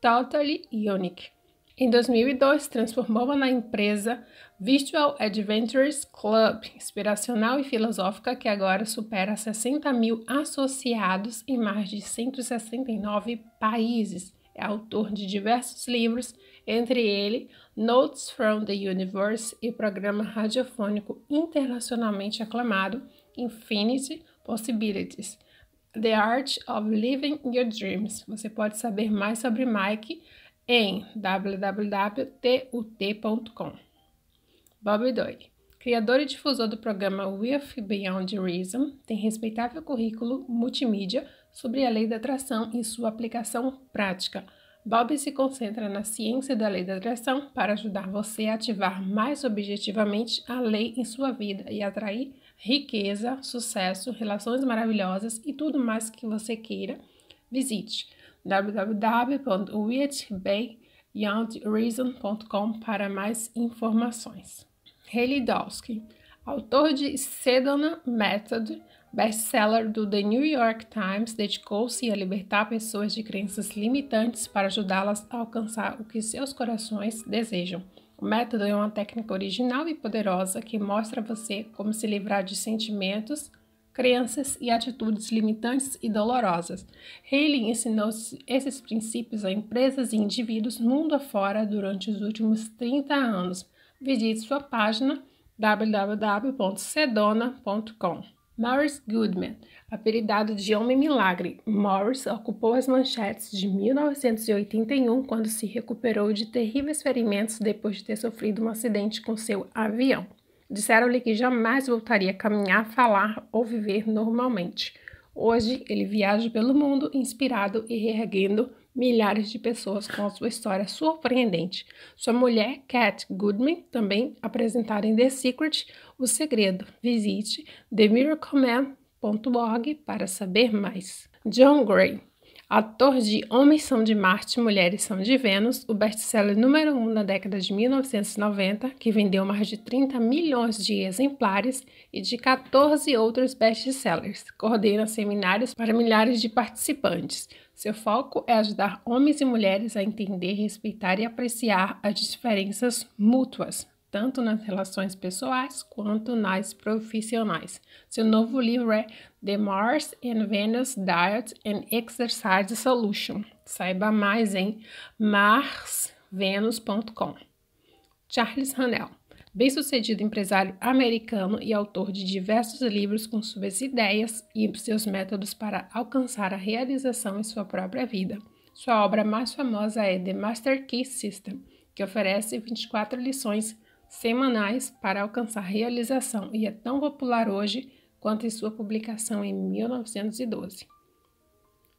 Totally Unique. Em 2002, transformou-a na empresa Virtual Adventures Club, inspiracional e filosófica que agora supera 60 mil associados em mais de 169 países. É autor de diversos livros, entre ele Notes from the Universe e programa radiofônico internacionalmente aclamado Infinity, Possibilities. The Art of Living Your Dreams. Você pode saber mais sobre Mike em www.tut.com. Bob Doyle, criador e difusor do programa With Beyond Reason, tem respeitável currículo multimídia sobre a lei da atração e sua aplicação prática. Bob se concentra na ciência da lei da atração para ajudar você a ativar mais objetivamente a lei em sua vida e atrair riqueza, sucesso, relações maravilhosas e tudo mais que você queira, visite www.witbeyondreason.com para mais informações. Helidowski, autor de Sedona Method, best-seller do The New York Times, dedicou-se a libertar pessoas de crenças limitantes para ajudá-las a alcançar o que seus corações desejam. O método é uma técnica original e poderosa que mostra a você como se livrar de sentimentos, crenças e atitudes limitantes e dolorosas. Haley ensinou esses princípios a empresas e indivíduos mundo afora durante os últimos 30 anos. Visite sua página www.sedona.com. Maurice Goodman Apelidado de Homem Milagre, Morris ocupou as manchetes de 1981 quando se recuperou de terríveis ferimentos depois de ter sofrido um acidente com seu avião. Disseram-lhe que jamais voltaria a caminhar, falar ou viver normalmente. Hoje, ele viaja pelo mundo inspirado e reerguendo milhares de pessoas com sua história surpreendente. Sua mulher, Kat Goodman, também apresentaram em The Secret, O Segredo. Visite The Miracle Man www.homensãodemarte.org para saber mais. John Gray, autor de Homens são de Marte, Mulheres são de Vênus, o best-seller número 1 um na década de 1990, que vendeu mais de 30 milhões de exemplares, e de 14 outros best-sellers. Coordena seminários para milhares de participantes. Seu foco é ajudar homens e mulheres a entender, respeitar e apreciar as diferenças mútuas tanto nas relações pessoais quanto nas profissionais. Seu novo livro é The Mars and Venus Diet and Exercise Solution. Saiba mais em marsvenus.com. Charles Hanel, bem-sucedido empresário americano e autor de diversos livros com suas ideias e seus métodos para alcançar a realização em sua própria vida. Sua obra mais famosa é The Master Key System, que oferece 24 lições semanais para alcançar realização e é tão popular hoje quanto em sua publicação em 1912.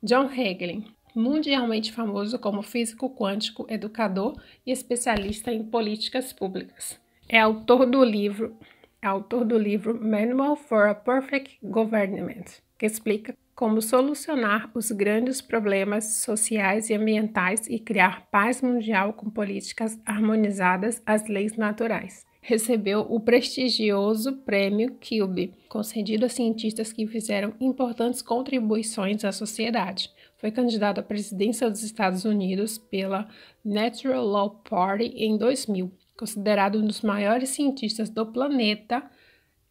John Hagelin, mundialmente famoso como físico quântico, educador e especialista em políticas públicas, é autor do livro, é autor do livro Manual for a Perfect Government, que explica como solucionar os grandes problemas sociais e ambientais e criar paz mundial com políticas harmonizadas às leis naturais. Recebeu o prestigioso prêmio Cube, concedido a cientistas que fizeram importantes contribuições à sociedade. Foi candidato à presidência dos Estados Unidos pela Natural Law Party em 2000, considerado um dos maiores cientistas do planeta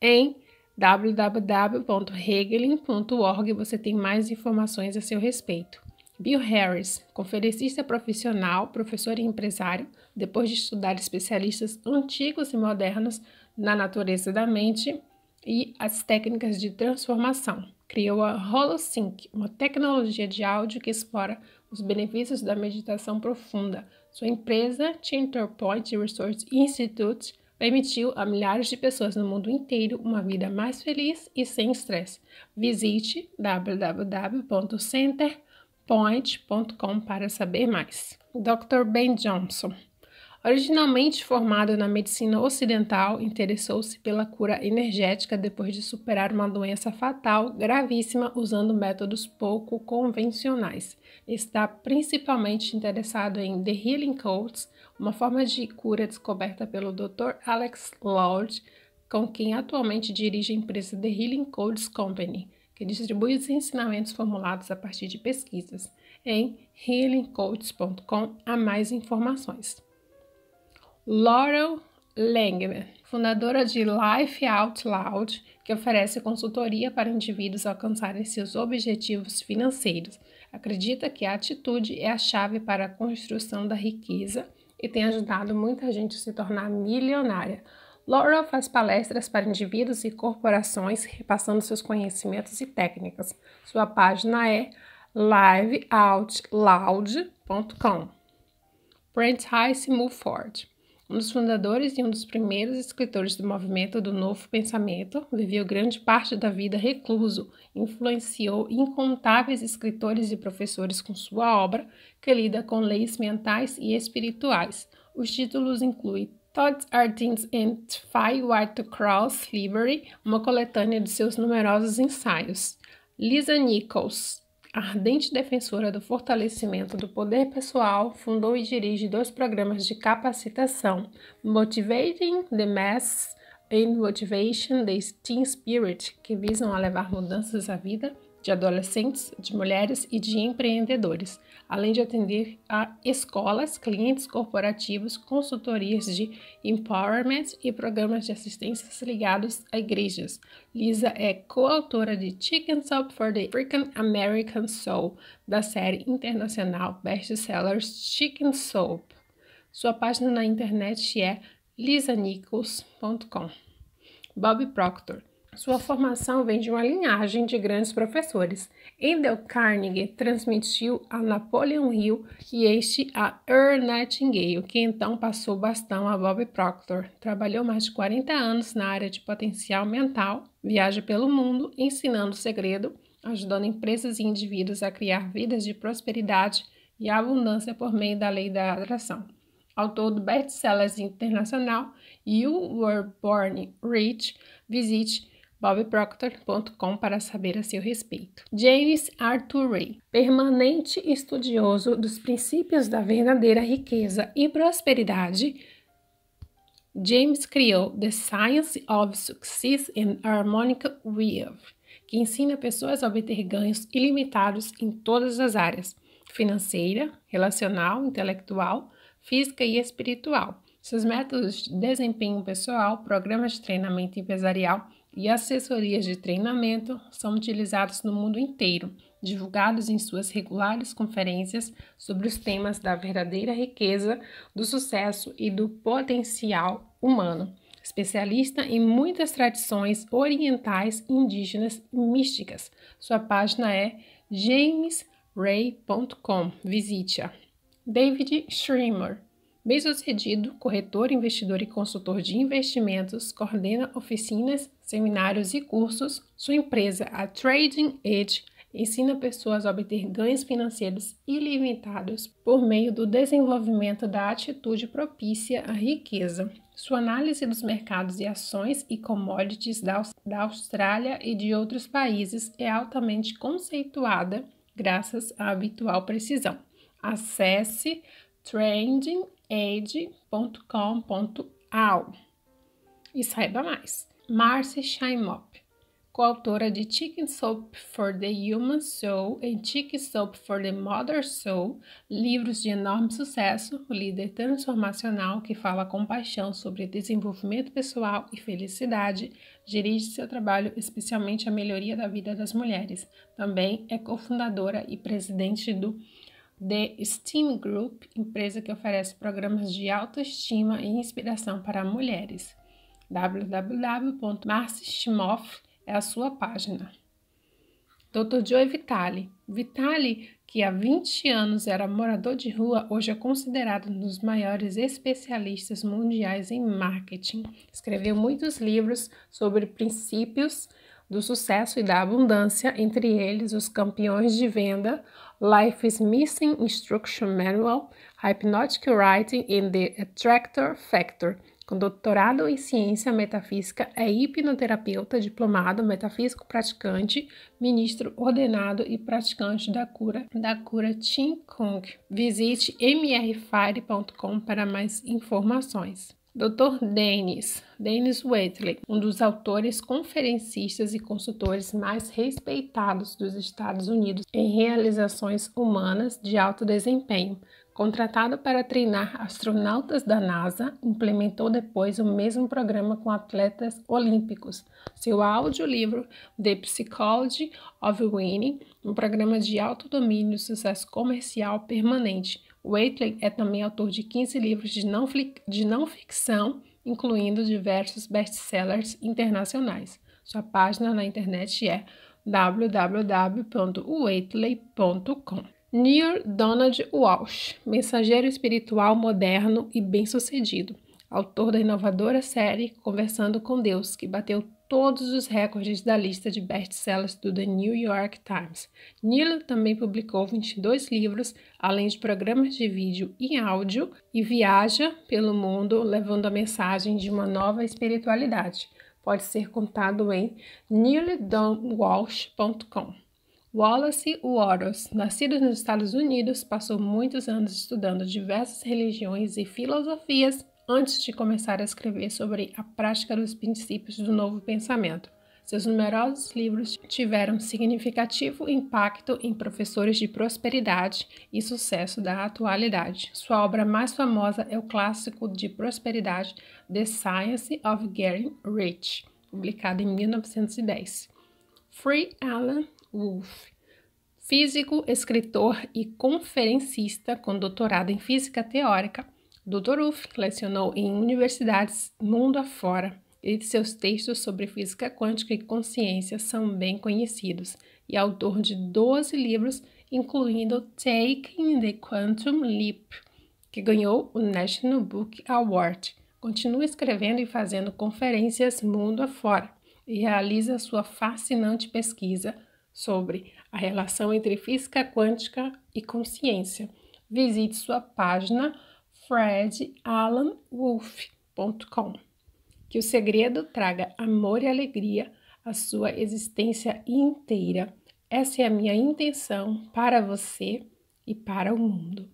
em www.hegelin.org você tem mais informações a seu respeito. Bill Harris, conferencista profissional, professor e empresário, depois de estudar especialistas antigos e modernos na natureza da mente e as técnicas de transformação, criou a Holosync, uma tecnologia de áudio que explora os benefícios da meditação profunda. Sua empresa, Tinterpoint Research Institute, permitiu a milhares de pessoas no mundo inteiro uma vida mais feliz e sem estresse. Visite www.centerpoint.com para saber mais. Dr. Ben Johnson Originalmente formado na medicina ocidental, interessou-se pela cura energética depois de superar uma doença fatal gravíssima usando métodos pouco convencionais. Está principalmente interessado em The Healing Codes, uma forma de cura descoberta pelo Dr. Alex Lord, com quem atualmente dirige a empresa The Healing Codes Company, que distribui os ensinamentos formulados a partir de pesquisas. Em healingcodes.com há mais informações. Laurel Langman, fundadora de Life Out Loud, que oferece consultoria para indivíduos alcançarem seus objetivos financeiros. Acredita que a atitude é a chave para a construção da riqueza e tem ajudado muita gente a se tornar milionária. Laurel faz palestras para indivíduos e corporações, repassando seus conhecimentos e técnicas. Sua página é liveoutloud.com. Brent Heiss Mulford um dos fundadores e um dos primeiros escritores do movimento do Novo Pensamento, viveu grande parte da vida recluso, influenciou incontáveis escritores e professores com sua obra, que lida com leis mentais e espirituais. Os títulos incluem Thoughts Are and Fire White Cross Library, uma coletânea de seus numerosos ensaios. Lisa Nichols, ardente defensora do fortalecimento do poder pessoal, fundou e dirige dois programas de capacitação: Motivating the Mass and Motivation the Teen Spirit, que visam a levar mudanças à vida de adolescentes, de mulheres e de empreendedores além de atender a escolas, clientes corporativos, consultorias de empowerment e programas de assistências ligados a igrejas. Lisa é coautora de Chicken Soup for the African American Soul, da série internacional bestsellers Chicken Soup. Sua página na internet é lisanichols.com. Bob Proctor sua formação vem de uma linhagem de grandes professores. Endel Carnegie transmitiu a Napoleon Hill e este a Earl Nightingale, que então passou bastão a Bob Proctor. Trabalhou mais de 40 anos na área de potencial mental, viaja pelo mundo ensinando o segredo, ajudando empresas e indivíduos a criar vidas de prosperidade e abundância por meio da lei da atração. Autor do best-sellers internacional You Were Born Rich, visite bobproctor.com para saber a seu respeito. James Arthur Ray, permanente estudioso dos princípios da verdadeira riqueza e prosperidade, James criou The Science of Success and Harmonic Wealth, que ensina pessoas a obter ganhos ilimitados em todas as áreas: financeira, relacional, intelectual, física e espiritual. Seus métodos de desempenho pessoal, programas de treinamento empresarial e assessorias de treinamento são utilizados no mundo inteiro, divulgados em suas regulares conferências sobre os temas da verdadeira riqueza, do sucesso e do potencial humano. Especialista em muitas tradições orientais, indígenas e místicas. Sua página é jamesray.com. Visite-a. David Schremer, bem-sucedido, corretor, investidor e consultor de investimentos, coordena oficinas seminários e cursos, sua empresa, a Trading Edge, ensina pessoas a obter ganhos financeiros ilimitados por meio do desenvolvimento da atitude propícia à riqueza. Sua análise dos mercados de ações e commodities da, da Austrália e de outros países é altamente conceituada graças à habitual precisão. Acesse tradingage.com.au e saiba mais. Marcy Scheimop, coautora de Chicken Soup for the Human Soul e Chicken Soup for the Mother Soul, livros de enorme sucesso, o líder transformacional que fala com paixão sobre desenvolvimento pessoal e felicidade, dirige seu trabalho especialmente à melhoria da vida das mulheres. Também é cofundadora e presidente do The Steam Group, empresa que oferece programas de autoestima e inspiração para mulheres www.marcishmoff é a sua página. Dr. Joe Vitale. Vitale, que há 20 anos era morador de rua, hoje é considerado um dos maiores especialistas mundiais em marketing. Escreveu muitos livros sobre princípios do sucesso e da abundância, entre eles os campeões de venda, Life's Missing Instruction Manual, Hypnotic Writing and the Attractor Factor com doutorado em ciência metafísica, é hipnoterapeuta, diplomado, metafísico praticante, ministro ordenado e praticante da cura da cura Qin Kong. Visite mrfire.com para mais informações. Dr. Dennis, Dennis Waitley, um dos autores, conferencistas e consultores mais respeitados dos Estados Unidos em realizações humanas de alto desempenho, Contratado para treinar astronautas da NASA, implementou depois o mesmo programa com atletas olímpicos. Seu audiolivro The Psychology of Winning, um programa de alto domínio e sucesso comercial permanente. Waitley é também autor de 15 livros de não, de não ficção, incluindo diversos best-sellers internacionais. Sua página na internet é www.waitley.com. Neil Donald Walsh, mensageiro espiritual moderno e bem-sucedido, autor da inovadora série Conversando com Deus, que bateu todos os recordes da lista de best-sellers do The New York Times. Neil também publicou 22 livros, além de programas de vídeo e áudio, e viaja pelo mundo levando a mensagem de uma nova espiritualidade. Pode ser contado em neildonwalsh.com. Wallace Wattles, nascido nos Estados Unidos, passou muitos anos estudando diversas religiões e filosofias antes de começar a escrever sobre a prática dos princípios do novo pensamento. Seus numerosos livros tiveram significativo impacto em professores de prosperidade e sucesso da atualidade. Sua obra mais famosa é o clássico de prosperidade The Science of Getting Rich, publicado em 1910. Free Allen Wolff, físico, escritor e conferencista com doutorado em física teórica. Dr. Wolff lecionou em universidades mundo afora e seus textos sobre física quântica e consciência são bem conhecidos e autor de 12 livros, incluindo Taking the Quantum Leap, que ganhou o National Book Award. Continua escrevendo e fazendo conferências mundo afora e realiza sua fascinante pesquisa sobre a relação entre física quântica e consciência. Visite sua página fredalanwolf.com. Que o segredo traga amor e alegria à sua existência inteira. Essa é a minha intenção para você e para o mundo.